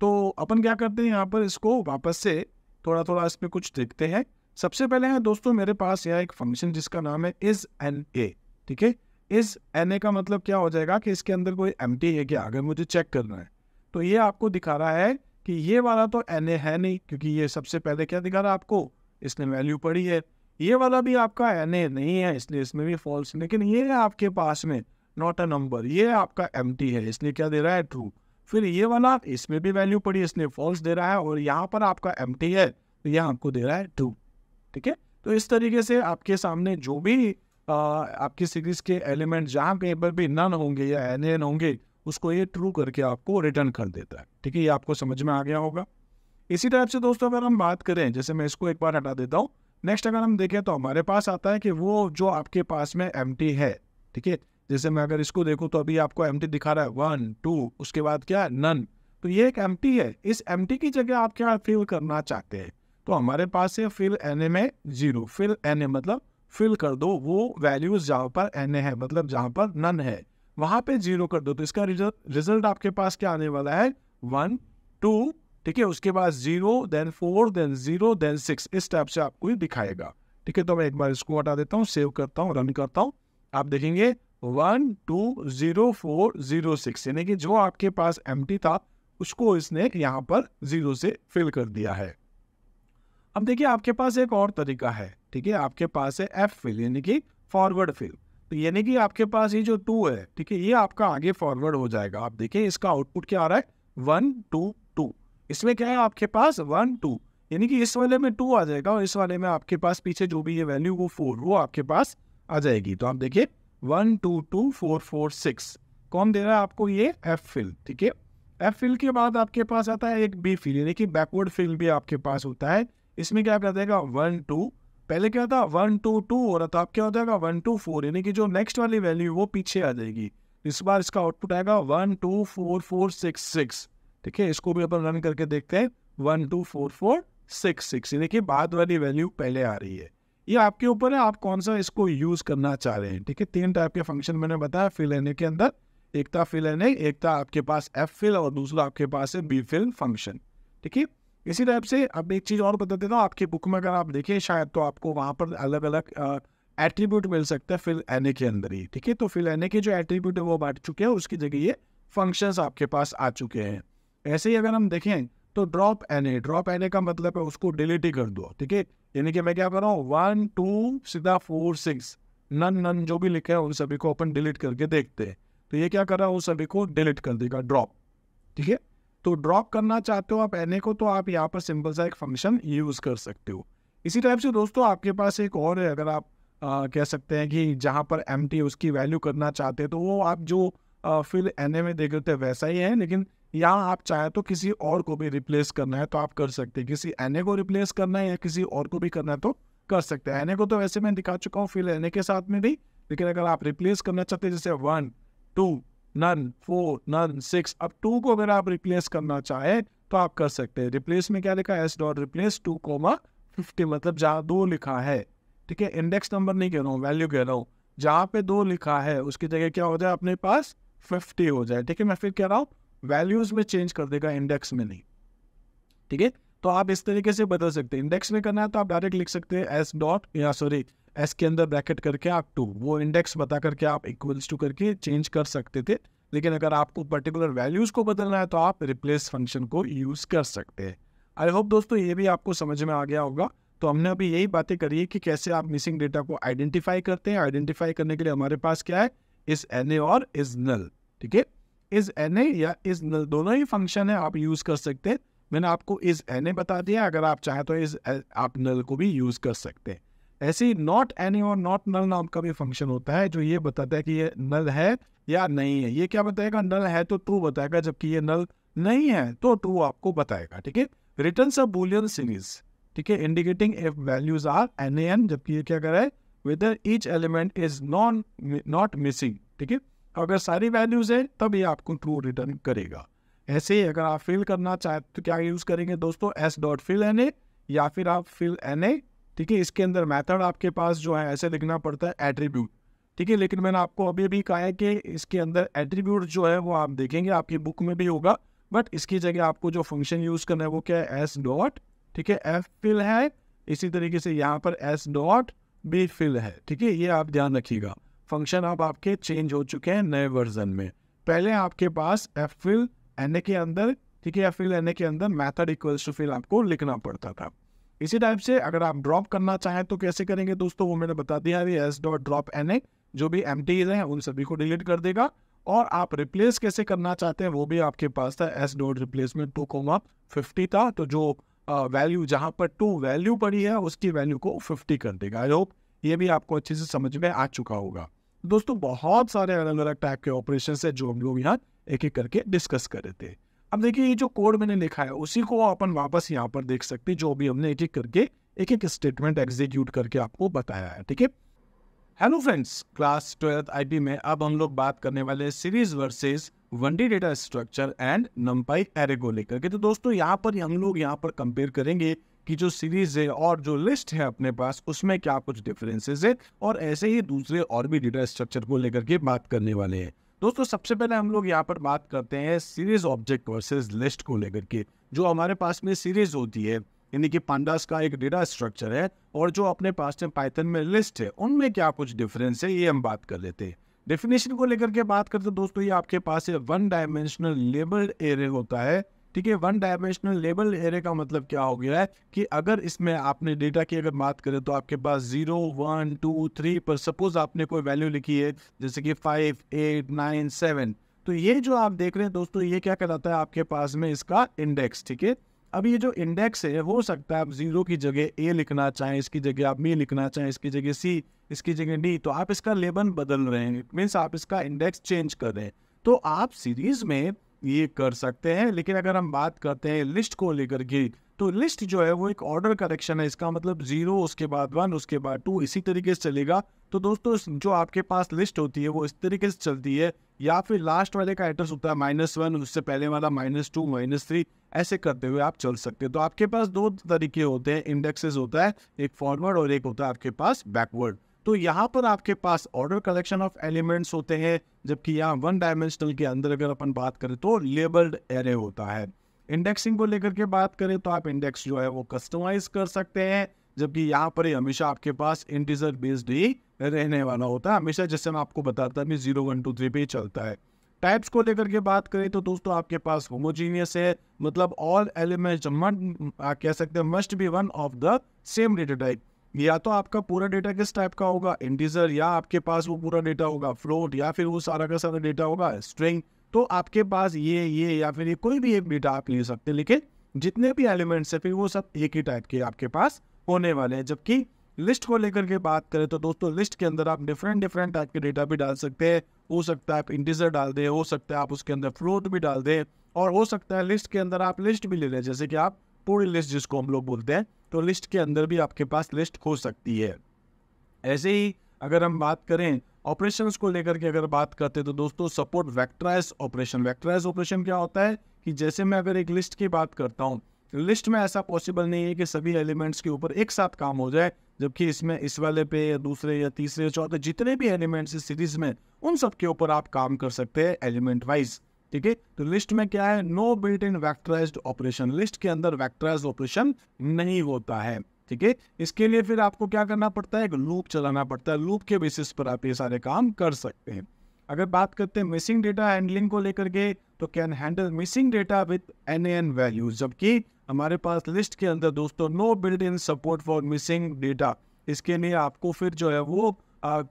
तो अपन क्या करते हैं यहाँ पर इसको वापस से थोड़ा थोड़ा इसमें कुछ देखते हैं सबसे पहले है दोस्तों मेरे पास यहाँ एक फंक्शन जिसका नाम है इज एन ए ठीक है इज एन ए का मतलब क्या हो जाएगा कि इसके अंदर कोई एम टी है क्या अगर मुझे चेक करना है तो ये आपको दिखा रहा है कि ये वाला तो एन ए है नहीं क्योंकि ये सबसे पहले क्या दिखा रहा है आपको इसने वैल्यू पड़ी है ये वाला भी आपका एन ए नहीं है इसलिए इसमें भी फॉल्स लेकिन ये है आपके पास में नॉट अ नंबर ये आपका एम है इसलिए क्या दे रहा है ट्रू फिर ये वाला इसमें भी वैल्यू पड़ी इसलिए फॉल्स दे रहा है और यहाँ पर आपका एम है तो यह आपको दे रहा है टू ठीक है तो इस तरीके से आपके सामने जो भी आ, आपकी सीरीज के एलिमेंट जहाँ कहीं पर भी नन होंगे या एन एन होंगे उसको ये ट्रू करके आपको रिटर्न कर देता है ठीक है ये आपको समझ में आ गया होगा इसी टाइप से दोस्तों अगर हम बात करें जैसे मैं इसको एक बार हटा देता हूँ नेक्स्ट अगर हम देखें तो हमारे पास आता है कि वो जो आपके पास में एम है ठीक है जैसे मैं अगर इसको देखूँ तो अभी आपको एम दिखा रहा है वन टू उसके बाद क्या है नन तो ये एक एम है इस एम की जगह आप क्या फिल करना चाहते हैं तो हमारे पास है फिल एन ए में जीरो फिल एन ए मतलब फिल कर दो वो वैल्यूज जहाँ पर एन ए है मतलब जहाँ पर नन है वहां पे जीरो कर दो तो इसका रिजल्ट रिजल्ट आपके पास क्या आने वाला है वन टू ठीक है उसके बाद zero then four then zero then six इस टाइप से आपको दिखाएगा ठीक है तो मैं एक बार इसको हटा देता हूँ सेव करता हूँ रन करता हूँ आप देखेंगे one two zero four zero six यानी कि जो आपके पास एम था उसको इसने यहाँ पर जीरो से फिल कर दिया है अब देखिए आपके पास एक और तरीका है ठीक है आपके पास है एफ फिल यानी कि फॉरवर्ड फिल तो यानी कि आपके पास ये जो टू है ठीक है ये आपका आगे फॉरवर्ड हो जाएगा आप देखिए इसका आउटपुट क्या आ रहा है वन टू टू इसमें क्या है आपके पास वन टू यानी कि इस वाले में टू आ जाएगा और इस वाले में आपके पास पीछे जो भी ये वैल्यू वो फोर वो आपके पास आ जाएगी तो आप देखिए one two two four four six कौन दे रहा है आपको ये एफ फिल ठीक है एफ फिल के बाद आपके पास आता है एक बी फिल यानी कि बैकवर्ड फिल भी आपके पास होता है इसमें क्या आप जाएगा वन टू पहले क्या था वन टू टू हो रहा था अब क्या हो जाएगा वन टू फोर यानी कि जो नेक्स्ट वाली वैल्यू वो पीछे आ जाएगी इस बार इसका आउटपुट आएगा one two four four six six ठीक है इसको भी अपन रन करके देखते हैं one two four four six six यानी कि बाद वाली वैल्यू पहले आ रही है ये आपके ऊपर है आप कौन सा इसको यूज करना चाह रहे हैं ठीक है तीन टाइप के फंक्शन मैंने बताया फिल एन के अंदर एक था फिल एन एक था आपके पास एफ फिल और दूसरा आपके पास है बी फिल फंक्शन ठीक है इसी टाइप से अब एक चीज़ और बता देता हूँ आपकी बुक में अगर आप देखें शायद तो आपको वहाँ पर अलग अलग एट्रीब्यूट मिल सकता है फिल एने के अंदर ही ठीक है तो फिल एने के जो एट्रीब्यूट है वो बांट चुके हैं उसकी जगह ये फंक्शंस आपके पास आ चुके हैं ऐसे ही अगर हम देखें तो drop N A drop N A का मतलब है उसको डिलीट ही कर दो ठीक है यानी कि मैं क्या कर रहा हूँ वन टू सीधा फोर सिक्स नन नन जो भी लिखे हैं उन सभी को अपन डिलीट करके देखते हैं तो ये क्या कर रहा है उन सभी को डिलीट कर देगा ड्रॉप ठीक है तो ड्रॉप करना चाहते हो आप एन को तो आप यहाँ पर सिंपल सा एक फंक्शन यूज़ कर सकते हो इसी टाइप से दोस्तों आपके पास एक और है अगर आप आ, कह सकते हैं कि जहाँ पर एम उसकी वैल्यू करना चाहते हैं तो वो आप जो फिल एन में देख रहे थे वैसा ही है लेकिन यहाँ आप चाहे तो किसी और को भी रिप्लेस करना है तो आप कर सकते हैं किसी एन को रिप्लेस करना है या किसी और को भी करना है तो कर सकते हैं एन को तो वैसे मैं दिखा चुका हूँ फिल एन के साथ में भी लेकिन अगर आप रिप्लेस करना चाहते हैं जैसे one two none four none six अब टू को अगर आप रिप्लेस करना चाहें तो आप कर सकते हैं रिप्लेस में क्या लिखा है S dot replace two comma fifty मतलब जहाँ दो लिखा है ठीक है इंडेक्स नंबर नहीं कह रहा हूँ वैल्यू कह रहा हूँ जहाँ पे दो लिखा है उसकी जगह क्या हो जाए अपने पास फिफ्टी हो जाए ठीक है मैं फिर कह रहा हूँ वैल्यूज में चेंज कर देगा इंडेक्स में नहीं ठीक है तो आप इस तरीके से बदल सकते हैं इंडेक्स में करना है तो आप डायरेक्ट लिख सकते हैं एस डॉट या सॉरी एस के अंदर ब्रैकेट करके आप टू वो इंडेक्स बता करके आप इक्वल्स टू करके चेंज कर सकते थे लेकिन अगर आपको पर्टिकुलर वैल्यूज़ को बदलना है तो आप रिप्लेस फंक्शन को यूज़ कर सकते हैं आई होप दोस्तों ये भी आपको समझ में आ गया होगा तो हमने अभी यही बातें करी है कि कैसे आप मिसिंग डेटा को आइडेंटिफाई करते हैं आइडेंटिफाई करने के लिए हमारे पास क्या है इस एन और इज नल ठीक है इज एन या इज नल दोनों ही फंक्शन है आप यूज़ कर सकते हैं मैंने आपको इज एन बता दिया अगर आप चाहें तो इस आप नल को भी यूज़ कर सकते हैं ऐसे ही नॉट एनी और नॉट नल नाम का भी फंक्शन होता है जो ये बताता है कि ये नल है या नहीं है ये क्या बताएगा नल है तो ट्रू बताएगा जबकि ये नल नहीं है तो ट्रू आपको बताएगा ठीक है रिटर्न अ बुलियन सीरीज ठीक है indicating if values are N N जबकि ये क्या कर रहा है whether each element is non not missing ठीक है अगर सारी वैल्यूज है तब ये आपको ट्रू रिटर्न करेगा ऐसे ही अगर आप फिल करना चाहें तो क्या यूज करेंगे दोस्तों S dot fill N A या फिर आप फिल एन ए ठीक है इसके अंदर मैथड आपके पास जो है ऐसे लिखना पड़ता है एट्रीब्यूट ठीक है लेकिन मैंने आपको अभी अभी कहा है कि इसके अंदर एट्रीब्यूट जो है वो आप देखेंगे आपकी बुक में भी होगा बट इसकी जगह आपको जो फंक्शन यूज़ करना है वो क्या है एस डॉट ठीक है एफ फिल है इसी तरीके से यहाँ पर एस डॉट बी फिल है ठीक है ये आप ध्यान रखिएगा फंक्शन अब आपके चेंज हो चुके हैं नए वर्जन में पहले आपके पास एफ फिल एन के अंदर ठीक है एफ फिल एन के अंदर मैथड इक्वल्स टू फिल आपको लिखना पड़ता था इसी टाइप से अगर आप ड्रॉप करना चाहें तो कैसे करेंगे दोस्तों वो मैंने बता दिया है S dot drop N A जो भी एम हैं उन सभी को डिलीट कर देगा और आप रिप्लेस कैसे करना चाहते हैं वो भी आपके पास था S dot replacement two comma fifty था तो जो वैल्यू जहाँ पर टू वैल्यू पड़ी है उसकी वैल्यू को फिफ्टी कर देगा आई होप ये भी आपको अच्छे से समझ में आ चुका होगा दोस्तों बहुत सारे अलग अलग टाइप के ऑपरेशन है जो हम लोग यहाँ एक एक करके डिस्कस कर रहे थे अब देखिए ये जो कोड मैंने लिखा है उसी को अपन वापस यहाँ पर देख सकते हैं जो भी हमने एक एक करके एक एक स्टेटमेंट एग्जीक्यूट करके आपको बताया है ठीक है hello friends class twelfth IP में अब हम लोग बात करने वाले series versus one D data structure and NumPy array को लेकर के तो दोस्तों यहाँ पर हम लोग यहाँ पर कंपेयर करेंगे कि जो सीरीज है और जो लिस्ट है अपने पास उसमें क्या कुछ डिफरेंसेस है और ऐसे ही दूसरे और भी डेटा स्ट्रक्चर को लेकर के बात करने वाले हैं दोस्तों सबसे पहले हम लोग यहाँ पर बात करते हैं सीरीज ऑब्जेक्ट वर्सेस लिस्ट को लेकर के जो हमारे पास में सीरीज होती है यानी कि पांडास का एक डेटा स्ट्रक्चर है और जो अपने पास में पाइथन में लिस्ट है उनमें क्या कुछ डिफरेंस है ये हम बात कर लेते हैं डेफिनेशन को लेकर के बात करते दोस्तों ये आपके पास वन डायमेंशनल लेबल्ड एरे होता है ठीक है वन डायमेंशनल लेबल एरे का मतलब क्या हो गया है कि अगर इसमें आपने डेटा की अगर बात करें तो आपके पास जीरो वन टू थ्री पर सपोज आपने कोई वैल्यू लिखी है जैसे कि फाइव एट नाइन सेवन तो ये जो आप देख रहे हैं दोस्तों ये क्या कहलाता है आपके पास में इसका इंडेक्स ठीक है अब ये जो इंडेक्स है हो सकता है आप जीरो की जगह ए लिखना चाहें इसकी जगह आप बी लिखना चाहें इसकी जगह सी इसकी जगह डी तो आप इसका लेबल बदल रहे हैं मीन्स आप इसका इंडेक्स चेंज कर रहे हैं तो आप सीरीज में ये कर सकते हैं लेकिन अगर हम बात करते हैं लिस्ट को लेकर के तो लिस्ट जो है वो एक ऑर्डर करेक्शन है इसका मतलब जीरो उसके बाद वन उसके बाद टू इसी तरीके से चलेगा तो दोस्तों जो आपके पास लिस्ट होती है वो इस तरीके से चलती है या फिर लास्ट वाले का एड्रेस होता है माइनस वन उससे पहले वाला माइनस टू माइनस थ्री ऐसे करते हुए आप चल सकते हैं तो आपके पास दो तरीके होते हैं इंडेक्सेस होता है एक फॉरवर्ड और एक होता है आपके पास बैकवर्ड तो यहाँ पर आपके पास ऑर्डर कलेक्शन ऑफ एलिमेंट्स होते हैं जबकि यहाँ वन डायमेंशनल के अंदर अगर अपन बात करें तो लेबल्ड एरे होता है इंडेक्सिंग को लेकर के बात करें तो आप इंडेक्स जो है वो कस्टमाइज कर सकते हैं जबकि यहाँ पर हमेशा आपके पास इंटीजर बेस्ड ही रहने वाला होता है हमेशा जैसे मैं आपको बताता हूँ जीरो वन टू थ्री पे चलता है टाइप्स को लेकर के बात करें तो दोस्तों आपके पास होमोजीनियस है मतलब ऑल एलिमेंट्स कह सकते हैं must be one of the same data type या तो आपका पूरा डेटा किस टाइप का होगा इंटीजर या आपके पास वो पूरा डेटा होगा फ्लोट या फिर वो सारा का सारा डेटा होगा स्ट्रिंग तो आपके पास ये ये या फिर ये कोई भी एक डेटा आप ले सकते हैं लेकिन जितने भी एलिमेंट्स हैं फिर वो सब एक ही टाइप के आपके पास होने वाले हैं जबकि लिस्ट को लेकर के बात करें तो दोस्तों लिस्ट के अंदर आप डिफरेंट डिफरेंट टाइप के डेटा भी डाल सकते हैं हो सकता है आप इंटीजर डाल दें हो सकता है आप उसके अंदर फ्लोट भी डाल दें और हो सकता है लिस्ट के अंदर आप लिस्ट भी ले लें जैसे कि आप पूरी लिस्ट जिसको हम लोग बोलते हैं तो लिस्ट के अंदर भी आपके पास लिस्ट हो सकती है ऐसे ही अगर हम बात करें ऑपरेशंस को लेकर के अगर बात करते हैं तो दोस्तों support vectorize operation vectorize operation क्या होता है कि जैसे मैं अगर एक लिस्ट की बात करता हूँ लिस्ट में ऐसा पॉसिबल नहीं है कि सभी एलिमेंट्स के ऊपर एक साथ काम हो जाए जबकि इसमें इस वाले पे या दूसरे या तीसरे या चौथे जितने भी एलिमेंट्स इस सीरीज में उन सब के ऊपर आप काम कर सकते हैं एलिमेंट वाइज ठीक है तो लिस्ट में क्या है no built in vectorize operation list के अंदर वैक्टराइज ऑपरेशन नहीं होता है ठीक है इसके लिए फिर आपको क्या करना पड़ता है एक लूप चलाना पड़ता है लूप के बेसिस पर आप ये सारे काम कर सकते हैं अगर बात करते हैं मिसिंग डेटा हैंडलिंग को लेकर के तो can handle missing data with N N value जबकि हमारे पास लिस्ट के अंदर दोस्तों no build in support for missing data इसके लिए आपको फिर जो है वो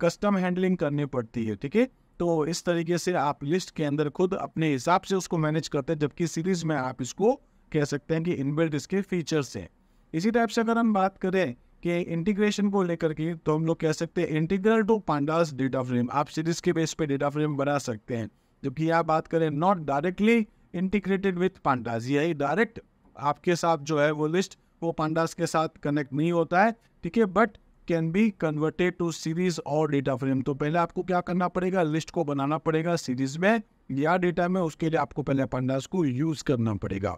कस्टम हैंडलिंग करनी पड़ती है ठीक है तो इस तरीके से आप लिस्ट के अंदर खुद अपने हिसाब से उसको मैनेज करते हैं जबकि सीरीज में आप इसको कह सकते हैं कि इनबिल्ट इसके फीचर्स हैं इसी टाइप से अगर हम बात करें कि इंटीग्रेशन को लेकर के तो हम लोग कह सकते हैं integral to pandas data frame आप सीरीज के बेस पे डेटा फ्रेम बना सकते हैं जबकि यहाँ बात करें not directly integrated with pandas यही डायरेक्ट आपके साथ जो है वो लिस्ट वो पांडास के साथ कनेक्ट नहीं होता है ठीक है but can be converted to series और डेटा फ्रेम तो पहले आपको क्या करना पड़ेगा लिस्ट को बनाना पड़ेगा सीरीज में या डेटा में उसके लिए आपको पहले पंडास को यूज करना पड़ेगा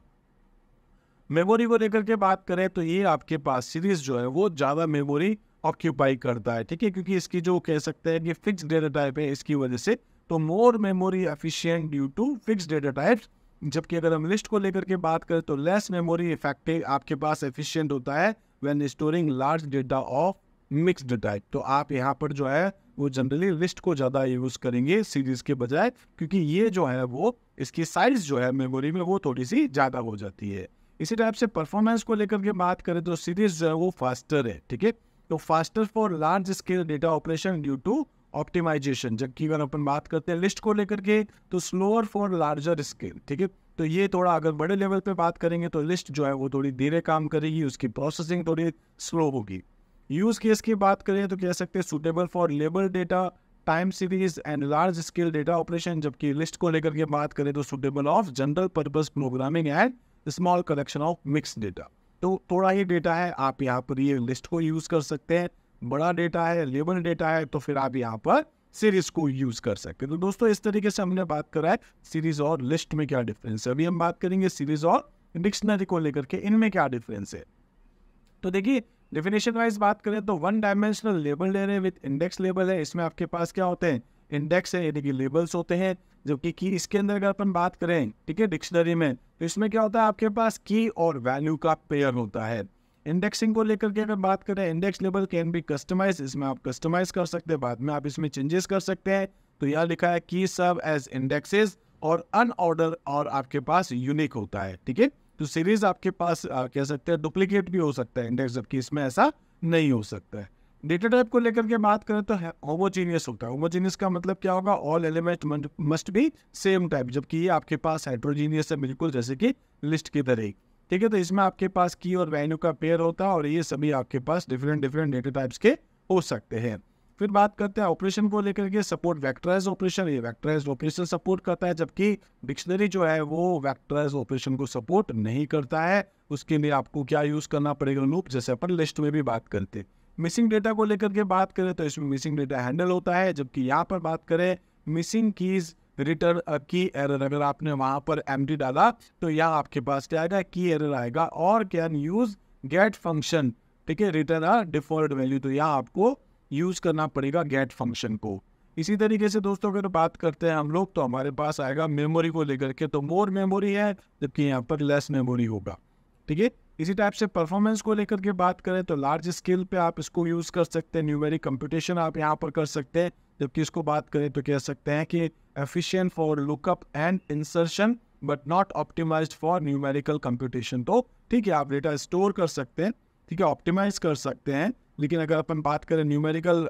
मेमोरी को लेकर के बात करें तो ये आपके पास सीरीज जो है वो ज़्यादा मेमोरी ऑक्यूपाई करता है ठीक है क्योंकि इसकी जो कह सकते हैं कि फिक्स डेटा टाइप है इसकी वजह से तो more memory efficient due to fix data types जबकि अगर हम लिस्ट को लेकर के बात करें तो लेस मेमोरी इफेक्टिव आपके पास एफिशिएंट होता है when storing large data of mixed diet तो आप यहाँ पर जो है वो जनरली लिस्ट को ज़्यादा यूज़ करेंगे सीरीज़ के बजाय क्योंकि ये जो है वो इसकी साइज जो है मेमोरी में वो थोड़ी सी ज़्यादा हो जाती है इसी टाइप से परफॉर्मेंस को लेकर के बात करें तो सीरीज़ जो है वो फास्टर है ठीक है तो faster for large scale data operation due to optimization जबकि अगर अपन बात करते हैं लिस्ट को लेकर के तो स्लोअर फॉर लार्जर स्केल ठीक है तो ये थोड़ा अगर बड़े लेवल पे बात करेंगे तो लिस्ट जो है वो थोड़ी धीरे काम करेगी उसकी प्रोसेसिंग थोड़ी स्लो होगी यूज केस की बात करें तो कह सकते हैं suitable for labelled data time series and large scale data operation जबकि लिस्ट को लेकर के बात करें तो suitable of general purpose programming and small collection of mix data तो थोड़ा ही डेटा है आप यहाँ पर ये लिस्ट को यूज कर सकते हैं बड़ा डेटा है लेबर डेटा है तो फिर आप यहाँ पर सीरीज को यूज कर सकते हैं तो दोस्तों इस तरीके से हमने बात करा है सीरीज और लिस्ट में क्या डिफरेंस है अभी हम बात करेंगे सीरीज और डिक्शनरी को लेकर के इनमें क्या डिफरेंस है तो देखिए डिफिनेशन वाइज बात करें तो वन डायमेंशनल लेबल ले रहे हैं विथ इंडेक्स लेबल है इसमें आपके पास क्या होते हैं इंडेक्स है यानी कि लेबल्स होते हैं जो कि की इसके अंदर अगर अपन बात करें ठीक है डिक्शनरी में तो इसमें क्या होता है आपके पास की और वैल्यू का पेयर होता है इंडेक्सिंग को लेकर के अगर बात करें index label can be customize इसमें आप कस्टमाइज कर सकते हैं बाद में आप इसमें चेंजेस कर सकते हैं तो यह लिखा है की सब एज इंडेक्सेज और अनऑर्डर और आपके पास यूनिक होता है ठीक है तो सीरीज आपके पास कह सकते हैं डुप्लीकेट भी हो सकता है इंडेक्स जबकि इसमें ऐसा नहीं हो सकता है डेटा टाइप को लेकर के बात करें तो होमोजीनियस होता है होमोजीनियस का मतलब क्या होगा all element must be same type जबकि ये आपके पास हाइड्रोजीनियस है बिल्कुल जैसे कि लिस्ट की तरह ठीक है तो इसमें आपके पास की और वैन्यू का पेयर होता है और ये सभी आपके पास डिफरेंट डिफरेंट डेटा टाइप्स के हो सकते हैं फिर बात करते हैं ऑपरेशन को लेकर के सपोर्ट वैक्टराइज ऑपरेशन ये वैक्टराइज ऑपरेशन सपोर्ट करता है जबकि डिक्शनरी जो है वो वैक्टराइज ऑपरेशन को सपोर्ट नहीं करता है उसके लिए आपको क्या यूज़ करना पड़ेगा लूप जैसे अपन लिस्ट में भी बात करते मिसिंग डेटा को लेकर के बात करें तो इसमें मिसिंग डेटा हैंडल होता है जबकि यहाँ पर बात करें missing keys return key error अगर आपने वहाँ पर एम डाला तो यहाँ आपके पास क्या आएगा की एरर आएगा और कैन यूज़ गेट फंक्शन ठीक है रिटर्न अ डिफॉल्ट वैल्यू तो यहाँ आपको यूज़ करना पड़ेगा गेट फंक्शन को इसी तरीके से दोस्तों अगर बात करते हैं हम लोग तो हमारे पास आएगा मेमोरी को लेकर के तो मोर मेमोरी है जबकि यहाँ पर लेस मेमोरी होगा ठीक है इसी टाइप से परफॉर्मेंस को लेकर के बात करें तो लार्ज स्केल पे आप इसको यूज़ कर सकते हैं न्यूमेरिक कंप्यूटेशन आप यहाँ पर कर सकते हैं जबकि इसको बात करें तो कह सकते हैं कि efficient for lookup and insertion but not optimize for numerical computation तो ठीक है आप डेटा स्टोर कर सकते हैं ठीक है ऑप्टिमाइज कर सकते हैं लेकिन अगर अपन बात करें न्यूमेरिकल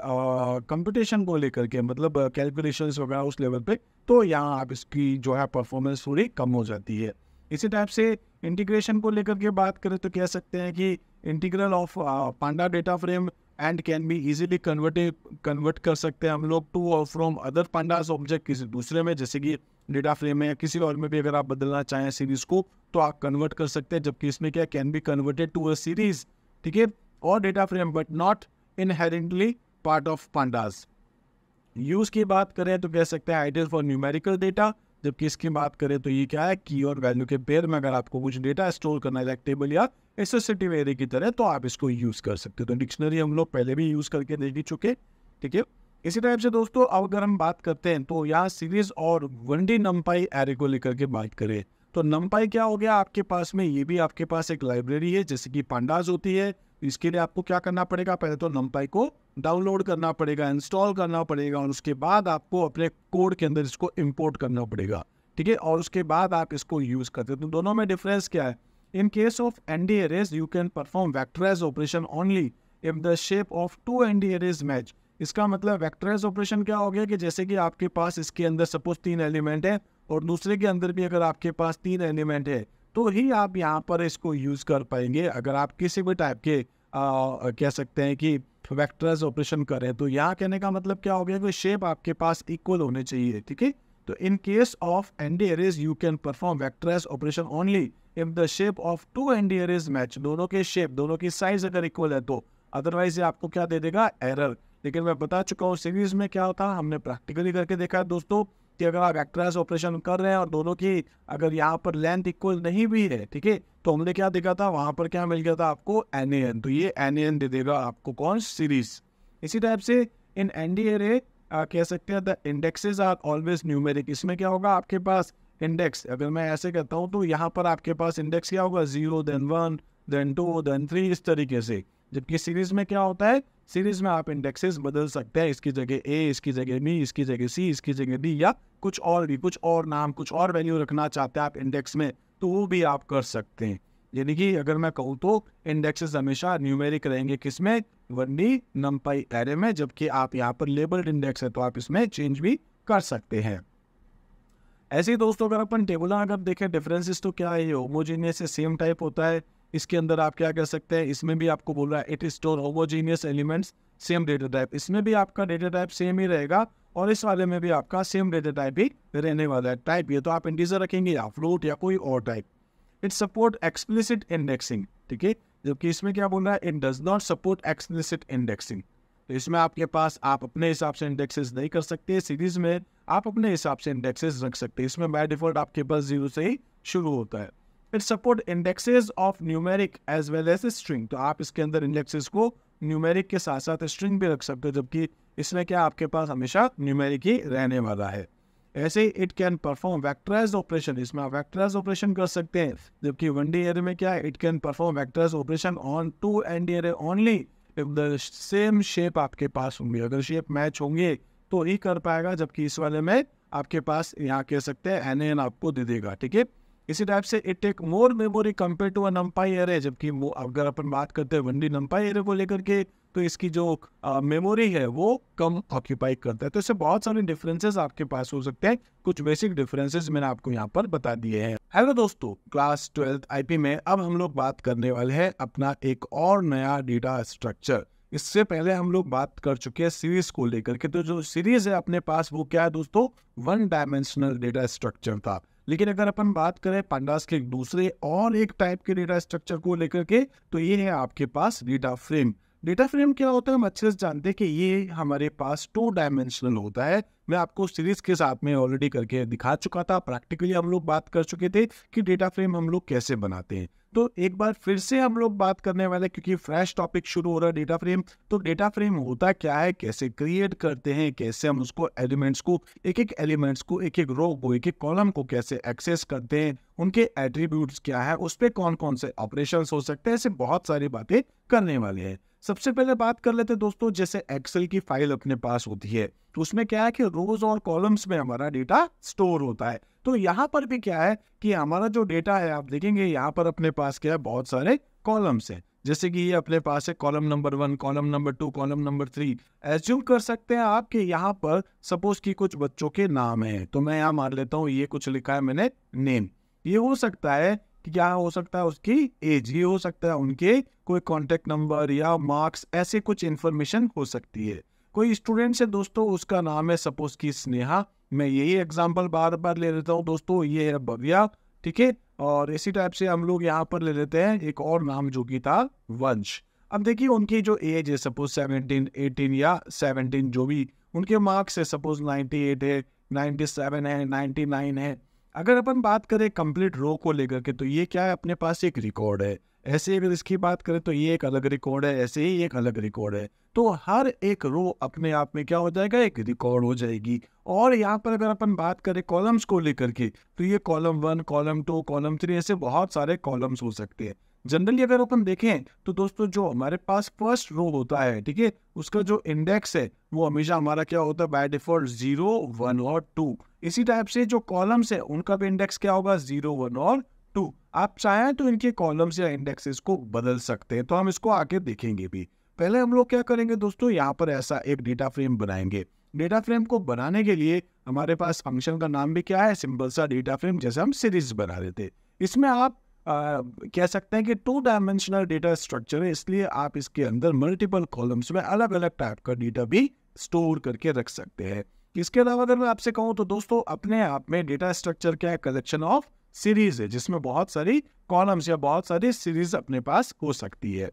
कंपटीशन को लेकर के मतलब कैलकुलेशंस uh, वगैरह उस लेवल पे तो यहाँ आप इसकी जो है परफॉर्मेंस थोड़ी कम हो जाती है इसी टाइप से इंटीग्रेशन को लेकर के बात करें तो कह सकते हैं कि integral of panda data frame and can be easily converted convert कर सकते हैं हम लोग टू और फ्रॉम अदर पांडास ऑब्जेक्ट किसी दूसरे में जैसे कि डेटा फ्रेम में या किसी और में भी अगर आप बदलना चाहें सीरीज को तो आप कन्वर्ट कर सकते हैं जबकि इसमें क्या can be converted to a series ठीक है और data frame but not inherently part of pandas use की बात करें तो कह सकते हैं आइडियल फॉर न्यूमेरिकल डेटा जबकि इसकी बात करें तो ये क्या है की और वैल्यू के पेयर में अगर आपको कुछ डेटा स्टोर करना है टेबल या एसोसिएटिव एरिया की तरह तो आप इसको यूज़ कर सकते हो तो डिक्शनरी हम लोग पहले भी यूज़ करके देख ही चुके ठीक है इसी टाइप से दोस्तों अब अगर हम बात करते हैं तो यहाँ सीरीज और वन डी नम्पाई एरे को लेकर के बात करें तो नम्पाई क्या हो गया आपके पास में ये भी आपके पास एक लाइब्रेरी है जैसे कि पांडाज होती है इसके लिए आपको क्या करना पड़ेगा पहले तो नम्पाई को डाउनलोड करना पड़ेगा इंस्टॉल करना पड़ेगा और उसके बाद आपको अपने कोड के अंदर इसको इम्पोर्ट करना पड़ेगा ठीक है और उसके बाद आप इसको यूज़ करते हैं तो दोनों में डिफरेंस क्या है in case of N D arrays you can perform vectorize operation only if the shape of two N D arrays match इसका मतलब वैक्टराइज ऑपरेशन क्या हो गया कि जैसे कि आपके पास इसके अंदर सपोज तीन एलिमेंट है और दूसरे के अंदर भी अगर आपके पास तीन एलिमेंट है तो ही आप यहाँ पर इसको यूज़ कर पाएंगे अगर आप किसी भी टाइप के आ, कह सकते हैं कि वेक्टर्स ऑपरेशन करें तो यहाँ कहने का मतलब क्या हो गया कि शेप आपके पास इक्वल होने चाहिए ठीक है तो in case of N D arrays you can perform vectors operation only if the shape of two N D arrays match दोनों के शेप दोनों की साइज अगर इक्वल है तो अदरवाइज ये आपको क्या दे देगा एरर लेकिन मैं बता चुका हूँ सीरीज में क्या होता हमने प्रैक्टिकली करके देखा है दोस्तों कि अगर आप एक्ट्रेस ऑपरेशन कर रहे हैं और दोनों की अगर यहाँ पर लेंथ इक्वल नहीं भी है ठीक है तो हमने क्या देखा था वहाँ पर क्या मिल गया था आपको एन ए एन तो ये एन ए एन दे देगा आपको कौन सीरीज इसी टाइप से इन एन डी एरे कह सकते हैं the indexes are always numeric इसमें क्या होगा आपके पास इंडेक्स अगर मैं ऐसे कहता हूँ तो यहाँ पर आपके पास इंडेक्स क्या होगा zero then one then two then three इस तरीके से जबकि सीरीज में क्या होता है सीरीज में आप इंडेक्सेस बदल सकते हैं इसकी जगह ए इसकी जगह बी इसकी जगह सी इसकी जगह डी या कुछ और भी कुछ और नाम कुछ और वैल्यू रखना चाहते हैं आप इंडेक्स में तो वो भी आप कर सकते हैं यानी कि अगर मैं कहूँ तो इंडेक्सेस हमेशा न्यूमेरिक रहेंगे किसमें डी नम्पाई एरे में जबकि आप यहाँ पर लेबल्ड इंडेक्स है तो आप इसमें चेंज भी कर सकते हैं ऐसे ही दोस्तों अगर अपन टेबल अगर देखें डिफरेंसेस तो क्या है ये होमोजीनियस से सेम टाइप होता है इसके अंदर आप क्या कर सकते हैं इसमें भी आपको बोल रहा है it store homogeneous elements same data type इसमें भी आपका डेटा टाइप सेम ही रहेगा और इस वाले में भी आपका सेम डेटा टाइप ही रहने वाला है टाइप ये तो आप इंटीजर रखेंगे या फ्लोट या कोई और type it support explicit indexing ठीक है जबकि इसमें क्या बोल रहा है it does not support explicit indexing तो इसमें आपके पास आप अपने हिसाब से इंडेक्सेस नहीं कर सकते सीरीज में आप अपने हिसाब से इंडेक्सेस रख सकते हैं इसमें बाय डिफॉल्ट आपके पास जीरो से ही शुरू होता है it support indexes of numeric as well as string तो आप इसके अंदर इंडेक्सेस को न्यूमेरिक के साथ साथ स्ट्रिंग भी रख सकते हो जबकि इसमें क्या आपके पास हमेशा न्यूमेरिक ही रहने वाला है ऐसे ही it can perform vectorize operation इसमें आप वैक्टराइज ऑपरेशन कर सकते हैं जबकि वन डी एरे में क्या है it can perform vectorize operation on to N D array only if the same shape आपके पास होंगे अगर शेप मैच होंगे तो ही कर पाएगा जबकि इस वाले में आपके पास यहाँ कह सकते हैं एन एन आपको दे देगा ठीक है इसी टाइप से it take more memory compare to a array जबकि अगर अपन बात करते हैं वनडी नम्पाई एरे को लेकर के तो इसकी जो मेमोरी है वो कम ऑक्यूपाई करता है तो इससे बहुत सारे डिफरेंसेस आपके पास हो सकते हैं कुछ बेसिक डिफरेंसेस मैंने आपको यहाँ पर बता दिए हैं हेलो दोस्तों क्लास ट्वेल्थ आईपी में अब हम लोग बात करने वाले हैं अपना एक और नया डेटा स्ट्रक्चर इससे पहले हम लोग बात कर चुके हैं सीरीज को लेकर के तो जो सीरीज है अपने पास वो क्या है दोस्तों वन डायमेंशनल डेटा स्ट्रक्चर था लेकिन अगर अपन बात करें पांडास के दूसरे और एक टाइप के डेटा स्ट्रक्चर को लेकर के तो ये है आपके पास डेटा फ्रेम डेटा फ्रेम क्या होता है हम अच्छे से जानते हैं कि ये हमारे पास टू डायमेंशनल होता है मैं आपको सीरीज के साथ में ऑलरेडी करके दिखा चुका था प्रैक्टिकली हम लोग बात कर चुके थे कि डेटा फ्रेम हम लोग कैसे बनाते हैं तो एक बार फिर से हम लोग बात करने वाले क्योंकि फ्रेश टॉपिक शुरू हो रहा है डेटा फ्रेम तो डेटा फ्रेम होता क्या है कैसे क्रिएट करते हैं कैसे हम उसको एलिमेंट्स को एक एक एलिमेंट्स को एक एक रो को एक एक कॉलम को कैसे एक्सेस करते हैं उनके एट्रीब्यूट्स क्या है उस पर कौन कौन से ऑपरेशन हो सकते हैं ऐसे बहुत सारी बातें करने वाले हैं सबसे पहले बात कर लेते हैं दोस्तों जैसे एक्सेल की फाइल अपने पास होती है तो उसमें क्या है कि रोज और कॉलम्स में हमारा डेटा स्टोर होता है तो यहाँ पर भी क्या है कि हमारा जो डेटा है आप देखेंगे यहाँ पर अपने पास क्या है बहुत सारे कॉलम्स है जैसे कि ये अपने पास है column number one column number two column number three assume कर सकते हैं आप कि यहाँ पर सपोज कि कुछ बच्चों के नाम है तो मैं यहाँ मान लेता हूँ ये कुछ लिखा है मैंने नेम ये हो सकता है कि क्या हो सकता है उसकी एज ये हो सकता है उनके कोई कॉन्टेक्ट नंबर या मार्क्स ऐसे कुछ इन्फॉर्मेशन हो सकती है कोई स्टूडेंट से दोस्तों उसका नाम है सपोज की स्नेहा मैं यही एग्जाम्पल बार बार ले लेता हूँ दोस्तों ये है भव्या ठीक है और इसी टाइप से हम लोग यहाँ पर ले लेते हैं एक और नाम जो कि था वंश अब देखिए उनकी जो एज है सपोज सेवनटीन एटीन या सेवनटीन जो भी उनके मार्क्स है सपोज एट है सेवन है नाइन्टी नाइन है अगर अपन बात करें कंप्लीट रो को लेकर के तो ये क्या है अपने पास एक रिकॉर्ड है ऐसे अगर इसकी बात करें तो ये एक अलग रिकॉर्ड है ऐसे ही एक अलग रिकॉर्ड है तो हर एक रो अपने आप में क्या हो जाएगा एक रिकॉर्ड हो जाएगी और यहाँ पर अगर अपन बात करें कॉलम्स को लेकर के तो ये column one column two column three ऐसे बहुत सारे कॉलम्स हो सकते हैं जनरली अगर अपन देखें तो दोस्तों जो हमारे पास फर्स्ट रो होता है ठीक है उसका जो इंडेक्स है वो हमेशा हमारा क्या होता है बाय डिफॉल्ट जीरो वन और टू इसी टाइप से जो कॉलम्स है उनका भी इंडेक्स क्या होगा जीरो वन और आप चाहें तो इनके कॉलम्स या इंडेक्सेस को बदल सकते हैं तो हम इसको आके देखेंगे भी पहले हम लोग क्या करेंगे दोस्तों यहाँ पर ऐसा एक डेटा फ्रेम बनाएंगे डेटा फ्रेम को बनाने के लिए हमारे पास फंक्शन का नाम भी क्या है सिंपल सा डेटा फ्रेम जैसे हम सीरीज बना रहे थे इसमें आप आ, कह सकते हैं कि टू डायमेंशनल डेटा स्ट्रक्चर है इसलिए आप इसके अंदर मल्टीपल कॉलम्स में अलग अलग टाइप का डेटा भी स्टोर करके रख सकते हैं इसके अलावा अगर मैं आपसे कहूँ तो दोस्तों अपने आप में डेटा स्ट्रक्चर क्या है कलेक्शन ऑफ सीरीज है जिसमें बहुत सारी कॉलम्स या बहुत सारी सीरीज अपने पास हो सकती है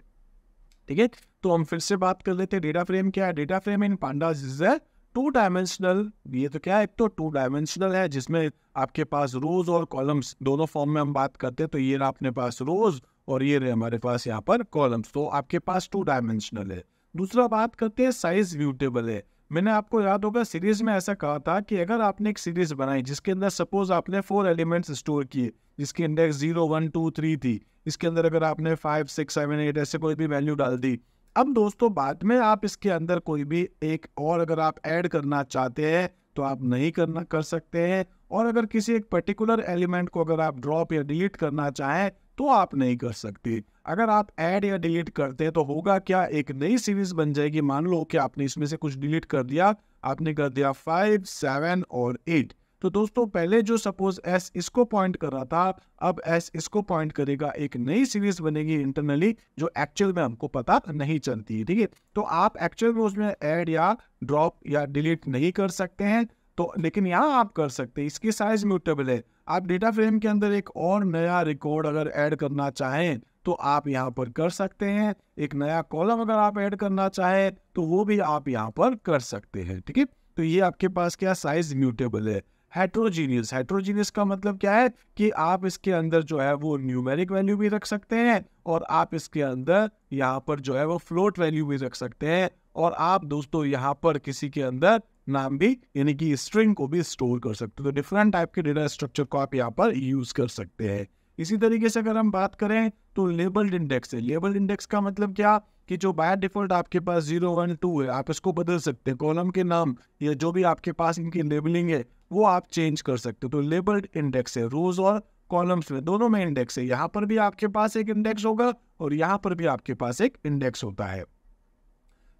ठीक है तो हम फिर से बात कर लेते हैं डेटा फ्रेम क्या है data frame in panda is a two dimensional ये तो क्या है एक तो टू डायमेंशनल है जिसमें आपके पास रोज और कॉलम्स दोनों फॉर्म में हम बात करते हैं तो ये रहा अपने पास रोज और ये रहे हमारे पास यहाँ पर कॉलम्स तो आपके पास टू डायमेंशनल है दूसरा बात करते हैं साइज म्यूटेबल है मैंने आपको याद होगा सीरीज में ऐसा कहा था कि अगर आपने एक सीरीज बनाई जिसके अंदर सपोज आपने फोर एलिमेंट्स स्टोर किए जिसकी index zero one two three थी इसके अंदर अगर आपने फाइव सिक्स सेवन एट ऐसे कोई भी वैल्यू डाल दी अब दोस्तों बाद में आप इसके अंदर कोई भी एक और अगर आप ऐड करना चाहते हैं तो आप नहीं करना कर सकते हैं और अगर किसी एक पर्टिकुलर एलिमेंट को अगर आप ड्रॉप या डिलीट करना चाहें तो आप नहीं कर सकते अगर आप ऐड या डिलीट करते हैं तो होगा क्या एक नई सीरीज बन जाएगी मान लो कि आपने इसमें से कुछ डिलीट कर दिया आपने कर दिया फाइव सेवन और एट तो दोस्तों पहले जो सपोज एस इसको पॉइंट कर रहा था अब एस इसको पॉइंट करेगा एक नई सीरीज बनेगी इंटरनली जो एक्चुअल में हमको पता नहीं चलती है ठीक है तो आप एक्चुअल में उसमें ऐड या ड्रॉप या डिलीट नहीं कर सकते हैं तो लेकिन यहाँ आप कर सकते हैं इसकी साइज म्यूटेबल है आप डेटा फ्रेम के अंदर एक और नया रिकॉर्ड अगर ऐड करना चाहें तो आप यहाँ पर कर सकते हैं एक नया कॉलम अगर आप ऐड करना चाहें तो वो भी आप यहाँ पर कर सकते हैं ठीक है तो ये आपके पास क्या साइज म्यूटेबल है हेट्रोजीनियस हेट्रोजीनियस का मतलब क्या है कि आप इसके अंदर जो है वो न्यूमेरिक वैल्यू भी रख सकते हैं और आप इसके अंदर यहाँ पर जो है वो फ्लोट वैल्यू भी रख सकते हैं और आप दोस्तों यहाँ पर किसी के अंदर नाम भी यानी कि स्ट्रिंग को भी स्टोर कर सकते हो तो डिफरेंट टाइप के डेटा स्ट्रक्चर को आप यहाँ पर यूज कर सकते हैं इसी तरीके से अगर हम बात करें तो लेबल्ड इंडेक्स है लेबल्ड इंडेक्स का मतलब क्या कि जो बाय डिफॉल्ट आपके पास जीरो वन टू है आप इसको बदल सकते हैं कॉलम के नाम या जो भी आपके पास इनकी लेबलिंग है वो आप चेंज कर सकते हो तो लेबल्ड इंडेक्स है रोज और कॉलम्स में दोनों में इंडेक्स है यहाँ पर भी आपके पास एक इंडेक्स होगा और यहाँ पर भी आपके पास एक इंडेक्स होता है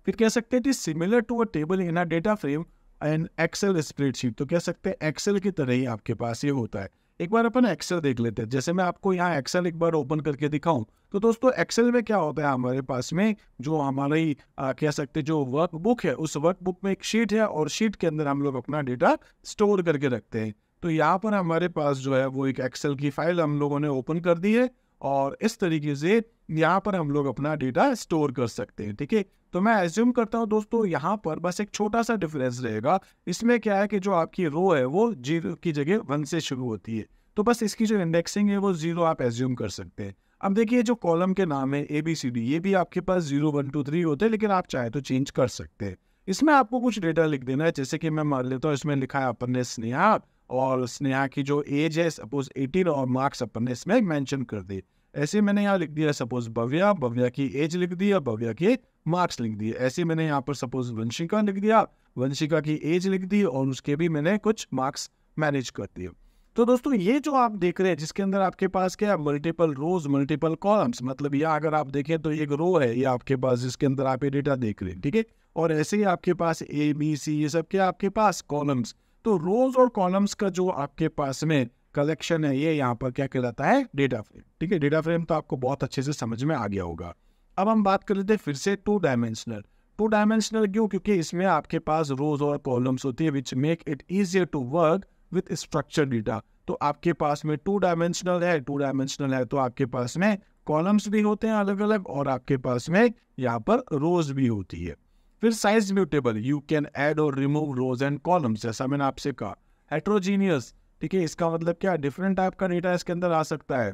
फिर कह सकते हैं कि similar to a table in a data frame an Excel spreadsheet तो कह सकते हैं एक्सेल की तरह ही आपके पास ये होता है एक बार अपन एक्सेल देख लेते हैं जैसे मैं आपको यहाँ एक्सेल एक बार ओपन करके दिखाऊं तो दोस्तों एक्सेल में क्या होता है हमारे पास में जो हमारी कह सकते जो वर्क बुक है उस वर्क बुक में एक शीट है और शीट के अंदर हम लोग अपना डेटा स्टोर करके रखते हैं तो यहाँ पर हमारे पास जो है वो एक एक्सेल की फाइल हम लोगों ने ओपन कर दी है और इस तरीके से यहाँ पर हम लोग अपना डेटा स्टोर कर सकते हैं ठीक है तो मैं एज्यूम करता हूँ दोस्तों यहाँ पर बस एक छोटा सा डिफरेंस रहेगा इसमें क्या है कि जो आपकी रो है वो जीरो की जगह वन से शुरू होती है तो बस इसकी जो इंडेक्सिंग है वो जीरो आप एज्यूम कर सकते हैं अब देखिए जो कॉलम के नाम है ए बी सी डी ये भी आपके पास जीरो वन टू थ्री होते हैं लेकिन आप चाहे तो चेंज कर सकते हैं इसमें आपको कुछ डेटा लिख देना है जैसे कि मैं मान लेता हूँ इसमें लिखा है अपन ने स्नेहा और स्नेहा की जो एज है सपोज एटीन और मार्क्स अपन ने इसमें मैंशन कर दिए ऐसे मैंने यहाँ लिख दिया सपोज भव्या भव्या की एज लिख दी और भव्या के मार्क्स लिख दिए ऐसे मैंने यहाँ पर सपोज वंशिका लिख दिया वंशिका की एज लिख दी और उसके भी मैंने कुछ मार्क्स मैनेज कर दिए तो दोस्तों ये जो आप देख रहे हैं जिसके अंदर आपके पास क्या है मल्टीपल रोज मल्टीपल कॉलम्स मतलब यहाँ अगर आप देखें तो एक रो है ये आपके पास जिसके अंदर आप ये डेटा देख रहे हैं ठीक है और ऐसे ही आपके पास ए बी सी ये सब क्या आपके पास कॉलम्स तो रोज और कॉलम्स का जो आपके पास में कलेक्शन है ये यहाँ पर क्या कहलाता है डेटा फ्रेम ठीक है डेटा फ्रेम तो आपको बहुत अच्छे से समझ में आ गया होगा अब हम बात कर लेते हैं फिर से टू डायमेंशनल टू डायमेंशनल क्यों क्योंकि इसमें आपके पास रोज और कॉलम्स होती है which make it easier to work with structure data तो आपके पास में टू डायमेंशनल है टू डायमेंशनल है तो आपके पास में कॉलम्स भी होते हैं अलग अलग और आपके पास में यहाँ पर रोज भी होती है फिर size mutable you can add और रिमूव रोज एंड कॉलम्स जैसा मैंने आपसे कहा हेट्रोजीनियस ठीक है इसका मतलब क्या डिफरेंट टाइप का डेटा इसके अंदर आ सकता है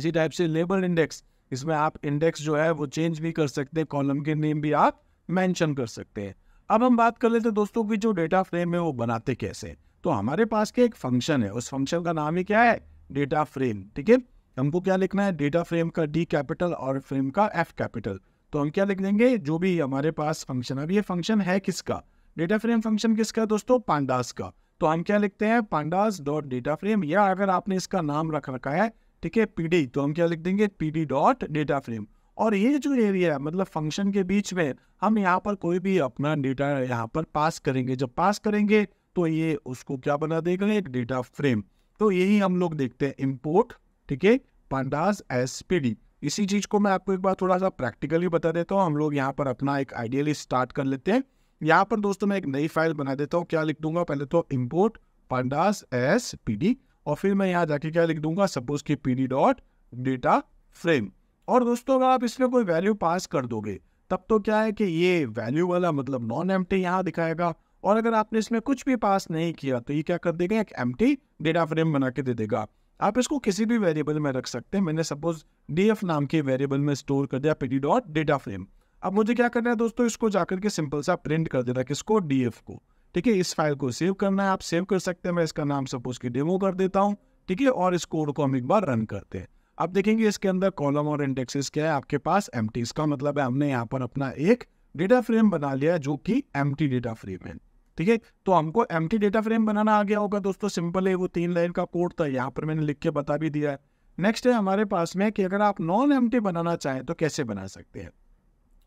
इसी टाइप से लेबल इंडेक्स इसमें आप इंडेक्स जो है वो चेंज भी कर सकते हैं कॉलम के नेम भी आप मैंशन कर सकते हैं अब हम बात कर लेते हैं दोस्तों की जो डेटा फ्रेम है वो बनाते कैसे तो हमारे पास के एक फंक्शन है उस फंक्शन का नाम ही क्या है डेटा फ्रेम ठीक है हमको क्या लिखना है डेटा फ्रेम का डी कैपिटल और फ्रेम का एफ कैपिटल तो हम क्या लिख देंगे जो भी हमारे पास फंक्शन अब ये फंक्शन है किसका डेटा फ्रेम फंक्शन किसका है दोस्तों पांडास का तो हम क्या लिखते हैं पांडास डॉट डेटा फ्रेम या अगर आपने इसका नाम रख रखा है ठीक है पीडी तो हम क्या लिख देंगे पीडी डॉट डेटा फ्रेम और ये जो एरिया है मतलब फंक्शन के बीच में हम यहाँ पर कोई भी अपना डेटा यहाँ पर पास करेंगे जब पास करेंगे तो ये उसको क्या बना देगा एक डेटा फ्रेम तो यही हम लोग देखते हैं इम्पोर्ट ठीक है पांडास एस पी इसी चीज को मैं आपको एक बार थोड़ा सा प्रैक्टिकली बता देता हूँ हम लोग यहाँ पर अपना एक आइडियली स्टार्ट कर लेते हैं यहाँ पर दोस्तों मैं एक नई फाइल बना देता हूँ क्या लिख दूंगा पहले तो इम्पोर्ट पांडास एस पी और फिर मैं यहाँ जाके क्या लिख दूंगा सपोज की पी डॉट डेटा फ्रेम और दोस्तों अगर आप इसमें कोई वैल्यू पास कर दोगे तब तो क्या है कि ये वैल्यू वाला मतलब नॉन एम यहाँ दिखाएगा और अगर आपने इसमें कुछ भी पास नहीं किया तो ये क्या कर देगा एक एम डेटा फ्रेम बना के दे देगा आप इसको किसी भी वेरिएबल में रख सकते हैं मैंने सपोज डी नाम के वेरिएबल में स्टोर कर दिया पी डॉट डेटा फ्रेम अब मुझे क्या करना है दोस्तों इसको जाकर के सिंपल सा प्रिंट कर देना किसको डीएफ को ठीक है इस फाइल को सेव करना है आप सेव कर सकते हैं मैं इसका नाम सपोज की डेमो कर देता हूँ ठीक है और इस कोड को हम एक बार रन करते हैं आप देखेंगे इसके अंदर कॉलम और इंडेक्सेस क्या है आपके पास एम का मतलब है हमने यहाँ पर अपना एक डेटा फ्रेम बना लिया है जो कि एम डेटा फ्रेम है ठीक है तो हमको एम डेटा फ्रेम बनाना आ गया होगा दोस्तों सिंपल है वो तीन लाइन का कोड था यहाँ पर मैंने लिख के बता भी दिया है नेक्स्ट है हमारे पास में कि अगर आप नॉन एम बनाना चाहें तो कैसे बना सकते हैं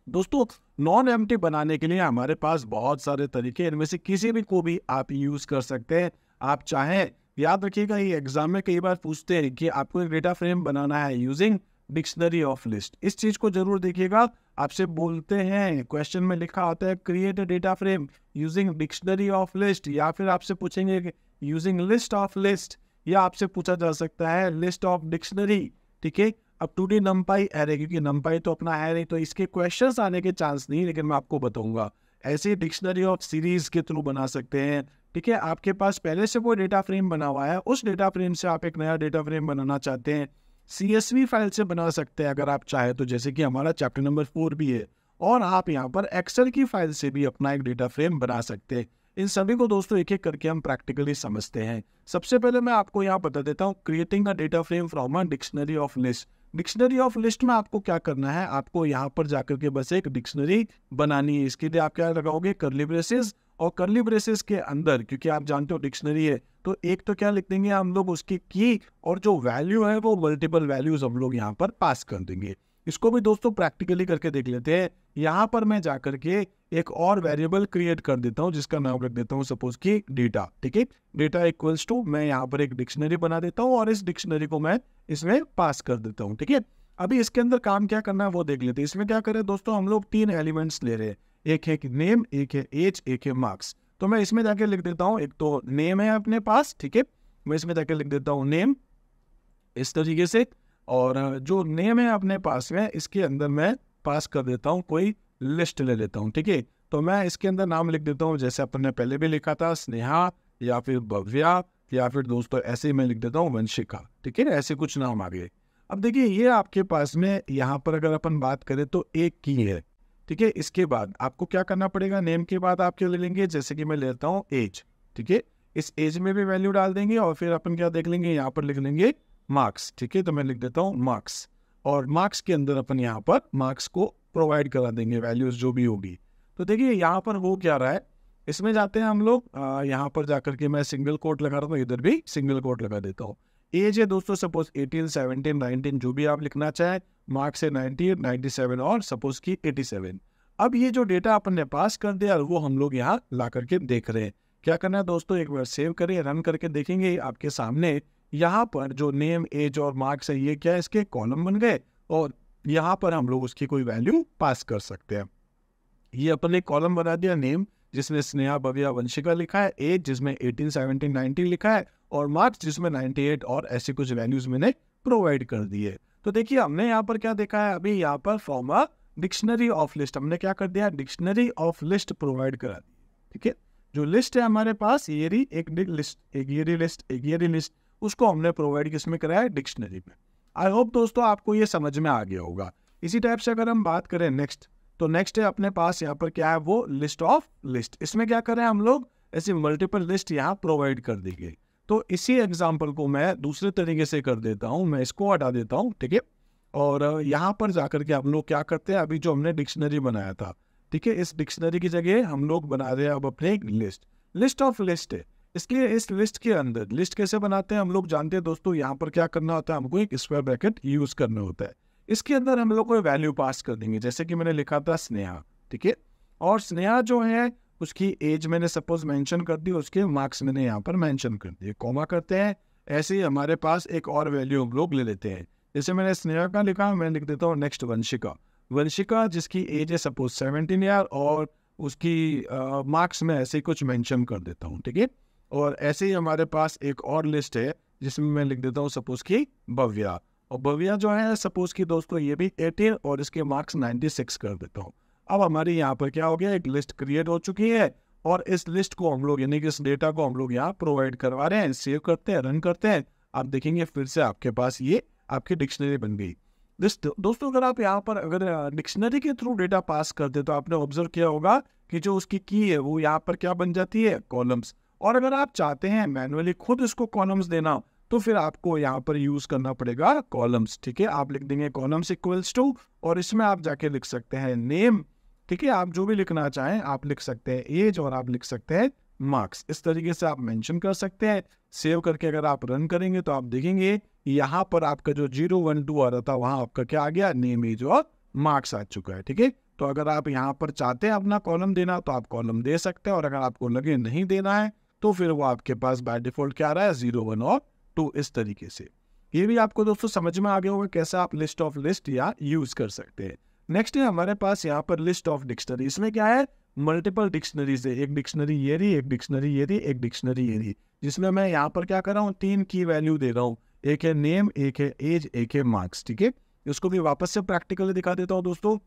दोस्तों नॉन एम बनाने के लिए हमारे पास बहुत सारे तरीके इनमें से किसी भी को भी आप यूज़ कर सकते हैं आप चाहें याद रखिएगा ये एग्जाम में कई बार पूछते हैं कि आपको एक डेटा फ्रेम बनाना है यूजिंग डिक्शनरी ऑफ लिस्ट इस चीज को जरूर देखिएगा आपसे बोलते हैं क्वेश्चन में लिखा होता है create a data frame using dictionary of list या फिर आपसे पूछेंगे यूजिंग लिस्ट ऑफ लिस्ट या आपसे पूछा जा सकता है लिस्ट ऑफ डिक्शनरी ठीक है अब टू डी नम्पाई एरे क्योंकि नम्पाई तो अपना है नहीं तो इसके क्वेश्चंस आने के चांस नहीं लेकिन मैं आपको बताऊंगा ऐसे डिक्शनरी ऑफ सीरीज के थ्रू बना सकते हैं ठीक है आपके पास पहले से वो डेटा फ्रेम बना हुआ है उस डेटा फ्रेम से आप एक नया डेटा फ्रेम बनाना चाहते हैं सी फाइल से बना सकते हैं अगर आप चाहे तो जैसे कि हमारा चैप्टर नंबर फोर भी है और आप यहाँ पर एक्सेल की फाइल से भी अपना एक डेटा फ्रेम बना सकते हैं इन सभी को दोस्तों एक एक करके हम प्रैक्टिकली समझते हैं सबसे पहले मैं आपको यहाँ बता देता हूँ creating a data frame from a dictionary of list dictionary of list में आपको क्या करना है आपको यहाँ पर जाकर के बस एक डिक्शनरी बनानी है इसके लिए आप क्या लगाओगे करली ब्रेसेस और करली ब्रेसेस के अंदर क्योंकि आप जानते हो डिक्शनरी है तो एक तो क्या लिख देंगे हम लोग उसकी की और जो वैल्यू है वो मल्टीपल वैल्यूज हम लोग यहाँ पर पास कर देंगे इसको भी दोस्तों प्रैक्टिकली करके देख लेते हैं यहाँ पर मैं जाकर के एक और वेरिएबल क्रिएट कर देता हूँ जिसका नाम रख देता हूँ सपोज की डेटा ठीक है डेटा इक्वल्स टू मैं यहाँ पर एक डिक्शनरी बना देता हूँ और इस डिक्शनरी को मैं इसमें पास कर देता हूँ ठीक है अभी इसके अंदर काम क्या करना है वो देख लेते हैं इसमें क्या करें दोस्तों हम लोग तीन एलिमेंट्स ले रहे हैं एक है नेम एक है एज एक है मार्क्स तो मैं इसमें जाके लिख देता हूँ एक तो नेम है अपने पास ठीक है मैं इसमें जाके लिख देता हूँ नेम इस तरीके से और जो नेम है अपने पास में इसके अंदर मैं पास कर देता हूँ कोई लिस्ट ले लेता हूँ ठीक है तो मैं इसके अंदर नाम लिख देता हूँ जैसे अपन ने पहले भी लिखा था स्नेहा या फिर भव्या या फिर दोस्तों ऐसे ही मैं लिख देता हूँ वंशिका ठीक है ऐसे कुछ नाम आ गए अब देखिए ये आपके पास में यहाँ पर अगर अपन बात करें तो एक की है ठीक है इसके बाद आपको क्या करना पड़ेगा नेम के बाद आप क्या ले लेंगे जैसे कि मैं लेता हूँ एज ठीक है इस एज में भी वैल्यू डाल देंगे और फिर अपन क्या देख लेंगे यहाँ पर लिख लेंगे मार्क्स ठीक है तो मैं लिख देता हूँ मार्क्स और मार्क्स के अंदर अपन यहाँ पर मार्क्स को प्रोवाइड करा देंगे वैल्यूज जो भी होगी तो देखिए यहाँ पर वो क्या रहा है इसमें जाते हैं हम लोग यहाँ पर जाकर के मैं सिंगल कोट लगा रहा हूँ इधर भी सिंगल कोट लगा देता हूँ एज है दोस्तों सपोज 18, 17, 19 जो भी आप लिखना चाहें मार्क्स है 90, 97 और सपोज की 87 अब ये जो डेटा अपन ने पास कर दिया वो हम लोग यहाँ ला करके देख रहे हैं क्या करना है दोस्तों एक बार सेव करें रन करके देखेंगे आपके सामने यहाँ पर जो नेम एज और मार्क्स है ये क्या इसके कॉलम बन गए और यहाँ पर हम लोग उसकी कोई वैल्यू पास कर सकते हैं ये अपन कॉलम बना दिया नेम जिसमें स्नेहा भविया वंशिका लिखा है एज जिसमें 18, 17, 19 लिखा है और मार्क्स जिसमें 98 और ऐसे कुछ वैल्यूज मैंने प्रोवाइड कर दिए तो देखिए हमने यहाँ पर क्या देखा है अभी यहाँ पर form a dictionary of list हमने क्या कर दिया डिक्शनरी ऑफ लिस्ट प्रोवाइड करा दी ठीक है जो लिस्ट है हमारे पास ये रही एक लिस्ट एक ये रही लिस्ट एक ये रही लिस्ट उसको हमने प्रोवाइड किस में कराया डिक्शनरी में आई होप दोस्तों आपको ये समझ में आ गया होगा इसी टाइप से अगर हम बात करें नेक्स्ट तो नेक्स्ट है अपने पास यहाँ पर क्या है वो लिस्ट ऑफ लिस्ट इसमें क्या करें हम लोग ऐसी मल्टीपल लिस्ट यहाँ प्रोवाइड कर दी गई तो इसी एग्जाम्पल को मैं दूसरे तरीके से कर देता हूँ मैं इसको हटा देता हूँ ठीक है और यहाँ पर जाकर के हम लोग क्या करते हैं अभी जो हमने डिक्शनरी बनाया था ठीक है इस डिक्शनरी की जगह हम लोग बना रहे हैं अब अपने एक लिस्ट लिस्ट ऑफ लिस्ट है इसलिए इस लिस्ट के अंदर लिस्ट कैसे बनाते हैं हम लोग जानते हैं दोस्तों यहाँ पर क्या करना होता है हमको एक स्क्वायर ब्रैकेट यूज करना होता है इसके अंदर हम लोग कोई वैल्यू पास कर देंगे जैसे कि मैंने लिखा था स्नेहा ठीक है और स्नेहा जो है उसकी एज मैंने सपोज मैंशन कर दी उसके मार्क्स मैंने यहाँ पर मैंशन कर दिए कॉमा करते हैं ऐसे ही हमारे पास एक और वैल्यू हम लोग ले लेते हैं जैसे मैंने स्नेहा का लिखा मैं लिख देता हूँ नेक्स्ट वंशिका वंशिका जिसकी एज है सपोज सेवनटीन ईयर और उसकी मार्क्स uh, में ऐसे ही कुछ मेंशन कर देता हूँ ठीक है और ऐसे ही हमारे पास एक और लिस्ट है जिसमें मैं लिख देता हूँ सपोज की भव्या और भव्या जो है सपोज की दोस्तों ये भी एटीन और इसके मार्क्स सिक्स कर देता हूँ अब हमारे यहाँ पर क्या हो गया एक लिस्ट क्रिएट हो चुकी है और इस लिस्ट को हम लोग यानी कि इस डेटा को हम लोग यहाँ प्रोवाइड करवा रहे हैं सेव करते हैं रन करते हैं आप देखेंगे फिर से आपके पास ये आपकी डिक्शनरी बन गई लिस्ट दोस्तों अगर आप यहाँ पर अगर डिक्शनरी के थ्रू डेटा पास करते तो आपने ऑब्जर्व किया होगा कि जो उसकी की है वो यहाँ पर क्या बन जाती है कॉलम्स और अगर आप चाहते हैं मैनुअली खुद इसको कॉलम्स देना तो फिर आपको यहाँ पर यूज करना पड़ेगा कॉलम्स ठीक है आप लिख देंगे कॉलम्स इक्वल्स टू और इसमें आप जाके लिख सकते हैं नेम ठीक है आप जो भी लिखना चाहें आप लिख सकते हैं एज और आप लिख सकते हैं मार्क्स इस तरीके से आप मेंशन कर सकते हैं सेव करके अगर आप रन करेंगे तो आप देखेंगे यहाँ पर आपका जो जीरो वन टू आ रहा था वहां आपका क्या आ गया नेम एज और मार्क्स आ चुका है ठीक है तो अगर आप यहाँ पर चाहते हैं अपना कॉलम देना तो आप कॉलम दे सकते हैं और अगर आपको लगे नहीं देना है तो फिर वो आपके पास बाय डिफॉल्ट क्या आ रहा है जीरो वन और टू इस तरीके से ये भी आपको दोस्तों समझ में आ गया होगा कैसे आप लिस्ट ऑफ लिस्ट या यूज कर सकते हैं नेक्स्ट है हमारे पास यहाँ पर लिस्ट ऑफ डिक्शनरी इसमें क्या है मल्टीपल डिक्शनरीज है एक डिक्शनरी ये रही एक डिक्शनरी ये रही एक डिक्शनरी ये रही जिसमें मैं यहाँ पर क्या कर रहा हूँ तीन की वैल्यू दे रहा हूँ एक है नेम एक है एज एक है मार्क्स ठीक है इसको भी वापस से प्रैक्टिकली दिखा देता हूँ दोस्तों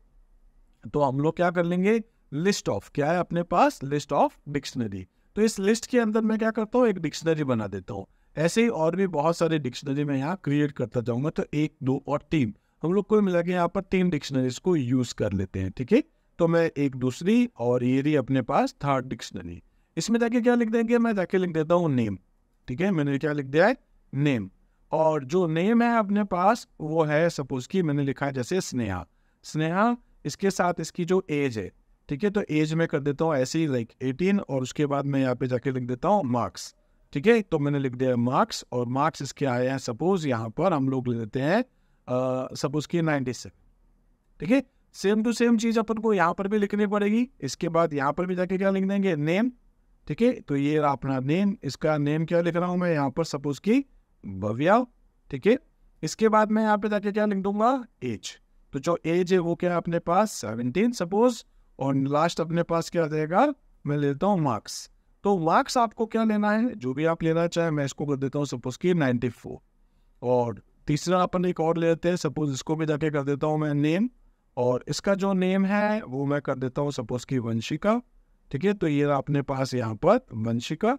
तो हम लोग क्या कर लेंगे लिस्ट ऑफ क्या है अपने पास लिस्ट ऑफ डिक्शनरी तो इस लिस्ट के अंदर मैं क्या करता हूँ एक डिक्शनरी बना देता हूँ ऐसे ही और भी बहुत सारे डिक्शनरी मैं यहाँ क्रिएट करता जाऊँगा तो एक दो और तीन हम लोग को मिला के यहाँ पर तीन डिक्शनरीज को यूज़ कर लेते हैं ठीक है तो मैं एक दूसरी और ये रही अपने पास थर्ड डिक्शनरी इसमें जाके क्या लिख देंगे मैं जाके लिख देता हूँ नेम ठीक है मैंने क्या लिख दिया है नेम और जो नेम है अपने पास वो है सपोज कि मैंने लिखा है जैसे स्नेहा स्नेहा इसके साथ इसकी जो एज है ठीक है तो एज में कर देता हूँ ऐसे ही लाइक एटीन और उसके बाद मैं यहाँ पे जाके लिख देता हूँ मार्क्स ठीक है तो मैंने लिख दिया मार्क्स और मार्क्स इसके आए हैं सपोज यहाँ पर हम लोग ले लेते हैं सपोज की नाइन्टी सेवन ठीक है सेम टू सेम चीज़ अपन को यहाँ पर भी लिखनी पड़ेगी इसके बाद यहाँ पर भी जाके क्या लिख देंगे नेम ठीक है तो ये अपना नेम इसका नेम क्या लिख रहा हूँ मैं यहाँ पर सपोज की भव्या ठीक है इसके बाद मैं यहाँ पे जाके क्या लिख दूंगा एज तो जो एज है वो क्या है अपने पास सेवनटीन सपोज और लास्ट अपने पास क्या रहेगा मैं लेता हूँ मार्क्स तो मार्क्स आपको क्या लेना है जो भी आप लेना चाहें मैं इसको कर देता हूँ सपोज की नाइन्टी फोर और तीसरा अपन एक और ले लेते हैं सपोज इसको भी जाके कर देता हूँ मैं नेम और इसका जो नेम है वो मैं कर देता हूँ सपोज की वंशिका ठीक है तो ये अपने पास यहाँ पर वंशिका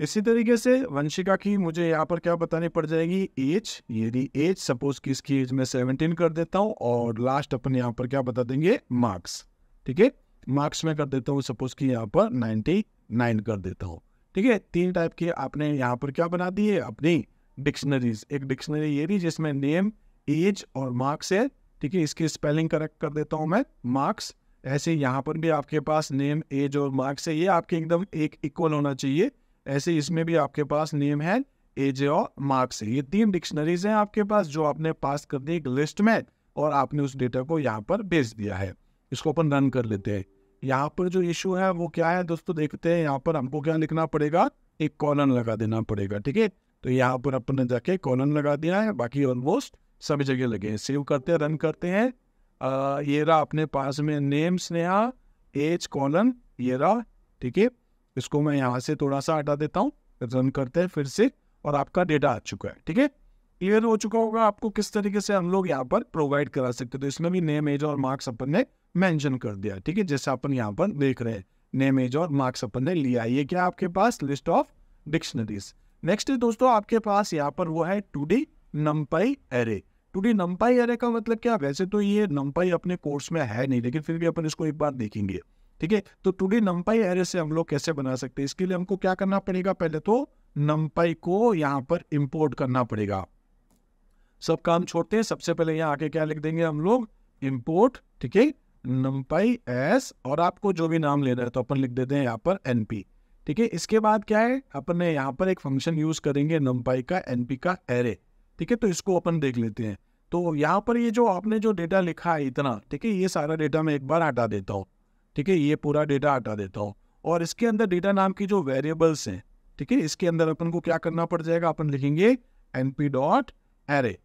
इसी तरीके से वंशिका की मुझे यहाँ पर क्या बतानी पड़ जाएगी एज यदि एज सपोज कि इसकी एज में सेवनटीन कर देता हूँ और लास्ट अपन यहाँ पर क्या बता देंगे मार्क्स ठीक है मार्क्स में कर देता हूँ सपोज कि यहाँ पर नाइन्टी नाइन कर देता हूँ ठीक है तीन टाइप की आपने यहाँ पर क्या बना दी है अपनी डिक्शनरीज एक डिक्शनरी ये दी जिसमें नेम एज और मार्क्स है ठीक है इसकी स्पेलिंग करेक्ट कर देता हूँ मैं मार्क्स ऐसे यहाँ पर भी आपके पास नेम एज और मार्क्स है ये आपके एकदम एक इक्वल होना चाहिए ऐसे इसमें भी आपके पास नेम है एजे और मार्क्स ये तीन डिक्शनरीज हैं आपके पास जो आपने पास कर दी एक लिस्ट में और आपने उस डेटा को यहाँ पर भेज दिया है इसको अपन रन कर लेते हैं यहाँ पर जो इशू है वो क्या है दोस्तों देखते हैं यहाँ पर हमको क्या लिखना पड़ेगा एक कॉलन लगा देना पड़ेगा ठीक है तो यहाँ पर अपन ने जाके कॉलन लगा दिया है बाकी ऑलमोस्ट सभी जगह लगे हैं सेव करते हैं रन करते हैं ये रहा अपने पास में नेम स्नेहा एज कॉलन ये रहा ठीक है इसको मैं यहाँ से थोड़ा सा हटा देता हूँ रन करते हैं फिर से और आपका डेटा आ चुका है ठीक है क्लियर हो चुका होगा आपको किस तरीके से हम लोग यहाँ पर प्रोवाइड करा सकते हैं तो इसमें भी नेम एज और मार्क्स अपन ने मेंशन कर दिया ठीक है जैसे अपन यहाँ पर देख रहे हैं नेम एज और मार्क्स अपन ने लिया ये क्या आपके पास लिस्ट ऑफ डिक्शनरीज नेक्स्ट है दोस्तों आपके पास यहाँ पर वो है two D NumPy array two D NumPy array का मतलब क्या वैसे तो ये नम्पाई अपने कोर्स में है नहीं लेकिन फिर भी अपन इसको एक बार देखेंगे ठीक है तो टूडे नम्पाई एरे से हम लोग कैसे बना सकते हैं इसके लिए हमको क्या करना पड़ेगा पहले तो नम्पाई को यहां पर इम्पोर्ट करना पड़ेगा सब काम छोड़ते हैं सबसे पहले यहाँ आके क्या लिख देंगे हम लोग इम्पोर्ट ठीक है नंपाई एस और आपको जो भी नाम लेना है तो अपन लिख देते हैं यहाँ पर एनपी ठीक है इसके बाद क्या है अपने यहां यहाँ पर एक फंक्शन यूज करेंगे नम्पाई का एनपी का एरे ठीक है तो इसको अपन देख लेते हैं तो यहाँ पर ये जो आपने जो डेटा लिखा है इतना ठीक है ये सारा डेटा मैं एक बार हटा देता हूँ ठीक है ये पूरा डेटा हटा देता हूँ और इसके अंदर डेटा नाम की जो वेरिएबल्स हैं ठीक है इसके अंदर अपन को क्या करना पड़ जाएगा अपन लिखेंगे एन पी डॉट एरे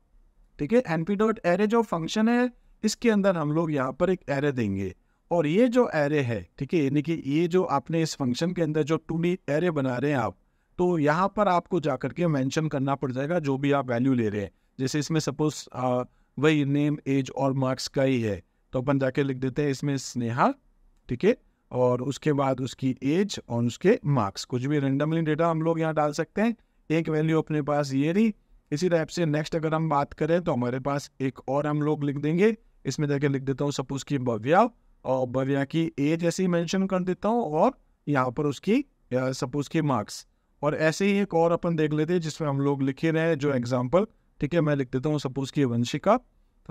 ठीक है एन पी डॉट एरे जो फंक्शन है इसके अंदर हम लोग यहाँ पर एक एरे देंगे और ये जो एरे है ठीक है यानी कि ये जो आपने इस फंक्शन के अंदर जो टू एरे बना रहे हैं आप तो यहाँ पर आपको जा करके मैंशन करना पड़ जाएगा जो भी आप वैल्यू ले रहे हैं जैसे इसमें सपोज वही नेम एज और मार्क्स का ही है तो अपन जाके लिख देते हैं इसमें स्नेहा ठीक है और उसके बाद उसकी एज और उसके मार्क्स कुछ भी रेंडमली डेटा हम लोग यहाँ डाल सकते हैं एक वैल्यू अपने पास ये रही इसी टाइप से नेक्स्ट अगर हम बात करें तो हमारे पास एक और हम लोग लिख देंगे इसमें जाके लिख देता हूँ सपोज की भव्या और भव्या की एज ऐसे ही मैंशन कर देता हूँ और यहाँ पर उसकी सपोज की मार्क्स और ऐसे ही एक और अपन देख लेते हैं जिसमें हम लोग लिखे रहे जो एग्जाम्पल ठीक है मैं लिख देता हूँ सपोज की वंशिका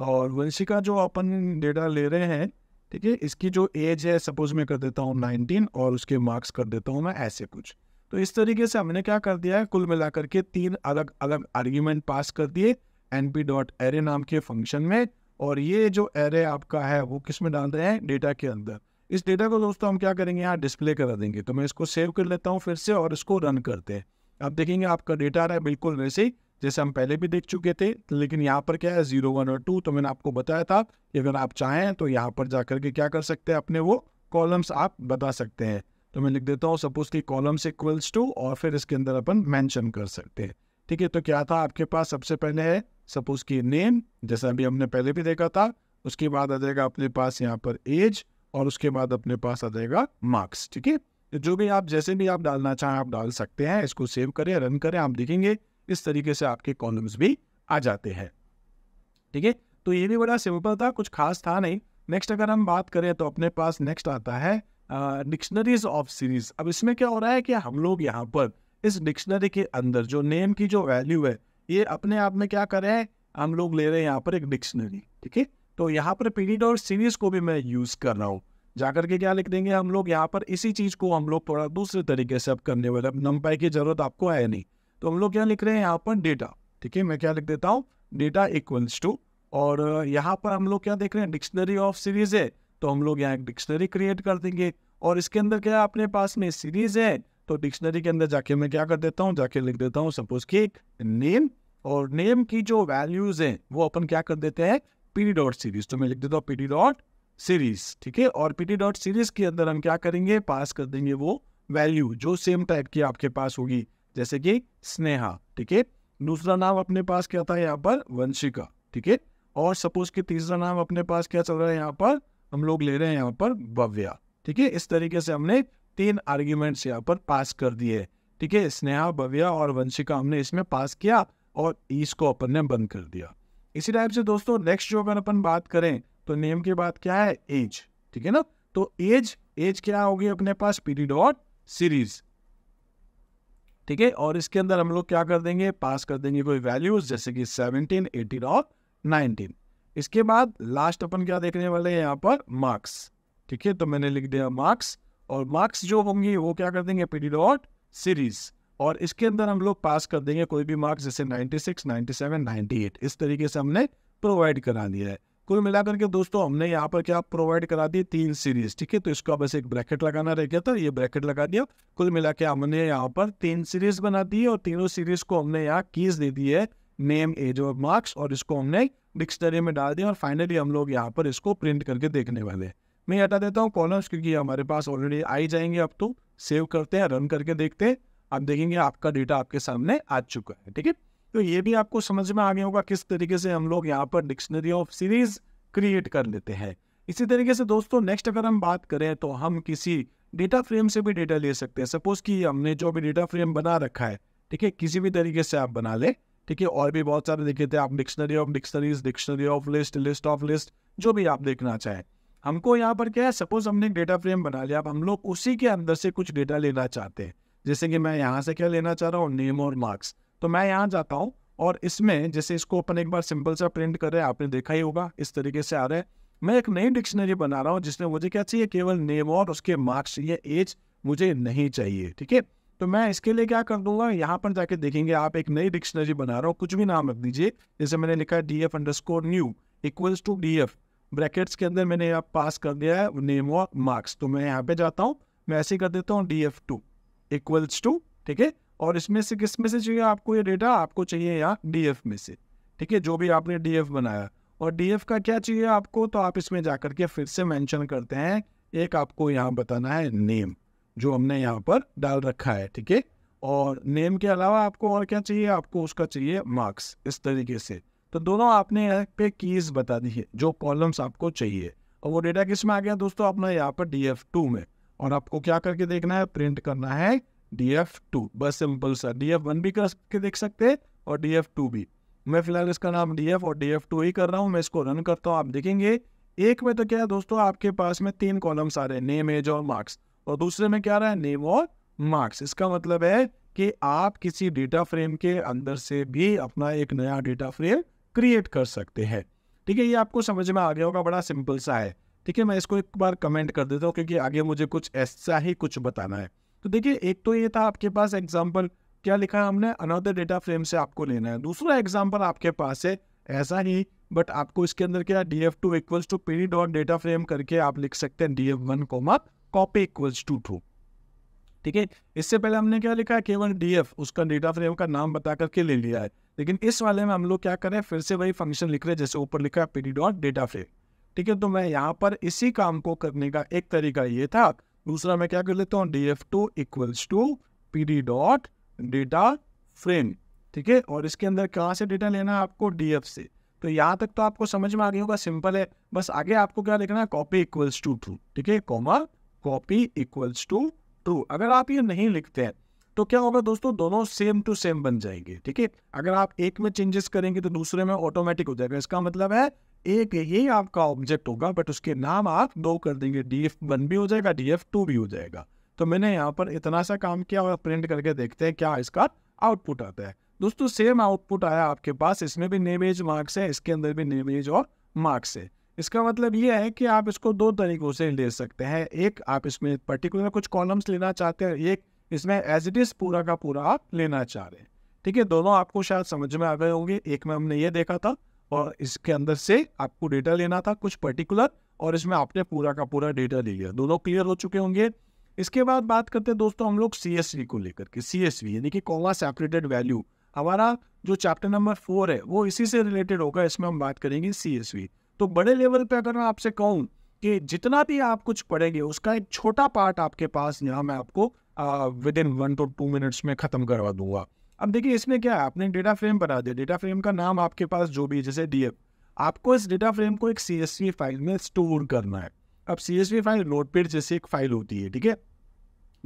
और वंशिका जो अपन डेटा ले रहे हैं ठीक है इसकी जो एज है सपोज मैं कर देता हूँ नाइनटीन और उसके मार्क्स कर देता हूँ मैं ऐसे कुछ तो इस तरीके से हमने क्या कर दिया है कुल मिलाकर के तीन अलग अलग आर्ग्यूमेंट पास कर दिए एन पी डॉट एरे नाम के फंक्शन में और ये जो एरे आपका है वो किस में डाल रहे हैं डेटा के अंदर इस डेटा को दोस्तों हम क्या करेंगे यहाँ डिस्प्ले करा देंगे तो मैं इसको सेव कर लेता हूँ फिर से और इसको रन करते हैं आप देखेंगे आपका डेटा आ रहा है बिल्कुल वैसे ही जैसे हम पहले भी देख चुके थे लेकिन यहाँ पर क्या है जीरो वन और टू तो मैंने आपको बताया था कि अगर आप चाहें तो यहाँ पर जाकर के क्या कर सकते हैं अपने वो कॉलम्स आप बता सकते हैं तो मैं लिख देता हूँ सपोज कि कॉलम्स इक्वल्स टू और फिर इसके अंदर अपन मैंशन कर सकते हैं ठीक है तो क्या था आपके पास सबसे पहले है सपोज की नेम जैसा अभी हमने पहले भी देखा था उसके बाद आ जाएगा अपने पास यहाँ पर एज और उसके बाद अपने पास आ जाएगा मार्क्स ठीक है तो जो भी आप जैसे भी आप डालना चाहें आप डाल सकते हैं इसको सेव करें रन करें आप देखेंगे इस तरीके से आपके कॉलम्स भी आ जाते हैं ठीक है तो ये भी बड़ा सिंपल था कुछ खास था नहीं नेक्स्ट अगर हम बात करें तो अपने पास नेक्स्ट आता है डिक्शनरीज ऑफ सीरीज अब इसमें क्या हो रहा है कि हम लोग यहाँ पर इस डिक्शनरी के अंदर जो नेम की जो वैल्यू है ये अपने आप में क्या कर रहे हैं हम लोग ले रहे हैं यहाँ पर एक डिक्शनरी ठीक है तो यहाँ पर पीरियड और सीरीज को भी मैं यूज़ कर रहा हूँ जाकर के क्या लिख देंगे हम लोग यहाँ पर इसी चीज़ को हम लोग थोड़ा दूसरे तरीके से अब करने वाले अब नम की जरूरत आपको है नहीं तो हम लोग क्या लिख रहे हैं यहाँ पर डेटा ठीक है मैं क्या लिख देता हूँ डेटा इक्वल्स टू और यहाँ पर हम लोग क्या देख रहे हैं डिक्शनरी ऑफ सीरीज है तो हम लोग यहाँ एक डिक्शनरी क्रिएट कर देंगे और इसके अंदर क्या है अपने पास में सीरीज है तो डिक्शनरी के अंदर जाके मैं क्या कर देता हूँ जाके लिख देता हूँ सपोज की नेम और नेम की जो वैल्यूज है वो अपन क्या कर देते हैं पीटी डॉट सीरीज तो मैं लिख देता हूँ पीटी डॉट सीरीज ठीक है और पीटी डॉट सीरीज के अंदर हम क्या करेंगे पास कर देंगे वो वैल्यू जो सेम टाइप की आपके पास होगी जैसे कि स्नेहा ठीक है दूसरा नाम अपने पास क्या था यहाँ पर वंशिका ठीक है और सपोज कि तीसरा नाम अपने पास क्या चल रहा है यहाँ पर हम लोग ले रहे हैं यहाँ पर भव्या ठीक है इस तरीके से हमने तीन आर्ग्यूमेंट्स यहाँ पर पास कर दिए ठीक है स्नेहा भव्या और वंशिका हमने इसमें पास किया और इसको अपन ने बंद कर दिया इसी टाइप से दोस्तों नेक्स्ट जो अगर अपन बात करें तो नेम के बाद क्या है एज ठीक है ना तो एज एज क्या होगी अपने पास पीरियड और सीरीज ठीक है और इसके अंदर हम लोग क्या कर देंगे पास कर देंगे कोई वैल्यूज जैसे कि 17, 18 और 19 इसके बाद लास्ट अपन क्या देखने वाले हैं यहाँ पर मार्क्स ठीक है तो मैंने लिख दिया मार्क्स और मार्क्स जो होंगे वो क्या कर देंगे पीडी डॉट सीरीज और इसके अंदर हम लोग पास कर देंगे कोई भी मार्क्स जैसे 96, 97, 98 इस तरीके से हमने प्रोवाइड करा दिया है कुल मिलाकर के दोस्तों हमने यहाँ पर क्या प्रोवाइड करा दी तीन सीरीज ठीक है तो इसको बस एक ब्रैकेट लगाना रह गया था ये ब्रैकेट लगा दिया कुल मिला के हमने यहाँ पर तीन सीरीज बना दी और तीनों सीरीज को हमने यहाँ कीज दे दी है नेम एज और मार्क्स और इसको हमने डिक्शनरी में डाल दिया और फाइनली हम लोग यहाँ पर इसको प्रिंट करके देखने वाले मैं हटा देता हूँ कॉलम्स क्योंकि हमारे पास ऑलरेडी आ ही जाएंगे अब तो सेव करते हैं रन करके देखते हैं आप देखेंगे आपका डेटा आपके सामने आ चुका है ठीक है तो ये भी आपको समझ में आ गया होगा किस तरीके से हम लोग यहाँ पर डिक्शनरी ऑफ सीरीज क्रिएट कर लेते हैं इसी तरीके से दोस्तों नेक्स्ट अगर हम बात करें तो हम किसी डेटा फ्रेम से भी डेटा ले सकते हैं सपोज कि हमने जो भी डेटा फ्रेम बना रखा है ठीक है किसी भी तरीके से आप बना ले ठीक है और भी बहुत सारे देखे थे आप dictionary of dictionaries dictionary of list list of list जो भी आप देखना चाहें हमको यहाँ पर क्या है सपोज हमने एक डेटा फ्रेम बना लिया अब हम लोग उसी के अंदर से कुछ डेटा लेना चाहते हैं जैसे कि मैं यहाँ से क्या लेना चाह रहा हूँ नेम और मार्क्स तो मैं यहाँ जाता हूँ और इसमें जैसे इसको अपन एक बार सिंपल सा प्रिंट कर रहे हैं आपने देखा ही होगा इस तरीके से आ रहा है मैं एक नई डिक्शनरी बना रहा हूँ जिसमें मुझे क्या चाहिए केवल नेम और उसके मार्क्स ये एज मुझे नहीं चाहिए ठीक है तो मैं इसके लिए क्या कर दूंगा यहाँ पर जाके देखेंगे आप एक नई डिक्शनरी बना रहा हूँ कुछ भी नाम रख दीजिए जैसे मैंने लिखा है D F underscore new equals to D F brackets के अंदर मैंने यहाँ पास कर दिया है नेम और मार्क्स तो मैं यहाँ पे जाता हूँ मैं ऐसे कर देता हूँ D F two equals to ठीक है और इसमें से किस में से चाहिए आपको ये डेटा आपको चाहिए यहाँ डी में से ठीक है जो भी आपने डी बनाया और डी का क्या चाहिए आपको तो आप इसमें जाकर के फिर से मैंशन करते हैं एक आपको यहाँ बताना है नेम जो हमने यहाँ पर डाल रखा है ठीक है और नेम के अलावा आपको और क्या चाहिए आपको उसका चाहिए मार्क्स इस तरीके से तो दोनों आपने यहाँ पे कीज बता दी है जो कॉलम्स आपको चाहिए और वो डेटा किस में आ गया दोस्तों अपना यहाँ पर डी एफ टू में और आपको क्या करके देखना है प्रिंट करना है डी एफ टू बस सिंपल सा डी एफ वन भी करके देख सकते हैं और डी एफ टू भी मैं फिलहाल इसका नाम डी एफ और डी एफ टू ही कर रहा हूँ मैं इसको रन करता हूँ आप देखेंगे एक में तो क्या है दोस्तों आपके पास में तीन कॉलम्स आ रहे हैं नेम एज और मार्क्स और दूसरे में क्या रहा है नेम और मार्क्स इसका मतलब है कि आप किसी डेटा फ्रेम के अंदर से भी अपना एक नया डेटा फ्रेम क्रिएट कर सकते हैं ठीक है ये आपको समझ में आ गया होगा बड़ा सिंपल सा है ठीक है मैं इसको एक बार कमेंट कर देता हूँ क्योंकि आगे मुझे कुछ ऐसा ही कुछ बताना है तो देखिए एक तो ये था आपके पास एग्जाम्पल क्या लिखा है हमने अनदर डेटा फ्रेम से आपको लेना है दूसरा एग्जाम्पल आपके पास है ऐसा ही बट आपको इसके अंदर क्या D F two equals to P dot data frame करके आप लिख सकते हैं D F one comma copy equals to to ठीक है इससे पहले हमने क्या लिखा है केवल डी एफ उसका डेटा फ्रेम का नाम बता करके ले लिया है लेकिन इस वाले में हम लोग क्या करें फिर से वही फंक्शन लिख रहे हैं जैसे ऊपर लिखा है पी डॉट डेटा फ्रेम ठीक है तो मैं यहाँ पर इसी काम को करने का एक तरीका ये था दूसरा मैं क्या कर लेता हूँ D F two equals to P D dot data frame ठीक है और इसके अंदर कहाँ से डेटा लेना है आपको डी एफ से तो यहाँ तक तो आपको समझ में आ गया होगा सिंपल है बस आगे आपको क्या लिखना है कॉपी इक्वल्स टू ट्रू ठीक है comma copy equals to true अगर आप ये नहीं लिखते हैं तो क्या होगा दोस्तों दोनों सेम टू सेम बन जाएंगे ठीक है अगर आप एक में चेंजेस करेंगे तो दूसरे में ऑटोमेटिक हो जाएगा इसका मतलब है एक ही आपका ऑब्जेक्ट होगा बट उसके नाम आप दो कर देंगे डी एफ वन भी हो जाएगा डी एफ टू भी हो जाएगा तो मैंने यहाँ पर इतना सा काम किया और प्रिंट करके देखते हैं क्या इसका आउटपुट आता है दोस्तों सेम आउटपुट आया आपके पास इसमें भी नेम एज मार्क्स है इसके अंदर भी नेम एज और मार्क्स है इसका मतलब ये है कि आप इसको दो तरीकों से ले सकते हैं एक आप इसमें पर्टिकुलर कुछ कॉलम्स लेना चाहते हैं एक इसमें एज इट इज़ पूरा का पूरा आप लेना चाह रहे हैं ठीक है दोनों आपको शायद समझ में आ गए होंगे एक में हमने ये देखा था और इसके अंदर से आपको डेटा लेना था कुछ पर्टिकुलर और इसमें आपने पूरा का पूरा डेटा ले लिया दोनों क्लियर हो चुके होंगे इसके बाद बात करते हैं दोस्तों हम लोग सी को लेकर के सी एस यानी कि कॉमा सेपरेटेड वैल्यू हमारा जो चैप्टर नंबर फोर है वो इसी से रिलेटेड होगा इसमें हम बात करेंगे सी तो बड़े लेवल पे अगर मैं आपसे कहूँ कि जितना भी आप कुछ पढ़ेंगे उसका एक छोटा पार्ट आपके पास यहाँ मैं आपको within one two two minutes में ख़त्म करवा दूंगा अब देखिए इसमें क्या है आपने डेटा फ्रेम बना दिया डेटा फ्रेम का नाम आपके पास जो भी जैसे डी आपको इस डेटा फ्रेम को एक सी फाइल में स्टोर करना है अब सी फाइल नोटपेड जैसी एक फाइल होती है ठीक है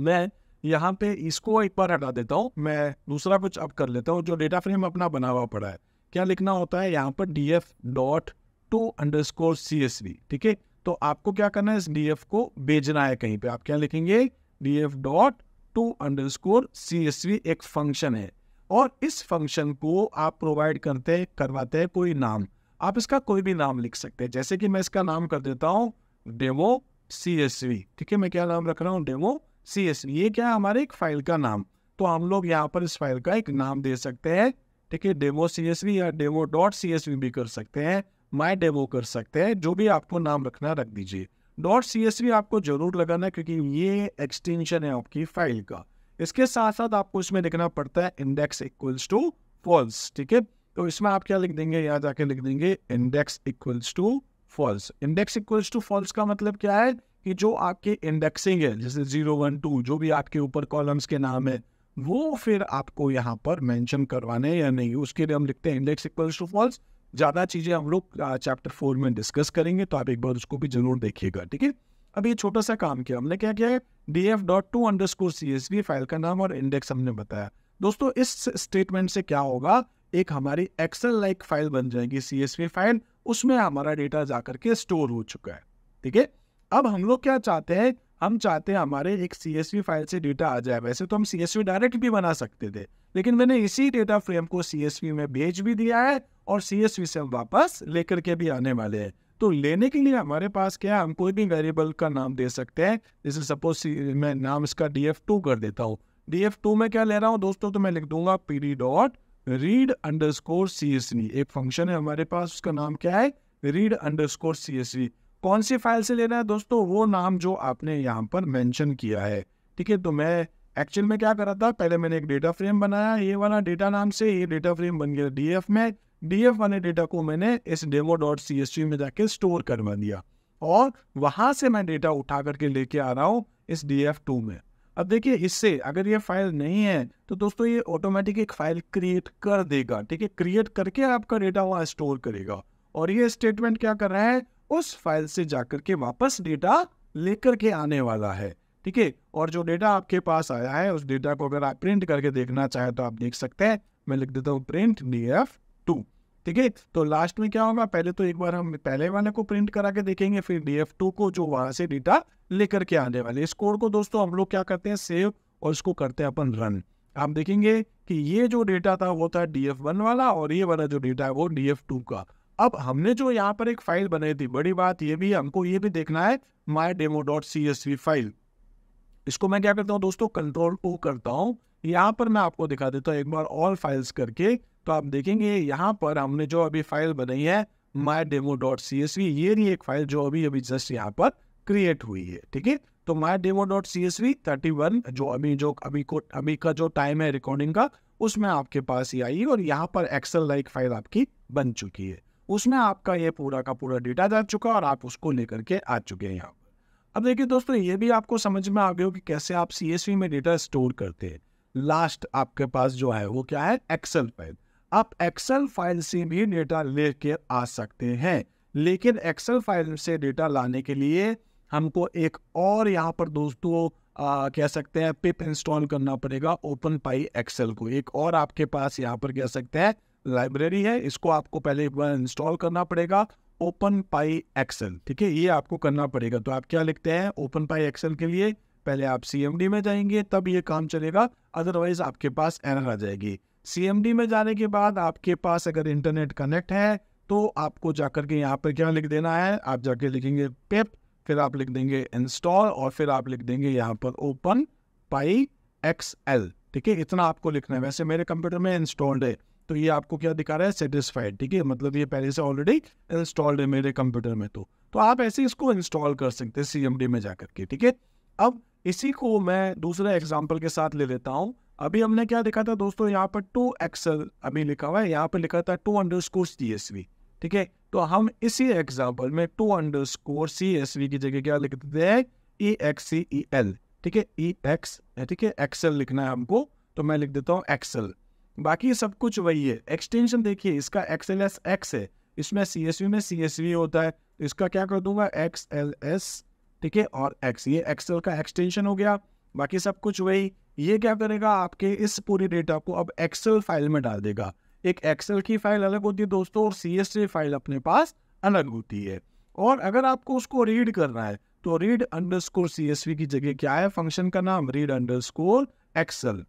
मैं यहाँ पे इसको एक बार हटा देता हूँ मैं दूसरा कुछ अब कर लेता हूँ जो डेटा फ्रेम अपना बना हुआ पड़ा है क्या लिखना होता है यहाँ पर D F dot to underscore C S V ठीक है तो आपको क्या करना है इस डी एफ को भेजना है कहीं पे आप क्या लिखेंगे D F dot to underscore C S V एक फंक्शन है और इस फंक्शन को आप प्रोवाइड करते करवाते हैं कोई नाम आप इसका कोई भी नाम लिख सकते हैं जैसे कि मैं इसका नाम कर देता हूँ डेमो सी एस वी ठीक है मैं क्या नाम रख रहा हूँ डेमो सी एस वी ये क्या है हमारे एक फाइल का नाम तो हम लोग यहाँ पर इस फाइल का एक नाम दे सकते हैं ठीक है डेमो सी एस वी या demo dot C S V भी कर सकते हैं माई डेमो कर सकते हैं जो भी आपको नाम रखना रख दीजिए डॉट सी आपको जरूर लगाना है क्योंकि ये एक्सटेंशन है आपकी फाइल का इसके साथ साथ आपको इसमें लिखना पड़ता है इंडेक्स इक्वल्स टू फॉल्स ठीक है तो इसमें आप क्या लिख देंगे यहाँ जाके लिख देंगे index equals to false index equals to false का मतलब क्या है कि जो आपके इंडेक्सिंग है जैसे जीरो वन टू जो भी आपके ऊपर कॉलम्स के नाम है वो फिर आपको यहाँ पर मैंशन करवाने या नहीं उसके लिए हम लिखते हैं इंडेक्स इक्वल्स टू फॉल्स ज़्यादा चीज़ें हम लोग चैप्टर फोर में डिस्कस करेंगे तो आप एक बार उसको भी जरूर देखिएगा ठीक है अब ये छोटा सा काम किया हमने क्या किया है D F dot to underscore C S V file का नाम और इंडेक्स हमने बताया दोस्तों इस स्टेटमेंट से क्या होगा एक हमारी एक्सेल लाइक फाइल बन जाएगी सी एस वी फाइल उसमें हमारा डेटा जा करके स्टोर हो चुका है ठीक है अब हम लोग क्या चाहते हैं हम चाहते हैं हमारे एक सी एस वी फाइल से डेटा आ जाए वैसे तो हम सी एस वी डायरेक्ट भी बना सकते थे लेकिन मैंने इसी डेटा फ्रेम को सी एस वी में भेज भी दिया है और सी एस वी से हम वापस लेकर के भी आने वाले हैं तो लेने के लिए हमारे पास क्या है हम कोई भी वेरिएबल का नाम दे सकते हैं जैसे सपोज मैं नाम इसका डी एफ टू कर देता हूँ डी एफ टू में क्या ले रहा हूँ दोस्तों तो मैं लिख दूंगा P D dot read underscore C S V एक फंक्शन है हमारे पास उसका नाम क्या है read underscore C S V कौन सी फाइल से लेना है दोस्तों वो नाम जो आपने यहाँ पर मैंशन किया है ठीक है तो मैं एक्चुअल में क्या करा था पहले मैंने एक डेटा फ्रेम बनाया ये वाला डेटा नाम से ये डेटा फ्रेम बन गया डीएफ में डी एफ वाले डेटा को मैंने इस डेमो डॉट सी एस में जाके स्टोर करवा दिया और वहाँ से मैं डेटा उठा करके लेके आ रहा हूँ इस डी एफ टू में अब देखिए इससे अगर ये फाइल नहीं है तो दोस्तों ये ऑटोमेटिक एक फाइल क्रिएट कर देगा ठीक है क्रिएट करके आपका डेटा वहाँ स्टोर करेगा और ये स्टेटमेंट क्या कर रहा है उस फाइल से जाकर के वापस डेटा लेकर के आने वाला है ठीक है और जो डेटा आपके पास आया है उस डेटा को अगर आप प्रिंट करके देखना चाहे तो आप देख सकते हैं मैं लिख देता हूँ प्रिंट डी एफ टू ठीक है तो लास्ट में क्या होगा पहले तो एक बार हम पहले वाले को प्रिंट करा के देखेंगे फिर डी एफ टू को जो वहां से डेटा लेकर के आने वाले इस कोड को दोस्तों हम लोग क्या करते हैं सेव और इसको करते हैं अपन रन आप देखेंगे कि ये जो डेटा था वो था डी एफ वन वाला और ये वाला जो डेटा है वो डी एफ टू का अब हमने जो यहाँ पर एक फाइल बनाई थी बड़ी बात ये भी हमको ये भी देखना है my demo dot C S V file इसको मैं क्या करता हूँ दोस्तों कंट्रोल ओ करता हूँ यहाँ पर मैं आपको दिखा देता हूँ एक बार ऑल फाइल्स करके तो आप देखेंगे यहाँ पर हमने जो अभी फाइल बनाई है my demo dot C S V ये नहीं एक फाइल जो अभी अभी जस्ट यहाँ पर क्रिएट हुई है ठीक है तो my demo dot C S V thirty one जो अभी जो अभी को अभी का जो टाइम है रिकॉर्डिंग का उसमें आपके पास ही आई और यहाँ पर एक्सेल लाइक फाइल आपकी बन चुकी है उसमें आपका ये पूरा का पूरा डेटा जा चुका और आप उसको लेकर के आ चुके हैं यहाँ पर अब देखिए दोस्तों ये भी आपको समझ में आ गया हो कि कैसे आप सी में डेटा स्टोर करते हैं लास्ट आपके पास जो है वो क्या है एक्सेल फाइल आप एक्सेल फाइल से भी डेटा लेकर आ सकते हैं लेकिन एक्सेल फाइल से डेटा लाने के लिए हमको एक और यहाँ पर दोस्तों आ, कह सकते हैं पिप इंस्टॉल करना पड़ेगा ओपन पाई एक्सेल को एक और आपके पास यहाँ पर कह सकते हैं लाइब्रेरी है इसको आपको पहले एक बार इंस्टॉल करना पड़ेगा ओपन पाई एक्सेल ठीक है ये आपको करना पड़ेगा तो आप क्या लिखते हैं ओपन पाई एक्सेल के लिए पहले आप सी में जाएंगे तब ये काम चलेगा अदरवाइज आपके पास एनर आ जाएगी सीएमडी में जाने के बाद आपके पास अगर इंटरनेट कनेक्ट है तो आपको जाकर के यहाँ पर क्या लिख देना है आप जाके लिखेंगे पेप फिर आप लिख देंगे इंस्टॉल और फिर आप लिख देंगे यहाँ पर ओपन पाई एक्स एल ठीक है इतना आपको लिखना है वैसे मेरे कंप्यूटर में इंस्टॉल्ड है तो ये आपको क्या दिखा रहा है सेटिस्फाइड ठीक है मतलब ये पहले से ऑलरेडी इंस्टॉल्ड है मेरे कंप्यूटर में तो तो आप ऐसे इसको इंस्टॉल कर सकते हैं सी में जाकर के ठीक है अब इसी को मैं दूसरे एग्जाम्पल के साथ ले लेता हूँ अभी हमने क्या देखा था दोस्तों यहाँ पर टू एक्सल अभी लिखा हुआ है यहाँ पर लिखा था to underscore C S V ठीक है तो हम इसी एग्जाम्पल में to underscore C S V की जगह क्या लिख देते हैं ई एक्स सी ई एल ठीक है ई e एक्स ठीक है एक्सएल लिखना है हमको तो मैं लिख देता हूँ एक्सएल बाकी सब कुछ वही है एक्सटेंशन देखिए इसका एक्स एल एस एक्स है इसमें सी एस वी में सी एस वी होता है तो इसका क्या कर दूंगा एक्स एल एस ठीक है और एक्स ये एक्सएल का एक्सटेंशन हो गया बाकी सब कुछ वही ये क्या करेगा आपके इस पूरे डेटा को अब एक्सेल फाइल में डाल देगा एक एक्सेल की फाइल अलग होती है दोस्तों और सी एस फाइल अपने पास अलग होती है और अगर आपको उसको रीड करना है तो read underscore C S V की जगह क्या है फंक्शन का नाम रीड अंडर स्कोर एक्सेल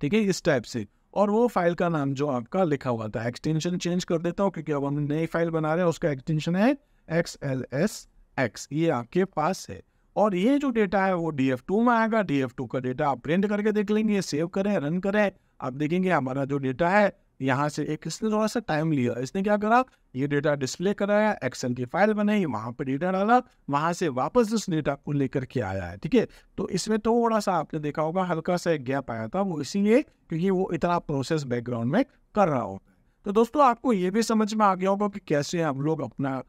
ठीक है इस टाइप से और वो फाइल का नाम जो आपका लिखा हुआ था एक्सटेंशन चेंज कर देता हूँ क्योंकि अब हम नई फाइल बना रहे हैं उसका एक्सटेंशन है एक्स एल एस एक्स ये आपके पास है और ये जो डेटा है वो डी एफ टू में आएगा डी एफ टू का डेटा आप प्रिंट करके देख लेंगे सेव करें रन करें आप देखेंगे हमारा जो डेटा है यहाँ से एक इसने थोड़ा सा टाइम लिया इसने क्या करा ये डेटा डिस्प्ले कराया एक्सेल की फाइल बनाई वहाँ पर डेटा डाला वहाँ से वापस उस डेटा को लेकर के आया है ठीक है तो इसमें थोड़ा सा आपने देखा होगा हल्का सा एक गैप आया था वो इसीलिए क्योंकि वो इतना प्रोसेस बैकग्राउंड में कर रहा होता है तो दोस्तों आपको ये भी समझ में आ गया होगा कि कैसे हम लोग अपना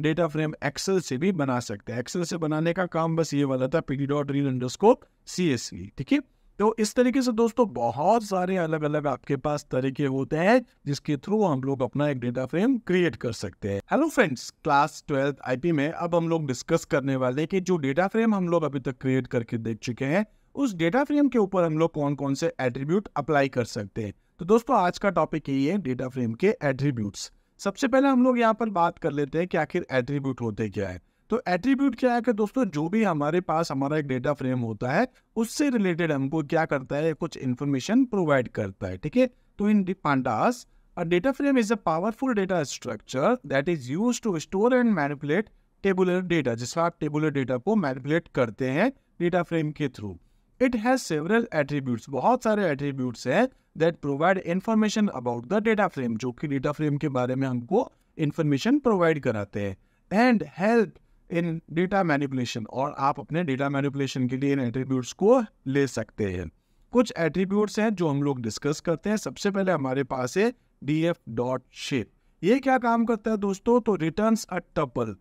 डेटा फ्रेम एक्सेल से भी बना सकते हैं एक्सेल से बनाने का काम बस ये वाला था PD dot read underscore C S ठीक है तो इस तरीके से दोस्तों बहुत सारे अलग अलग आपके पास तरीके होते हैं जिसके थ्रू हम लोग अपना एक डेटा फ्रेम क्रिएट कर सकते हैं hello friends class twelfth IP में अब हम लोग डिस्कस करने वाले कि जो डेटा फ्रेम हम लोग अभी तक क्रिएट करके देख चुके हैं उस डेटा फ्रेम के ऊपर हम लोग कौन कौन से एट्रीब्यूट अप्लाई कर सकते हैं तो दोस्तों आज का टॉपिक यही है डेटा फ्रेम के एट्रीब्यूट्स सबसे पहले हम लोग यहाँ पर बात कर लेते हैं कि आखिर एट्रीब्यूट होते क्या है तो एट्रीब्यूट क्या है कि दोस्तों जो भी हमारे पास हमारा एक डेटा फ्रेम होता है उससे रिलेटेड हमको क्या करता है कुछ इन्फॉर्मेशन प्रोवाइड करता है ठीक है तो in pandas data frame is a powerful data structure that is use to store and manipulate tabular data जिसमें आप टेबुलर डेटा को मैनिपुलेट करते हैं डेटा फ्रेम के through it has several attributes बहुत सारे एट्रीब्यूट्स हैं that provide information about the data frame जो कि डेटा फ्रेम के बारे में हमको इन्फॉर्मेशन प्रोवाइड कराते हैं and help in data manipulation और आप अपने डेटा मैनिपुलेशन के लिए इन एट्रीब्यूट्स को ले सकते हैं कुछ एट्रीब्यूट्स हैं जो हम लोग डिस्कस करते हैं सबसे पहले हमारे पास है डी एफ डॉट शेप ये क्या काम करता है दोस्तों तो रिटर्न अ टपल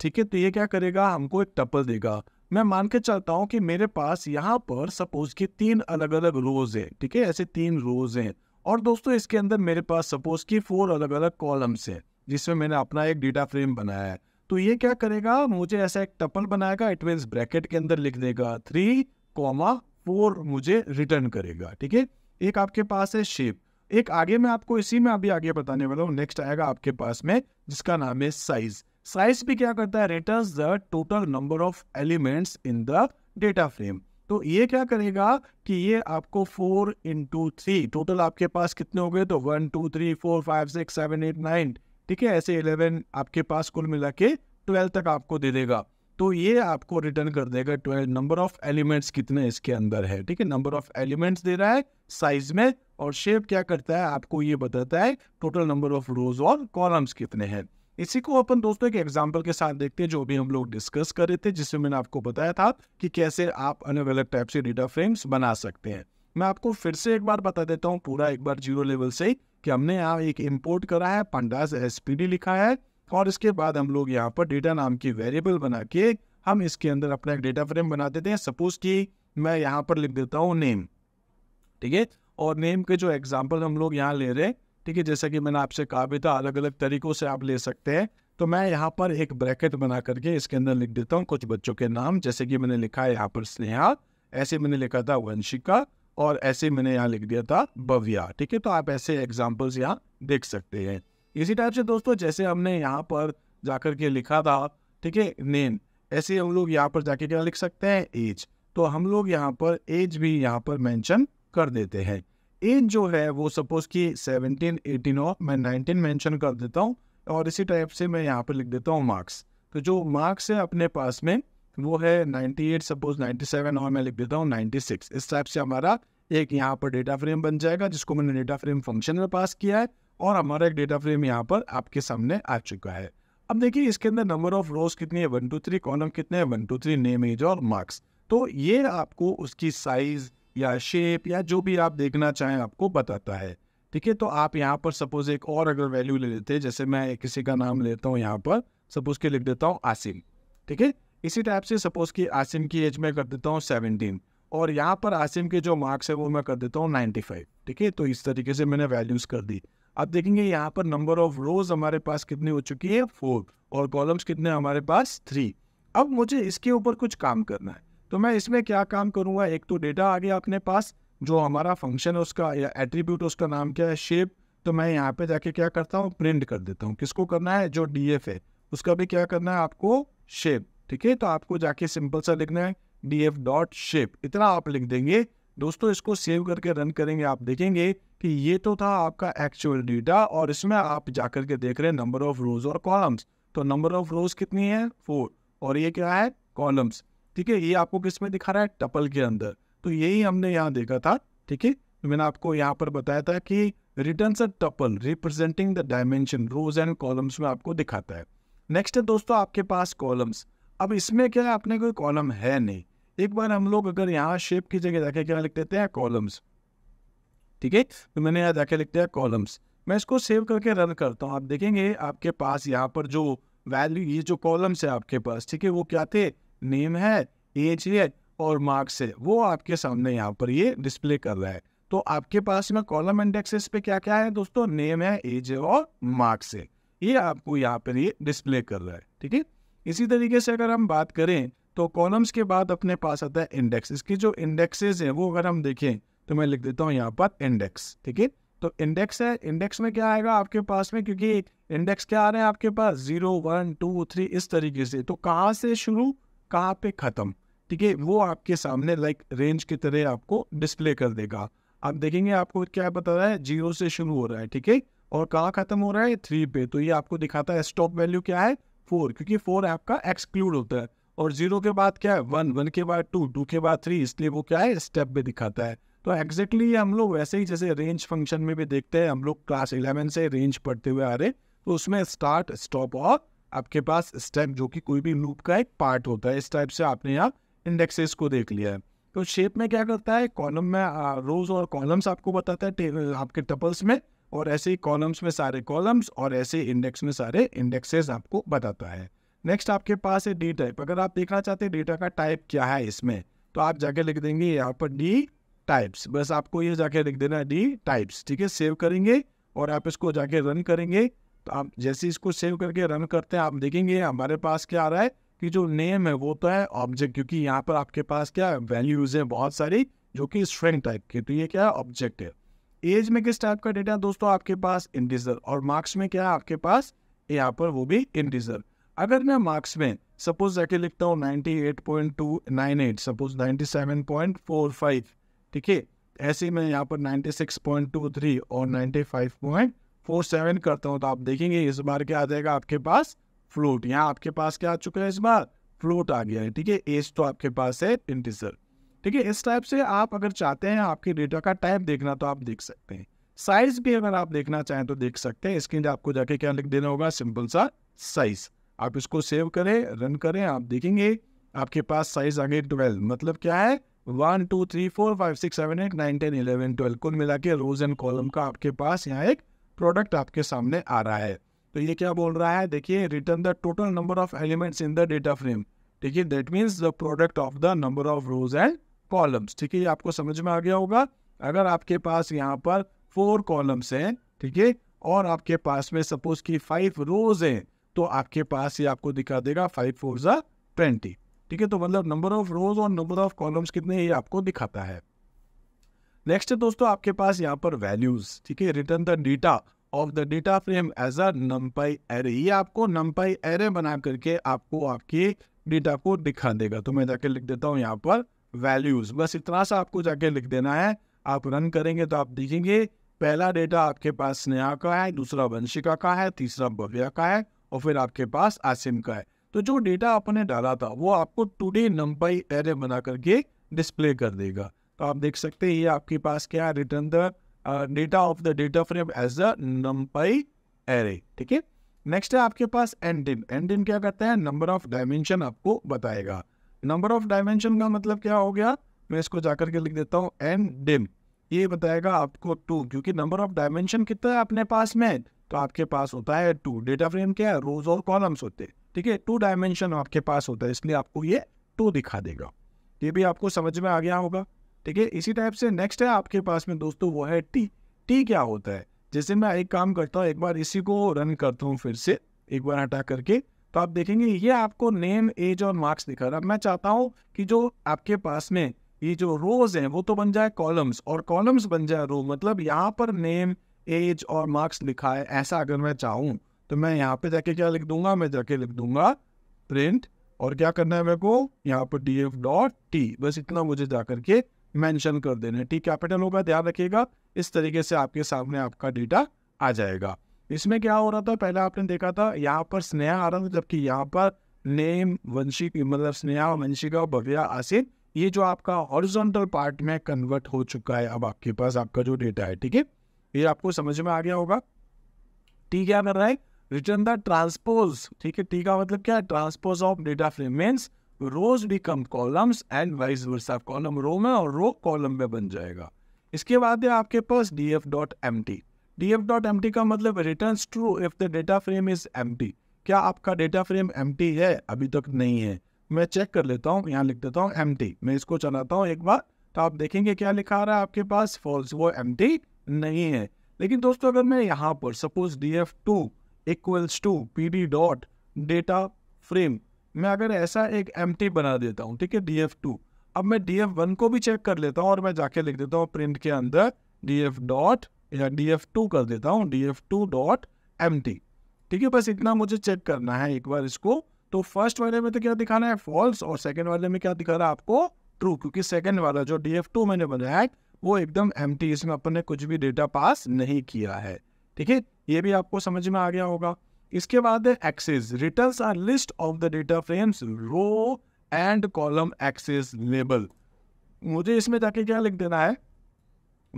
ठीक है तो ये क्या करेगा हमको एक टपल देगा मैं मान के चलता हूँ कि मेरे पास यहाँ पर सपोज कि तीन अलग अलग रोज है ठीक है ऐसे तीन रोज हैं और दोस्तों इसके अंदर मेरे पास सपोज कि फोर अलग अलग कॉलम्स हैं जिसमें मैंने अपना एक डेटा फ्रेम बनाया है तो ये क्या करेगा मुझे ऐसा एक टपल बनाएगा इट मीन ब्रैकेट के अंदर लिख देगा थ्री कॉमा फोर मुझे रिटर्न करेगा ठीक है एक आपके पास है शेप एक आगे मैं आपको इसी में अभी आगे बताने वाला हूँ नेक्स्ट आएगा आपके पास में जिसका नाम है साइज साइज भी क्या करता है return the total number of elements in the data frame तो ये क्या करेगा कि ये आपको फोर इंटू थ्री टोटल आपके पास कितने हो गए तो one two three four five six seven eight nine ठीक है ऐसे इलेवन आपके पास कुल मिला के ट्वेल्व तक आपको दे देगा तो ये आपको रिटर्न कर देगा ट्वेल्व नंबर ऑफ एलिमेंट्स कितने इसके अंदर है ठीक है नंबर ऑफ एलिमेंट्स दे रहा है साइज में और शेप क्या करता है आपको ये बताता है टोटल नंबर ऑफ रोज और कॉलम्स कितने हैं इसी को अपन दोस्तों एक एग्जाम्पल के साथ देखते हैं जो भी हम लोग डिस्कस कर रहे थे जिसमें मैंने आपको बताया था कि कैसे आप अलग अलग टाइप से डेटा फ्रेम्स बना सकते हैं मैं आपको फिर से एक बार बता देता हूँ पूरा एक बार जीरो लेवल से कि हमने यहाँ एक इम्पोर्ट करा है पंडास एस लिखा है और इसके बाद हम लोग यहाँ पर डेटा नाम की वेरिएबल बना के हम इसके अंदर अपना एक डेटा फ्रेम बना देते हैं सपोज कि मैं यहाँ पर लिख देता हूँ नेम ठीक है और नेम के जो एग्जाम्पल हम लोग यहाँ ले रहे हैं ठीक है जैसा कि मैंने आपसे कहा भी था अलग अलग तरीकों से आप ले सकते हैं तो मैं यहाँ पर एक ब्रैकेट बना करके इसके अंदर लिख देता हूँ कुछ बच्चों के नाम जैसे कि मैंने लिखा है यहाँ पर स्नेहा ऐसे मैंने लिखा था वंशिका और ऐसे मैंने यहाँ लिख दिया था भव्या ठीक है तो आप ऐसे एग्जाम्पल्स यहाँ देख सकते हैं इसी टाइप से दोस्तों जैसे हमने यहाँ पर जाकर के लिखा था ठीक है नेम ऐसे हम लोग यहाँ पर जाके क्या लिख सकते हैं एज तो हम लोग यहाँ पर एज भी यहाँ पर मैंशन कर देते हैं एज जो है वो सपोज कि सेवनटीन एटीन और मैं नाइनटीन मैंशन कर देता हूँ और इसी टाइप से मैं यहाँ पर लिख देता हूँ मार्क्स तो जो मार्क्स है अपने पास में वो है एट सपोज सेवन और मैं लिख देता हूँ सिक्स इस टाइप से हमारा एक यहाँ पर डेटा फ्रेम बन जाएगा जिसको मैंने डेटा फ्रेम फंक्शन में पास किया है और हमारा एक डेटा फ्रेम यहाँ पर आपके सामने आ चुका है अब देखिए इसके अंदर नंबर ऑफ रोज कितनी है वन टू थ्री कॉलम कितने हैं one two three name age और मार्क्स तो ये आपको उसकी साइज़ या शेप या जो भी आप देखना चाहें आपको बताता है ठीक है तो आप यहाँ पर सपोज एक और अगर वैल्यू ले लेते हैं जैसे मैं किसी का नाम लेता हूँ यहाँ पर सपोज के लिख देता हूँ आसिम ठीक है इसी टाइप से सपोज कि आसिम की एज में कर देता हूँ सेवनटीन और यहाँ पर आसिम के जो मार्क्स है वो मैं कर देता हूँ नाइन्टी फाइव ठीक है तो इस तरीके से मैंने वैल्यूज़ कर दी आप देखेंगे यहाँ पर नंबर ऑफ रोज हमारे पास कितनी हो चुकी है फोर और कॉलम्स कितने हमारे पास थ्री अब मुझे इसके ऊपर कुछ काम करना है तो मैं इसमें क्या काम करूँगा एक तो डेटा आ गया अपने पास जो हमारा फंक्शन है उसका या एट्रीब्यूट उसका नाम क्या है शेप तो मैं यहाँ पे जाके क्या करता हूँ प्रिंट कर देता हूँ किसको करना है जो डी एफ है उसका भी क्या करना है आपको शेप ठीक है तो आपको जाके सिंपल सा लिखना है डी एफ डॉट शेप इतना आप लिख देंगे दोस्तों इसको सेव करके रन करेंगे आप देखेंगे कि ये तो था आपका एक्चुअल डेटा और इसमें आप जाकर के देख रहे हैं नंबर ऑफ रोज और कॉलम्स तो नंबर ऑफ रोज कितनी है फोर और ये क्या है कॉलम्स ठीक है ये आपको किस में दिखा रहा है टपल के अंदर तो यही हमने यहाँ देखा था ठीक है तो मैंने आपको यहाँ पर बताया था कि return a tuple representing the dimension rows and columns में आपको दिखाता है नेक्स्ट है दोस्तों आपके पास कॉलम्स अब इसमें क्या है आपने कोई कॉलम है नहीं एक बार हम लोग अगर यहाँ शेप की जगह जाके क्या लिख देते हैं कॉलम्स ठीक है तो मैंने यहाँ जाके लिख दिया कॉलम्स मैं इसको सेव करके रन करता हूँ आप देखेंगे आपके पास यहाँ पर जो वैल्यू ये जो कॉलम्स है आपके पास ठीक है वो क्या थे नेम है एज है और मार्क्स है वो आपके सामने यहाँ पर ये डिस्प्ले कर रहा है तो आपके पास में कॉलम इंडेक्सेस पे क्या क्या है दोस्तों नेम है एज है और मार्क्स है ये आपको यहाँ पर ये डिस्प्ले कर रहा है ठीक है इसी तरीके से अगर हम बात करें तो कॉलम्स के बाद अपने पास आता है इंडेक्स इसकी जो इंडेक्सेज है वो अगर हम देखें तो मैं लिख देता हूँ यहाँ पर इंडेक्स ठीक है तो इंडेक्स है इंडेक्स में क्या आएगा आपके पास में क्योंकि इंडेक्स क्या आ रहे हैं आपके पास जीरो वन टू थ्री इस तरीके से तो कहाँ से शुरू कहाँ पे ख़त्म ठीक है वो आपके सामने लाइक रेंज की तरह आपको डिस्प्ले कर देगा आप देखेंगे आपको क्या बता रहा है जीरो से शुरू हो रहा है ठीक है और कहाँ ख़त्म हो रहा है थ्री पे तो ये आपको दिखाता है स्टॉप वैल्यू क्या है फोर क्योंकि फोर आपका एक्सक्लूड होता है और जीरो के बाद क्या है वन वन के बाद टू टू के बाद थ्री इसलिए वो क्या है स्टेप में दिखाता है तो एग्जैक्टली exactly हम लोग वैसे ही जैसे रेंज फंक्शन में भी देखते हैं हम लोग क्लास इलेवन से रेंज पढ़ते हुए आ रहे तो उसमें स्टार्ट स्टॉप और आपके पास स्टेप जो कि कोई भी लूप का एक पार्ट होता है इस टाइप से आपने यहाँ इंडेक्सेस को देख लिया है तो शेप में क्या करता है कॉलम में रोज और कॉलम्स आपको बताता है आपके टपल्स में और ऐसे ही कॉलम्स में सारे कॉलम्स और ऐसे इंडेक्स में सारे इंडेक्सेस आपको बताता है नेक्स्ट आपके पास है डी टाइप अगर आप देखना चाहते हैं डेटा का टाइप क्या है इसमें तो आप जाके लिख देंगे यहाँ पर डी टाइप्स बस आपको ये जाके लिख देना डी टाइप्स ठीक है सेव करेंगे और आप इसको जाके रन करेंगे तो आप जैसे इसको सेव करके रन करते हैं आप देखेंगे हमारे पास क्या आ रहा है कि जो नेम है वो तो है ऑब्जेक्ट क्योंकि यहाँ पर आपके पास क्या वैल्यूज है बहुत सारी जो कि स्ट्रेंथ टाइप की तो ये क्या है ऑब्जेक्ट है एज में किस टाइप का डेटा है दोस्तों आपके पास इंटीजर और मार्क्स में क्या है आपके पास यहाँ पर वो भी इंटीजर अगर मैं मार्क्स में सपोज जाके लिखता हूँ 98.298 सपोज 97.45 ठीक है ऐसे में यहाँ पर 96.23 और 95. फोर सेवन करता हूँ तो आप देखेंगे इस बार क्या आ जाएगा आपके पास फ्लोट यहाँ आपके पास क्या आ चुका है इस बार फ्लोट आ गया है ठीक है एज तो आपके पास है इंटीजर ठीक है इस टाइप से आप अगर चाहते हैं आपके डेटा का टाइप देखना तो आप देख सकते हैं साइज भी अगर आप देखना चाहें तो देख सकते हैं इसके लिए आपको जाके क्या लिख देना होगा सिंपल सा साइज आप इसको सेव करें रन करें आप देखेंगे आपके पास साइज आ गई ट्वेल्व मतलब क्या है one two three four five six seven eight nine ten eleven twelve कुल मिला के रोज एंड कॉलम का आपके पास यहाँ एक प्रोडक्ट आपके सामने आ रहा है तो ये क्या बोल रहा है देखिए return the total number of elements in the data frame ठीक है that means the product of the number of rows and columns ठीक है ये आपको समझ में आ गया होगा अगर आपके पास यहाँ पर फोर कॉलम्स हैं ठीक है और आपके पास में सपोज की फाइव रोज हैं तो आपके पास ये आपको दिखा देगा फाइव फोर ज़ा ट्वेंटी ठीक है तो मतलब नंबर ऑफ रोज और नंबर ऑफ कॉलम्स कितने ये आपको दिखाता है नेक्स्ट है दोस्तों आपके पास यहाँ पर वैल्यूज ठीक है return the data of the data frame as a NumPy array ये आपको नम्पाई एरे बना करके आपको आपके डेटा को दिखा देगा तो मैं जाके लिख देता हूँ यहाँ पर वैल्यूज बस इतना सा आपको जाके लिख देना है आप रन करेंगे तो आप देखेंगे पहला डेटा आपके पास स्नेहा का है दूसरा वंशिका का है तीसरा भव्या का है और फिर आपके पास आसिम का है तो जो डेटा आपने डाला था वो आपको टूडे नम्पाई एरे बना करके डिस्प्ले कर देगा तो आप देख सकते हैं ये आपके पास क्या है return the data of the data frame as a NumPy array ठीक है नेक्स्ट है आपके पास एंड इन एंड इन क्या करता है नंबर ऑफ डायमेंशन आपको बताएगा नंबर ऑफ डायमेंशन का मतलब क्या हो गया मैं इसको जाकर के लिख देता हूँ एंड डिम ये बताएगा आपको टू क्योंकि नंबर ऑफ डायमेंशन कितना है अपने पास में तो आपके पास होता है टू डेटा फ्रेम क्या है रोज और कॉलम्स होते हैं ठीक है टू डायमेंशन आपके पास होता है इसलिए आपको ये टू दिखा देगा ये भी आपको समझ में आ गया होगा ठीक है इसी टाइप से नेक्स्ट है आपके पास में दोस्तों वो है टी टी क्या होता है जैसे मैं एक काम करता हूँ एक बार इसी को रन करता हूँ फिर से एक बार हटा करके तो आप देखेंगे ये आपको नेम एज और मार्क्स दिखा रहा है मैं चाहता हूँ कि जो आपके पास में ये जो रोज हैं वो तो बन जाए कॉलम्स और कॉलम्स बन जाए रो मतलब यहाँ पर नेम एज और मार्क्स लिखा है ऐसा अगर मैं चाहूँ तो मैं यहाँ पे जाके क्या लिख दूंगा मैं जाके लिख दूंगा प्रिंट और क्या करना है मेरे को यहाँ पर D F dot T bus इतना मुझे जा करके मेंशन कर देना टी कैपिटल होगा ध्यान रखिएगा इस तरीके से आपके सामने आपका डेटा आ जाएगा इसमें क्या हो रहा था पहले आपने देखा था यहाँ पर स्नेहा आ रहा था जबकि यहाँ पर नेम वंशी मतलब स्नेहा वंशिका भव्या आसिन ये जो आपका हॉरिजॉन्टल पार्ट में कन्वर्ट हो चुका है अब आपके पास आपका जो डेटा है ठीक है ये आपको समझ में आ गया होगा टी क्या कर रहा है रिटर्न द ट्रांसपोज ठीक है टी का मतलब क्या है transpose of data frame means rows become columns and vice versa column row में और रो कॉलम में बन जाएगा इसके बाद है आपके पास D F dot empty D F dot empty का मतलब return true if the data frame is empty क्या आपका डेटा फ्रेम एम टी है अभी तक नहीं है मैं चेक कर लेता हूँ यहाँ लिख देता हूँ एम टी मैं इसको चलाता हूँ एक बार तो आप देखेंगे क्या लिखा रहा है आपके पास फॉल्स वो एम टी नहीं है लेकिन दोस्तों अगर मैं यहाँ पर suppose D F two equals to P D dot data frame मैं अगर ऐसा एक एम बना देता हूँ ठीक है डी एफ टू अब मैं डी एफ वन को भी चेक कर लेता हूँ और मैं जाके लिख देता हूँ प्रिंट के अंदर डी एफ डॉट या डी एफ टू कर देता हूँ D F two dot empty ठीक है बस इतना मुझे चेक करना है एक बार इसको तो फर्स्ट वाले में तो क्या दिखाना है फॉल्स और सेकेंड वाले में क्या दिखा रहा है आपको ट्रू क्योंकि सेकेंड वाला जो डी एफ टू मैंने बनाया है वो एकदम एम टी इसमें अपन ने कुछ भी डेटा पास नहीं किया है ठीक है ये भी आपको समझ में आ गया होगा इसके बाद है axes return a list of the data frames row and column axes label मुझे इसमें जाके क्या लिख देना है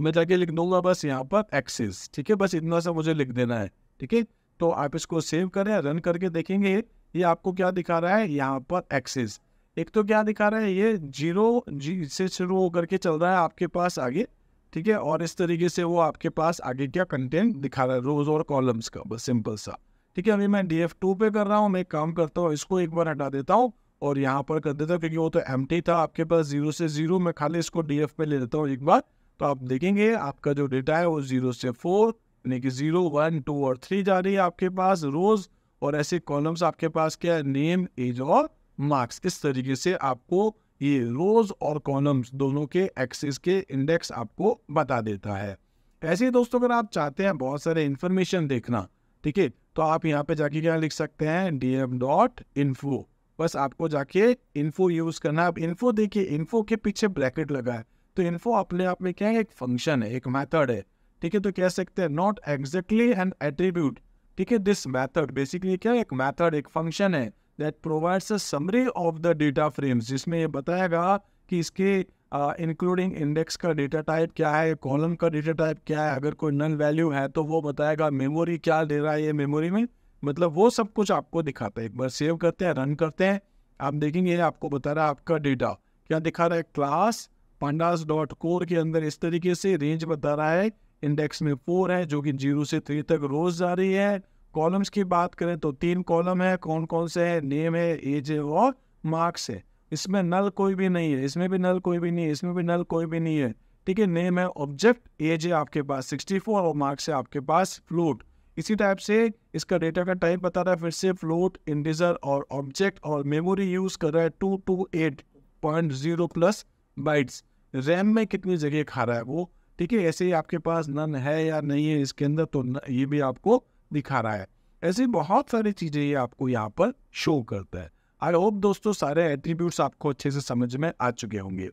मैं जाके लिख दूंगा बस यहाँ पर एक्सेस ठीक है बस इतना सा मुझे लिख देना है ठीक है तो आप इसको सेव करें रन करके देखेंगे ये आपको क्या दिखा रहा है यहाँ पर एक्सेस एक तो क्या दिखा रहा है ये जीरो जी से शुरू होकर के चल रहा है आपके पास आगे ठीक है और इस तरीके से वो आपके पास आगे क्या कंटेंट दिखा रहा है रोज और कॉलम्स का बस सिंपल सा ठीक है अभी मैं डी एफ टू पे कर रहा हूँ मैं काम करता हूँ इसको एक बार हटा देता हूँ और यहाँ पर कर देता हूँ क्योंकि वो तो एम था आपके पास जीरो से जीरो मैं खाली इसको डी एफ पे ले लेता हूँ एक बार तो आप देखेंगे आपका जो डेटा है वो जीरो से फोर यानी कि जीरो वन टू और थ्री जा रही है आपके पास रोज और ऐसे कॉलम्स आपके पास क्या है नेम एज और मार्क्स इस तरीके से आपको ये रोज और कॉलम्स दोनों के एक्सेस के इंडेक्स आपको बता देता है ऐसे ही दोस्तों अगर आप चाहते हैं बहुत सारे इन्फॉर्मेशन देखना ठीक है तो आप यहाँ पे जाके क्या लिख सकते हैं डी एम डॉट इन्फो बस आपको जाके इन्फो यूज करना आप इन्फो देखिए इन्फो के पीछे ब्रैकेट लगा है तो इन्फो अपने आप में क्या है एक फंक्शन है एक मैथड है ठीक है तो कह सकते हैं नॉट एग्जैक्टली एन एट्रीब्यूट ठीक है दिस मैथड बेसिकली क्या है एक मैथड एक फंक्शन है that provides a summary of the data frames जिसमें ये बताएगा कि इसके इंक्लूडिंग इंडेक्स का डेटा टाइप क्या है कॉलम का डेटा टाइप क्या है अगर कोई नन वैल्यू है तो वो बताएगा मेमोरी क्या दे रहा है ये मेमोरी में मतलब वो सब कुछ आपको दिखाता है एक बार सेव करते हैं रन करते हैं आप देखेंगे आपको बता रहा है आपका डेटा क्या दिखा रहा है क्लास पंडास डॉट कोर के अंदर इस तरीके से रेंज बता रहा है इंडेक्स में फोर है जो कि जीरो से थ्री तक रोज जा रही है कॉलम्स की बात करें तो तीन कॉलम है कौन कौन से है नेम है एज है और मार्क्स है इसमें नल कोई भी नहीं है इसमें भी नल कोई भी नहीं है इसमें भी नल कोई भी नहीं है ठीक है नेम है ऑब्जेक्ट एज है आपके पास सिक्सटी फोर और मार्क्स है आपके पास फ्लोट इसी टाइप से इसका डेटा का टाइप बता रहा है फिर से फ्लोट इंडिजर और ऑब्जेक्ट और मेमोरी यूज कर रहा है two two eight point zero plus bytes RAM में कितनी जगह खा रहा है वो ठीक है ऐसे ही आपके पास नन है या नहीं है इसके अंदर तो न, ये भी आपको दिखा रहा है ऐसी बहुत सारी चीज़ें ये आपको यहाँ पर शो करता है आई होप दोस्तों सारे एट्रीब्यूट्स आपको अच्छे से समझ में आ चुके होंगे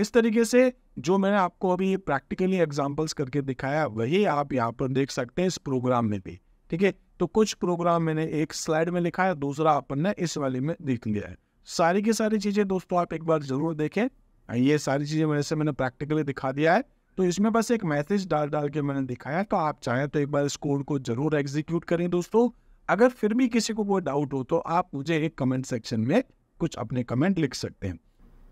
इस तरीके से जो मैंने आपको अभी प्रैक्टिकली एग्जाम्पल्स करके दिखाया वही आप यहाँ पर देख सकते हैं इस प्रोग्राम में भी ठीक है तो कुछ प्रोग्राम मैंने एक स्लाइड में लिखा है दूसरा अपन ने इस वाले में देख लिया है सारी की सारी चीज़ें दोस्तों आप एक बार ज़रूर देखें हाँ, ये सारी चीज़ें वैसे मैंने प्रैक्टिकली दिखा दिया है तो इसमें बस एक मैसेज डाल डाल के मैंने दिखाया तो आप चाहें तो एक बार इस कोड को जरूर एग्जीक्यूट करें दोस्तों अगर फिर भी किसी को कोई डाउट हो तो आप मुझे एक कमेंट सेक्शन में कुछ अपने कमेंट लिख सकते हैं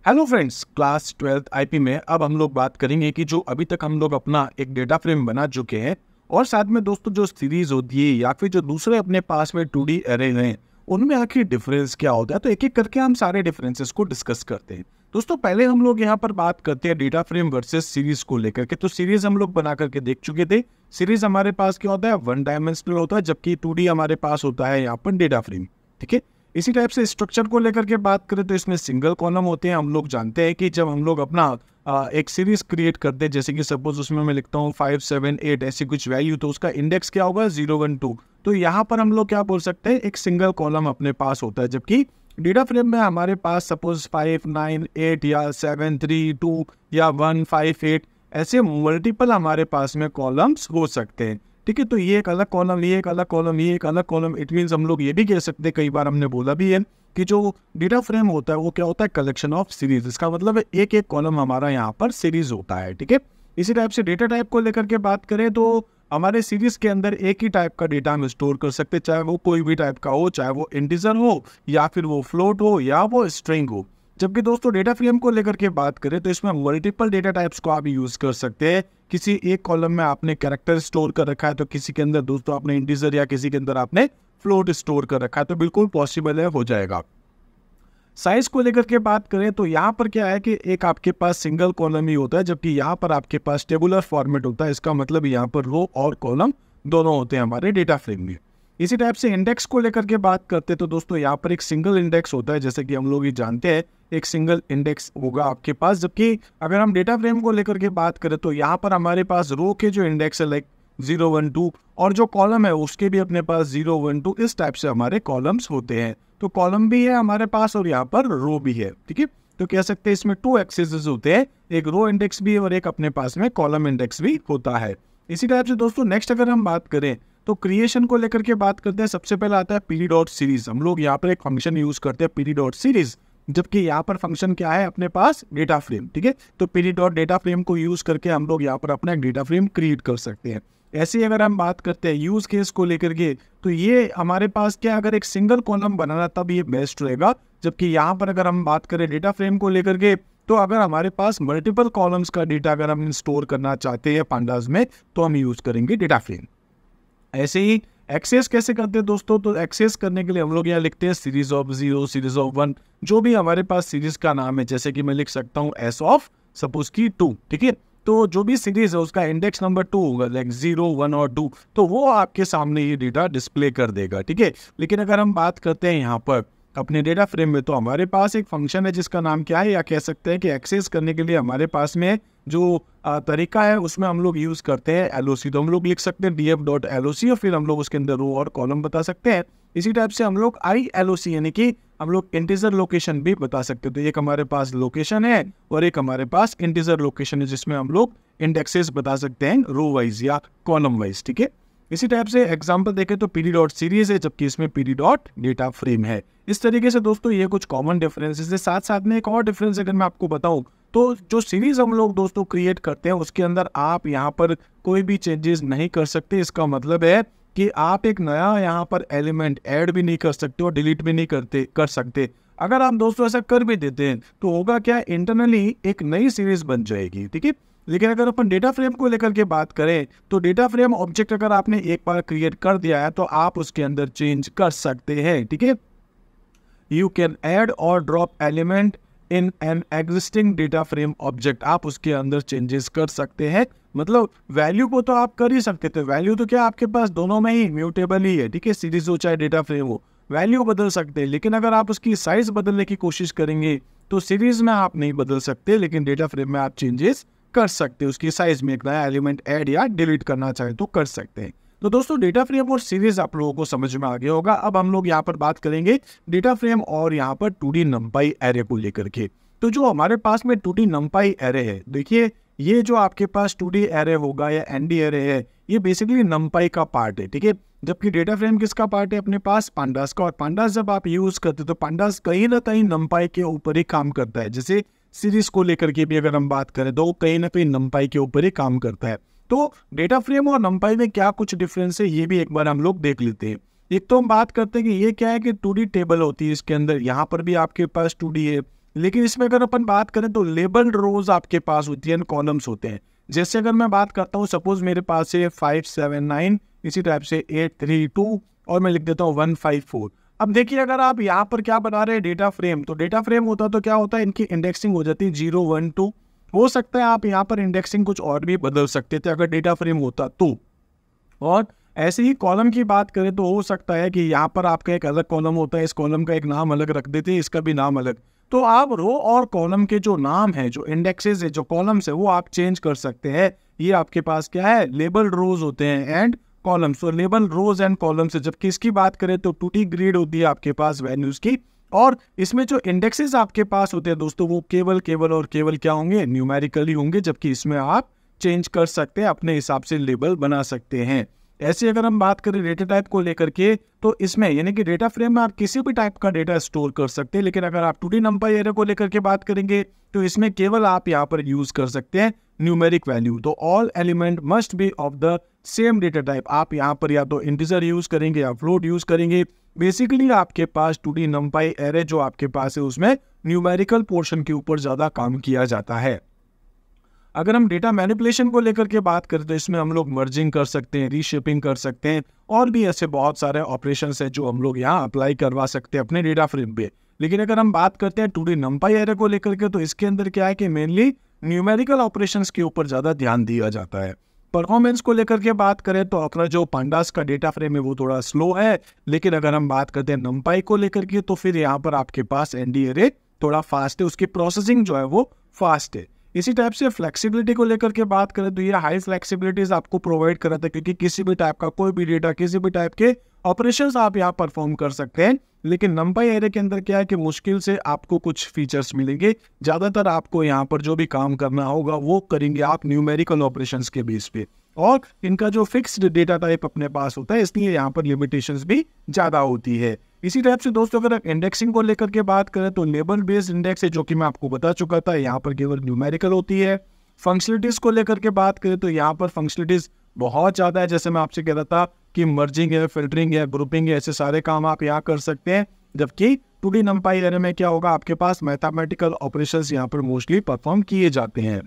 hello friends class twelfth IP में अब हम लोग बात करेंगे कि जो अभी तक हम लोग अपना एक डेटा फ्रेम बना चुके हैं और साथ में दोस्तों जो सीरीज होती है या फिर जो दूसरे अपने पास में टू डी एरे हैं उनमें आखिर डिफरेंस क्या होता है तो एक एक करके हम सारे डिफरेंसेस को डिस्कस करते हैं दोस्तों पहले हम लोग यहाँ पर बात करते हैं डेटा फ्रेम वर्सेस सीरीज को लेकर के तो सीरीज हम लोग बना करके देख चुके थे सीरीज हमारे पास क्या होता है वन डायमेंशनल होता है जबकि टू हमारे पास होता है यहाँ पर डेटा फ्रेम ठीक है इसी टाइप से स्ट्रक्चर को लेकर के बात करें तो इसमें सिंगल कॉलम होते हैं हम लोग जानते हैं कि जब हम लोग अपना एक सीरीज क्रिएट करते हैं जैसे कि सपोज उसमें मैं लिखता हूँ फाइव सेवन एट ऐसी कुछ वैल्यू तो उसका इंडेक्स क्या होगा जीरो वन टू तो यहाँ पर हम लोग क्या बोल सकते हैं एक सिंगल कॉलम अपने पास होता है जबकि डेटा फ्रेम में हमारे पास सपोज फाइव नाइन एट या सेवन थ्री टू या वन फाइव एट ऐसे मल्टीपल हमारे पास में कॉलम्स हो सकते हैं ठीक है तो ये एक अलग कॉलम ये एक अलग कॉलम ये एक अलग कॉलम इट मीन्स हम लोग ये भी कह सकते हैं कई बार हमने बोला भी है कि जो डेटा फ्रेम होता है वो क्या होता है कलेक्शन ऑफ सीरीज इसका मतलब एक एक कॉलम हमारा यहाँ पर सीरीज होता है ठीक है इसी टाइप से डेटा टाइप को लेकर के बात करें तो हमारे सीरीज के अंदर एक ही टाइप का डेटा हम स्टोर कर सकते चाहे वो कोई भी टाइप का हो चाहे वो इंटीजर हो या फिर वो फ्लोट हो या वो स्ट्रिंग हो जबकि दोस्तों डेटा फ्रेम को लेकर के बात करें तो इसमें मल्टीपल डेटा टाइप्स को आप यूज़ कर सकते हैं किसी एक कॉलम में आपने कैरेक्टर स्टोर कर रखा है तो किसी के अंदर दोस्तों आपने इंटीजर या किसी के अंदर आपने फ्लोट स्टोर कर रखा है तो बिल्कुल पॉसिबल है हो जाएगा साइज को लेकर के बात करें तो यहाँ पर क्या है कि एक आपके पास सिंगल कॉलम ही होता है जबकि यहाँ पर आपके पास टेबुलर फॉर्मेट होता है इसका मतलब यहाँ पर रो और कॉलम दोनों होते हैं हमारे डेटा फ्रेम में इसी टाइप से इंडेक्स को लेकर के बात करते हैं तो दोस्तों यहाँ पर एक सिंगल इंडेक्स होता है जैसे कि हम लोग ये जानते हैं एक सिंगल इंडेक्स होगा आपके पास जबकि अगर हम डेटा फ्रेम को लेकर के बात करें तो यहाँ पर हमारे पास रो के जो इंडेक्स है लाइक जीरो वन टू और जो कॉलम है उसके भी अपने पास जीरो वन टू इस टाइप से हमारे कॉलम्स होते हैं तो कॉलम भी है हमारे पास और यहाँ पर रो भी है ठीक है तो कह सकते हैं इसमें टू एक्सेस होते हैं एक रो इंडेक्स भी और एक अपने पास में कॉलम इंडेक्स भी होता है इसी टाइप से दोस्तों नेक्स्ट अगर हम बात करें तो क्रिएशन को लेकर के बात करते हैं सबसे पहले आता है पीडी डॉट सीरीज हम लोग यहाँ पर एक फंक्शन यूज करते हैं पीडी डॉट सीरीज जबकि यहाँ पर फंक्शन क्या है अपने पास डेटा फ्रेम ठीक है तो पीडी डॉट डेटा फ्रेम को यूज करके हम लोग यहाँ पर अपना एक डेटा फ्रेम क्रिएट कर सकते हैं ऐसे अगर हम बात करते हैं यूज़ केस को लेकर के तो ये हमारे पास क्या अगर एक सिंगल कॉलम बनाना तब ये बेस्ट रहेगा जबकि यहाँ पर अगर हम बात करें डेटा फ्रेम को लेकर के तो अगर हमारे पास मल्टीपल कॉलम्स का डेटा अगर हम स्टोर करना चाहते हैं पांडाज में तो हम यूज़ करेंगे डेटा फ्रेम ऐसे ही एक्सेस कैसे करते हैं दोस्तों तो एक्सेस करने के लिए हम लोग यहाँ लिखते हैं series of zero series of one जो भी हमारे पास सीरीज का नाम है जैसे कि मैं लिख सकता हूँ एस ऑफ सपोज की टू ठीक है तो जो भी सीरीज है उसका इंडेक्स नंबर टू होगा लाइक जीरो वन और टू तो वो आपके सामने ये डेटा डिस्प्ले कर देगा ठीक है लेकिन अगर हम बात करते हैं यहाँ पर अपने डेटा फ्रेम में तो हमारे पास एक फंक्शन है जिसका नाम क्या है या कह सकते हैं कि एक्सेस करने के लिए हमारे पास में जो तरीका है उसमें हम लोग यूज़ करते हैं एल तो हम लोग लिख सकते हैं डी एफ डॉट एल और फिर हम लोग उसके अंदर रो और कॉलम बता सकते हैं इसी टाइप से हम लोग आई एल यानी कि हम लोग इंटीजर लोकेशन भी बता सकते तो एक हमारे पास लोकेशन है और एक हमारे पास इंटीजर लोकेशन है जिसमें हम लोग इंडेक्सेस बता सकते हैं रो वाइज या कॉलम वाइज ठीक है इसी टाइप से एग्जाम्पल देखें तो पीडी डॉट सीरीज है जबकि इसमें पीडी डॉट डेटा फ्रेम है इस तरीके से दोस्तों ये कुछ कॉमन डिफरेंसेस है साथ साथ में एक और डिफरेंस अगर मैं आपको बताऊं तो जो सीरीज हम लोग दोस्तों क्रिएट करते हैं उसके अंदर आप यहाँ पर कोई भी चेंजेस नहीं कर सकते इसका मतलब है कि आप एक नया यहाँ पर एलिमेंट ऐड भी नहीं कर सकते और डिलीट भी नहीं करते कर सकते अगर आप दोस्तों ऐसा कर भी देते हैं तो होगा क्या इंटरनली एक नई सीरीज बन जाएगी ठीक है लेकिन अगर अपन डेटा फ्रेम को लेकर के बात करें तो डेटा फ्रेम ऑब्जेक्ट अगर आपने एक बार क्रिएट कर दिया है तो आप उसके अंदर चेंज कर सकते हैं ठीक है यू कैन ऐड और drop element in an existing data frame object आप उसके अंदर चेंजेस कर सकते हैं मतलब वैल्यू को तो आप कर ही सकते थे वैल्यू तो क्या आपके पास दोनों में ही म्यूटेबल ही है ठीक है सीरीज हो चाहे डेटा फ्रेम हो वैल्यू बदल सकते हैं लेकिन अगर आप उसकी साइज बदलने की कोशिश करेंगे तो सीरीज में आप नहीं बदल सकते लेकिन डेटा फ्रेम में आप चेंजेस कर सकते हैं उसकी साइज में एक नया एलिमेंट ऐड या डिलीट करना चाहे तो कर सकते हैं तो दोस्तों डेटा फ्रेम और सीरीज आप लोगों को समझ में आ गया होगा अब हम लोग यहाँ पर बात करेंगे डेटा फ्रेम और यहाँ पर टू डी नम्पाई एरे को लेकर के तो जो हमारे पास में टू डी नम्पाई एरे है देखिए ये जो आपके पास टू डी एरे होगा या एन डी एरे है ये बेसिकली नम्पाई का पार्ट है ठीक है जबकि डेटा फ्रेम किसका पार्ट है अपने पास पांडास का और पांडास जब आप यूज करते तो पांडास कहीं ना कहीं नंबाई के ऊपर ही काम करता है जैसे सीरीज को लेकर के भी अगर हम बात करें तो कहीं ना कहीं नम्पाई के ऊपर ही काम करता है तो डेटा फ्रेम और नंपाई में क्या कुछ डिफरेंस है ये भी एक बार हम लोग देख लेते हैं एक तो हम बात करते हैं कि ये क्या है कि टू टेबल होती है इसके अंदर यहाँ पर भी आपके पास टू है लेकिन इसमें अगर अपन बात करें तो लेबल रोज आपके पास होती है कॉलम्स होते हैं जैसे अगर मैं बात करता हूँ सपोज मेरे पास है फाइव सेवन नाइन इसी टाइप से एट थ्री टू और मैं लिख देता हूँ वन फाइव फोर अब देखिए अगर आप यहाँ पर क्या बना रहे हैं डेटा फ्रेम तो डेटा फ्रेम होता तो क्या होता है इनकी इंडेक्सिंग हो जाती है जीरो वन टू हो सकता है आप यहाँ पर इंडेक्सिंग कुछ और भी बदल सकते थे अगर डेटा फ्रेम होता तो और ऐसे ही कॉलम की बात करें तो हो सकता है कि यहाँ पर आपका एक अलग कॉलम होता है इस कॉलम का एक नाम अलग रख देते हैं इसका भी नाम अलग तो आप रो और कॉलम के जो नाम है जो इंडेक्सेस है जो कॉलम्स है वो आप चेंज कर सकते हैं ये आपके पास क्या है लेबल रोज होते हैं एंड कॉलम्स और लेबल रोज एंड कॉलम्स है जबकि इसकी बात करें तो टूटी ग्रीड होती है आपके पास वैल्यूज की और इसमें जो इंडेक्सेस आपके पास होते हैं दोस्तों वो केवल केवल और केवल क्या होंगे न्यूमेरिकली होंगे जबकि इसमें आप चेंज कर सकते हैं अपने हिसाब से लेबल बना सकते हैं ऐसे अगर हम बात करें डेटा टाइप को लेकर के तो इसमें यानी कि डेटा फ्रेम में आप किसी भी टाइप का डेटा स्टोर कर सकते हैं लेकिन अगर आप टू डी नंबर एरे को लेकर के बात करेंगे तो इसमें केवल आप यहाँ पर यूज कर सकते हैं न्यूमेरिक वैल्यू तो all element must be of the same data type आप यहाँ पर या तो इंटीजर यूज करेंगे या फ्लोट यूज करेंगे बेसिकली आपके पास टू डी नम्पाई एरे जो आपके पास है उसमें न्यूमेरिकल पोर्शन के ऊपर ज़्यादा काम किया जाता है अगर हम डेटा मैनिपुलेशन को लेकर के बात करें तो इसमें हम लोग मर्जिंग कर सकते हैं रीशेपिंग कर सकते हैं और भी ऐसे बहुत सारे ऑपरेशन है जो हम लोग यहाँ अप्लाई करवा सकते हैं अपने डेटा फ्रेम पे लेकिन अगर हम बात करते हैं टू डी नम्पाई एरे को लेकर के तो इसके अंदर क्या है कि मेनली न्यूमेरिकल ऑपरेशन के ऊपर ज़्यादा ध्यान दिया जाता है परफॉर्मेंस को लेकर के बात करें तो अपना जो पांडास का डेटा फ्रेम है वो थोड़ा स्लो है लेकिन अगर हम बात करते हैं नम्पाई को लेकर के तो फिर यहाँ पर आपके पास एनडीए थोड़ा फास्ट है उसकी प्रोसेसिंग जो है वो फास्ट है इसी टाइप से फ्लेक्सिबिलिटी को लेकर के बात करें तो ये हाई फ्लेक्सिबिलिटीज आपको प्रोवाइड कराता है क्योंकि किसी भी टाइप का कोई भी डेटा किसी भी टाइप के ऑपरेशन आप यहाँ परफॉर्म कर सकते हैं लेकिन नम्पाई एरे के अंदर क्या है कि मुश्किल से आपको कुछ फीचर्स मिलेंगे ज़्यादातर आपको यहाँ पर जो भी काम करना होगा वो करेंगे आप न्यूमेरिकल ऑपरेशन के बेस पे और इनका जो फिक्स्ड डेटा टाइप अपने पास होता है इसलिए यहाँ पर लिमिटेशंस भी ज़्यादा होती है इसी टाइप से दोस्तों अगर आप इंडेक्सिंग को लेकर के बात करें तो लेबर बेस्ड इंडेक्स है जो कि मैं आपको बता चुका था यहाँ पर केवल न्यूमेरिकल होती है फंक्शनलिटीज़ को लेकर के बात करें तो यहाँ पर फंक्शनलिटीज़ बहुत ज़्यादा है जैसे मैं आपसे कह रहा था कि मर्जिंग है फिल्टरिंग है ग्रुपिंग है ऐसे सारे काम आप यहाँ कर सकते हैं जबकि टू डी नंपाई एरे में क्या होगा आपके पास मैथामेटिकल ऑपरेशन यहाँ पर मोस्टली परफॉर्म किए जाते हैं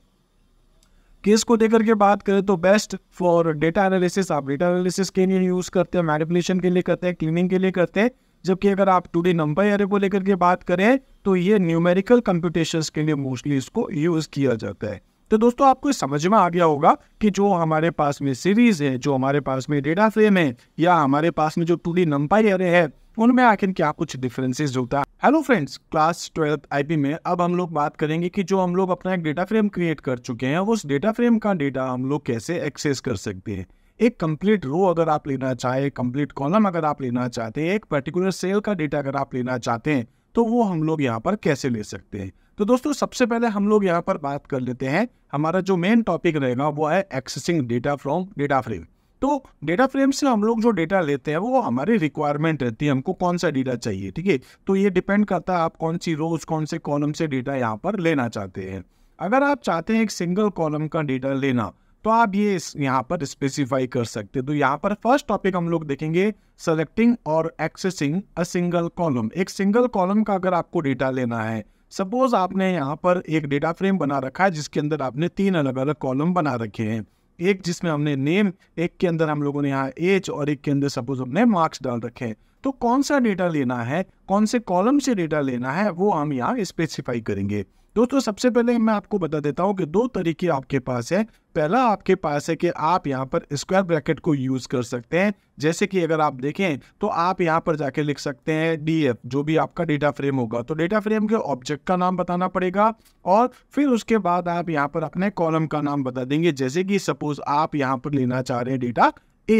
केस को देकर के बात करें तो बेस्ट फॉर डेटा एनालिसिस आप डेटा एनालिसिस के लिए यूज़ करते हैं मैनिपुलेशन के लिए करते हैं क्लीनिंग के लिए करते हैं जबकि अगर आप टू डी नंबर एरे को लेकर के बात करें तो ये न्यूमेरिकल कंप्यूटेशंस के लिए मोस्टली इसको यूज़ किया जाता है तो दोस्तों आपको समझ में आ गया होगा कि जो हमारे पास में सीरीज है जो हमारे पास में डेटा फ्रेम है या हमारे पास में जो टू डी नम्पाई अरे है उनमें आखिर क्या कुछ डिफरेंसेस होता है hello friends class twelfth IP में अब हम लोग बात करेंगे कि जो हम लोग अपना एक डेटा फ्रेम क्रिएट कर चुके हैं उस डेटा फ्रेम का डेटा हम लोग कैसे एक्सेस कर सकते हैं एक कंप्लीट रो अगर आप लेना चाहे कंप्लीट कॉलम अगर आप लेना चाहते हैं एक पर्टिकुलर सेल का डेटा अगर आप लेना चाहते हैं तो वो हम लोग यहाँ पर कैसे ले सकते हैं तो दोस्तों सबसे पहले हम लोग यहाँ पर बात कर लेते हैं हमारा जो मेन टॉपिक रहेगा वो है accessing data from data frame तो डेटा फ्रेम से हम लोग जो डेटा लेते हैं वो हमारी रिक्वायरमेंट रहती है हमको कौन सा डेटा चाहिए ठीक है तो ये डिपेंड करता है आप कौन सी रोज कौन से कॉलम से डेटा यहाँ पर लेना चाहते हैं अगर आप चाहते हैं एक सिंगल कॉलम का डेटा लेना तो आप ये यहाँ पर स्पेसिफाई कर सकते तो यहाँ पर फर्स्ट टॉपिक हम लोग देखेंगे सेलेक्टिंग और एक्सेसिंग अ सिंगल कॉलम एक सिंगल कॉलम का अगर आपको डेटा लेना है सपोज आपने यहाँ पर एक डेटा फ्रेम बना रखा है जिसके अंदर आपने तीन अलग अलग कॉलम बना रखे हैं एक जिसमें हमने नेम एक के अंदर हम लोगों ने यहाँ एज और एक के अंदर सपोज हमने मार्क्स डाल रखे हैं तो कौन सा डेटा लेना है कौन से कॉलम से डेटा लेना है वो हम यहाँ स्पेसिफाई करेंगे दोस्तों सबसे पहले मैं आपको बता देता हूँ कि दो तरीके आपके पास है पहला आपके पास है कि आप यहाँ पर स्क्वायर ब्रैकेट को यूज़ कर सकते हैं जैसे कि अगर आप देखें तो आप यहाँ पर जाके लिख सकते हैं डी एफ जो भी आपका डेटा फ्रेम होगा तो डेटा फ्रेम के ऑब्जेक्ट का नाम बताना पड़ेगा और फिर उसके बाद आप यहाँ पर अपने कॉलम का नाम बता देंगे जैसे कि सपोज आप यहाँ पर लेना चाह रहे हैं डेटा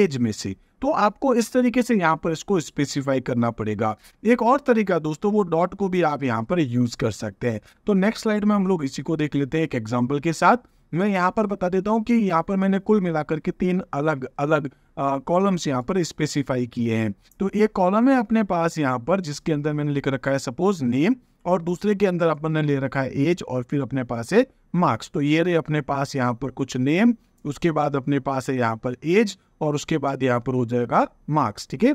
एज में से तो आपको इस तरीके से यहाँ पर इसको स्पेसिफाई करना पड़ेगा एक और तरीका दोस्तों वो डॉट को भी आप यहाँ पर यूज कर सकते हैं तो नेक्स्ट स्लाइड में हम लोग इसी को देख लेते हैं एक एग्जाम्पल के साथ मैं यहाँ पर बता देता हूँ कि यहाँ पर मैंने कुल मिलाकर के तीन अलग अलग कॉलम्स यहाँ पर स्पेसिफाई किए हैं तो एक कॉलम है अपने पास यहाँ पर जिसके अंदर मैंने लिख रखा है सपोज नेम और दूसरे के अंदर अपन ने ले रखा है एज और फिर अपने पास है मार्क्स तो ये रहे अपने पास यहाँ पर कुछ नेम उसके बाद अपने पास है यहाँ पर एज और उसके बाद यहाँ पर हो जाएगा मार्क्स ठीक है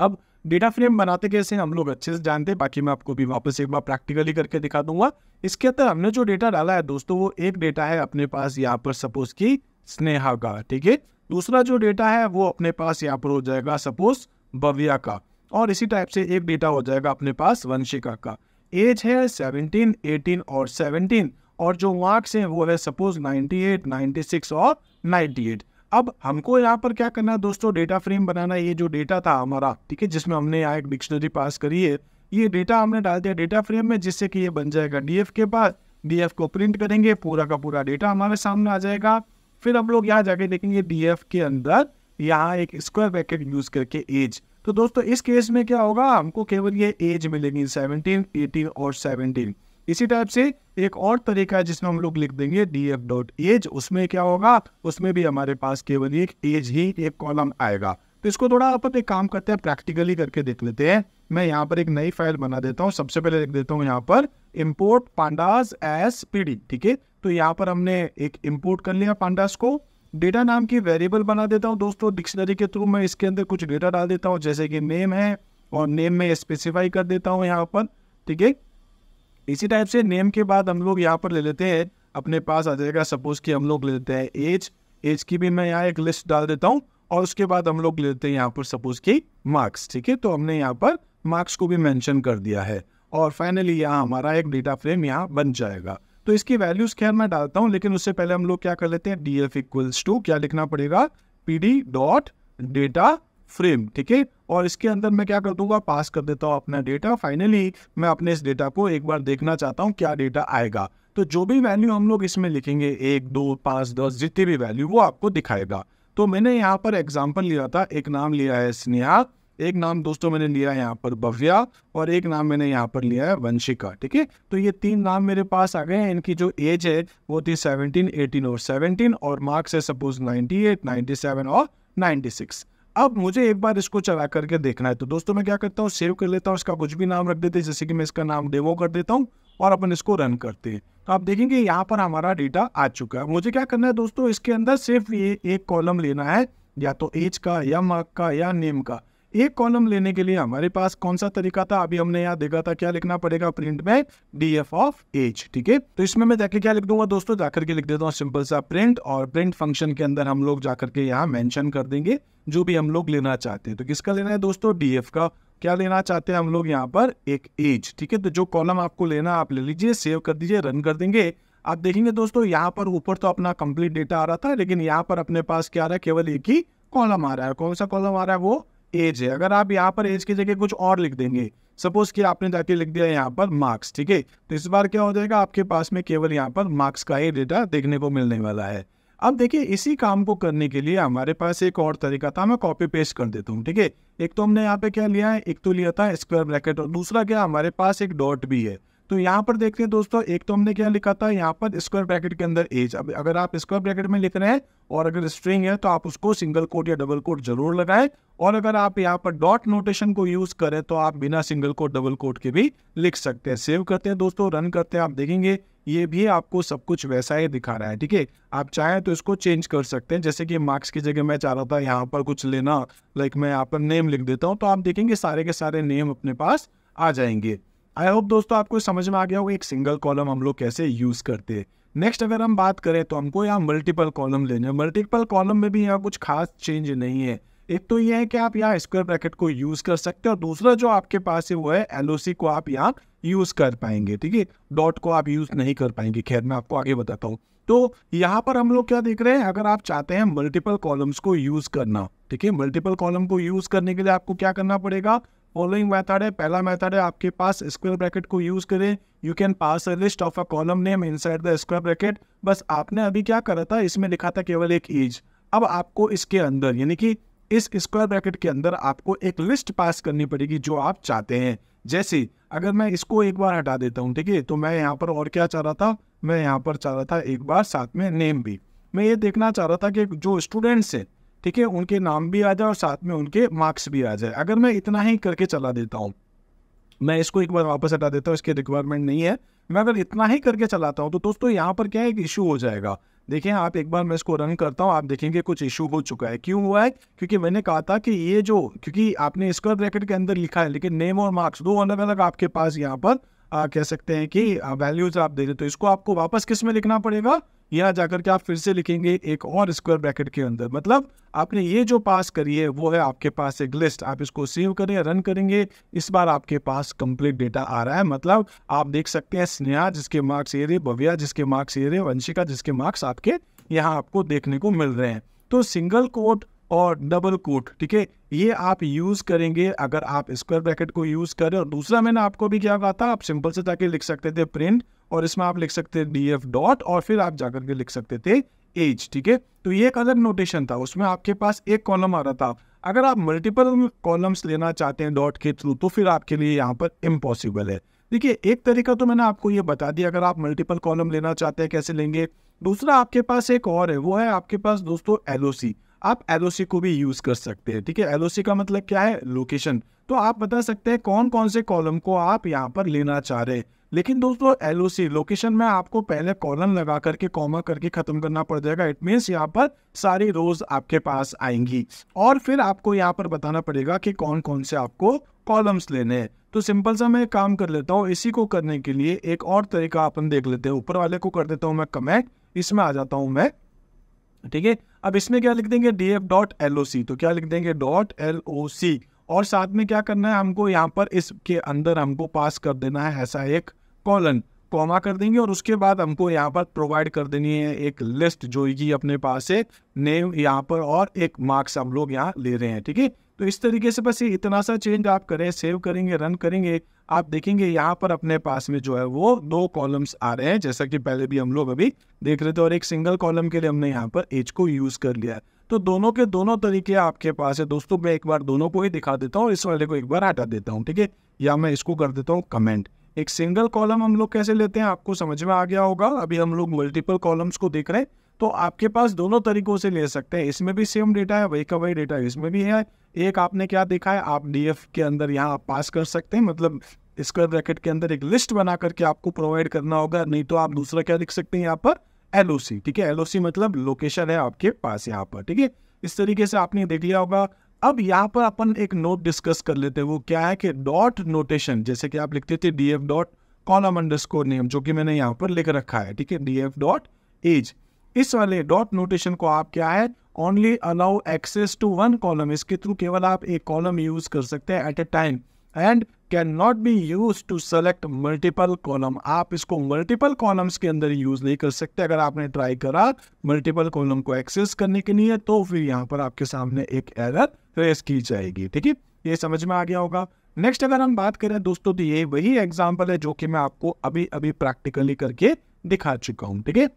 अब डेटा फ्रेम बनाते कैसे हम लोग अच्छे से जानते हैं बाकी मैं आपको भी वापस एक बार प्रैक्टिकली करके दिखा दूंगा इसके अंदर हमने जो डेटा डाला है दोस्तों वो एक डेटा है अपने पास यहाँ पर सपोज की स्नेहा का ठीक है दूसरा जो डेटा है वो अपने पास यहाँ पर हो जाएगा सपोज बविया का और इसी टाइप से एक डेटा हो जाएगा अपने पास वंशिका का एज है सेवनटीन एटीन और सेवनटीन और जो मार्क्स हैं वो है सपोज नाइनटी सिक्स और एट अब हमको यहाँ पर क्या करना है दोस्तों डेटा फ्रेम बनाना ये जो डेटा था हमारा ठीक है जिसमें हमने यहाँ एक डिक्शनरी पास करी है ये डेटा हमने डाल दिया डेटा फ्रेम में जिससे कि ये बन जाएगा डी के पास डी को प्रिंट करेंगे पूरा का पूरा डेटा हमारे सामने आ जाएगा फिर हम लोग यहाँ जाके देखेंगे डी के अंदर यहाँ एक स्क्वायर ब्रैकेट यूज करके एज तो दोस्तों इस केस में क्या होगा हमको केवल ये एज मिलेगी सेवनटीन एटीन और सेवनटीन इसी टाइप से एक और तरीका है जिसमें हम लोग लिख देंगे डी एफ डॉट एज उसमें क्या होगा उसमें भी हमारे पास केवल एक एज ही एक कॉलम आएगा तो इसको थोड़ा अपन एक काम करते हैं प्रैक्टिकली करके देख लेते हैं मैं यहाँ पर एक नई फाइल बना देता हूँ सबसे पहले लिख देता हूँ यहाँ पर इम्पोर्ट पांडास एस पी ठीक है तो यहाँ पर हमने एक इम्पोर्ट कर लिया पांडास को डेटा नाम की वेरिएबल बना देता हूँ दोस्तों डिक्शनरी के थ्रू मैं इसके अंदर कुछ डेटा डाल देता हूँ जैसे कि नेम है और नेम में स्पेसिफाई कर देता हूँ यहाँ पर ठीक है इसी टाइप से नेम के बाद हम लोग यहाँ पर ले लेते हैं अपने पास आ जाएगा सपोज कि हम लोग ले लेते हैं एज एज की भी मैं यहाँ एक लिस्ट डाल देता हूँ और उसके बाद हम लोग ले लेते हैं यहाँ पर सपोज की मार्क्स ठीक है तो हमने यहाँ पर मार्क्स को भी मैंशन कर दिया है और फाइनली यहाँ हमारा एक डेटा फ्रेम यहाँ बन जाएगा तो इसकी वैल्यूज खैर मैं डालता हूँ लेकिन उससे पहले हम लोग क्या कर लेते हैं डी एफ इक्वल्स टू क्या लिखना पड़ेगा P D dot data frame ठीक है और इसके अंदर मैं क्या कर दूंगा पास कर देता हूँ अपना डेटा फाइनली मैं अपने इस डेटा को एक बार देखना चाहता हूँ क्या डेटा आएगा तो जो भी वैल्यू हम लोग इसमें लिखेंगे एक दो पाँच दस जितनी भी वैल्यू वो आपको दिखाएगा तो मैंने यहाँ पर एग्जाम्पल लिया था एक नाम लिया है स्नेहा एक नाम दोस्तों मैंने लिया है यहाँ पर भव्या और एक नाम मैंने यहाँ पर लिया है वंशिका ठीक है तो ये तीन नाम मेरे पास आ गए हैं इनकी जो एज है वो थी 17, 18 और 17 और मार्क्स है सपोज 98, 97 और 96 अब मुझे एक बार इसको चला करके देखना है तो दोस्तों मैं क्या करता हूँ सेव कर लेता हूँ इसका कुछ भी नाम रख देते हैं जैसे कि मैं इसका नाम डेवो कर देता हूँ और अपन इसको रन करते हैं तो आप देखेंगे यहाँ पर हमारा डेटा आ चुका है मुझे क्या करना है दोस्तों इसके अंदर सिर्फ ये एक कॉलम लेना है या तो एज का या मार्क का या नेम का एक कॉलम लेने के लिए हमारे पास कौन सा तरीका था अभी हमने यहाँ देखा था क्या लिखना पड़ेगा प्रिंट में डी एफ ऑफ एज ठीक है तो इसमें मैं जाके क्या लिख दूंगा दोस्तों जाकर के लिख देता हूँ सिंपल सा प्रिंट और प्रिंट फंक्शन के अंदर हम लोग जाकर के यहाँ मैंशन कर देंगे जो भी हम लोग लेना चाहते हैं तो किसका लेना है दोस्तों डी का क्या लेना चाहते हैं हम लोग यहाँ पर एक एज ठीक है तो जो कॉलम आपको लेना आप ले लीजिए सेव कर दीजिए रन कर देंगे आप देखेंगे दोस्तों यहाँ पर ऊपर तो अपना कंप्लीट डेटा आ रहा था लेकिन यहाँ पर अपने पास क्या आ रहा है केवल एक ही कॉलम आ रहा है कौन सा कॉलम आ रहा है वो एज है अगर आप यहाँ पर एज की जगह कुछ और लिख देंगे सपोज कि आपने जाके लिख दिया यहाँ पर मार्क्स ठीक है तो इस बार क्या हो जाएगा आपके पास में केवल यहाँ पर मार्क्स का ही डेटा देखने को मिलने वाला है अब देखिए इसी काम को करने के लिए हमारे पास एक और तरीका था मैं कॉपी पेस्ट कर देता हूँ ठीक है एक तो हमने यहाँ पे क्या लिया है एक तो लिया था स्क्वायर ब्रैकेट और दूसरा क्या हमारे पास एक डॉट भी है तो यहाँ पर देखते हैं दोस्तों एक तो हमने क्या लिखा था यहाँ पर स्क्वायर ब्रैकेट के अंदर एज अब अगर आप स्क्वायर ब्रैकेट में लिख रहे हैं और अगर स्ट्रिंग है तो आप उसको सिंगल कोट या डबल कोट जरूर लगाएं और अगर आप यहाँ पर डॉट नोटेशन को यूज करें तो आप बिना सिंगल कोट डबल कोट के भी लिख सकते हैं सेव करते हैं दोस्तों रन करते हैं आप देखेंगे ये भी आपको सब कुछ वैसा ही दिखा रहा है ठीक है आप चाहें तो इसको चेंज कर सकते हैं जैसे कि मार्क्स की जगह मैं चाह रहा था यहाँ पर कुछ लेना लाइक मैं यहाँ पर नेम लिख देता हूँ तो आप देखेंगे सारे के सारे नेम अपने पास आ जाएंगे आई होप दोस्तों आपको समझ में आ गया होगा एक सिंगल कॉलम हम लोग कैसे यूज़ करते हैं नेक्स्ट अगर हम बात करें तो हमको यहाँ मल्टीपल कॉलम लेने मल्टीपल कॉलम में भी यहाँ कुछ खास चेंज नहीं है एक तो ये है कि आप यहाँ स्क्वायर ब्रैकेट को यूज़ कर सकते हैं और दूसरा जो आपके पास है वो है एल को आप यहाँ यूज़ कर पाएंगे ठीक है डॉट को आप यूज़ नहीं कर पाएंगे खैर मैं आपको आगे बताता हूँ तो यहाँ पर हम लोग क्या देख रहे हैं अगर आप चाहते हैं मल्टीपल कॉलम्स को यूज़ करना ठीक है मल्टीपल कॉलम को यूज़ करने के लिए आपको क्या करना पड़ेगा फॉलोइंग मैथड है पहला मैथड है आपके पास स्क्वायर ब्रैकेट को यूज करें you can pass a list of a column name inside the square bracket बस आपने अभी क्या करा था इसमें लिखा था केवल एक एज अब आपको इसके अंदर यानी कि इस स्क्वायर ब्रैकेट के अंदर आपको एक लिस्ट पास करनी पड़ेगी जो आप चाहते हैं जैसे अगर मैं इसको एक बार हटा देता हूँ ठीक है तो मैं यहाँ पर और क्या चाह रहा था मैं यहाँ पर चाह रहा था एक बार साथ में नेम भी मैं ये देखना चाह रहा था कि जो स्टूडेंट्स हैं ठीक है उनके नाम भी आ जाए और साथ में उनके मार्क्स भी आ जाए अगर मैं इतना ही करके चला देता हूँ मैं इसको एक बार वापस हटा देता हूँ इसकी रिक्वायरमेंट नहीं है मैं अगर इतना ही करके चलाता हूँ तो दोस्तों यहाँ पर क्या है एक इशू हो जाएगा देखिए आप एक बार मैं इसको रन करता हूँ आप देखेंगे कुछ इशू हो चुका है क्यों हुआ है क्योंकि मैंने कहा था कि ये जो क्योंकि आपने स्क्वायर ब्रैकेट के अंदर लिखा है लेकिन नेम और मार्क्स दो अलग अलग आपके पास यहाँ पर आ, कह सकते हैं कि वैल्यूज आप दे देते तो इसको आपको वापस किस में लिखना पड़ेगा यहाँ जाकर के आप फिर से लिखेंगे एक और स्क्वायर ब्रैकेट के अंदर मतलब आपने ये जो पास करी है वो है आपके पास एक लिस्ट आप इसको सेव करें रन करेंगे इस बार आपके पास कंप्लीट डेटा आ रहा है मतलब आप देख सकते हैं स्नेहा जिसके मार्क्स ये रहे भव्या जिसके मार्क्स ये रहे वंशिका जिसके मार्क्स आपके यहाँ आपको देखने को मिल रहे हैं तो सिंगल कोट और डबल कोट ठीक है ये आप यूज़ करेंगे अगर आप स्क्वायर ब्रैकेट को यूज़ करें और दूसरा मैंने आपको भी क्या कहा था आप सिंपल से जाके लिख सकते थे प्रिंट और इसमें आप लिख सकते डी एफ डॉट और फिर आप जाकर के लिख सकते थे एज ठीक है तो ये एक अलग नोटेशन था उसमें आपके पास एक कॉलम आ रहा था अगर आप मल्टीपल कॉलम्स लेना चाहते हैं डॉट के थ्रू तो फिर आपके लिए यहाँ पर इम्पॉसिबल है देखिए एक तरीका तो मैंने आपको ये बता दिया अगर आप मल्टीपल कॉलम लेना चाहते हैं कैसे लेंगे दूसरा आपके पास एक और है वो है आपके पास दोस्तों एल आप एल को भी यूज़ कर सकते हैं ठीक है एल का मतलब क्या है लोकेशन तो आप बता सकते हैं कौन कौन से कॉलम को आप यहाँ पर लेना चाह रहे हैं लेकिन दोस्तों एल लोकेशन में आपको पहले कॉलन लगा करके कॉमा करके ख़त्म करना पड़ जाएगा इट मीन्स यहाँ पर सारी रोज आपके पास आएंगी और फिर आपको यहाँ पर बताना पड़ेगा कि कौन कौन से आपको कॉलम्स लेने हैं तो सिंपल सा मैं काम कर लेता हूँ इसी को करने के लिए एक और तरीका अपन देख लेते हैं ऊपर वाले को कर देता हूँ मैं कमेंट इसमें आ जाता हूँ मैं ठीक है अब इसमें क्या लिख देंगे D F dot L O C तो क्या लिख देंगे डॉट एल ओ सी और साथ में क्या करना है हमको यहाँ पर इसके अंदर हमको पास कर देना है ऐसा एक कॉलन कॉमा कर देंगे और उसके बाद हमको यहाँ पर प्रोवाइड कर देनी है एक लिस्ट जो होगी अपने पास एक नेम यहाँ पर और एक मार्क्स हम लोग यहाँ ले रहे हैं ठीक है तो इस तरीके से बस ये इतना सा चेंज आप करें सेव करेंगे रन करेंगे आप देखेंगे यहाँ पर अपने पास में जो है वो दो कॉलम्स आ रहे हैं जैसा कि पहले भी हम लोग अभी देख रहे थे और एक सिंगल कॉलम के लिए हमने यहाँ पर एज को यूज़ कर लिया है तो दोनों के दोनों तरीके आपके पास है दोस्तों मैं एक बार दोनों को ही दिखा देता हूँ इस वाले को एक बार हटा देता हूँ ठीक है या मैं इसको कर देता हूँ कमेंट एक सिंगल कॉलम हम लोग कैसे लेते हैं आपको समझ में आ गया होगा अभी हम लोग मल्टीपल कॉलम्स को देख रहे हैं तो आपके पास दोनों तरीकों से ले सकते हैं इसमें भी सेम डेटा है वही का वही डेटा इसमें भी है एक आपने क्या देखा है आप डी के अंदर यहाँ आप पास कर सकते हैं मतलब स्क्वायर ब्रैकेट के अंदर एक लिस्ट बना करके आपको प्रोवाइड करना होगा नहीं तो आप दूसरा क्या लिख सकते हैं यहाँ पर एल ठीक है एल मतलब लोकेशन है आपके पास यहाँ पर ठीक है इस तरीके से आपने देख लिया होगा अब यहाँ पर अपन एक नोट डिस्कस कर लेते हैं वो क्या है कि डॉट नोटेशन जैसे कि आप लिखते थे D F dot column under name जो कि मैंने यहाँ पर लिख रखा है ठीक है डी एफ डॉट एज इस वाले डॉट नोटेशन को आप क्या है only allow access to one column इसके थ्रू केवल आप एक कॉलम यूज कर सकते हैं at a time and can not be use to select multiple column आप इसको मल्टीपल कॉलम्स के अंदर यूज नहीं कर सकते अगर आपने ट्राई करा मल्टीपल कॉलम को एक्सेस करने के लिए तो फिर यहाँ पर आपके सामने एक एरर रेस की जाएगी ठीक है ये समझ में आ गया होगा नेक्स्ट अगर हम बात करें दोस्तों तो ये वही एग्जाम्पल है जो कि मैं आपको अभी अभी प्रैक्टिकली करके दिखा चुका हूँ ठीक है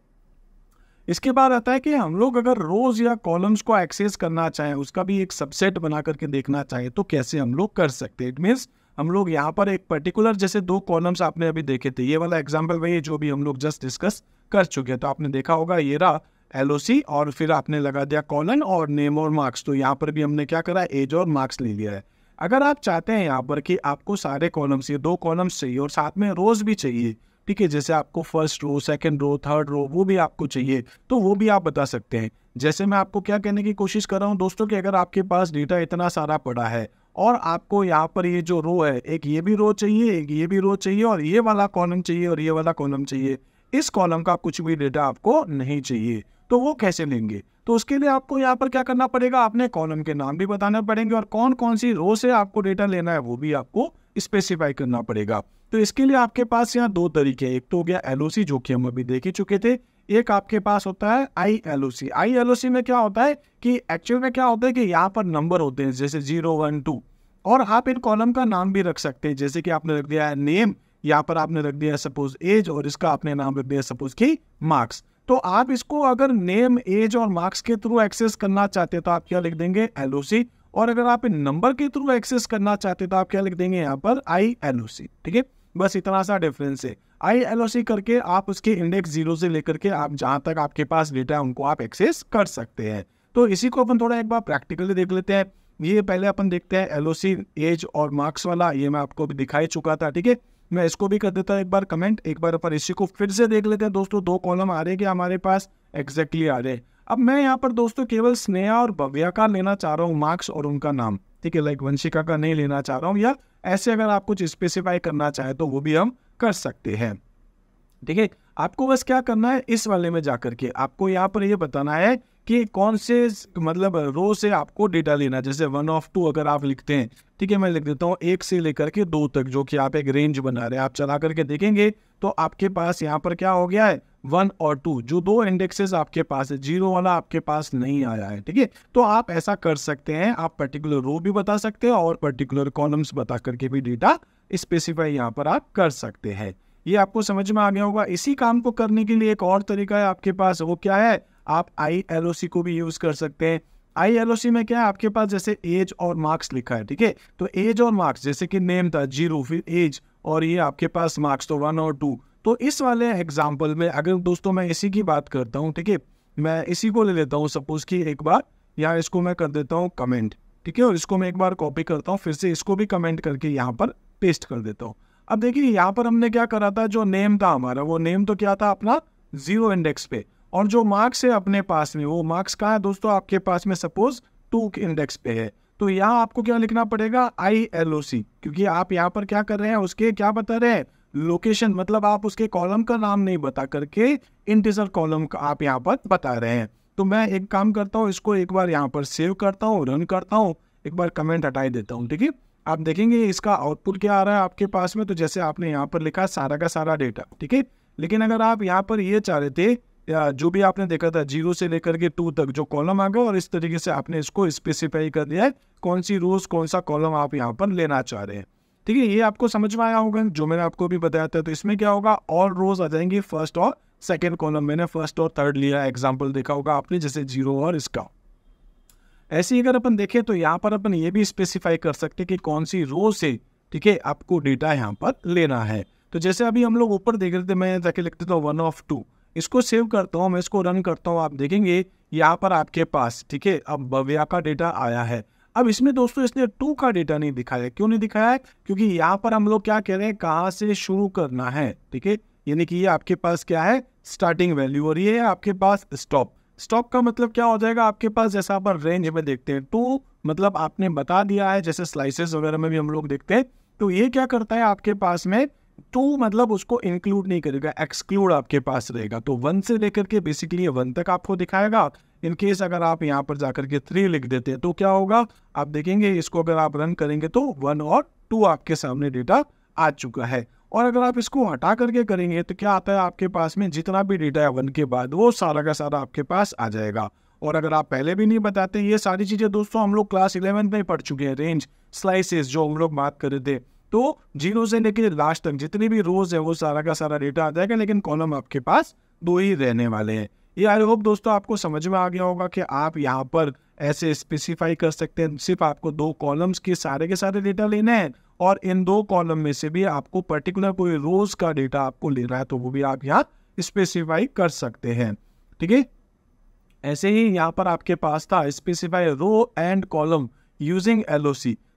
इसके बाद आता है कि हम लोग अगर रोज या कॉलम्स को एक्सेस करना चाहें उसका भी एक सबसेट बना करके देखना चाहें तो कैसे हम लोग कर सकते हैं इट मीन्स हम लोग यहाँ पर एक पर्टिकुलर जैसे दो कॉलम्स आपने अभी देखे थे ये वाला एग्जाम्पल वही है जो भी हम लोग जस्ट डिस्कस कर चुके हैं तो आपने देखा होगा ये रहा एल और फिर आपने लगा दिया कॉलन और नेम और मार्क्स तो यहाँ पर भी हमने क्या करा एज और मार्क्स ले लिया है अगर आप चाहते हैं यहाँ पर कि आपको सारे कॉलम्स ये दो कॉलम्स चाहिए और साथ में रोज भी चाहिए ठीक है जैसे आपको first row second row third row वो भी आपको चाहिए तो वो भी आप बता सकते हैं जैसे मैं आपको क्या कहने की कोशिश कर रहा हूँ दोस्तों कि अगर आपके पास डेटा इतना सारा पड़ा है और आपको यहाँ पर ये जो रो है एक ये भी रो चाहिए एक ये भी रो चाहिए और ये वाला कॉलम चाहिए और ये वाला कॉलम चाहिए इस कॉलम का कुछ भी डेटा आपको नहीं चाहिए तो वो कैसे लेंगे तो उसके लिए आपको यहाँ पर क्या करना पड़ेगा आपने कॉलम के नाम भी बताना पड़ेंगे और कौन कौन सी रो से आपको डेटा लेना है वो भी आपको स्पेसिफाई करना पड़ेगा तो इसके लिए आपके पास यहाँ दो तरीके हैं एक तो हो गया एल जो कि हम अभी देख ही चुके थे एक आपके पास होता है आई एल आई एल में क्या होता है कि एक्चुअल में क्या होता है कि यहाँ पर नंबर होते हैं जैसे जीरो वन टू और आप इन कॉलम का नाम भी रख सकते हैं जैसे कि आपने रख दिया है नेम यहाँ पर आपने रख दिया सपोज एज और इसका आपने नाम रख दिया सपोज की मार्क्स तो आप इसको अगर नेम एज और मार्क्स के थ्रू एक्सेस करना चाहते हैं तो आप क्या लिख देंगे एल और अगर आप इन नंबर के थ्रू एक्सेस करना चाहते हैं तो आप क्या लिख देंगे यहाँ पर आई एल ठीक है बस इतना सा डिफरेंस है आई एल करके आप उसके इंडेक्स जीरो से लेकर के आप जहाँ तक आपके पास डेटा है उनको आप एक्सेस कर सकते हैं तो इसी को अपन थोड़ा एक बार प्रैक्टिकली देख लेते हैं ये पहले अपन देखते हैं एल एज और मार्क्स वाला ये मैं आपको भी दिखाई चुका था ठीक है मैं इसको भी कर देता हूँ एक बार कमेंट एक बार अपन इसी को फिर से देख लेते हैं दोस्तों दो कॉलम आ रहे हैं हमारे पास एग्जैक्टली आ रहे हैं अब मैं यहाँ पर दोस्तों केवल स्नेहा और भव्या का लेना चाह रहा हूँ मार्क्स और उनका नाम ठीक है लाइक वंशिका का नहीं लेना चाह रहा हूँ या ऐसे अगर आप कुछ स्पेसिफाई करना चाहें तो वो भी हम कर सकते हैं ठीक है आपको बस क्या करना है इस वाले में जाकर के आपको यहाँ पर ये बताना है कि कौन से मतलब रो से आपको डेटा लेना है जैसे वन ऑफ टू अगर आप लिखते हैं ठीक है मैं लिख देता हूँ एक से लेकर के दो तक जो कि आप एक रेंज बना रहे हैं आप चला करके देखेंगे तो आपके पास यहाँ पर क्या हो गया है वन और टू जो दो इंडेक्सेस आपके पास है जीरो वाला आपके पास नहीं आया है ठीक है तो आप ऐसा कर सकते हैं आप पर्टिकुलर रो भी बता सकते हैं और पर्टिकुलर कॉलम्स बता करके भी डेटा स्पेसिफाई यहाँ पर आप कर सकते हैं ये आपको समझ में आ गया होगा इसी काम को करने के लिए एक और तरीका है आपके पास वो क्या है आप आई को भी यूज़ कर सकते हैं आई में क्या है आपके पास जैसे एज और मार्क्स लिखा है ठीक है तो एज और मार्क्स जैसे कि नेम था जीरो फिर एज और ये आपके पास मार्क्स तो वन और टू तो इस वाले एग्जाम्पल में अगर दोस्तों मैं इसी की बात करता हूँ ठीक है मैं इसी को ले लेता हूँ सपोज कि एक बार यहाँ इसको मैं कर देता हूँ कमेंट ठीक है और इसको मैं एक बार कॉपी करता हूँ फिर से इसको भी कमेंट करके यहाँ पर पेस्ट कर देता हूँ अब देखिए यहाँ पर हमने क्या करा था जो नेम था हमारा वो नेम तो क्या था अपना जीरो इंडेक्स पे और जो मार्क्स है अपने पास में वो मार्क्स कहाँ है दोस्तों आपके पास में सपोज टू इंडेक्स पे है तो यहाँ आपको क्या लिखना पड़ेगा आई एल ओ सी क्योंकि आप यहाँ पर क्या कर रहे हैं उसके क्या बता रहे हैं लोकेशन मतलब आप उसके कॉलम का नाम नहीं बता करके इंटीजर कॉलम का आप यहाँ पर बता रहे हैं तो मैं एक काम करता हूँ इसको एक बार यहाँ पर सेव करता हूँ रन करता हूँ एक बार कमेंट हटाई देता हूँ ठीक है आप देखेंगे इसका आउटपुट क्या आ रहा है आपके पास में तो जैसे आपने यहाँ पर लिखा सारा का सारा डेटा ठीक है लेकिन अगर आप यहाँ पर ये चाह रहे थे या जो भी आपने देखा था जीरो से लेकर के टू तक जो कॉलम आ गया और इस तरीके से आपने इसको स्पेसिफाई कर दिया है कौन सी रोज कौन सा कॉलम आप यहाँ पर लेना चाह रहे हैं ठीक है ये आपको समझ में आया होगा जो मैंने आपको अभी बताया था तो इसमें क्या होगा और रोज आ जाएंगे फर्स्ट और सेकेंड कॉलम मैंने फर्स्ट और थर्ड लिया एग्जाम्पल देखा होगा आपने जैसे जीरो और इसका ऐसे अगर अपन देखें तो यहाँ पर अपन ये भी स्पेसिफाई कर सकते हैं कि कौन सी रो से ठीक है आपको डेटा यहाँ पर लेना है तो जैसे अभी हम लोग ऊपर देख रहे थे मैं जाके लिख देता हूँ वन ऑफ टू इसको सेव करता हूँ मैं इसको रन करता हूँ आप देखेंगे यहाँ पर आपके पास ठीक है अब भव्या का डेटा आया है अब इसमें दोस्तों इसने टू का डेटा नहीं दिखाया क्यों नहीं दिखाया है क्योंकि यहाँ पर हम लोग क्या कह रहे हैं कहाँ से शुरू करना है ठीक है यानी कि ये आपके पास क्या है स्टार्टिंग वैल्यू और ये है आपके पास स्टॉप स्टॉप का मतलब क्या हो जाएगा आपके पास जैसा आप रेंज में देखते हैं टू मतलब आपने बता दिया है जैसे स्लाइसेस वगैरह में भी हम लोग देखते हैं तो ये क्या करता है आपके पास में टू मतलब उसको इंक्लूड नहीं करेगा एक्सक्लूड आपके पास रहेगा तो वन से लेकर के बेसिकली वन तक आपको दिखाएगा इन केस अगर आप यहाँ पर जाकर के थ्री लिख देते हैं तो क्या होगा आप देखेंगे इसको अगर आप रन करेंगे तो वन और टू आपके सामने डेटा आ चुका है और अगर आप इसको हटा करके करेंगे तो क्या आता है आपके पास में जितना भी डेटा है वन के बाद वो सारा का सारा आपके पास आ जाएगा और अगर आप पहले भी नहीं बताते ये सारी चीज़ें दोस्तों हम लोग क्लास इलेवेंथ में पढ़ चुके हैं रेंज स्लाइसेस जो हम लोग बात कर रहे थे तो जीरो से लेकर लास्ट तक जितनी भी रोज है वो सारा का सारा डेटा आ जाएगा लेकिन कॉलम आपके पास दो ही रहने वाले हैं ये आई होप दोस्तों आपको समझ में आ गया होगा कि आप यहाँ पर ऐसे स्पेसिफाई कर सकते हैं सिर्फ आपको दो कॉलम्स के सारे के सारे डेटा लेने हैं और इन दो कॉलम में से भी आपको पर्टिकुलर कोई रोज का डेटा आपको लेना है तो वो भी आप यहाँ स्पेसिफाई कर सकते हैं ठीक है ऐसे ही यहाँ पर आपके पास था specify row and column using L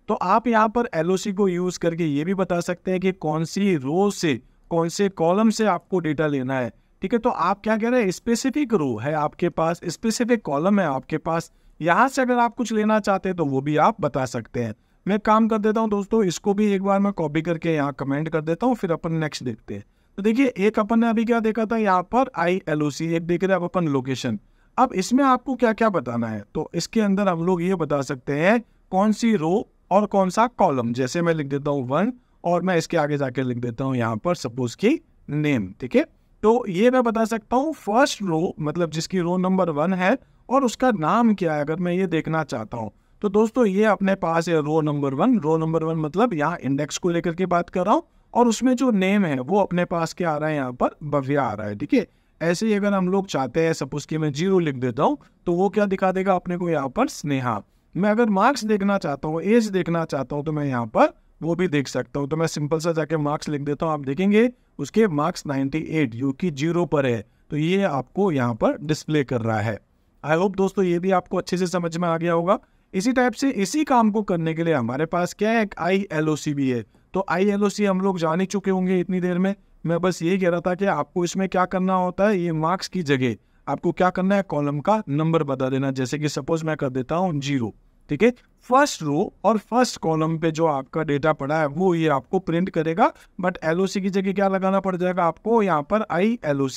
तो आप यहाँ पर एल को यूज़ करके ये भी बता सकते हैं कि कौन सी रो से कौन से कॉलम से आपको डेटा लेना है ठीक है तो आप क्या कह रहे हैं स्पेसिफिक रो है आपके पास स्पेसिफिक कॉलम है आपके पास यहाँ से अगर आप कुछ लेना चाहते हैं तो वो भी आप बता सकते हैं मैं काम कर देता हूँ दोस्तों इसको भी एक बार मैं कॉपी करके यहाँ कमेंट कर देता हूँ फिर अपन नेक्स्ट देखते हैं तो देखिए एक अपन ने अभी क्या देखा था यहाँ पर आई एल ओ सी एक देख रहे हैं अपन लोकेशन अब इसमें आपको क्या क्या बताना है तो इसके अंदर हम लोग ये बता सकते हैं कौन सी रो और कौन सा कॉलम जैसे मैं लिख देता हूँ वन और मैं इसके आगे जाके लिख देता हूँ यहाँ पर सपोज की नेम ठीक है तो ये मैं बता सकता हूँ फर्स्ट रो मतलब जिसकी रो नंबर वन है और उसका नाम क्या है अगर मैं ये देखना चाहता हूँ तो दोस्तों ये अपने पास है row number one row number one मतलब यहाँ इंडेक्स को लेकर के बात कर रहा हूँ और उसमें जो नेम है वो अपने पास क्या आ रहा है यहाँ पर बविया आ रहा है ठीक है ऐसे ही अगर हम लोग चाहते हैं सपोज कि मैं जीरो लिख देता हूँ तो वो क्या दिखा देगा अपने को यहाँ पर स्नेहा मैं अगर मार्क्स देखना चाहता हूँ एज देखना चाहता हूँ तो मैं यहाँ पर वो भी देख सकता हूँ तो मैं सिंपल सा जाके मार्क्स लिख देता हूँ आप देखेंगे उसके मार्क्स 98 जो कि जीरो पर है तो ये आपको यहाँ पर डिस्प्ले कर रहा है आई होप दोस्तों ये भी आपको अच्छे से समझ में आ गया होगा इसी टाइप से इसी काम को करने के लिए हमारे पास क्या है एक आई एल भी है तो आई एल हम लोग जान ही चुके होंगे इतनी देर में मैं बस यही कह रहा था कि आपको इसमें क्या करना होता है ये मार्क्स की जगह आपको क्या करना है कॉलम का नंबर बता देना जैसे कि सपोज मैं कर देता हूँ जीरो ठीक है फर्स्ट रो और फर्स्ट कॉलम पे जो आपका डेटा पड़ा है वो ये आपको प्रिंट करेगा बट एल की जगह क्या लगाना पड़ जाएगा आपको यहाँ पर आई एल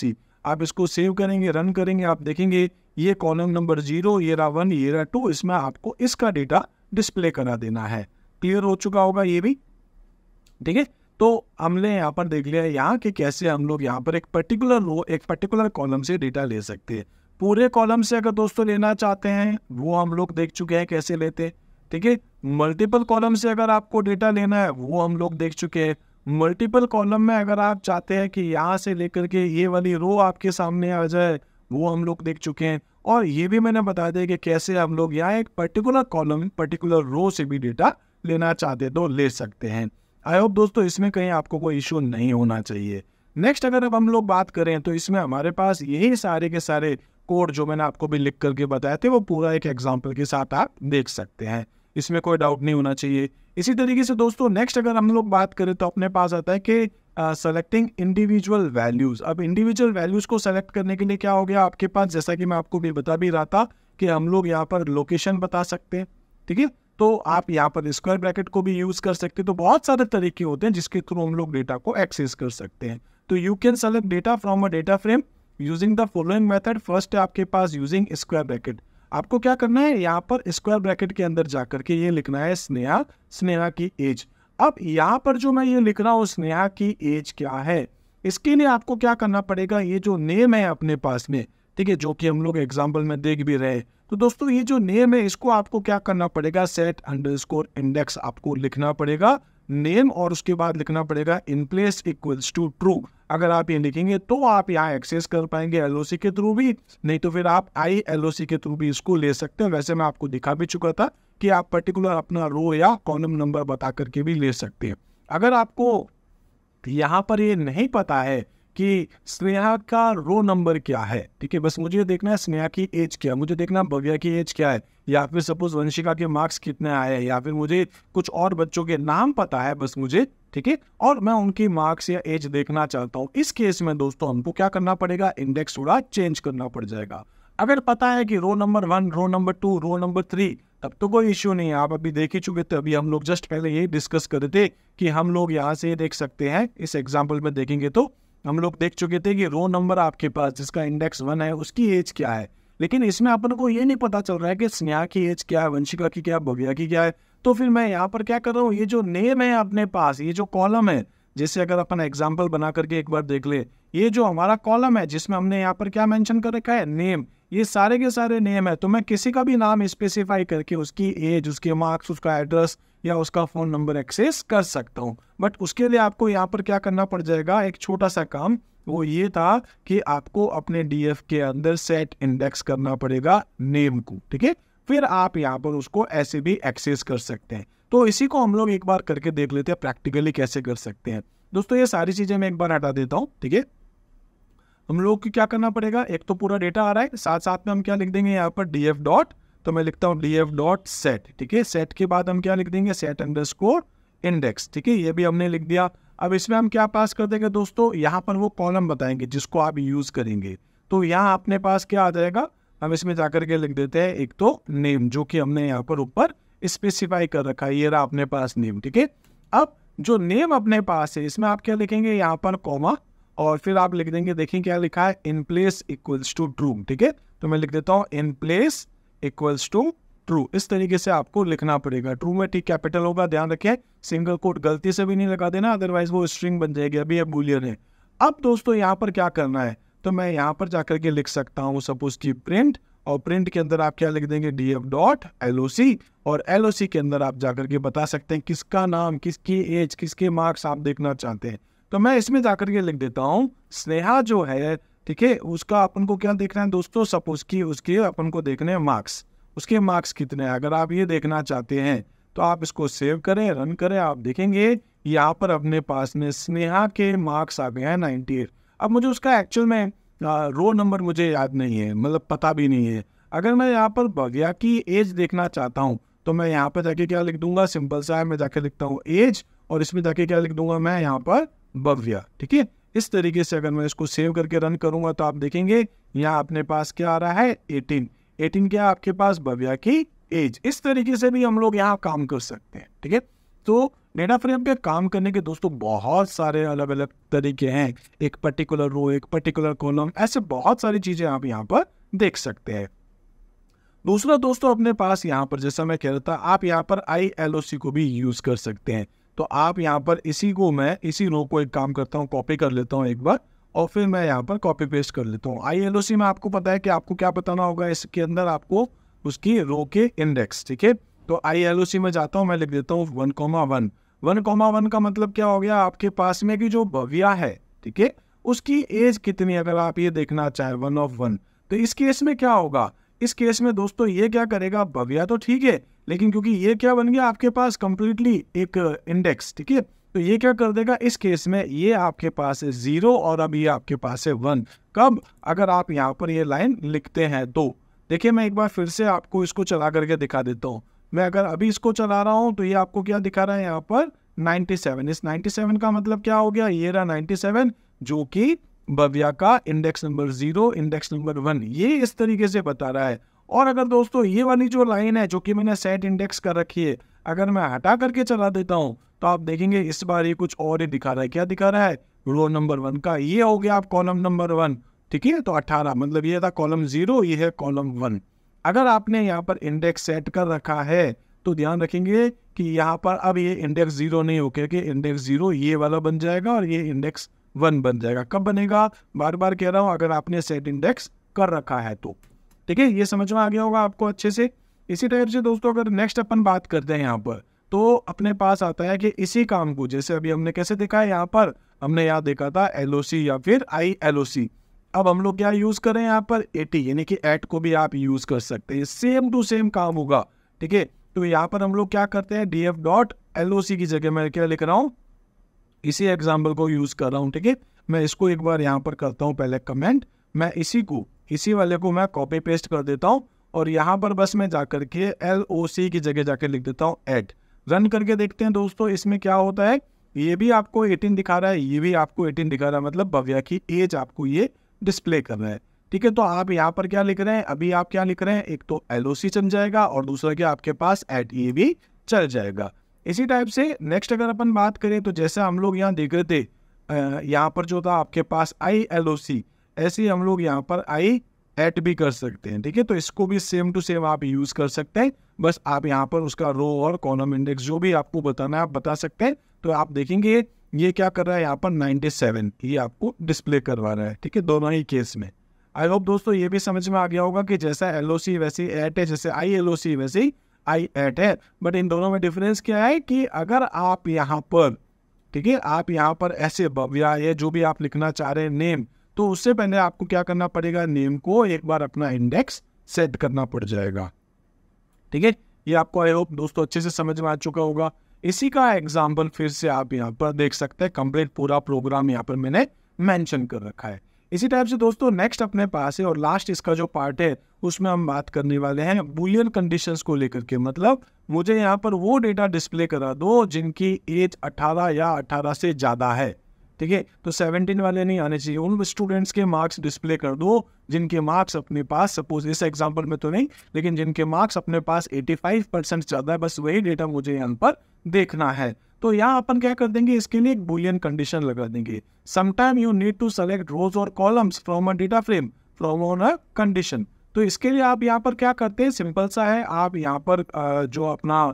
आप इसको सेव करेंगे रन करेंगे आप देखेंगे ये कॉलम नंबर जीरो ये रहा वन ये रहा टू इसमें आपको इसका डेटा डिस्प्ले करा देना है क्लियर हो चुका होगा ये भी ठीक है तो हमने यहाँ पर देख लिया यहाँ के कैसे हम लोग यहाँ पर एक पर्टिकुलर रो एक पर्टिकुलर कॉलम से डेटा ले सकते हैं पूरे कॉलम से अगर दोस्तों लेना चाहते हैं वो हम लोग देख चुके हैं कैसे लेते ठीक है मल्टीपल कॉलम से अगर आपको डेटा लेना है वो हम लोग देख चुके हैं मल्टीपल कॉलम में अगर आप चाहते हैं कि यहाँ से लेकर के ये वाली रो आपके सामने आ जाए वो हम लोग देख चुके हैं और ये भी मैंने बता दिया कि कैसे हम लोग यहाँ एक पर्टिकुलर कॉलम पर्टिकुलर रो से भी डेटा लेना चाहते तो ले सकते हैं आई होप दोस्तों इसमें कहीं आपको कोई इशू नहीं होना चाहिए नेक्स्ट अगर अब हम लोग बात करें तो इसमें हमारे पास यही सारे के सारे कोड जो मैंने आपको भी लिख करके बताए थे वो पूरा एक एग्जाम्पल के साथ आप देख सकते हैं इसमें कोई डाउट नहीं होना चाहिए इसी तरीके से दोस्तों नेक्स्ट अगर हम लोग बात करें तो अपने पास आता है कि सेलेक्टिंग इंडिविजुअल वैल्यूज़ अब इंडिविजुअल वैल्यूज़ को सेलेक्ट करने के लिए क्या हो गया आपके पास जैसा कि मैं आपको भी बता भी रहा था कि हम लोग यहाँ पर लोकेशन बता सकते हैं ठीक है तो आप यहाँ पर स्क्वायर ब्रैकेट को भी यूज़ कर सकते हैं तो बहुत सारे तरीके होते हैं जिसके थ्रू हम लोग डेटा को एक्सेस कर सकते हैं तो you can select data from a data frame using the following method first है आपके पास यूजिंग स्क्वायर ब्रैकेट आपको क्या करना है यहाँ पर स्क्वायर ब्रैकेट के अंदर जाकर के ये लिखना है स्नेहा स्नेहा की एज अब यहाँ पर जो मैं ये लिख रहा हूँ स्नेहा की एज क्या है इसके लिए आपको क्या करना पड़ेगा ये जो नेम है अपने पास में ठीक है जो कि हम लोग एग्जाम्पल में देख भी रहे तो दोस्तों ये जो नेम है इसको आपको क्या करना पड़ेगा सेट अंडर इंडेक्स आपको लिखना पड़ेगा नेम और उसके बाद लिखना पड़ेगा in place equals to true अगर आप ये लिखेंगे तो आप यहाँ एक्सेस कर पाएंगे एल के थ्रू भी नहीं तो फिर आप आई एल के थ्रू भी इसको ले सकते हैं वैसे मैं आपको दिखा भी चुका था कि आप पर्टिकुलर अपना रो या कॉलम नंबर बता करके भी ले सकते हैं अगर आपको यहाँ पर ये नहीं पता है कि स्नेहा का रो नंबर क्या है ठीक है बस मुझे देखना है स्नेहा की एज क्या है मुझे देखना भव्या की एज क्या है या फिर सपोज वंशिका के मार्क्स कितने आए या फिर मुझे कुछ और बच्चों के नाम पता है बस मुझे ठीक है और मैं उनकी मार्क्स या एज देखना चाहता हूँ इस केस में दोस्तों हमको क्या करना पड़ेगा इंडेक्स थोड़ा चेंज करना पड़ जाएगा अगर पता है कि row number one row number two row number three तब तो कोई इश्यू नहीं है आप अभी देख ही चुके थे अभी हम लोग जस्ट पहले यही डिस्कस कर रहे थे कि हम लोग यहाँ से देख सकते हैं इस एग्जाम्पल में देखेंगे तो हम लोग देख चुके थे कि रो नंबर आपके पास जिसका इंडेक्स वन है उसकी एज क्या है लेकिन इसमें अपन को ये नहीं पता चल रहा है कि स्नेहा की एज क्या है वंशिका की क्या है भव्या की क्या है तो फिर मैं यहाँ पर क्या कर रहा हूँ ये जो नेम है अपने पास ये जो कॉलम है जैसे अगर अपन एग्जाम्पल बना करके एक बार देख ले ये जो हमारा कॉलम है जिसमें हमने यहाँ पर क्या मेंशन कर रखा है नेम ये सारे के सारे नेम है तो मैं किसी का भी नाम स्पेसिफाई करके उसकी एज उसके मार्क्स उसका एड्रेस या उसका फ़ोन नंबर एक्सेस कर सकता हूँ बट उसके लिए आपको यहाँ पर क्या करना पड़ जाएगा एक छोटा सा काम वो ये था कि आपको अपने डीएफ के अंदर सेट इंडेक्स करना पड़ेगा नेम को ठीक है फिर आप यहाँ पर उसको ऐसे भी एक्सेस कर सकते हैं तो इसी को हम लोग एक बार करके देख लेते हैं प्रैक्टिकली कैसे कर सकते हैं दोस्तों ये सारी चीज़ें मैं एक बार हटा देता हूँ ठीक है हम लोग को क्या करना पड़ेगा एक तो पूरा डेटा आ रहा है साथ साथ में हम क्या लिख देंगे यहाँ पर डी एफ डॉट तो मैं लिखता हूँ डी डॉट सेट ठीक है सेट के बाद हम क्या लिख देंगे सेट अंडर स्कोर इंडेक्स ठीक है ये भी हमने लिख दिया अब इसमें हम क्या पास कर देंगे दोस्तों यहाँ पर वो कॉलम बताएंगे जिसको आप यूज़ करेंगे तो यहाँ अपने पास क्या आ जाएगा हम इसमें जाकर के लिख देते हैं एक तो नेम जो कि हमने यहाँ पर ऊपर स्पेसिफाई कर रखा है ये रहा अपने पास नेम ठीक है अब जो नेम अपने पास है इसमें आप क्या लिखेंगे यहाँ पर कॉमा और फिर आप लिख देंगे देखें क्या लिखा है in place equals to true ठीक है तो मैं लिख देता हूँ in place equals to true इस तरीके से आपको लिखना पड़ेगा ट्रू में टी कैपिटल होगा ध्यान रखिए सिंगल कोट गलती से भी नहीं लगा देना अदरवाइज वो स्ट्रिंग बन जाएगी अभी अब बुलियन है अब दोस्तों यहाँ पर क्या करना है तो मैं यहाँ पर जाकर के लिख सकता हूँ सपोज की प्रिंट और प्रिंट के अंदर आप क्या लिख देंगे D F dot L O C और एल ओ सी के अंदर आप जाकर के बता सकते हैं किसका नाम किसकी एज किसके मार्क्स आप देखना चाहते हैं तो मैं इसमें जाकर के लिख देता हूँ स्नेहा जो है ठीक है उसका अपन को क्या देखना है दोस्तों सपोज की उसके अपन को देखने हैं मार्क्स उसके मार्क्स कितने हैं अगर आप ये देखना चाहते हैं तो आप इसको सेव करें रन करें आप देखेंगे यहाँ पर अपने पास में स्नेहा के मार्क्स आ गए हैं नाइन्टी एट अब मुझे उसका एक्चुअल में रो नंबर मुझे याद नहीं है मतलब पता भी नहीं है अगर मैं यहाँ पर भव्या की एज देखना चाहता हूँ तो मैं यहाँ पर जाके क्या लिख दूंगा सिंपल सा है मैं जाके लिखता हूँ एज और इसमें जाके क्या लिख दूंगा मैं यहाँ पर बव्या ठीक है इस तरीके से अगर मैं इसको सेव करके रन करूंगा तो आप देखेंगे यहाँ अपने पास क्या आ रहा है एटीन एटीन क्या आपके पास बबिया की एज इस तरीके से भी हम लोग यहाँ काम कर सकते हैं ठीक है तो डेटा फ्रेम पे काम करने के दोस्तों बहुत सारे अलग अलग तरीके हैं एक पर्टिकुलर रो एक पर्टिकुलर कॉलम ऐसे बहुत सारी चीज़ें आप यहाँ पर देख सकते हैं दूसरा दोस्तों तो अपने पास यहाँ पर जैसा मैं कह रहा था आप यहाँ पर आई एल ओ सी को भी यूज़ कर सकते हैं तो आप यहाँ पर इसी को मैं इसी रो को एक काम करता हूँ कॉपी कर लेता हूँ एक बार और फिर मैं यहाँ पर कॉपी पेस्ट कर लेता हूँ आई एल ओ सी में आपको पता है कि आपको क्या बताना होगा इसके अंदर आपको उसकी रो के इंडेक्स ठीक है तो आई एल में जाता हूँ मैं लिख देता हूँ one comma one one comma one का मतलब क्या हो गया आपके पास में कि जो भविया है ठीक है उसकी एज कितनी अगर आप ये देखना चाहें वन ऑफ वन तो इस केस में क्या होगा इस केस में दोस्तों ये क्या करेगा भविया तो ठीक है लेकिन क्योंकि ये क्या बन गया आपके पास कंप्लीटली एक इंडेक्स ठीक है तो ये क्या कर देगा इस केस में ये आपके पास है ज़ीरो और अब ये आपके पास है वन कब अगर आप यहाँ पर ये लाइन लिखते हैं तो देखिए मैं एक बार फिर से आपको इसको चला करके दिखा देता हूँ मैं अगर अभी इसको चला रहा हूँ तो ये आपको क्या दिखा रहा है यहाँ पर 97 इस 97 का मतलब क्या हो गया ये रहा 97 जो कि भव्या का index number zero index number one ये इस तरीके से बता रहा है और अगर दोस्तों ये वाली जो लाइन है जो कि मैंने सेट इंडेक्स कर रखी है अगर मैं हटा करके चला देता हूँ तो आप देखेंगे इस बार ये कुछ और ही दिखा रहा है क्या दिखा रहा है रो नंबर वन का ये हो गया आप कॉलम नंबर वन ठीक है तो अट्ठारह मतलब ये था कॉलम जीरो ये है कॉलम वन अगर आपने यहाँ पर इंडेक्स सेट कर रखा है तो ध्यान रखेंगे कि यहाँ पर अब ये इंडेक्स जीरो नहीं हो क्योंकि इंडेक्स जीरो ये वाला बन जाएगा और ये इंडेक्स वन बन जाएगा कब बनेगा बार बार कह रहा हूँ अगर आपने सेट इंडेक्स कर रखा है तो ठीक है ये समझ में आ गया होगा आपको अच्छे से इसी टाइप से दोस्तों अगर नेक्स्ट अपन बात करते हैं यहाँ पर तो अपने पास आता है कि इसी काम को जैसे अभी हमने कैसे देखा है यहाँ पर हमने यहाँ देखा था एल या फिर आई एल अब हम लोग क्या यूज़ करें यहाँ पर एटी यानी कि एट को भी आप यूज़ कर सकते हैं सेम टू सेम काम होगा ठीक है तो यहाँ पर हम लोग क्या करते हैं D F dot L O C की जगह मैं क्या लिख रहा हूँ इसी एग्जाम्पल को यूज़ कर रहा हूँ ठीक है मैं इसको एक बार यहाँ पर करता हूँ पहले कमेंट मैं इसी को इसी वाले को मैं कॉपी पेस्ट कर देता हूँ और यहाँ पर बस मैं जा के एल ओ सी की जगह जाकर लिख देता हूँ एट रन करके देखते हैं दोस्तों इसमें क्या होता है ये भी आपको 18 दिखा रहा है ये भी आपको 18 दिखा रहा है मतलब भव्या की एज आपको ये डिस्प्ले कर रहा है ठीक है तो आप यहाँ पर क्या लिख रहे हैं अभी आप क्या लिख रहे हैं एक तो एल चल जाएगा और दूसरा क्या आपके पास एट ए भी चल जाएगा इसी टाइप से नेक्स्ट अगर अपन बात करें तो जैसे हम लोग यहाँ देख रहे थे यहाँ पर जो था आपके पास आई एल ओ सी ऐसे हम लोग यहाँ पर आई एट भी कर सकते हैं ठीक है तो इसको भी सेम टू सेम आप यूज़ कर सकते हैं बस आप यहाँ पर उसका रो और कॉलम इंडेक्स जो भी आपको बताना है आप बता सकते हैं तो आप देखेंगे ये क्या कर रहा है यहाँ पर 97 ये आपको डिस्प्ले करवा रहा है ठीक है दोनों ही केस में आई होप दोस्तों ये भी समझ में आ गया होगा कि जैसा एल वैसे एट है जैसे आई एल वैसे ही आई एट है बट इन दोनों में डिफरेंस क्या है कि अगर आप यहाँ पर ठीक है आप यहाँ पर ऐसे या ये जो भी आप लिखना चाह रहे हैं नेम तो उससे पहले आपको क्या करना पड़ेगा नेम को एक बार अपना इंडेक्स सेट करना पड़ जाएगा ठीक है ये आपको आई होप दोस्तों अच्छे से समझ में आ चुका होगा इसी का एग्जाम्पल फिर से आप यहाँ पर देख सकते हैं कंप्लीट पूरा प्रोग्राम यहाँ पर मैंने मैंशन कर रखा है इसी टाइप से दोस्तों नेक्स्ट अपने पास है और लास्ट इसका जो पार्ट है उसमें हम बात करने वाले हैं बुलियन कंडीशंस को लेकर के मतलब मुझे यहाँ पर वो डेटा डिस्प्ले करा दो जिनकी एज 18 या 18 से ज़्यादा है ठीक है तो 17 वाले नहीं आने चाहिए उन स्टूडेंट्स के मार्क्स डिस्प्ले कर दो जिनके मार्क्स अपने पास सपोज इस एग्जाम्पल में तो नहीं लेकिन जिनके मार्क्स अपने पास 85 परसेंट ज़्यादा है बस वही डेटा मुझे यहाँ पर देखना है तो यहाँ अपन क्या कर देंगे इसके लिए एक बुलियन कंडीशन लगा देंगे sometime you need to select rows और columns from a data frame from on a condition तो इसके लिए आप यहाँ पर क्या करते हैं सिंपल सा है आप यहाँ पर जो अपना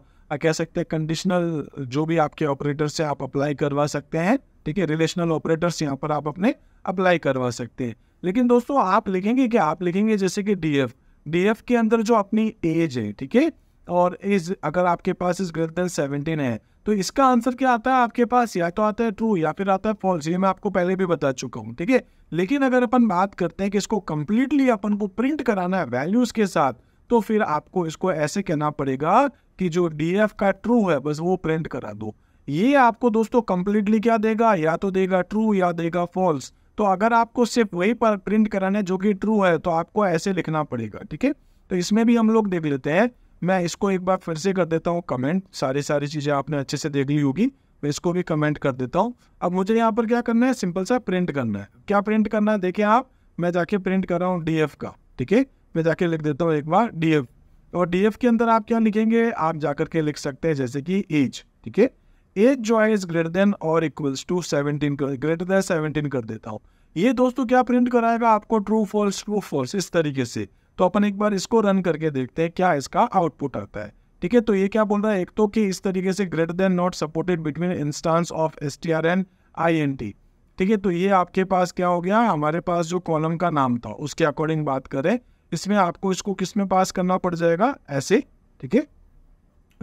कह सकते हैं कंडीशनल जो भी आपके ऑपरेटर से आप अप्लाई करवा सकते हैं ठीक है रिलेशनल ऑपरेटर्स यहाँ पर आप अपने अप्लाई करवा सकते हैं लेकिन दोस्तों आप लिखेंगे कि आप लिखेंगे जैसे कि डी एफ डी एफ के अंदर जो अपनी एज है ठीक है और इज अगर आपके पास इज ग्रेटर देन सेवनटीन है तो इसका आंसर क्या आता है आपके पास या तो आता है ट्रू या फिर आता है फॉल्स ये मैं आपको पहले भी बता चुका हूँ ठीक है लेकिन अगर अपन बात करते हैं कि इसको कम्प्लीटली अपन को प्रिंट कराना है वैल्यूज़ के साथ तो फिर आपको इसको ऐसे कहना पड़ेगा कि जो डी एफ का ट्रू है बस वो प्रिंट करा दो ये आपको दोस्तों कंप्लीटली क्या देगा या तो देगा ट्रू या देगा फॉल्स तो अगर आपको सिर्फ वही पर प्रिंट कराना है जो कि ट्रू है तो आपको ऐसे लिखना पड़ेगा ठीक है तो इसमें भी हम लोग देख लेते हैं मैं इसको एक बार फिर से कर देता हूँ कमेंट सारी सारी चीज़ें आपने अच्छे से देख ली होगी मैं इसको भी कमेंट कर देता हूँ अब मुझे यहाँ पर क्या करना है सिंपल सा प्रिंट करना है क्या प्रिंट करना है देखिए आप मैं जाके प्रिंट कर रहा हूँ डी का ठीक है मैं जाके लिख देता हूँ एक बार डी और डी के अंदर आप क्या लिखेंगे आप जाकर के लिख सकते हैं जैसे कि एज ठीक है एज जो है इज ग्रेटर देन और इक्वल्स टू सेवनटीन कर ग्रेटर देन सेवनटीन कर देता हूँ ये दोस्तों क्या प्रिंट कराएगा आपको ट्रू फॉल्स ट्रू फॉल्स इस तरीके से तो अपन एक बार इसको रन करके देखते हैं क्या इसका आउटपुट आता है ठीक है तो ये क्या बोल रहा है एक तो कि इस तरीके से greater than not supported between instances of S T R and I N T ठीक है तो ये आपके पास क्या हो गया हमारे पास जो कॉलम का नाम था उसके अकॉर्डिंग बात करें इसमें आपको इसको किस में पास करना पड़ जाएगा ऐसे ठीक है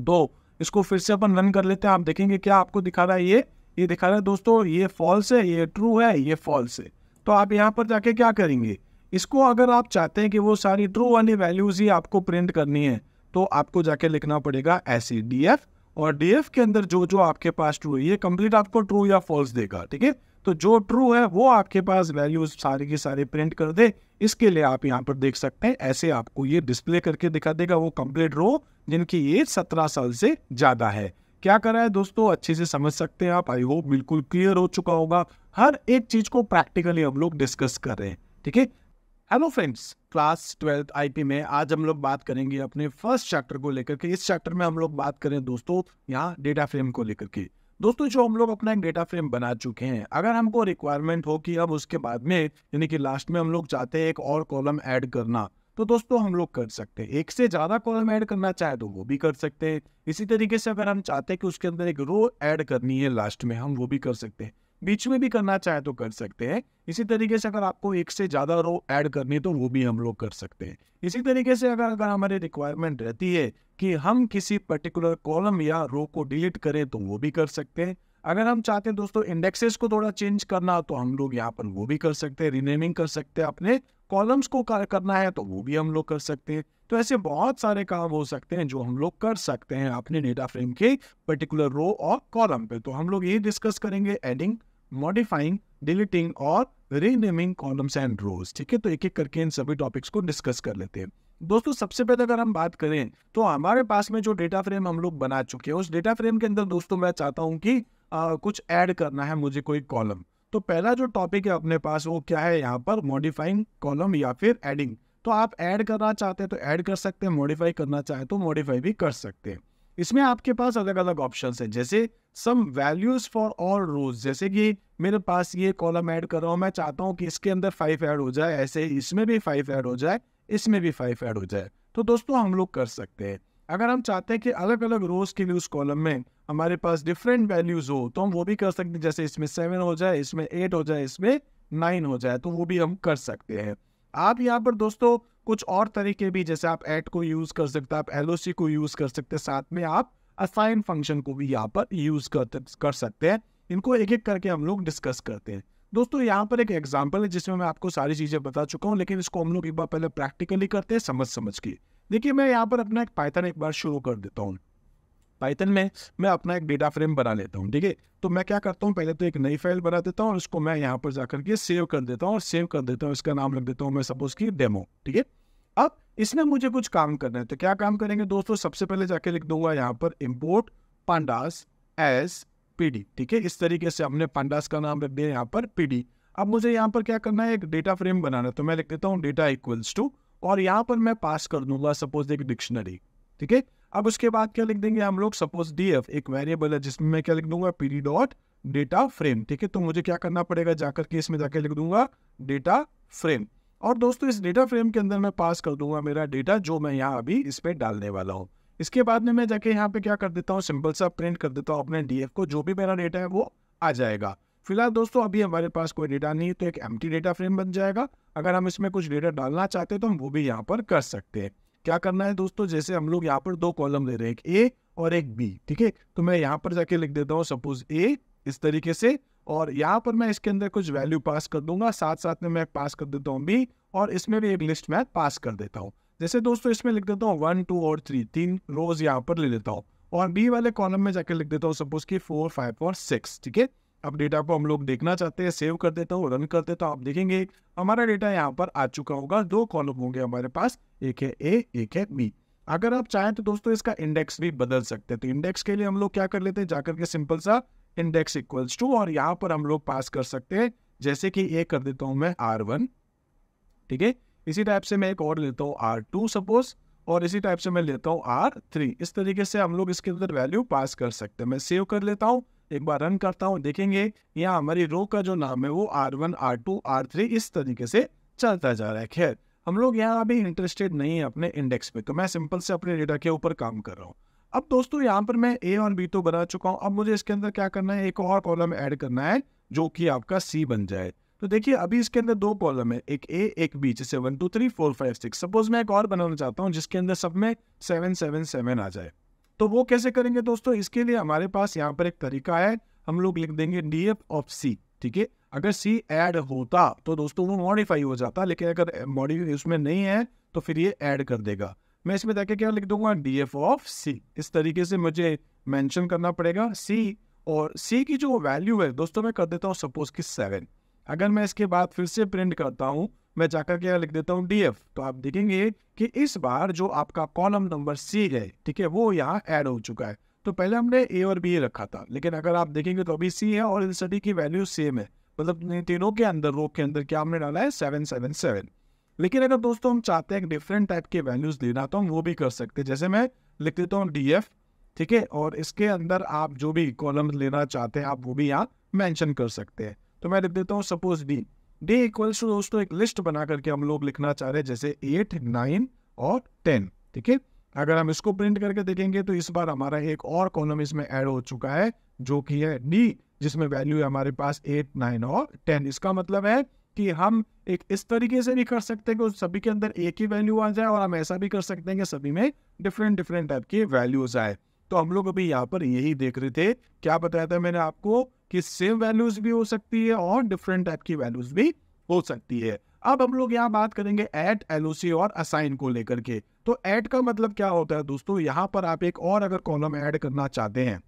दो तो इसको फिर से अपन रन कर लेते हैं आप देखेंगे क्या आपको दिखा रहा है ये ये दिखा रहा है दोस्तों ये फॉल्स है ये ट्रू है ये फॉल्स है तो आप यहाँ पर जाके क्या करेंगे इसको अगर आप चाहते हैं कि वो सारी ट्रू वाली वैल्यूज ही आपको प्रिंट करनी है तो आपको जाके लिखना पड़ेगा ऐसे डी एफ और डी के अंदर जो जो आपके पास ट्रू है ये कंप्लीट आपको ट्रू या फॉल्स देगा ठीक है तो जो ट्रू है वो आपके पास वैल्यूज सारे के सारे प्रिंट कर दे इसके लिए आप यहाँ पर देख सकते हैं ऐसे आपको ये डिस्प्ले करके दिखा देगा वो कंप्लीट रो जिनकी एज सत्रह साल से ज़्यादा है क्या करा है दोस्तों अच्छे से समझ सकते हैं आप आई होप बिल्कुल क्लियर हो चुका होगा हर एक चीज़ को प्रैक्टिकली हम लोग डिस्कस कर रहे हैं ठीक है hello friends class twelfth IP में आज हम लोग बात करेंगे अपने फर्स्ट चैप्टर को लेकर के इस चैप्टर में हम लोग बात करें दोस्तों यहाँ डेटा फ्रेम को लेकर के दोस्तों जो हम लोग अपना एक डेटा फ्रेम बना चुके हैं अगर हमको रिक्वायरमेंट हो कि अब उसके बाद में यानी कि लास्ट में हम लोग चाहते हैं एक और कॉलम ऐड करना तो दोस्तों हम लोग कर सकते हैं एक से ज़्यादा कॉलम ऐड करना चाहे तो वो भी कर सकते हैं इसी तरीके से अगर हम चाहते हैं कि उसके अंदर एक रो ऐड करनी है लास्ट में हम वो भी कर सकते हैं बीच में भी करना चाहे तो कर सकते हैं इसी तरीके से अगर आपको एक से ज़्यादा रो ऐड करनी है तो वो भी हम लोग कर सकते हैं इसी तरीके से अगर अगर हमारी रिक्वायरमेंट रहती है कि हम किसी पर्टिकुलर कॉलम या रो को डिलीट करें तो वो भी कर सकते हैं अगर हम चाहते हैं दोस्तों इंडेक्सेस को थोड़ा चेंज करना तो हम लोग यहाँ पर वो भी कर सकते हैं रिनेमिंग कर सकते हैं अपने कॉलम्स को करना है तो वो भी हम लोग कर सकते हैं तो ऐसे बहुत सारे काम हो सकते हैं जो हम लोग कर सकते हैं अपने डेटा फ्रेम के पर्टिकुलर रो और कॉलम पे तो हम लोग ये डिस्कस करेंगे एडिंग मॉडिफाइंग डिलीटिंग और रीनेमिंग कॉलम्स एंड रोज ठीक है तो एक एक करके इन सभी टॉपिक्स को डिस्कस कर लेते हैं दोस्तों सबसे पहले अगर हम बात करें तो हमारे पास में जो डेटा फ्रेम हम लोग बना चुके हैं उस डेटा फ्रेम के अंदर दोस्तों मैं चाहता हूं कि आ, कुछ ऐड करना है मुझे कोई कॉलम तो पहला जो टॉपिक है अपने पास वो क्या है यहाँ पर मॉडिफाइंग कॉलम या फिर एडिंग तो आप ऐड करना चाहते हैं तो ऐड कर सकते हैं मॉडिफाई करना चाहे तो मॉडिफाई भी कर सकते हैं इसमें आपके पास अलग अलग ऑप्शन है जैसे some values for all rows जैसे कि मेरे पास ये कॉलम ऐड कर रहा हूँ मैं चाहता हूँ कि इसके अंदर फाइव ऐड हो जाए ऐसे इसमें भी फाइव ऐड हो जाए इसमें भी फाइव ऐड हो जाए तो दोस्तों हम लोग कर सकते हैं अगर हम चाहते हैं कि अलग अलग रोज के लिए उस कॉलम में हमारे पास डिफरेंट वैल्यूज हो तो हम वो भी कर सकते हैं जैसे इसमें सेवन हो जाए इसमें एट हो जाए इसमें नाइन हो जाए तो वो भी हम कर सकते हैं आप यहाँ पर दोस्तों कुछ और तरीके भी जैसे आप एट को यूज़ कर सकते हैं आप एल को यूज़ कर सकते हैं साथ में आप असाइन फंक्शन को भी यहाँ पर यूज़ कर, कर सकते हैं इनको एक एक करके हम लोग डिस्कस करते हैं दोस्तों यहाँ पर एक एग्जाम्पल है जिसमें मैं आपको सारी चीज़ें बता चुका हूँ लेकिन इसको हम लोग एक बार पहले प्रैक्टिकली करते हैं समझ समझ के देखिए मैं यहाँ पर अपना एक पाइथन एक बार शुरू कर देता हूँ पाइथन में मैं अपना एक डेटा फ्रेम बना लेता हूँ ठीक है तो मैं क्या करता हूँ पहले तो एक नई फाइल बना देता हूँ और उसको मैं यहाँ पर जाकर के सेव कर देता हूँ और सेव कर देता हूँ इसका नाम रख देता हूँ मैं सपोज की डेमो ठीक है अब इसमें मुझे कुछ काम करना है तो क्या काम करेंगे दोस्तों सबसे पहले जाके लिख दूंगा यहाँ पर इम्पोर्ट पांडास एस पीडी ठीक है इस तरीके से हमने पांडास का नाम रख दिया यहाँ पर पीडी अब मुझे यहाँ पर क्या करना है एक डेटा फ्रेम बनाना है तो मैं लिख देता हूँ डेटा इक्वल्स टू और यहाँ पर मैं पास कर दूंगा सपोज एक डिक्शनरी ठीक है अब उसके बाद क्या लिख देंगे हम लोग सपोज डी एफ एक वेरिएबल है जिसमें मैं क्या लिख दूंगा P D dot data frame ठीक है तो मुझे क्या करना पड़ेगा जाकर के इसमें जाके लिख दूंगा डेटा फ्रेम और दोस्तों इस डेटा फ्रेम के अंदर मैं पास कर दूंगा मेरा डेटा जो मैं यहाँ अभी इस पर डालने वाला हूँ इसके बाद में मैं जाके यहाँ पे क्या कर देता हूँ सिंपल सा प्रिंट कर देता हूँ अपने डी को जो भी मेरा डेटा है वो आ जाएगा फिलहाल दोस्तों अभी हमारे पास कोई डेटा नहीं है तो एक एम्प्टी डेटा फ्रेम बन जाएगा अगर हम इसमें कुछ डेटा डालना चाहते हैं तो हम वो भी यहाँ पर कर सकते हैं क्या करना है दोस्तों जैसे हम लोग यहाँ पर दो कॉलम ले रहे हैं एक ए और एक बी ठीक है तो मैं यहाँ पर जाके लिख देता हूँ सपोज ए इस तरीके से और यहाँ पर मैं इसके अंदर कुछ वैल्यू पास कर दूंगा साथ साथ में मैं पास कर देता हूँ बी और इसमें भी एक लिस्ट मैं पास कर देता हूँ जैसे दोस्तों इसमें लिख देता हूँ वन टू और थ्री तीन रोज यहाँ पर ले लेता हूँ और बी वाले कॉलम में जाके लिख देता हूँ सपोज की फोर फाइव और सिक्स ठीक है अब डेटा को हम लोग देखना चाहते हैं सेव कर देता हूँ रन कर देता हूँ आप देखेंगे हमारा डेटा यहाँ पर आ चुका होगा दो कॉलम होंगे हमारे पास एक है ए एक है बी अगर आप चाहें तो दोस्तों इसका इंडेक्स भी बदल सकते हैं तो इंडेक्स के लिए हम लोग क्या कर लेते हैं जाकर के सिंपल सा इंडेक्स इक्वल्स टू और यहाँ पर हम लोग पास कर सकते हैं जैसे कि ए कर देता हूँ मैं आर वन ठीक है इसी टाइप से मैं एक और लेता हूँ आर टू सपोज और इसी टाइप से मैं लेता हूँ आर थ्री इस तरीके से हम लोग इसके अंदर वैल्यू पास कर सकते हैं मैं सेव कर लेता हूँ एक बार रन करता हूँ देखेंगे यहाँ हमारी रो का जो नाम है वो R one R two R three इस तरीके से चलता जा रहा है खैर हम लोग यहाँ अभी इंटरेस्टेड नहीं है अपने इंडेक्स में तो मैं सिंपल से अपने डेटा के ऊपर काम कर रहा हूँ अब दोस्तों यहाँ पर मैं ए और बी तो बना चुका हूँ अब मुझे इसके अंदर क्या करना है एक और कॉलम ऐड करना है जो कि आपका सी बन जाए तो देखिए अभी इसके अंदर दो कॉलम है एक ए एक बी जैसे one two three four five six suppose मैं एक और बनाना चाहता हूँ जिसके अंदर सब में सेवन सेवन सेवन आ जाए तो वो कैसे करेंगे दोस्तों इसके लिए हमारे पास यहाँ पर एक तरीका है हम लोग लिख देंगे डी एफ ऑफ सी ठीक है अगर सी ऐड होता तो दोस्तों वो मॉडिफाई हो जाता लेकिन अगर मॉडिफाई उसमें नहीं है तो फिर ये ऐड कर देगा मैं इसमें देखे क्या लिख दूंगा डी एफ ऑफ सी इस तरीके से मुझे मैंशन करना पड़ेगा सी और सी की जो वैल्यू है दोस्तों मैं कर देता हूँ सपोज की सेवन अगर मैं इसके बाद फिर से प्रिंट करता हूँ मैं जाकर के यहाँ लिख देता हूँ डी तो आप देखेंगे कि इस बार जो आपका कॉलम नंबर सी है ठीक है वो यहाँ ऐड हो चुका है तो पहले हमने ए और बी रखा था लेकिन अगर आप देखेंगे तो अभी सी है और इन सभी की वैल्यू सेम है मतलब तीनों के अंदर रोक के अंदर क्या हमने डाला है सेवन सेवन सेवन लेकिन अगर दोस्तों हम चाहते हैं डिफरेंट टाइप के वैल्यूज लेना तो हम वो भी कर सकते हैं जैसे मैं लिख देता हूँ डी ठीक है और इसके अंदर आप जो भी कॉलम लेना चाहते हैं आप वो भी यहाँ मैंशन कर सकते हैं तो मैं लिख देता हूँ suppose D day equals to दोस्तों एक लिस्ट बना करके हम लोग लिखना चाह रहे हैं जैसे एट नाइन और टेन ठीक है अगर हम इसको प्रिंट करके देखेंगे तो इस बार हमारा एक और कॉलम इसमें ऐड हो चुका है जो कि है डी जिसमें वैल्यू है हमारे पास एट नाइन और टेन इसका मतलब है कि हम एक इस तरीके से भी कर सकते हैं कि सभी के अंदर एक ही वैल्यू आ जाए और हम ऐसा भी कर सकते हैं कि सभी में डिफरेंट डिफरेंट टाइप की वैल्यूज आए तो हम लोग अभी यहाँ पर यही देख रहे थे क्या बताया था मैंने आपको कि सेम वैल्यूज भी हो सकती है और डिफरेंट टाइप की वैल्यूज भी हो सकती है अब हम लोग यहाँ बात करेंगे एट एल और असाइन को लेकर के तो एट का मतलब क्या होता है दोस्तों यहाँ पर आप एक और अगर कॉलम ऐड करना चाहते हैं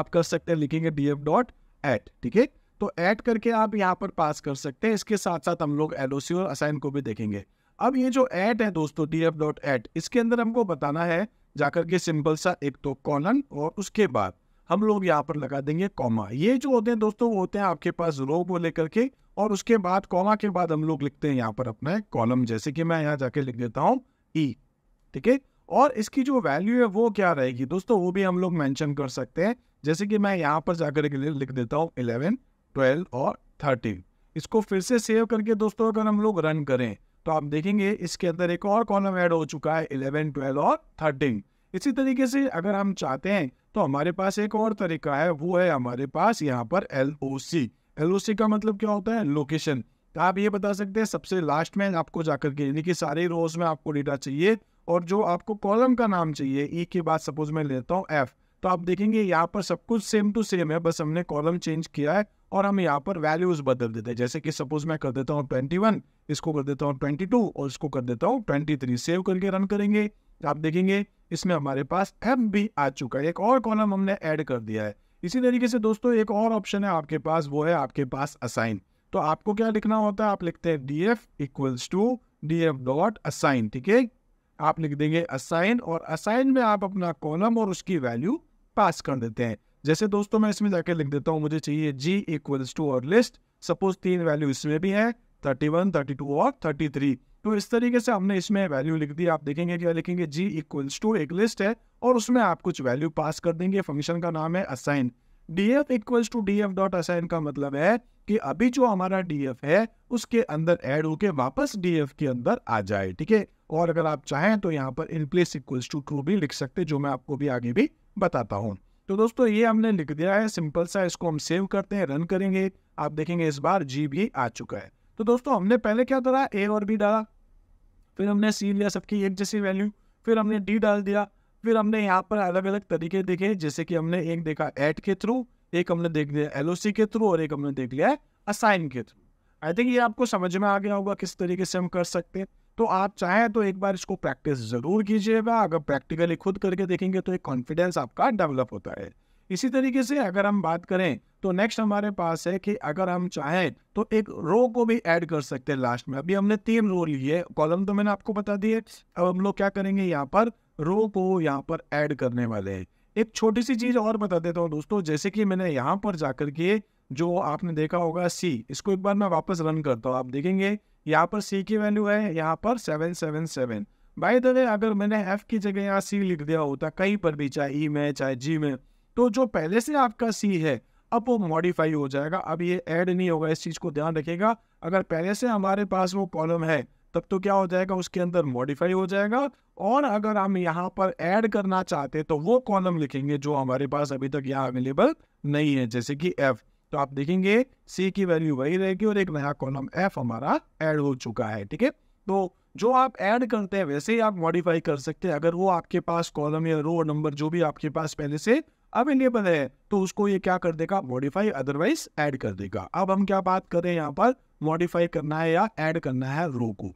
आप कर सकते हैं लिखेंगे डी एफ डॉट एट ठीक है तो ऐड करके आप यहाँ पर पास कर सकते हैं इसके साथ साथ हम लोग एल और असाइन को भी देखेंगे अब ये जो ऐड है दोस्तों डी एफ डॉट एट इसके अंदर हमको बताना है जाकर के सिंपल सा एक तो कॉलन और उसके बाद हम लोग यहाँ पर लगा देंगे कॉमा ये जो होते हैं दोस्तों वो होते हैं आपके पास रो को लेकर के और उसके बाद कॉमा के बाद हम लोग लिखते हैं यहाँ पर अपना कॉलम जैसे कि मैं यहाँ जाके लिख देता हूँ ई e, ठीक है और इसकी जो वैल्यू है वो क्या रहेगी दोस्तों वो भी हम लोग मैंशन कर सकते हैं जैसे कि मैं यहाँ पर जाकर लिख देता हूँ इलेवन ट्वेल्व और थर्टीन इसको फिर से सेव करके दोस्तों अगर हम लोग रन करें तो आप देखेंगे इसके अंदर एक और कॉलम ऐड हो चुका है इलेवन 12 और थर्टीन इसी तरीके से अगर हम चाहते हैं तो हमारे पास एक और तरीका है वो है हमारे पास यहाँ पर L O C L O सी का मतलब क्या होता है लोकेशन तो आप ये बता सकते हैं सबसे लास्ट में आपको जाकर के यानी कि सारे रोज में आपको डेटा चाहिए और जो आपको कॉलम का नाम चाहिए ई के बाद सपोज मैं लेता हूँ एफ तो आप देखेंगे यहाँ पर सब कुछ सेम टू सेम है बस हमने कॉलम चेंज किया है और हम यहाँ पर वैल्यूज बदल देते हैं जैसे कि सपोज मैं कर देता हूँ ट्वेंटी वन इसको कर देता हूँ ट्वेंटी टू और इसको कर देता हूँ ट्वेंटी थ्री सेव करके रन करेंगे आप देखेंगे इसमें हमारे पास एम भी आ चुका है एक और कॉलम हमने ऐड कर दिया है इसी तरीके से दोस्तों एक और ऑप्शन है आपके पास वो है आपके पास असाइन तो आपको क्या लिखना होता है आप लिखते हैं D F equals to D F dot assign ठीक है आप लिख देंगे असाइन और असाइन में आप अपना कॉलम और उसकी वैल्यू पास कर देते हैं जैसे दोस्तों मैं इसमें जाके लिख देता हूँ मुझे चाहिए जी इक्वल्स टू और लिस्ट सपोज तीन वैल्यू इसमें भी है थर्टी वन थर्टी टू और थर्टी थ्री तो इस तरीके से हमने इसमें वैल्यू लिख दी आप देखेंगे क्या लिखेंगे जी इक्वल्स टू एक लिस्ट है और उसमें आप कुछ वैल्यू पास कर देंगे फंक्शन का नाम है assign D F equals to D F dot assign का मतलब है कि अभी जो हमारा डी एफ है उसके अंदर एड होके वापस डी एफ के अंदर आ जाए ठीक है और अगर आप चाहें तो यहाँ पर इनप्लेस इक्वल्स टू ट्रू भी लिख सकते जो मैं आपको भी आगे भी बताता हूँ तो दोस्तों ये हमने लिख दिया है सिंपल सा इसको हम सेव करते हैं रन करेंगे आप देखेंगे इस बार जी भी आ चुका है तो दोस्तों हमने पहले क्या करा ए और बी डाला फिर हमने सी लिया सबकी एक जैसी वैल्यू फिर हमने डी डाल दिया फिर हमने यहाँ पर अलग अलग तरीके देखे जैसे कि हमने एक देखा एट के थ्रू एक हमने देख लिया एल के थ्रू और एक हमने देख लिया है असाइन के थ्रू आई थिंक ये आपको समझ में आ गया होगा किस तरीके से हम कर सकते हैं तो आप चाहें तो एक बार इसको प्रैक्टिस ज़रूर कीजिएगा अगर प्रैक्टिकली खुद करके देखेंगे तो एक कॉन्फिडेंस आपका डेवलप होता है इसी तरीके से अगर हम बात करें तो नेक्स्ट हमारे पास है कि अगर हम चाहें तो एक रो को भी ऐड कर सकते हैं लास्ट में अभी हमने तीन रो लिए कॉलम तो मैंने आपको बता दिए अब हम लोग क्या करेंगे यहाँ पर रो को यहाँ पर ऐड करने वाले हैं एक छोटी सी चीज़ और बता देता हूँ दोस्तों जैसे कि मैंने यहाँ पर जाकर के जो आपने देखा होगा सी इसको एक बार मैं वापस रन करता हूँ आप देखेंगे यहाँ पर सी की वैल्यू है यहाँ पर seven seven seven by the way अगर मैंने एफ की जगह यहाँ सी लिख दिया होता कहीं पर भी चाहे ई e में चाहे जी में तो जो पहले से आपका सी है अब वो मॉडिफाई हो जाएगा अब ये ऐड नहीं होगा इस चीज़ को ध्यान रखेगा अगर पहले से हमारे पास वो कॉलम है तब तो क्या हो जाएगा उसके अंदर मॉडिफाई हो जाएगा और अगर हम यहाँ पर ऐड करना चाहते तो वो कॉलम लिखेंगे जो हमारे पास अभी तक यहाँ अवेलेबल नहीं है जैसे कि एफ़ तो आप देखेंगे सी की वैल्यू वही रहेगी और एक नया कॉलम एफ हमारा ऐड हो चुका है ठीक है तो जो आप ऐड करते हैं वैसे ही आप मॉडिफाई कर सकते हैं अगर वो आपके पास कॉलम या रो नंबर जो भी आपके पास पहले से अवेलेबल है तो उसको ये क्या कर देगा मॉडिफाई अदरवाइज ऐड कर देगा अब हम क्या बात करें यहाँ पर मॉडिफाई करना है या ऐड करना है रो को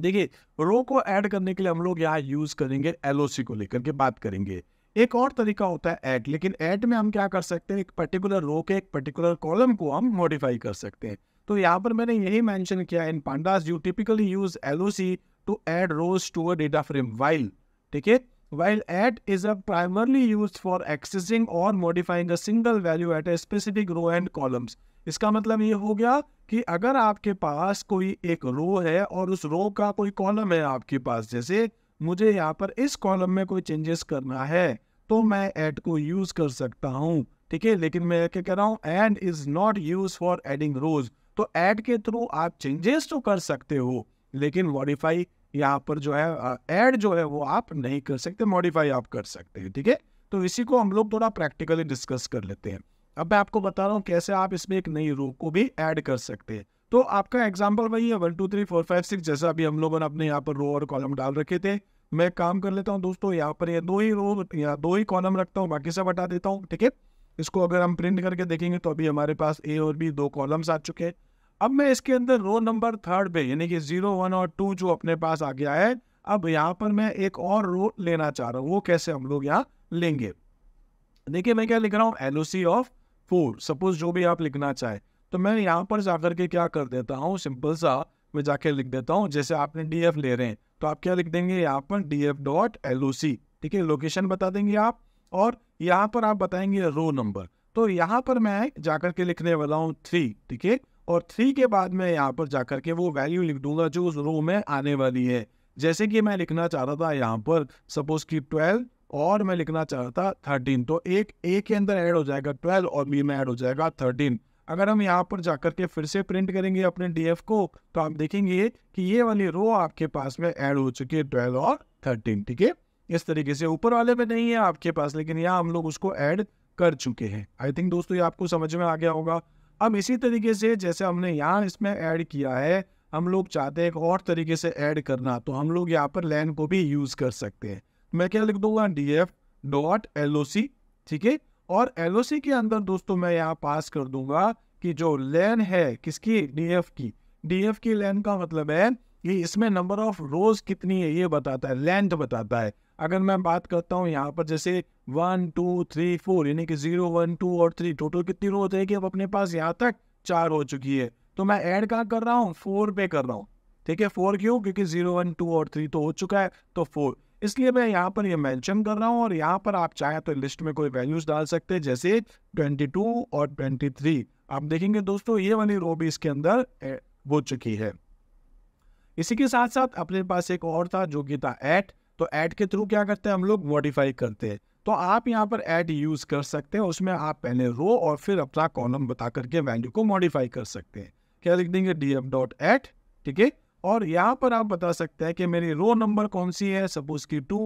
देखिए रो को ऐड करने के लिए हम लोग यहाँ यूज करेंगे एलओसी को लेकर के बात करेंगे एक और तरीका होता है एड लेकिन एड में हम क्या कर सकते हैं एक पर्टिकुलर रो के एक पर्टिकुलर कॉलम को हम मॉडिफाई कर सकते हैं तो यहाँ पर मैंने यही मेंशन किया in pandas you typically use L O C to add rows to a data frame while ठीक है while at is a primarily used for accessing और modifying a single value at a specific row and columns इसका मतलब ये हो गया कि अगर आपके पास कोई एक रो है और उस रो का कोई कॉलम है आपके पास जैसे मुझे यहाँ पर इस कॉलम में कोई चेंजेस करना है तो मैं ऐड को यूज कर सकता हूँ ठीक है लेकिन मैं क्या कह रहा हूँ at is not used for adding rows तो ऐड के थ्रू आप चेंजेस तो कर सकते हो लेकिन मॉडिफाई यहाँ पर जो है ऐड जो है वो आप नहीं कर सकते मॉडिफाई आप कर सकते हैं ठीक है तो इसी को हम लोग थोड़ा प्रैक्टिकली डिस्कस कर लेते हैं अब मैं आपको बता रहा हूँ कैसे आप इसमें एक नई रो को भी ऐड कर सकते हैं तो आपका एग्जाम्पल वही है one two three four five six जैसा अभी हम लोगों ने अपने यहाँ पर रो और कॉलम डाल रखे थे मैं काम कर लेता हूँ दोस्तों यहाँ पर ये दो ही रो या दो ही कॉलम रखता हूँ बाकी सब हटा देता हूँ ठीक है इसको अगर हम प्रिंट करके देखेंगे तो अभी हमारे पास ए और बी दो कॉलम्स आ चुके हैं अब मैं इसके अंदर रो नंबर थर्ड पे यानी कि जीरो वन और टू जो अपने पास आ गया है अब यहाँ पर मैं एक और रो लेना चाह रहा हूँ वो कैसे हम लोग यहाँ लेंगे देखिए मैं क्या लिख रहा हूँ एल ऑफ फोर सपोज जो भी आप लिखना चाहें तो मैं यहाँ पर जाकर के क्या कर देता हूँ सिंपल सा मैं जाके लिख देता हूँ जैसे आपने डी एफ ले रहे हैं तो आप क्या लिख देंगे यहाँ पर D F dot L O C ठीक है लोकेशन बता देंगे आप और यहाँ पर आप बताएंगे रो नंबर तो यहाँ पर मैं जाकर के लिखने वाला हूँ थ्री ठीक है और थ्री के बाद मैं यहाँ पर जाकर के वो वैल्यू लिख दूंगा जो उस रो में आने वाली है जैसे कि मैं लिखना चाह रहा था यहाँ पर सपोज कि ट्वेल्व और मैं लिखना चाह रहा था थर्टीन तो एक ए के अंदर ऐड हो जाएगा ट्वेल्व और बी में ऐड हो जाएगा थर्टीन अगर हम यहाँ पर जाकर के फिर से प्रिंट करेंगे अपने डी को तो आप देखेंगे कि ये वाली रो आपके पास में ऐड हो चुकी है ट्वेल्व और थर्टीन ठीक है इस तरीके से ऊपर वाले में नहीं है आपके पास लेकिन यहाँ हम लोग उसको ऐड कर चुके हैं आई थिंक दोस्तों ये आपको समझ में आ गया होगा अब इसी तरीके से जैसे हमने यहाँ इसमें ऐड किया है हम लोग चाहते हैं एक और तरीके से ऐड करना तो हम लोग यहाँ पर लैन को भी यूज़ कर सकते हैं मैं क्या लिख दूंगा D F dot L O C ठीक है और एलओसी के अंदर दोस्तों मैं यहाँ पास कर दूंगा कि जो लेन है किसकी डीएफ की डीएफ की लेन का मतलब है ये इसमें नंबर ऑफ रोज कितनी है ये बताता है लेंथ बताता है अगर मैं बात करता हूँ यहाँ पर जैसे वन टू थ्री फोर यानी कि जीरो वन टू और थ्री टोटल कितनी रोज है कि अब अपने पास यहाँ तक चार हो चुकी है तो मैं ऐड कहाँ कर रहा हूँ फोर पे कर रहा हूँ ठीक है फोर क्यों क्योंकि जीरो वन टू और थ्री तो हो चुका है तो फोर इसलिए मैं यहाँ पर ये यह मेंशन कर रहा हूँ और यहाँ पर आप चाहे तो लिस्ट में कोई वैल्यूज डाल सकते हैं जैसे 22 और 23 आप देखेंगे दोस्तों ये वाली रो भी इसके अंदर हो चुकी है इसी के साथ साथ अपने पास एक और था जो कि था एट तो ऐड के थ्रू क्या करते हैं हम लोग मॉडिफाई करते हैं तो आप यहाँ पर ऐड यूज़ कर सकते हैं उसमें आप पहले रो और फिर अपना कॉलम बता करके वैल्यू को मॉडिफाई कर सकते हैं क्या लिख देंगे डी एफ डॉट ठीक है और यहाँ पर आप बता सकते हैं कि मेरी रो नंबर कौन सी है सपोज की टू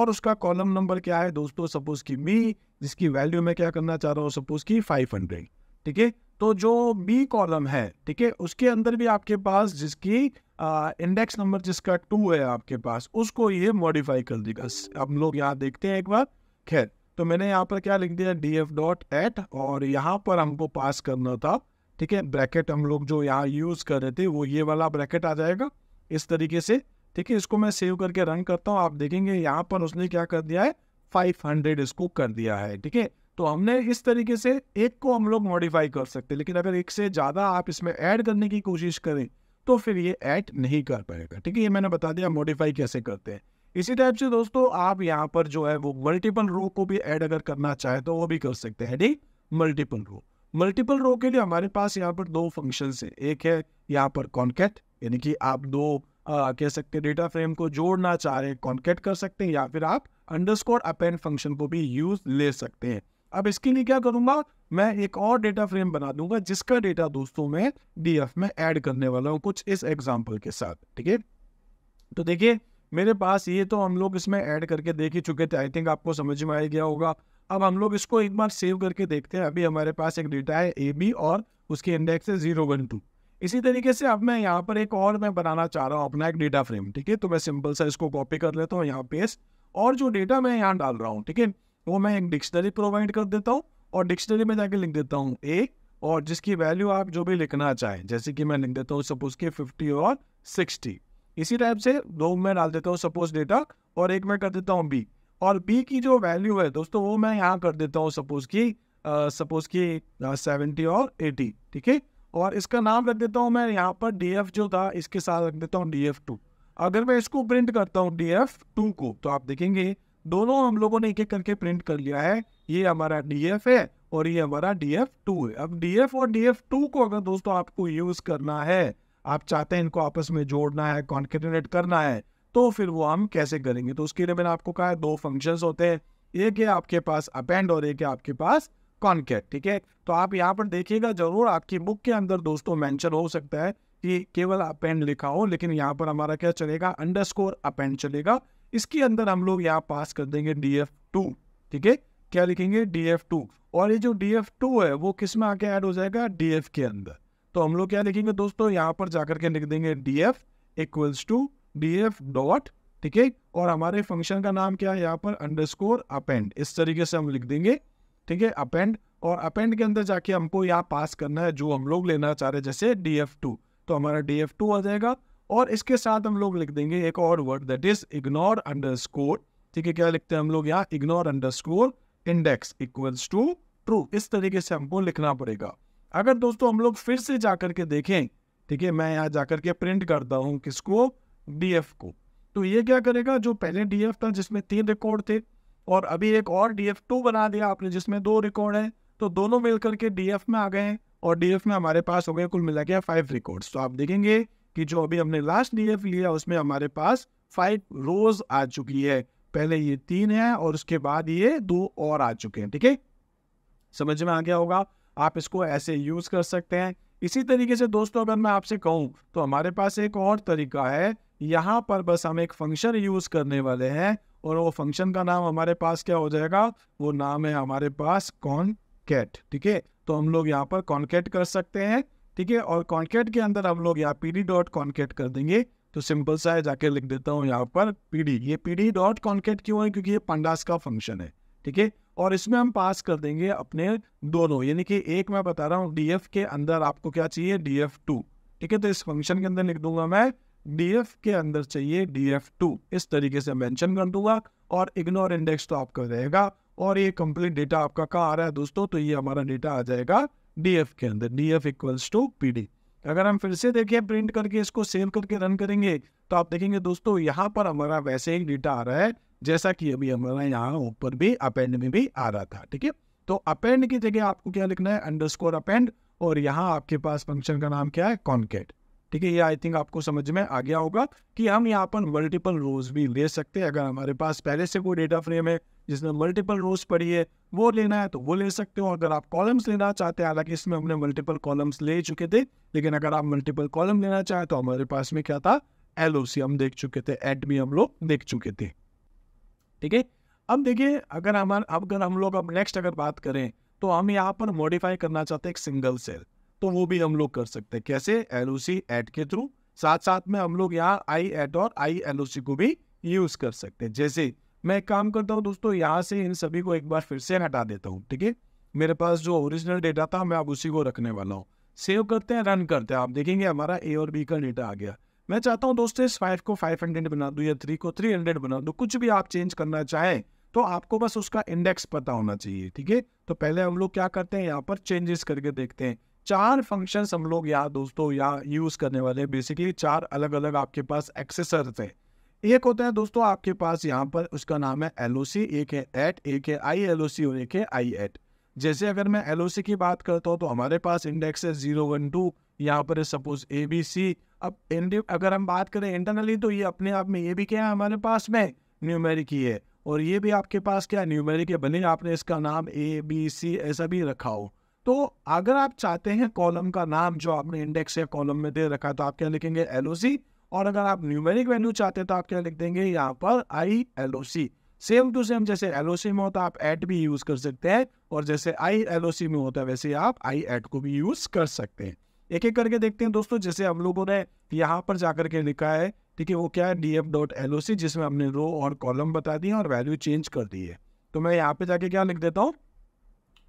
और उसका कॉलम नंबर क्या है दोस्तों सपोज की बी जिसकी वैल्यू मैं क्या करना चाह रहा हूँ सपोज की 500 ठीक है तो जो बी कॉलम है ठीक है उसके अंदर भी आपके पास जिसकी इंडेक्स नंबर जिसका टू है आपके पास उसको ये मॉडिफाई कर देगा हम लोग यहाँ देखते हैं एक बार खैर तो मैंने यहाँ पर क्या लिख दिया डी एफ डॉट एट और यहाँ पर हमको पास करना था ठीक है ब्रैकेट हम लोग जो यहाँ यूज़ कर रहे थे वो ये वाला ब्रैकेट आ जाएगा इस तरीके से ठीक है इसको मैं सेव करके रन करता हूँ आप देखेंगे यहाँ पर उसने क्या कर दिया है 500 इसको कर दिया है ठीक है तो हमने इस तरीके से एक को हम लोग मॉडिफाई कर सकते हैं लेकिन अगर एक से ज़्यादा आप इसमें ऐड करने की कोशिश करें तो फिर ये ऐड नहीं कर पाएगा ठीक है ये मैंने बता दिया मॉडिफाई कैसे करते हैं इसी टाइप से दोस्तों आप यहाँ पर जो है वो मल्टीपल रो को भी ऐड अगर करना चाहे तो वो भी कर सकते हैं ठीक मल्टीपल रो मल्टीपल रो के लिए हमारे पास यहाँ पर दो फंक्शन है एक है यहाँ पर कॉन्केट यानी कि आप दो आ, कह सकते हैं डेटा फ्रेम को जोड़ना चाह रहे हैं कॉन्केट कर सकते हैं या फिर आप अंडरस्कोर अपेंड फंक्शन को भी यूज ले सकते हैं अब इसके लिए क्या करूंगा मैं एक और डेटा फ्रेम बना दूंगा जिसका डेटा दोस्तों मैं डीएफ में ऐड करने वाला हूँ कुछ इस एग्जाम्पल के साथ ठीक है तो देखिए मेरे पास ये तो हम लोग इसमें ऐड करके देख ही चुके थे आई थिंक आपको समझ में आ गया होगा अब हम लोग इसको एक बार सेव करके देखते हैं अभी हमारे पास एक डेटा है ए बी और उसकी इंडेक्स है जीरो वन टू इसी तरीके से अब मैं यहाँ पर एक और मैं बनाना चाह रहा हूँ अपना एक डेटा फ्रेम ठीक है तो मैं सिंपल सा इसको कॉपी कर लेता हूँ यहाँ पेस्ट और जो डेटा मैं यहाँ डाल रहा हूँ ठीक है वो मैं एक डिक्शनरी प्रोवाइड कर देता हूँ और डिक्शनरी में जाके लिख देता हूँ ए और जिसकी वैल्यू आप जो भी लिखना चाहें जैसे कि मैं लिख देता हूँ सपोज के फिफ्टी और सिक्सटी इसी टाइप से दो मैं डाल देता हूँ सपोज डेटा और एक मैं कर देता हूँ बी और बी की जो वैल्यू है दोस्तों वो मैं यहाँ कर देता हूँ सपोज की सपोज की सेवेंटी और एटी ठीक है और इसका नाम रख देता हूँ मैं यहाँ पर डी एफ जो था इसके साथ रख देता हूँ डी एफ टू अगर मैं इसको प्रिंट करता हूँ डी एफ टू को तो आप देखेंगे दोनों हम लोगों ने एक एक करके प्रिंट कर लिया है ये हमारा डी एफ है और ये हमारा डी एफ टू है अब डी एफ और डी एफ टू को अगर दोस्तों आपको यूज करना है आप चाहते हैं इनको आपस में जोड़ना है कॉन्केटेट करना है तो फिर वो हम कैसे करेंगे तो उसके लिए मैंने आपको कहा दो फंक्शन होते हैं एक है आपके पास अपेंड और एक है आपके पास कॉन्केट ठीक है तो आप यहाँ पर देखिएगा जरूर आपकी बुक के अंदर दोस्तों मेंशन हो सकता है कि केवल अपेंड लिखा हो लेकिन यहाँ पर हमारा क्या चलेगा अंडर स्कोर अपेंड चलेगा इसके अंदर हम लोग यहाँ पास कर देंगे डी एफ टू ठीक है क्या लिखेंगे डी एफ टू और ये जो डी एफ टू है वो किस में आके ऐड हो जाएगा डी एफ के अंदर तो हम लोग क्या लिखेंगे दोस्तों यहाँ पर जाकर के लिख देंगे D F equals to D F dot ठीक है और हमारे फंक्शन का नाम क्या है यहाँ पर अंडरस्कोर अपेंड इस तरीके से हम लिख देंगे ठीक है अपेंड और अपेंड के अंदर जाके हमको यहाँ पास करना है जो हम लोग लेना चाह रहे हैं जैसे डी एफ टू तो हमारा डी एफ टू आ जाएगा और इसके साथ हम लोग लिख देंगे एक और word that is ignore underscore ठीक है क्या लिखते हैं हम लोग यहाँ ignore underscore index equals to true इस तरीके से हमको लिखना पड़ेगा अगर दोस्तों हम लोग फिर से जाकर के देखें ठीक है मैं यहाँ जाकर के प्रिंट करता हूँ किसको डीएफ को तो ये क्या करेगा जो पहले डीएफ था जिसमें तीन रिकॉर्ड थे और अभी एक और डीएफ टू बना दिया आपने जिसमें दो रिकॉर्ड हैं तो दोनों मिलकर के डीएफ में आ गए हैं और डीएफ में हमारे पास हो गए कुल मिला गया फाइव रिकॉर्ड तो आप देखेंगे कि जो अभी हमने लास्ट डीएफ लिया उसमें हमारे पास फाइव रोज आ चुकी है पहले ये तीन है और उसके बाद ये दो और आ चुके हैं ठीक है समझ में आ गया होगा आप इसको ऐसे यूज कर सकते हैं इसी तरीके से दोस्तों अगर मैं आपसे कहूं तो हमारे पास एक और तरीका है यहाँ पर बस हम एक फंक्शन यूज़ करने वाले हैं और वो फंक्शन का नाम हमारे पास क्या हो जाएगा वो नाम है हमारे पास कॉन कैट ठीक है तो हम लोग यहाँ पर कॉन्केट कर सकते हैं ठीक है और कॉन्केट के अंदर हम लोग यहाँ पी डी डॉट कॉन्केट कर देंगे तो सिंपल सा है जाके लिख देता हूँ यहाँ पर पी ये पी डी डॉट कॉन्केट क्यों है क्योंकि ये पंडास का फंक्शन है ठीक है और इसमें हम पास कर देंगे अपने दोनों यानी कि एक मैं बता रहा हूँ डी एफ के अंदर आपको क्या चाहिए डी एफ टू ठीक है तो इस फंक्शन के अंदर लिख दूंगा मैं डीएफ के अंदर चाहिए डीएफ टू इस तरीके से मेंशन कर दूंगा और इग्नोर इंडेक्स तो आपका रहेगा और ये कंप्लीट डेटा आपका कहाँ आ रहा है दोस्तों तो ये हमारा डेटा आ जाएगा डीएफ के अंदर डीएफ इक्वल्स टू पीडी अगर हम फिर से देखिए प्रिंट करके इसको सेव करके रन करेंगे तो आप देखेंगे दोस्तों यहाँ पर हमारा वैसे ही डेटा आ रहा है जैसा कि अभी हमारा यहाँ ऊपर भी अपेंड में भी आ रहा था ठीक है तो अपेंड की जगह आपको क्या लिखना है अंडर अपेंड और यहाँ आपके पास फंक्शन का नाम क्या है कॉन्केट ठीक है ये आई थिंक आपको समझ में आ गया होगा कि हम यहाँ पर मल्टीपल रोज भी ले सकते हैं अगर हमारे पास पहले से कोई डेटा फ्रेम है जिसने मल्टीपल रोज पड़ी है वो लेना है तो वो ले सकते हो अगर आप कॉलम्स लेना चाहते हैं हालांकि इसमें हमने मल्टीपल कॉलम्स ले चुके थे लेकिन अगर आप मल्टीपल कॉलम लेना चाहें तो हमारे पास में क्या था एल हम देख चुके थे एट भी हम लोग देख चुके थे ठीक है अब देखिए अगर हमारे अगर हम लोग अब नेक्स्ट अगर बात करें तो हम यहाँ पर मॉडिफाई करना चाहते हैं एक सिंगल सेल तो वो भी हम लोग कर सकते हैं कैसे एल ओ सी एट के थ्रू साथ साथ में हम लोग यहाँ आई एट और आई एल ओ सी को भी यूज कर सकते हैं जैसे मैं एक काम करता हूँ दोस्तों यहाँ से इन सभी को एक बार फिर से हटा देता हूँ ठीक है मेरे पास जो ओरिजिनल डेटा था मैं अब उसी को रखने वाला हूँ सेव करते हैं रन करते हैं आप देखेंगे हमारा ए और बी का डेटा आ गया मैं चाहता हूँ दोस्तों इस फाइव को फाइव हंड्रेड बना दूँ या थ्री को थ्री हंड्रेड बना दूँ कुछ भी आप चेंज करना चाहें तो आपको बस उसका इंडेक्स पता होना चाहिए ठीक है तो पहले हम लोग क्या करते हैं यहाँ पर चेंजेस करके देखते हैं चार फंक्शन हम लोग यहाँ दोस्तों यहाँ यूज करने वाले बेसिकली चार अलग अलग आपके पास एक्सेसर थे एक होता है दोस्तों आपके पास यहाँ पर उसका नाम है एल एक है एट एक है आई एल और एक है आई एट जैसे अगर मैं एल की बात करता हूँ तो हमारे पास इंडेक्स है जीरो वन टू यहाँ पर है सपोज ए बी सी अब अगर हम बात करें इंटरनली तो ये अपने आप में ये भी क्या है हमारे पास में न्यूमेरिक ही है और ये भी आपके पास क्या न्यूमेरिक है बने आपने इसका नाम ए बी सी ऐसा भी रखा हो तो अगर आप चाहते हैं कॉलम का नाम जो आपने इंडेक्स या कॉलम में दे रखा है तो आप क्या लिखेंगे एल और अगर आप न्यूमेरिक वैल्यू चाहते हैं तो आप क्या लिख देंगे यहाँ पर I L same to same जैसे एल में होता है आप एट भी यूज़ कर सकते हैं और जैसे आई एल में होता है वैसे आप आई एट को भी यूज़ कर सकते हैं एक एक करके देखते हैं दोस्तों जैसे हम लोगों ने यहाँ पर जाकर के लिखा है ठीक है वो क्या है डी एफ डॉट एल जिसमें हमने रो और कॉलम बता दिए और वैल्यू चेंज कर दी है तो मैं यहाँ पे जाके क्या लिख देता हूँ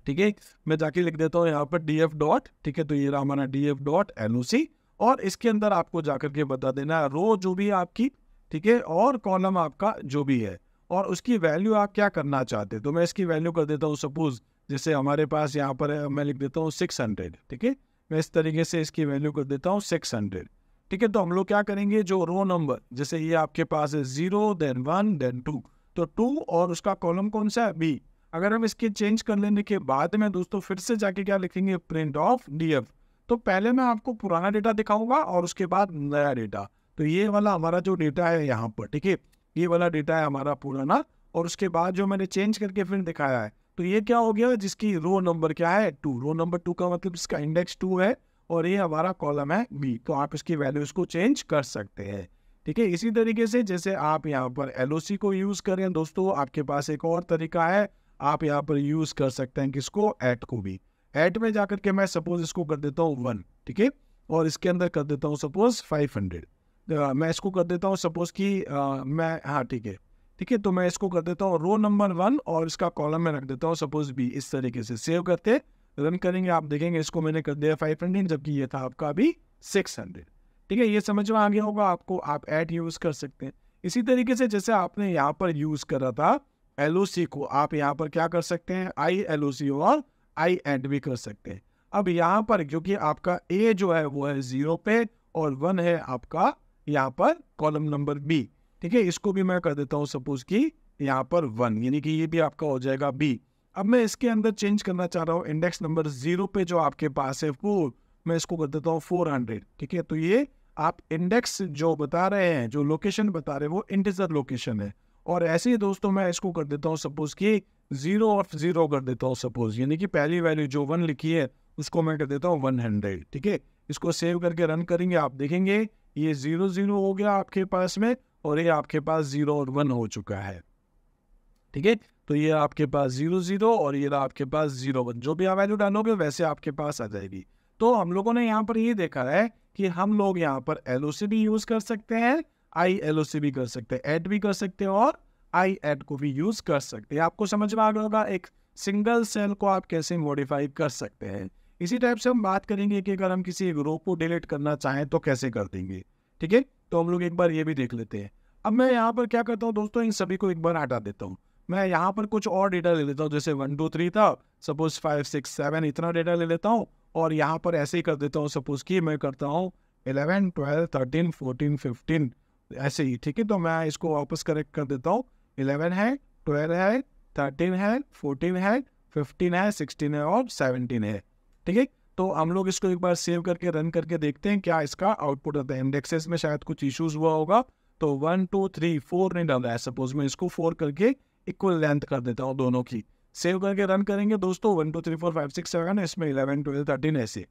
ठीक है मैं जाके लिख देता हूँ यहाँ पर डी एफ डॉट ठीक है तो ये रहा हमारा डी एफ डॉट सी और इसके अंदर आपको जाकर के बता देना है रो जो भी है आपकी ठीक है और कॉलम आपका जो भी है और उसकी वैल्यू आप क्या करना चाहते हैं तो मैं इसकी वैल्यू कर देता हूँ सपोज जैसे हमारे पास यहाँ पर है, मैं लिख देता हूँ सिक्स हंड्रेड ठीक है मैं इस तरीके से इसकी वैल्यू कर देता हूँ सिक्स हंड्रेड ठीक है तो हम लोग क्या करेंगे जो रो नंबर जैसे ये आपके पास है zero then one then two तो टू और उसका कॉलम कौन सा है बी अगर हम इसके चेंज कर लेने के बाद में दोस्तों फिर से जाके क्या लिखेंगे प्रिंट ऑफ डीएफ तो पहले मैं आपको पुराना डेटा दिखाऊंगा और उसके बाद नया डेटा तो ये वाला हमारा जो डेटा है यहाँ पर ठीक है ये वाला डेटा है हमारा पुराना और उसके बाद जो मैंने चेंज करके फिर दिखाया है तो ये क्या हो गया जिसकी रो नंबर क्या है टू रो नंबर टू का मतलब इसका इंडेक्स टू है और ये हमारा कॉलम है बी तो आप इसकी वैल्यूज को चेंज कर सकते हैं ठीक है इसी तरीके से जैसे आप यहाँ पर एल को यूज़ करें दोस्तों आपके पास एक और तरीका है आप यहाँ पर यूज कर सकते हैं किसको एट को भी एट में जाकर के मैं सपोज इसको कर देता हूँ वन ठीक है और इसके अंदर कर देता हूँ सपोज फाइव हंड्रेड मैं इसको कर देता हूँ सपोज कि मैं हाँ ठीक है ठीक है तो मैं इसको कर देता हूँ रो नंबर वन और इसका कॉलम में रख देता हूँ सपोज बी इस तरीके से सेव करते रन करेंगे आप देखेंगे इसको मैंने कर दिया फाइव हंड्रेड जबकि ये था आपका अभी सिक्स हंड्रेड ठीक है ये समझ में आ गया होगा आपको आप ऐड यूज़ कर सकते हैं इसी तरीके से जैसे आपने यहाँ पर यूज़ करा था एल को आप यहाँ पर क्या कर सकते हैं आई एल और आई एंड भी कर सकते हैं अब यहाँ पर क्योंकि आपका ए जो है वो है जीरो पे और वन है आपका यहाँ पर कॉलम नंबर बी ठीक है इसको भी मैं कर देता हूँ सपोज कि यहाँ पर वन यानी कि ये भी आपका हो जाएगा बी अब मैं इसके अंदर चेंज करना चाह रहा हूँ इंडेक्स नंबर जीरो पे जो आपके पास है फोर मैं इसको कर देता हूँ फोर हंड्रेड ठीक है तो ये आप इंडेक्स जो बता रहे हैं जो लोकेशन बता रहे हैं वो इंटीजर लोकेशन है और ऐसे ही दोस्तों मैं इसको कर देता हूँ सपोज कि जीरो ऑफ जीरो कर देता हूँ सपोज यानी कि पहली वैल्यू जो वन लिखी है उसको मैं कर देता हूँ वन हंड्रेड ठीक है इसको सेव करके रन करेंगे आप देखेंगे ये जीरो जीरो हो गया आपके पास में और ये आपके पास जीरो और वन हो चुका है ठीक है तो ये आपके पास जीरो जीरो और ये आपके पास जीरो वन जो भी आप वैल्यू डालोगे वैसे आपके पास आ जाएगी तो हम लोगों ने यहाँ पर ये देखा है कि हम लोग यहाँ पर एल यूज कर सकते हैं आई एल भी कर सकते हैं एड भी कर सकते हैं और आई एड को भी यूज कर सकते हैं आपको समझ में आ गया होगा एक सिंगल सेल को आप कैसे मॉडिफाई कर सकते हैं इसी टाइप से हम बात करेंगे कि अगर हम किसी एक रो को डिलीट करना चाहें तो कैसे कर देंगे ठीक है तो हम लोग एक बार ये भी देख लेते हैं अब मैं यहाँ पर क्या करता हूँ दोस्तों इन सभी को एक बार हटा देता हूँ मैं यहाँ पर कुछ और डेटा ले लेता हूँ जैसे वन टू थ्री था सपोज फाइव सिक्स सेवन इतना डेटा ले लेता हूँ और यहाँ पर ऐसे ही कर देता हूँ सपोज कि मैं करता हूँ eleven twelve thirteen fourteen fifteen ऐसे ही ठीक है तो मैं इसको वापस करेक्ट कर देता हूँ इलेवन है ट्वेल्व है थर्टीन है फोर्टीन है फिफ्टीन है सिक्सटीन है और सेवनटीन है ठीक है तो हम लोग इसको एक बार सेव करके रन करके देखते हैं क्या इसका आउटपुट आता है इंडेक्सेस में शायद कुछ इश्यूज हुआ होगा तो वन टू थ्री फोर नहीं डाल रहा है सपोज मैं इसको फोर करके इक्वल लेंथ कर देता हूँ दोनों की सेव करके रन करेंगे दोस्तों one two three four five six seven इसमें इलेवन ट्वेल्व थर्टीन ऐसे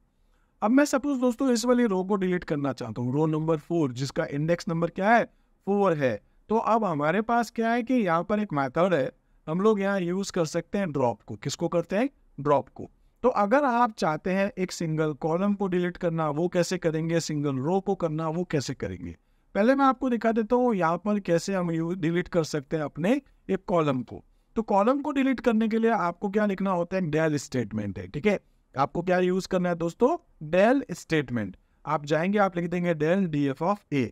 अब मैं सपोज दोस्तों इस वाली रो को डिलीट करना चाहता हूँ रो नंबर फोर जिसका इंडेक्स नंबर क्या है फोर है तो अब हमारे पास क्या है कि यहाँ पर एक मैथड है हम लोग यहाँ यूज कर सकते हैं ड्रॉप को किसको करते हैं ड्रॉप को तो अगर आप चाहते हैं एक सिंगल कॉलम को डिलीट करना वो कैसे करेंगे सिंगल रो को करना वो कैसे करेंगे पहले मैं आपको दिखा देता हूँ यहाँ पर कैसे हम डिलीट कर सकते हैं अपने एक कॉलम को तो कॉलम को डिलीट करने के लिए आपको क्या लिखना होता है डेल स्टेटमेंट है ठीक है आपको क्या यूज करना है दोस्तों डेल स्टेटमेंट आप जाएंगे आप लिख देंगे del D F of A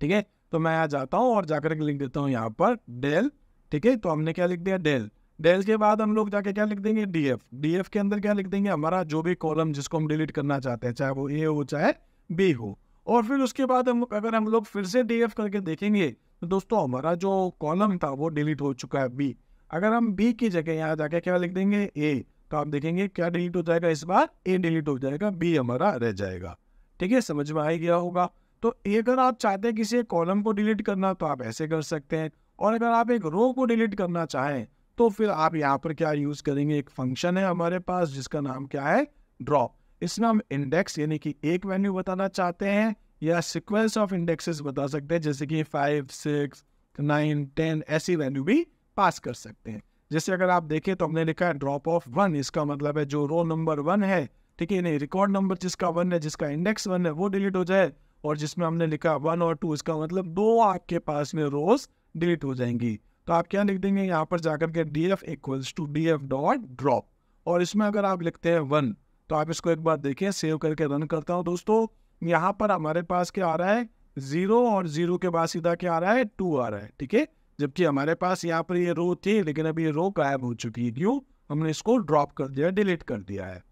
ठीक है तो मैं यहाँ जाता हूँ और जाकर लिख देता हूँ यहाँ पर डेल ठीक है तो हमने क्या लिख दिया डेल डेल के बाद हम लोग जाके क्या लिख देंगे डी एफ डी एफ के अंदर क्या लिख देंगे हमारा जो भी कॉलम जिसको हम डिलीट करना चाहते हैं चाहे वो ए हो चाहे बी हो और फिर उसके बाद हम अगर हम लोग फिर से डी एफ करके देखेंगे तो दोस्तों हमारा जो कॉलम था वो डिलीट हो चुका है बी अगर हम बी की जगह यहाँ जाके क्या लिख देंगे ए तो आप देखेंगे क्या डिलीट हो जाएगा इस बार ए डिलीट हो जाएगा बी हमारा रह जाएगा ठीक है समझ में आ गया होगा तो अगर आप चाहते हैं किसी कॉलम को डिलीट करना तो आप ऐसे कर सकते हैं और अगर आप एक रो को डिलीट करना चाहें तो फिर आप यहाँ पर क्या यूज़ करेंगे एक फंक्शन है हमारे पास जिसका नाम क्या है ड्रॉप इसमें हम इंडेक्स यानी कि एक वैल्यू बताना चाहते हैं या सिक्वेंस ऑफ इंडेक्सेस बता सकते हैं जैसे कि फाइव सिक्स नाइन टेन ऐसी वैल्यू भी पास कर सकते हैं जैसे अगर आप देखें तो हमने लिखा है ड्रॉप ऑफ वन इसका मतलब है जो रो नंबर वन है ठीक है नहीं रिकॉर्ड नंबर जिसका वन है जिसका इंडेक्स वन है वो डिलीट हो जाए और जिसमें हमने लिखा वन और टू इसका मतलब दो आपके पास में रोज डिलीट हो जाएंगी तो आप क्या लिख देंगे यहाँ पर जाकर के D F equals to D F dot drop और इसमें अगर आप लिखते हैं वन तो आप इसको एक बार देखें सेव करके रन करता हूँ दोस्तों यहाँ पर हमारे पास क्या आ रहा है जीरो और जीरो के बाद सीधा क्या आ रहा है टू आ रहा है ठीक है जबकि हमारे पास यहाँ पर ये रो थी लेकिन अभी ये रो गायब हो चुकी है क्यों हमने इसको ड्रॉप कर दिया डिलीट कर दिया है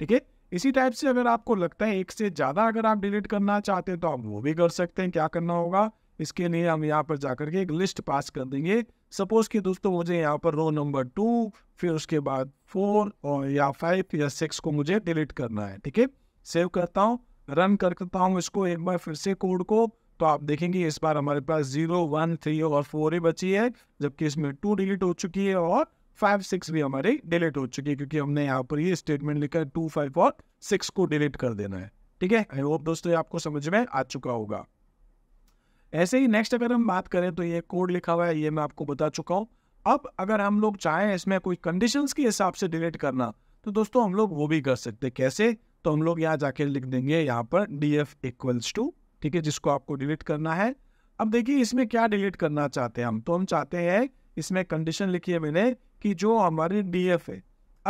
ठीक है इसी टाइप से अगर आपको लगता है एक से ज़्यादा अगर आप डिलीट करना चाहते हैं तो आप वो भी कर सकते हैं क्या करना होगा इसके लिए हम यहाँ पर जाकर के एक लिस्ट पास कर देंगे सपोज कि दोस्तों मुझे यहाँ पर रो नंबर टू फिर उसके बाद फोर और या फाइव या सिक्स को मुझे डिलीट करना है ठीक है सेव करता हूँ रन करता हूँ इसको एक बार फिर से कोड को तो आप देखेंगे इस बार हमारे पास जीरो वन थ्री और फोर ही बची है जबकि इसमें टू डिलीट हो चुकी है और फाइव सिक्स भी हमारी डिलीट हो चुकी है क्योंकि हमने यहाँ पर ये स्टेटमेंट लिखा है टू फाइव और सिक्स को डिलीट कर देना है ठीक है आई होप दोस्तों आपको समझ में आ चुका होगा ऐसे ही नेक्स्ट अगर हम बात करें तो ये कोड लिखा हुआ है ये मैं आपको बता चुका हूँ अब अगर हम लोग चाहें इसमें कोई कंडीशन के हिसाब से डिलीट करना तो दोस्तों हम लोग वो भी कर सकते कैसे तो हम लोग यहाँ जाके लिख देंगे यहाँ पर डी एफ इक्वल्स टू ठीक है जिसको आपको डिलीट करना है अब देखिए इसमें क्या डिलीट करना चाहते हैं हम तो हम चाहते हैं इसमें कंडीशन लिखी है मैंने कि जो हमारी डी एफ है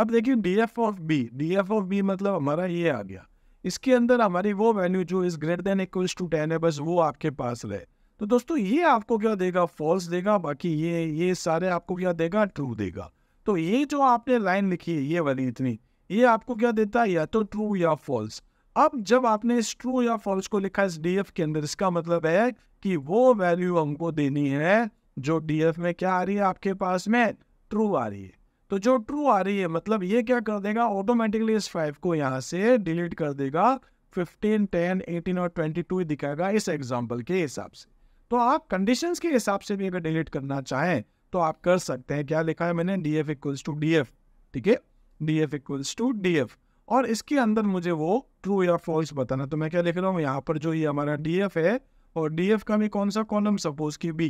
अब देखिए D F of B D F of B मतलब हमारा ये आ गया इसके अंदर हमारी वो वैल्यू जो is greater than equals to ten है बस वो आपके पास रहे तो दोस्तों ये आपको क्या देगा फॉल्स देगा बाकी ये ये सारे आपको क्या देगा ट्रू देगा तो ये जो आपने लाइन लिखी है ये वाली इतनी ये आपको क्या देता है या तो ट्रू या फॉल्स अब जब आपने इस ट्रू या फॉल्स को लिखा इस डी के अंदर इसका मतलब है कि वो वैल्यू हमको देनी है जो डी में क्या आ रही है आपके पास में ट्रू आ रही है तो जो ट्रू आ रही है मतलब ये क्या कर देगा ऑटोमेटिकली इस फाइव को यहाँ से डिलीट कर देगा फिफ्टीन टेन एटीन और ट्वेंटी टू दिखाएगा इस एग्जाम्पल के हिसाब से तो आप कंडीशंस के हिसाब से भी अगर डिलीट करना चाहें तो आप कर सकते हैं क्या लिखा है मैंने D F equals to D F ठीक है D F equals to D F और इसके अंदर मुझे वो ट्रू या फॉल्स बताना तो मैं क्या लिख रहा हूँ यहाँ पर जो ये हमारा डी है और डी का भी कौन सा कॉलम सपोज की बी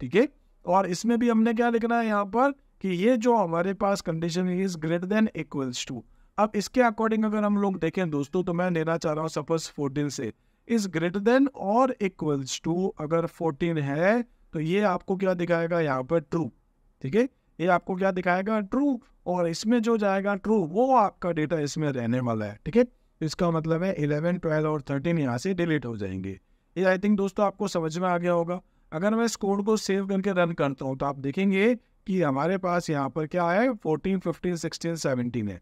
ठीक है और इसमें भी हमने क्या लिखना है यहाँ पर कि ये जो हमारे पास condition is greater than equals to अब इसके अकॉर्डिंग अगर हम लोग देखें दोस्तों तो मैं लेना चाह रहा हूँ सपोज फोर्टीन से इज ग्रेटर देन और इक्वल्स टू अगर फोर्टीन है तो ये आपको क्या दिखाएगा यहाँ पर ट्रू ठीक है ये आपको क्या दिखाएगा ट्रू और इसमें जो जाएगा ट्रू वो आपका डेटा इसमें रहने वाला है ठीक है इसका मतलब है इलेवन ट्वेल्व और थर्टीन यहाँ से डिलीट हो जाएंगे ये आई थिंक दोस्तों आपको समझ में आ गया होगा अगर मैं इस कोड को सेव करके रन करता हूँ तो आप देखेंगे कि हमारे पास यहाँ पर क्या है फोर्टीन फिफ्टीन सिक्सटीन सेवनटीन है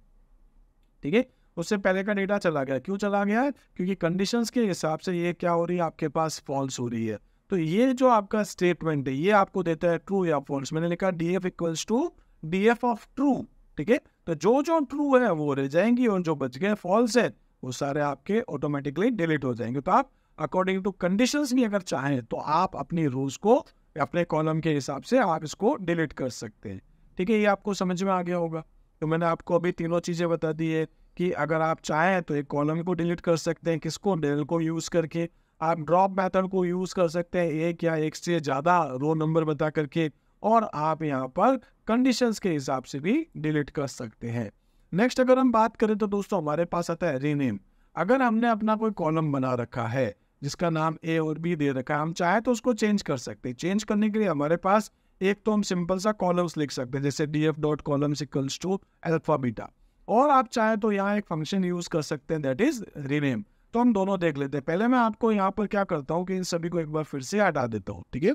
ठीक है उससे पहले का डेटा चला गया क्यों चला गया है क्योंकि कंडीशंस के हिसाब से ये क्या हो रही है आपके पास फॉल्स हो रही है तो ये जो आपका स्टेटमेंट है ये आपको देता है ट्रू या फॉल्स मैंने लिखा D F equals to D F of true ठीक है तो जो जो ट्रू है वो रह जाएंगी और जो बच गए फॉल्स है वो सारे आपके ऑटोमेटिकली डिलीट हो जाएंगे तो आप अकॉर्डिंग टू कंडीशंस भी अगर चाहें तो आप अपनी रूल्स को अपने कॉलम के हिसाब से आप इसको डिलीट कर सकते हैं ठीक है ये आपको समझ में आ गया होगा तो मैंने आपको अभी तीनों चीज़ें बता दी है कि अगर आप चाहें तो एक कॉलम को डिलीट कर सकते हैं किसको डेल को यूज़ करके आप ड्रॉप मेथड को यूज़ कर सकते हैं एक या एक से ज़्यादा रो नंबर बता करके और आप यहाँ पर कंडीशंस के हिसाब से भी डिलीट कर सकते हैं नेक्स्ट अगर हम बात करें तो दोस्तों हमारे पास आता है रीनेम अगर हमने अपना कोई कॉलम बना रखा है जिसका नाम ए और बी दे रखा है हम चाहे तो उसको चेंज कर सकते हैं चेंज करने के लिए हमारे पास एक तो हम सिंपल सा कॉलम्स लिख सकते हैं जैसे D F dot columns equals to alpha beta और आप चाहे तो यहाँ एक फंक्शन यूज कर सकते हैं दैट इज रीनेम तो हम दोनों देख लेते हैं पहले मैं आपको यहाँ पर क्या करता हूँ कि इन सभी को एक बार फिर से हटा देता हूँ ठीक है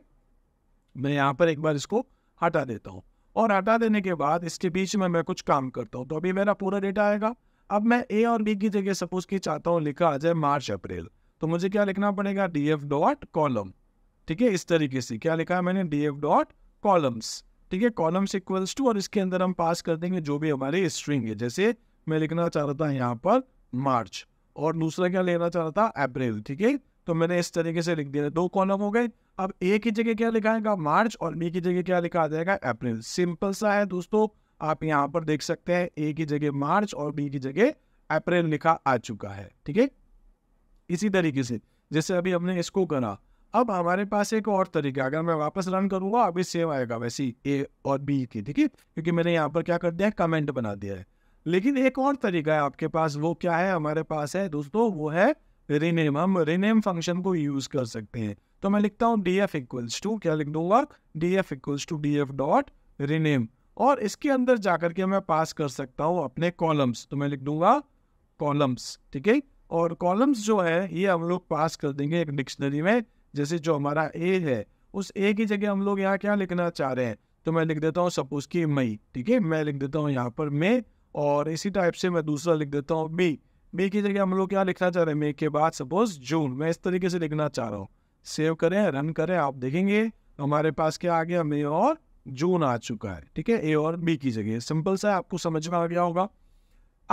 मैं यहाँ पर एक बार इसको हटा देता हूँ और हटा देने के बाद इसके बीच में मैं कुछ काम करता हूँ तो अभी मेरा पूरा डेटा आएगा अब मैं ए और बी की जगह सपोज की चाहता हूँ लिखा आ जाए मार्च अप्रैल तो मुझे क्या लिखना पड़ेगा डी एफ डॉट कॉलम ठीक है इस तरीके से क्या लिखा है मैंने डी एफ डॉट कॉलम्स ठीक है कॉलम्स इक्वल्स टू और इसके अंदर हम पास कर देंगे जो भी हमारी स्ट्रिंग है जैसे मैं लिखना चाह रहा था यहाँ पर मार्च और दूसरा क्या लेना चाह रहा था अप्रैल ठीक है तो मैंने इस तरीके से लिख दिया दो कॉलम हो गए अब ए की जगह क्या लिखाएगा मार्च और बी की जगह क्या लिखा जाएगा अप्रैल सिंपल सा है दोस्तों आप यहाँ पर देख सकते हैं ए की जगह मार्च और बी की जगह अप्रैल लिखा आ चुका है ठीक है इसी तरीके से जैसे अभी हमने इसको करा अब हमारे पास एक और तरीका अगर मैं वापस रन करूंगा अभी सेम आएगा वैसे ए और बी की ठीक है क्योंकि मैंने यहाँ पर क्या कर दिया है कमेंट बना दिया है लेकिन एक और तरीका है आपके पास वो क्या है हमारे पास है दोस्तों वो है रिनेम हम रिनेम फंक्शन को यूज कर सकते हैं तो मैं लिखता हूँ डी एफ इक्वल्स टू क्या लिख दूंगा D F equals to D F dot rename और इसके अंदर जाकर के मैं पास कर सकता हूँ अपने कॉलम्स तो मैं लिख दूंगा कॉलम्स ठीक है और कॉलम्स जो है ये हम लोग पास कर देंगे एक डिक्शनरी में जैसे जो हमारा ए है उस ए की जगह हम लोग यहाँ क्या लिखना चाह रहे हैं तो मैं लिख देता हूँ सपोज की मई ठीक है मैं लिख देता हूँ यहाँ पर मे और इसी टाइप से मैं दूसरा लिख देता हूँ बी बी की जगह हम लोग क्या लिखना चाह रहे हैं मे के बाद सपोज जून मैं इस तरीके से लिखना चाह रहा हूँ सेव करें रन करें आप देखेंगे हमारे पास क्या आ गया मे और जून आ चुका है ठीक है ए और बी की जगह सिंपल सा आपको समझ में आ गया होगा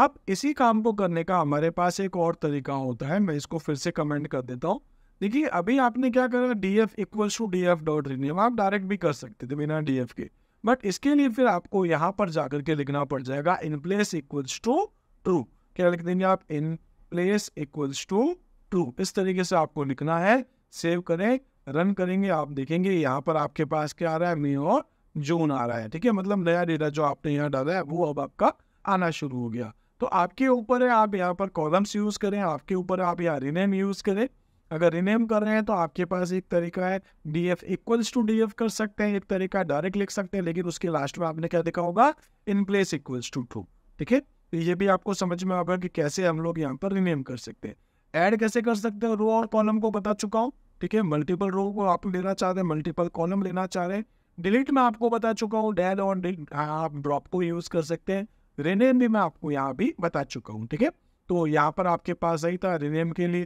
अब इसी काम को करने का हमारे पास एक और तरीका होता है मैं इसको फिर से कमेंट कर देता हूँ देखिए अभी आपने क्या करा D F equal to D F dot renew आप डायरेक्ट भी कर सकते थे बिना डी के बट इसके लिए फिर आपको यहाँ पर जाकर के लिखना पड़ जाएगा in place equals to true क्या लिख देंगे आप in place equals to true इस तरीके से आपको लिखना है सेव करें रन करेंगे आप देखेंगे यहाँ पर आपके पास क्या आ रहा है मे और जून आ रहा है ठीक है मतलब नया डेटा जो आपने यहाँ डाला है वो अब आपका आना शुरू हो गया तो आपके ऊपर है आप यहाँ पर कॉलम्स यूज़ करें आपके ऊपर आप यहाँ रिनेम यूज़ करें अगर रिनेम कर रहे हैं तो आपके पास एक तरीका है D F equals to D F कर सकते हैं एक तरीका डायरेक्ट लिख सकते हैं लेकिन उसके लास्ट में आपने क्या देखा होगा in place equals to to ठीक है तो ये भी आपको समझ में आएगा कि कैसे हम लोग यहाँ पर रिनेम कर सकते हैं ऐड कैसे कर सकते हैं रो और कॉलम को बता चुका हूँ ठीक है मल्टीपल रो को आप लेना चाह रहे हैं मल्टीपल कॉलम लेना चाह रहे हैं डिलीट में आपको बता चुका हूँ डेल और हाँ, आप ड्रॉप को यूज़ कर सकते हैं रिनेम भी मैं आपको यहाँ भी बता चुका हूँ ठीक है तो यहाँ पर आपके पास सही था रिनेम के लिए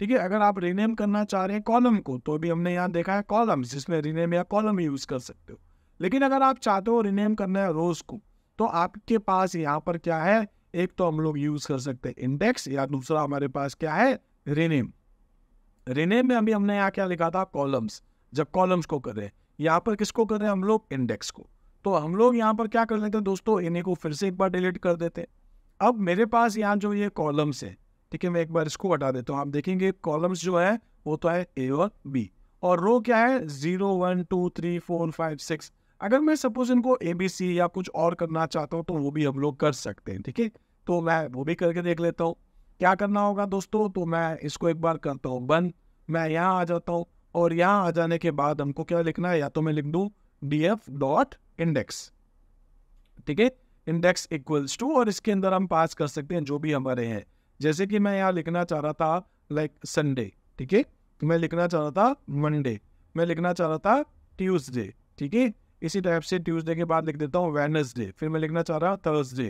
ठीक है अगर आप रिनेम करना चाह रहे हैं कॉलम को तो अभी हमने यहाँ देखा है कॉलम जिसमें रिनेम या कॉलम यूज़ कर सकते हो लेकिन अगर आप चाहते हो रिनेम करना है रोज़ को तो आपके पास यहाँ पर क्या है एक तो हम लोग यूज़ कर सकते हैं इंडेक्स या दूसरा हमारे पास क्या है रिनेम रिनेम में अभी हमने यहाँ क्या लिखा था कॉलम्स जब कॉलम्स को कर रहे हैं यहाँ पर किसको कर रहे हैं हम लोग इंडेक्स को तो हम लोग यहाँ पर क्या कर लेते हैं दोस्तों इन्हीं को फिर से एक बार डिलीट कर देते अब मेरे पास यहाँ जो ये कॉलम्स है ठीक है मैं एक बार इसको हटा देता हूँ आप देखेंगे कॉलम्स जो है वो तो है ए और बी और रो क्या है zero one two three four five six अगर मैं सपोज इनको ए बी सी या कुछ और करना चाहता हूँ तो वो भी हम लोग कर सकते हैं ठीक है तो मैं वो भी करके देख लेता हूँ क्या करना होगा दोस्तों तो मैं इसको एक बार करता हूँ बंद मैं यहाँ आ जाता हूँ और यहाँ आ जाने के बाद हमको क्या लिखना है या तो मैं लिख दू डी एफ डॉट इंडेक्स ठीक है इंडेक्स इक्वल्स टू और इसके अंदर हम पास कर सकते हैं जो भी हमारे हैं जैसे कि मैं यहाँ लिखना चाह रहा था लाइक संडे ठीक है मैं लिखना चाह रहा था मंडे मैं लिखना चाह रहा था ट्यूसडे ठीक है इसी टाइप से ट्यूसडे के बाद लिख देता हूँ वेनसडे फिर मैं लिखना चाह रहा थर्सडे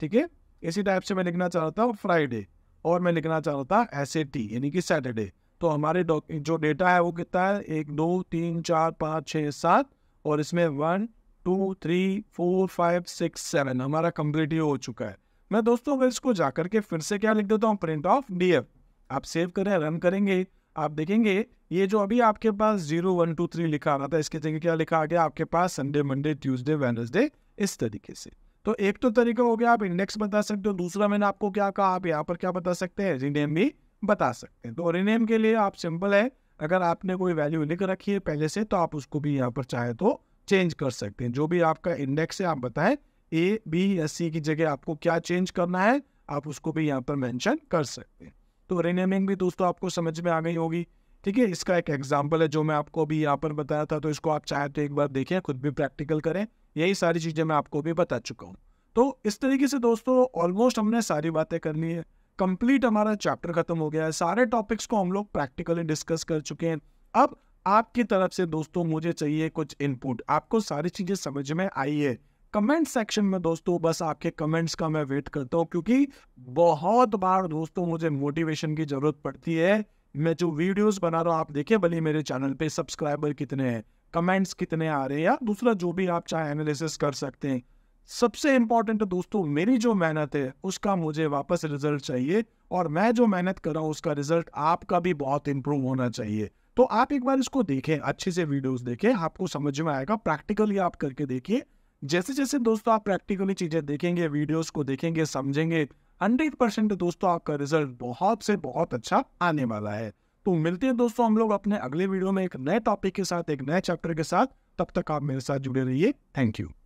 ठीक है इसी टाइप से मैं लिखना चाह रहा था फ्राइडे और मैं लिखना चाह रहा था एस ए टी यानी कि सैटरडे तो हमारे जो डेटा है वो कितना है एक दो तीन चार पाँच छः सात और इसमें one two three four five six seven हमारा कंप्लीट ही हो चुका है मैं दोस्तों अगर इसको जा करके फिर से क्या लिख देता हूँ प्रिंट ऑफ डी एफ आप सेव करें रन करेंगे आप देखेंगे ये जो अभी आपके पास जीरो वन टू थ्री लिखा आ रहा था इसके जगह क्या लिखा आ गया आपके पास संडे मंडे ट्यूसडे वेनसडे इस तरीके से तो एक तो तरीका हो गया आप इंडेक्स बता सकते हो दूसरा मैंने आपको क्या कहा आप यहाँ पर क्या बता सकते हैं रीनेम भी बता सकते हैं तो रीनेम के लिए आप सिंपल है अगर आपने कोई वैल्यू लिख रखी है पहले से तो आप उसको भी यहाँ पर चाहे तो चेंज कर सकते हैं जो भी आपका इंडेक्स है आप बताएं ए बी या सी की जगह आपको क्या चेंज करना है आप उसको भी यहाँ पर मैंशन कर सकते हैं तो रीनेमिंग भी दोस्तों आपको समझ में आ गई होगी ठीक है इसका एक एग्जाम्पल है जो मैं आपको अभी यहाँ पर बताया था तो इसको आप चाहे तो एक बार देखें खुद भी प्रैक्टिकल करें यही सारी चीज़ें मैं आपको भी बता चुका हूँ तो इस तरीके से दोस्तों ऑलमोस्ट हमने सारी बातें कर ली है कंप्लीट हमारा चैप्टर खत्म हो गया है सारे टॉपिक्स को हम लोग प्रैक्टिकली डिस्कस कर चुके हैं अब आपकी तरफ से दोस्तों मुझे चाहिए कुछ इनपुट आपको सारी चीज़ें समझ में आई है कमेंट सेक्शन में दोस्तों बस आपके कमेंट्स का मैं वेट करता हूँ क्योंकि बहुत बार दोस्तों मुझे मोटिवेशन की ज़रूरत पड़ती है मैं जो वीडियोस बना रहा हूँ आप देखे भले मेरे चैनल पे सब्सक्राइबर कितने हैं कमेंट्स कितने आ रहे हैं या दूसरा जो भी आप चाहे एनालिसिस कर सकते हैं सबसे इम्पॉर्टेंट है दोस्तों मेरी जो मेहनत है उसका मुझे वापस रिजल्ट चाहिए और मैं जो मेहनत कर रहा हूँ उसका रिजल्ट आपका भी बहुत इंप्रूव होना चाहिए तो आप एक बार इसको देखें अच्छे से वीडियोस देखें आपको समझ में आएगा प्रैक्टिकली आप करके देखिए जैसे जैसे दोस्तों आप प्रैक्टिकली चीज़ें देखेंगे वीडियोस को देखेंगे समझेंगे हंड्रेड परसेंट दोस्तों आपका रिजल्ट बहुत से बहुत अच्छा आने वाला है तो मिलते हैं दोस्तों हम लोग अपने अगले वीडियो में एक नए टॉपिक के साथ एक नए चैप्टर के साथ तब तक आप मेरे साथ जुड़े रहिए थैंक यू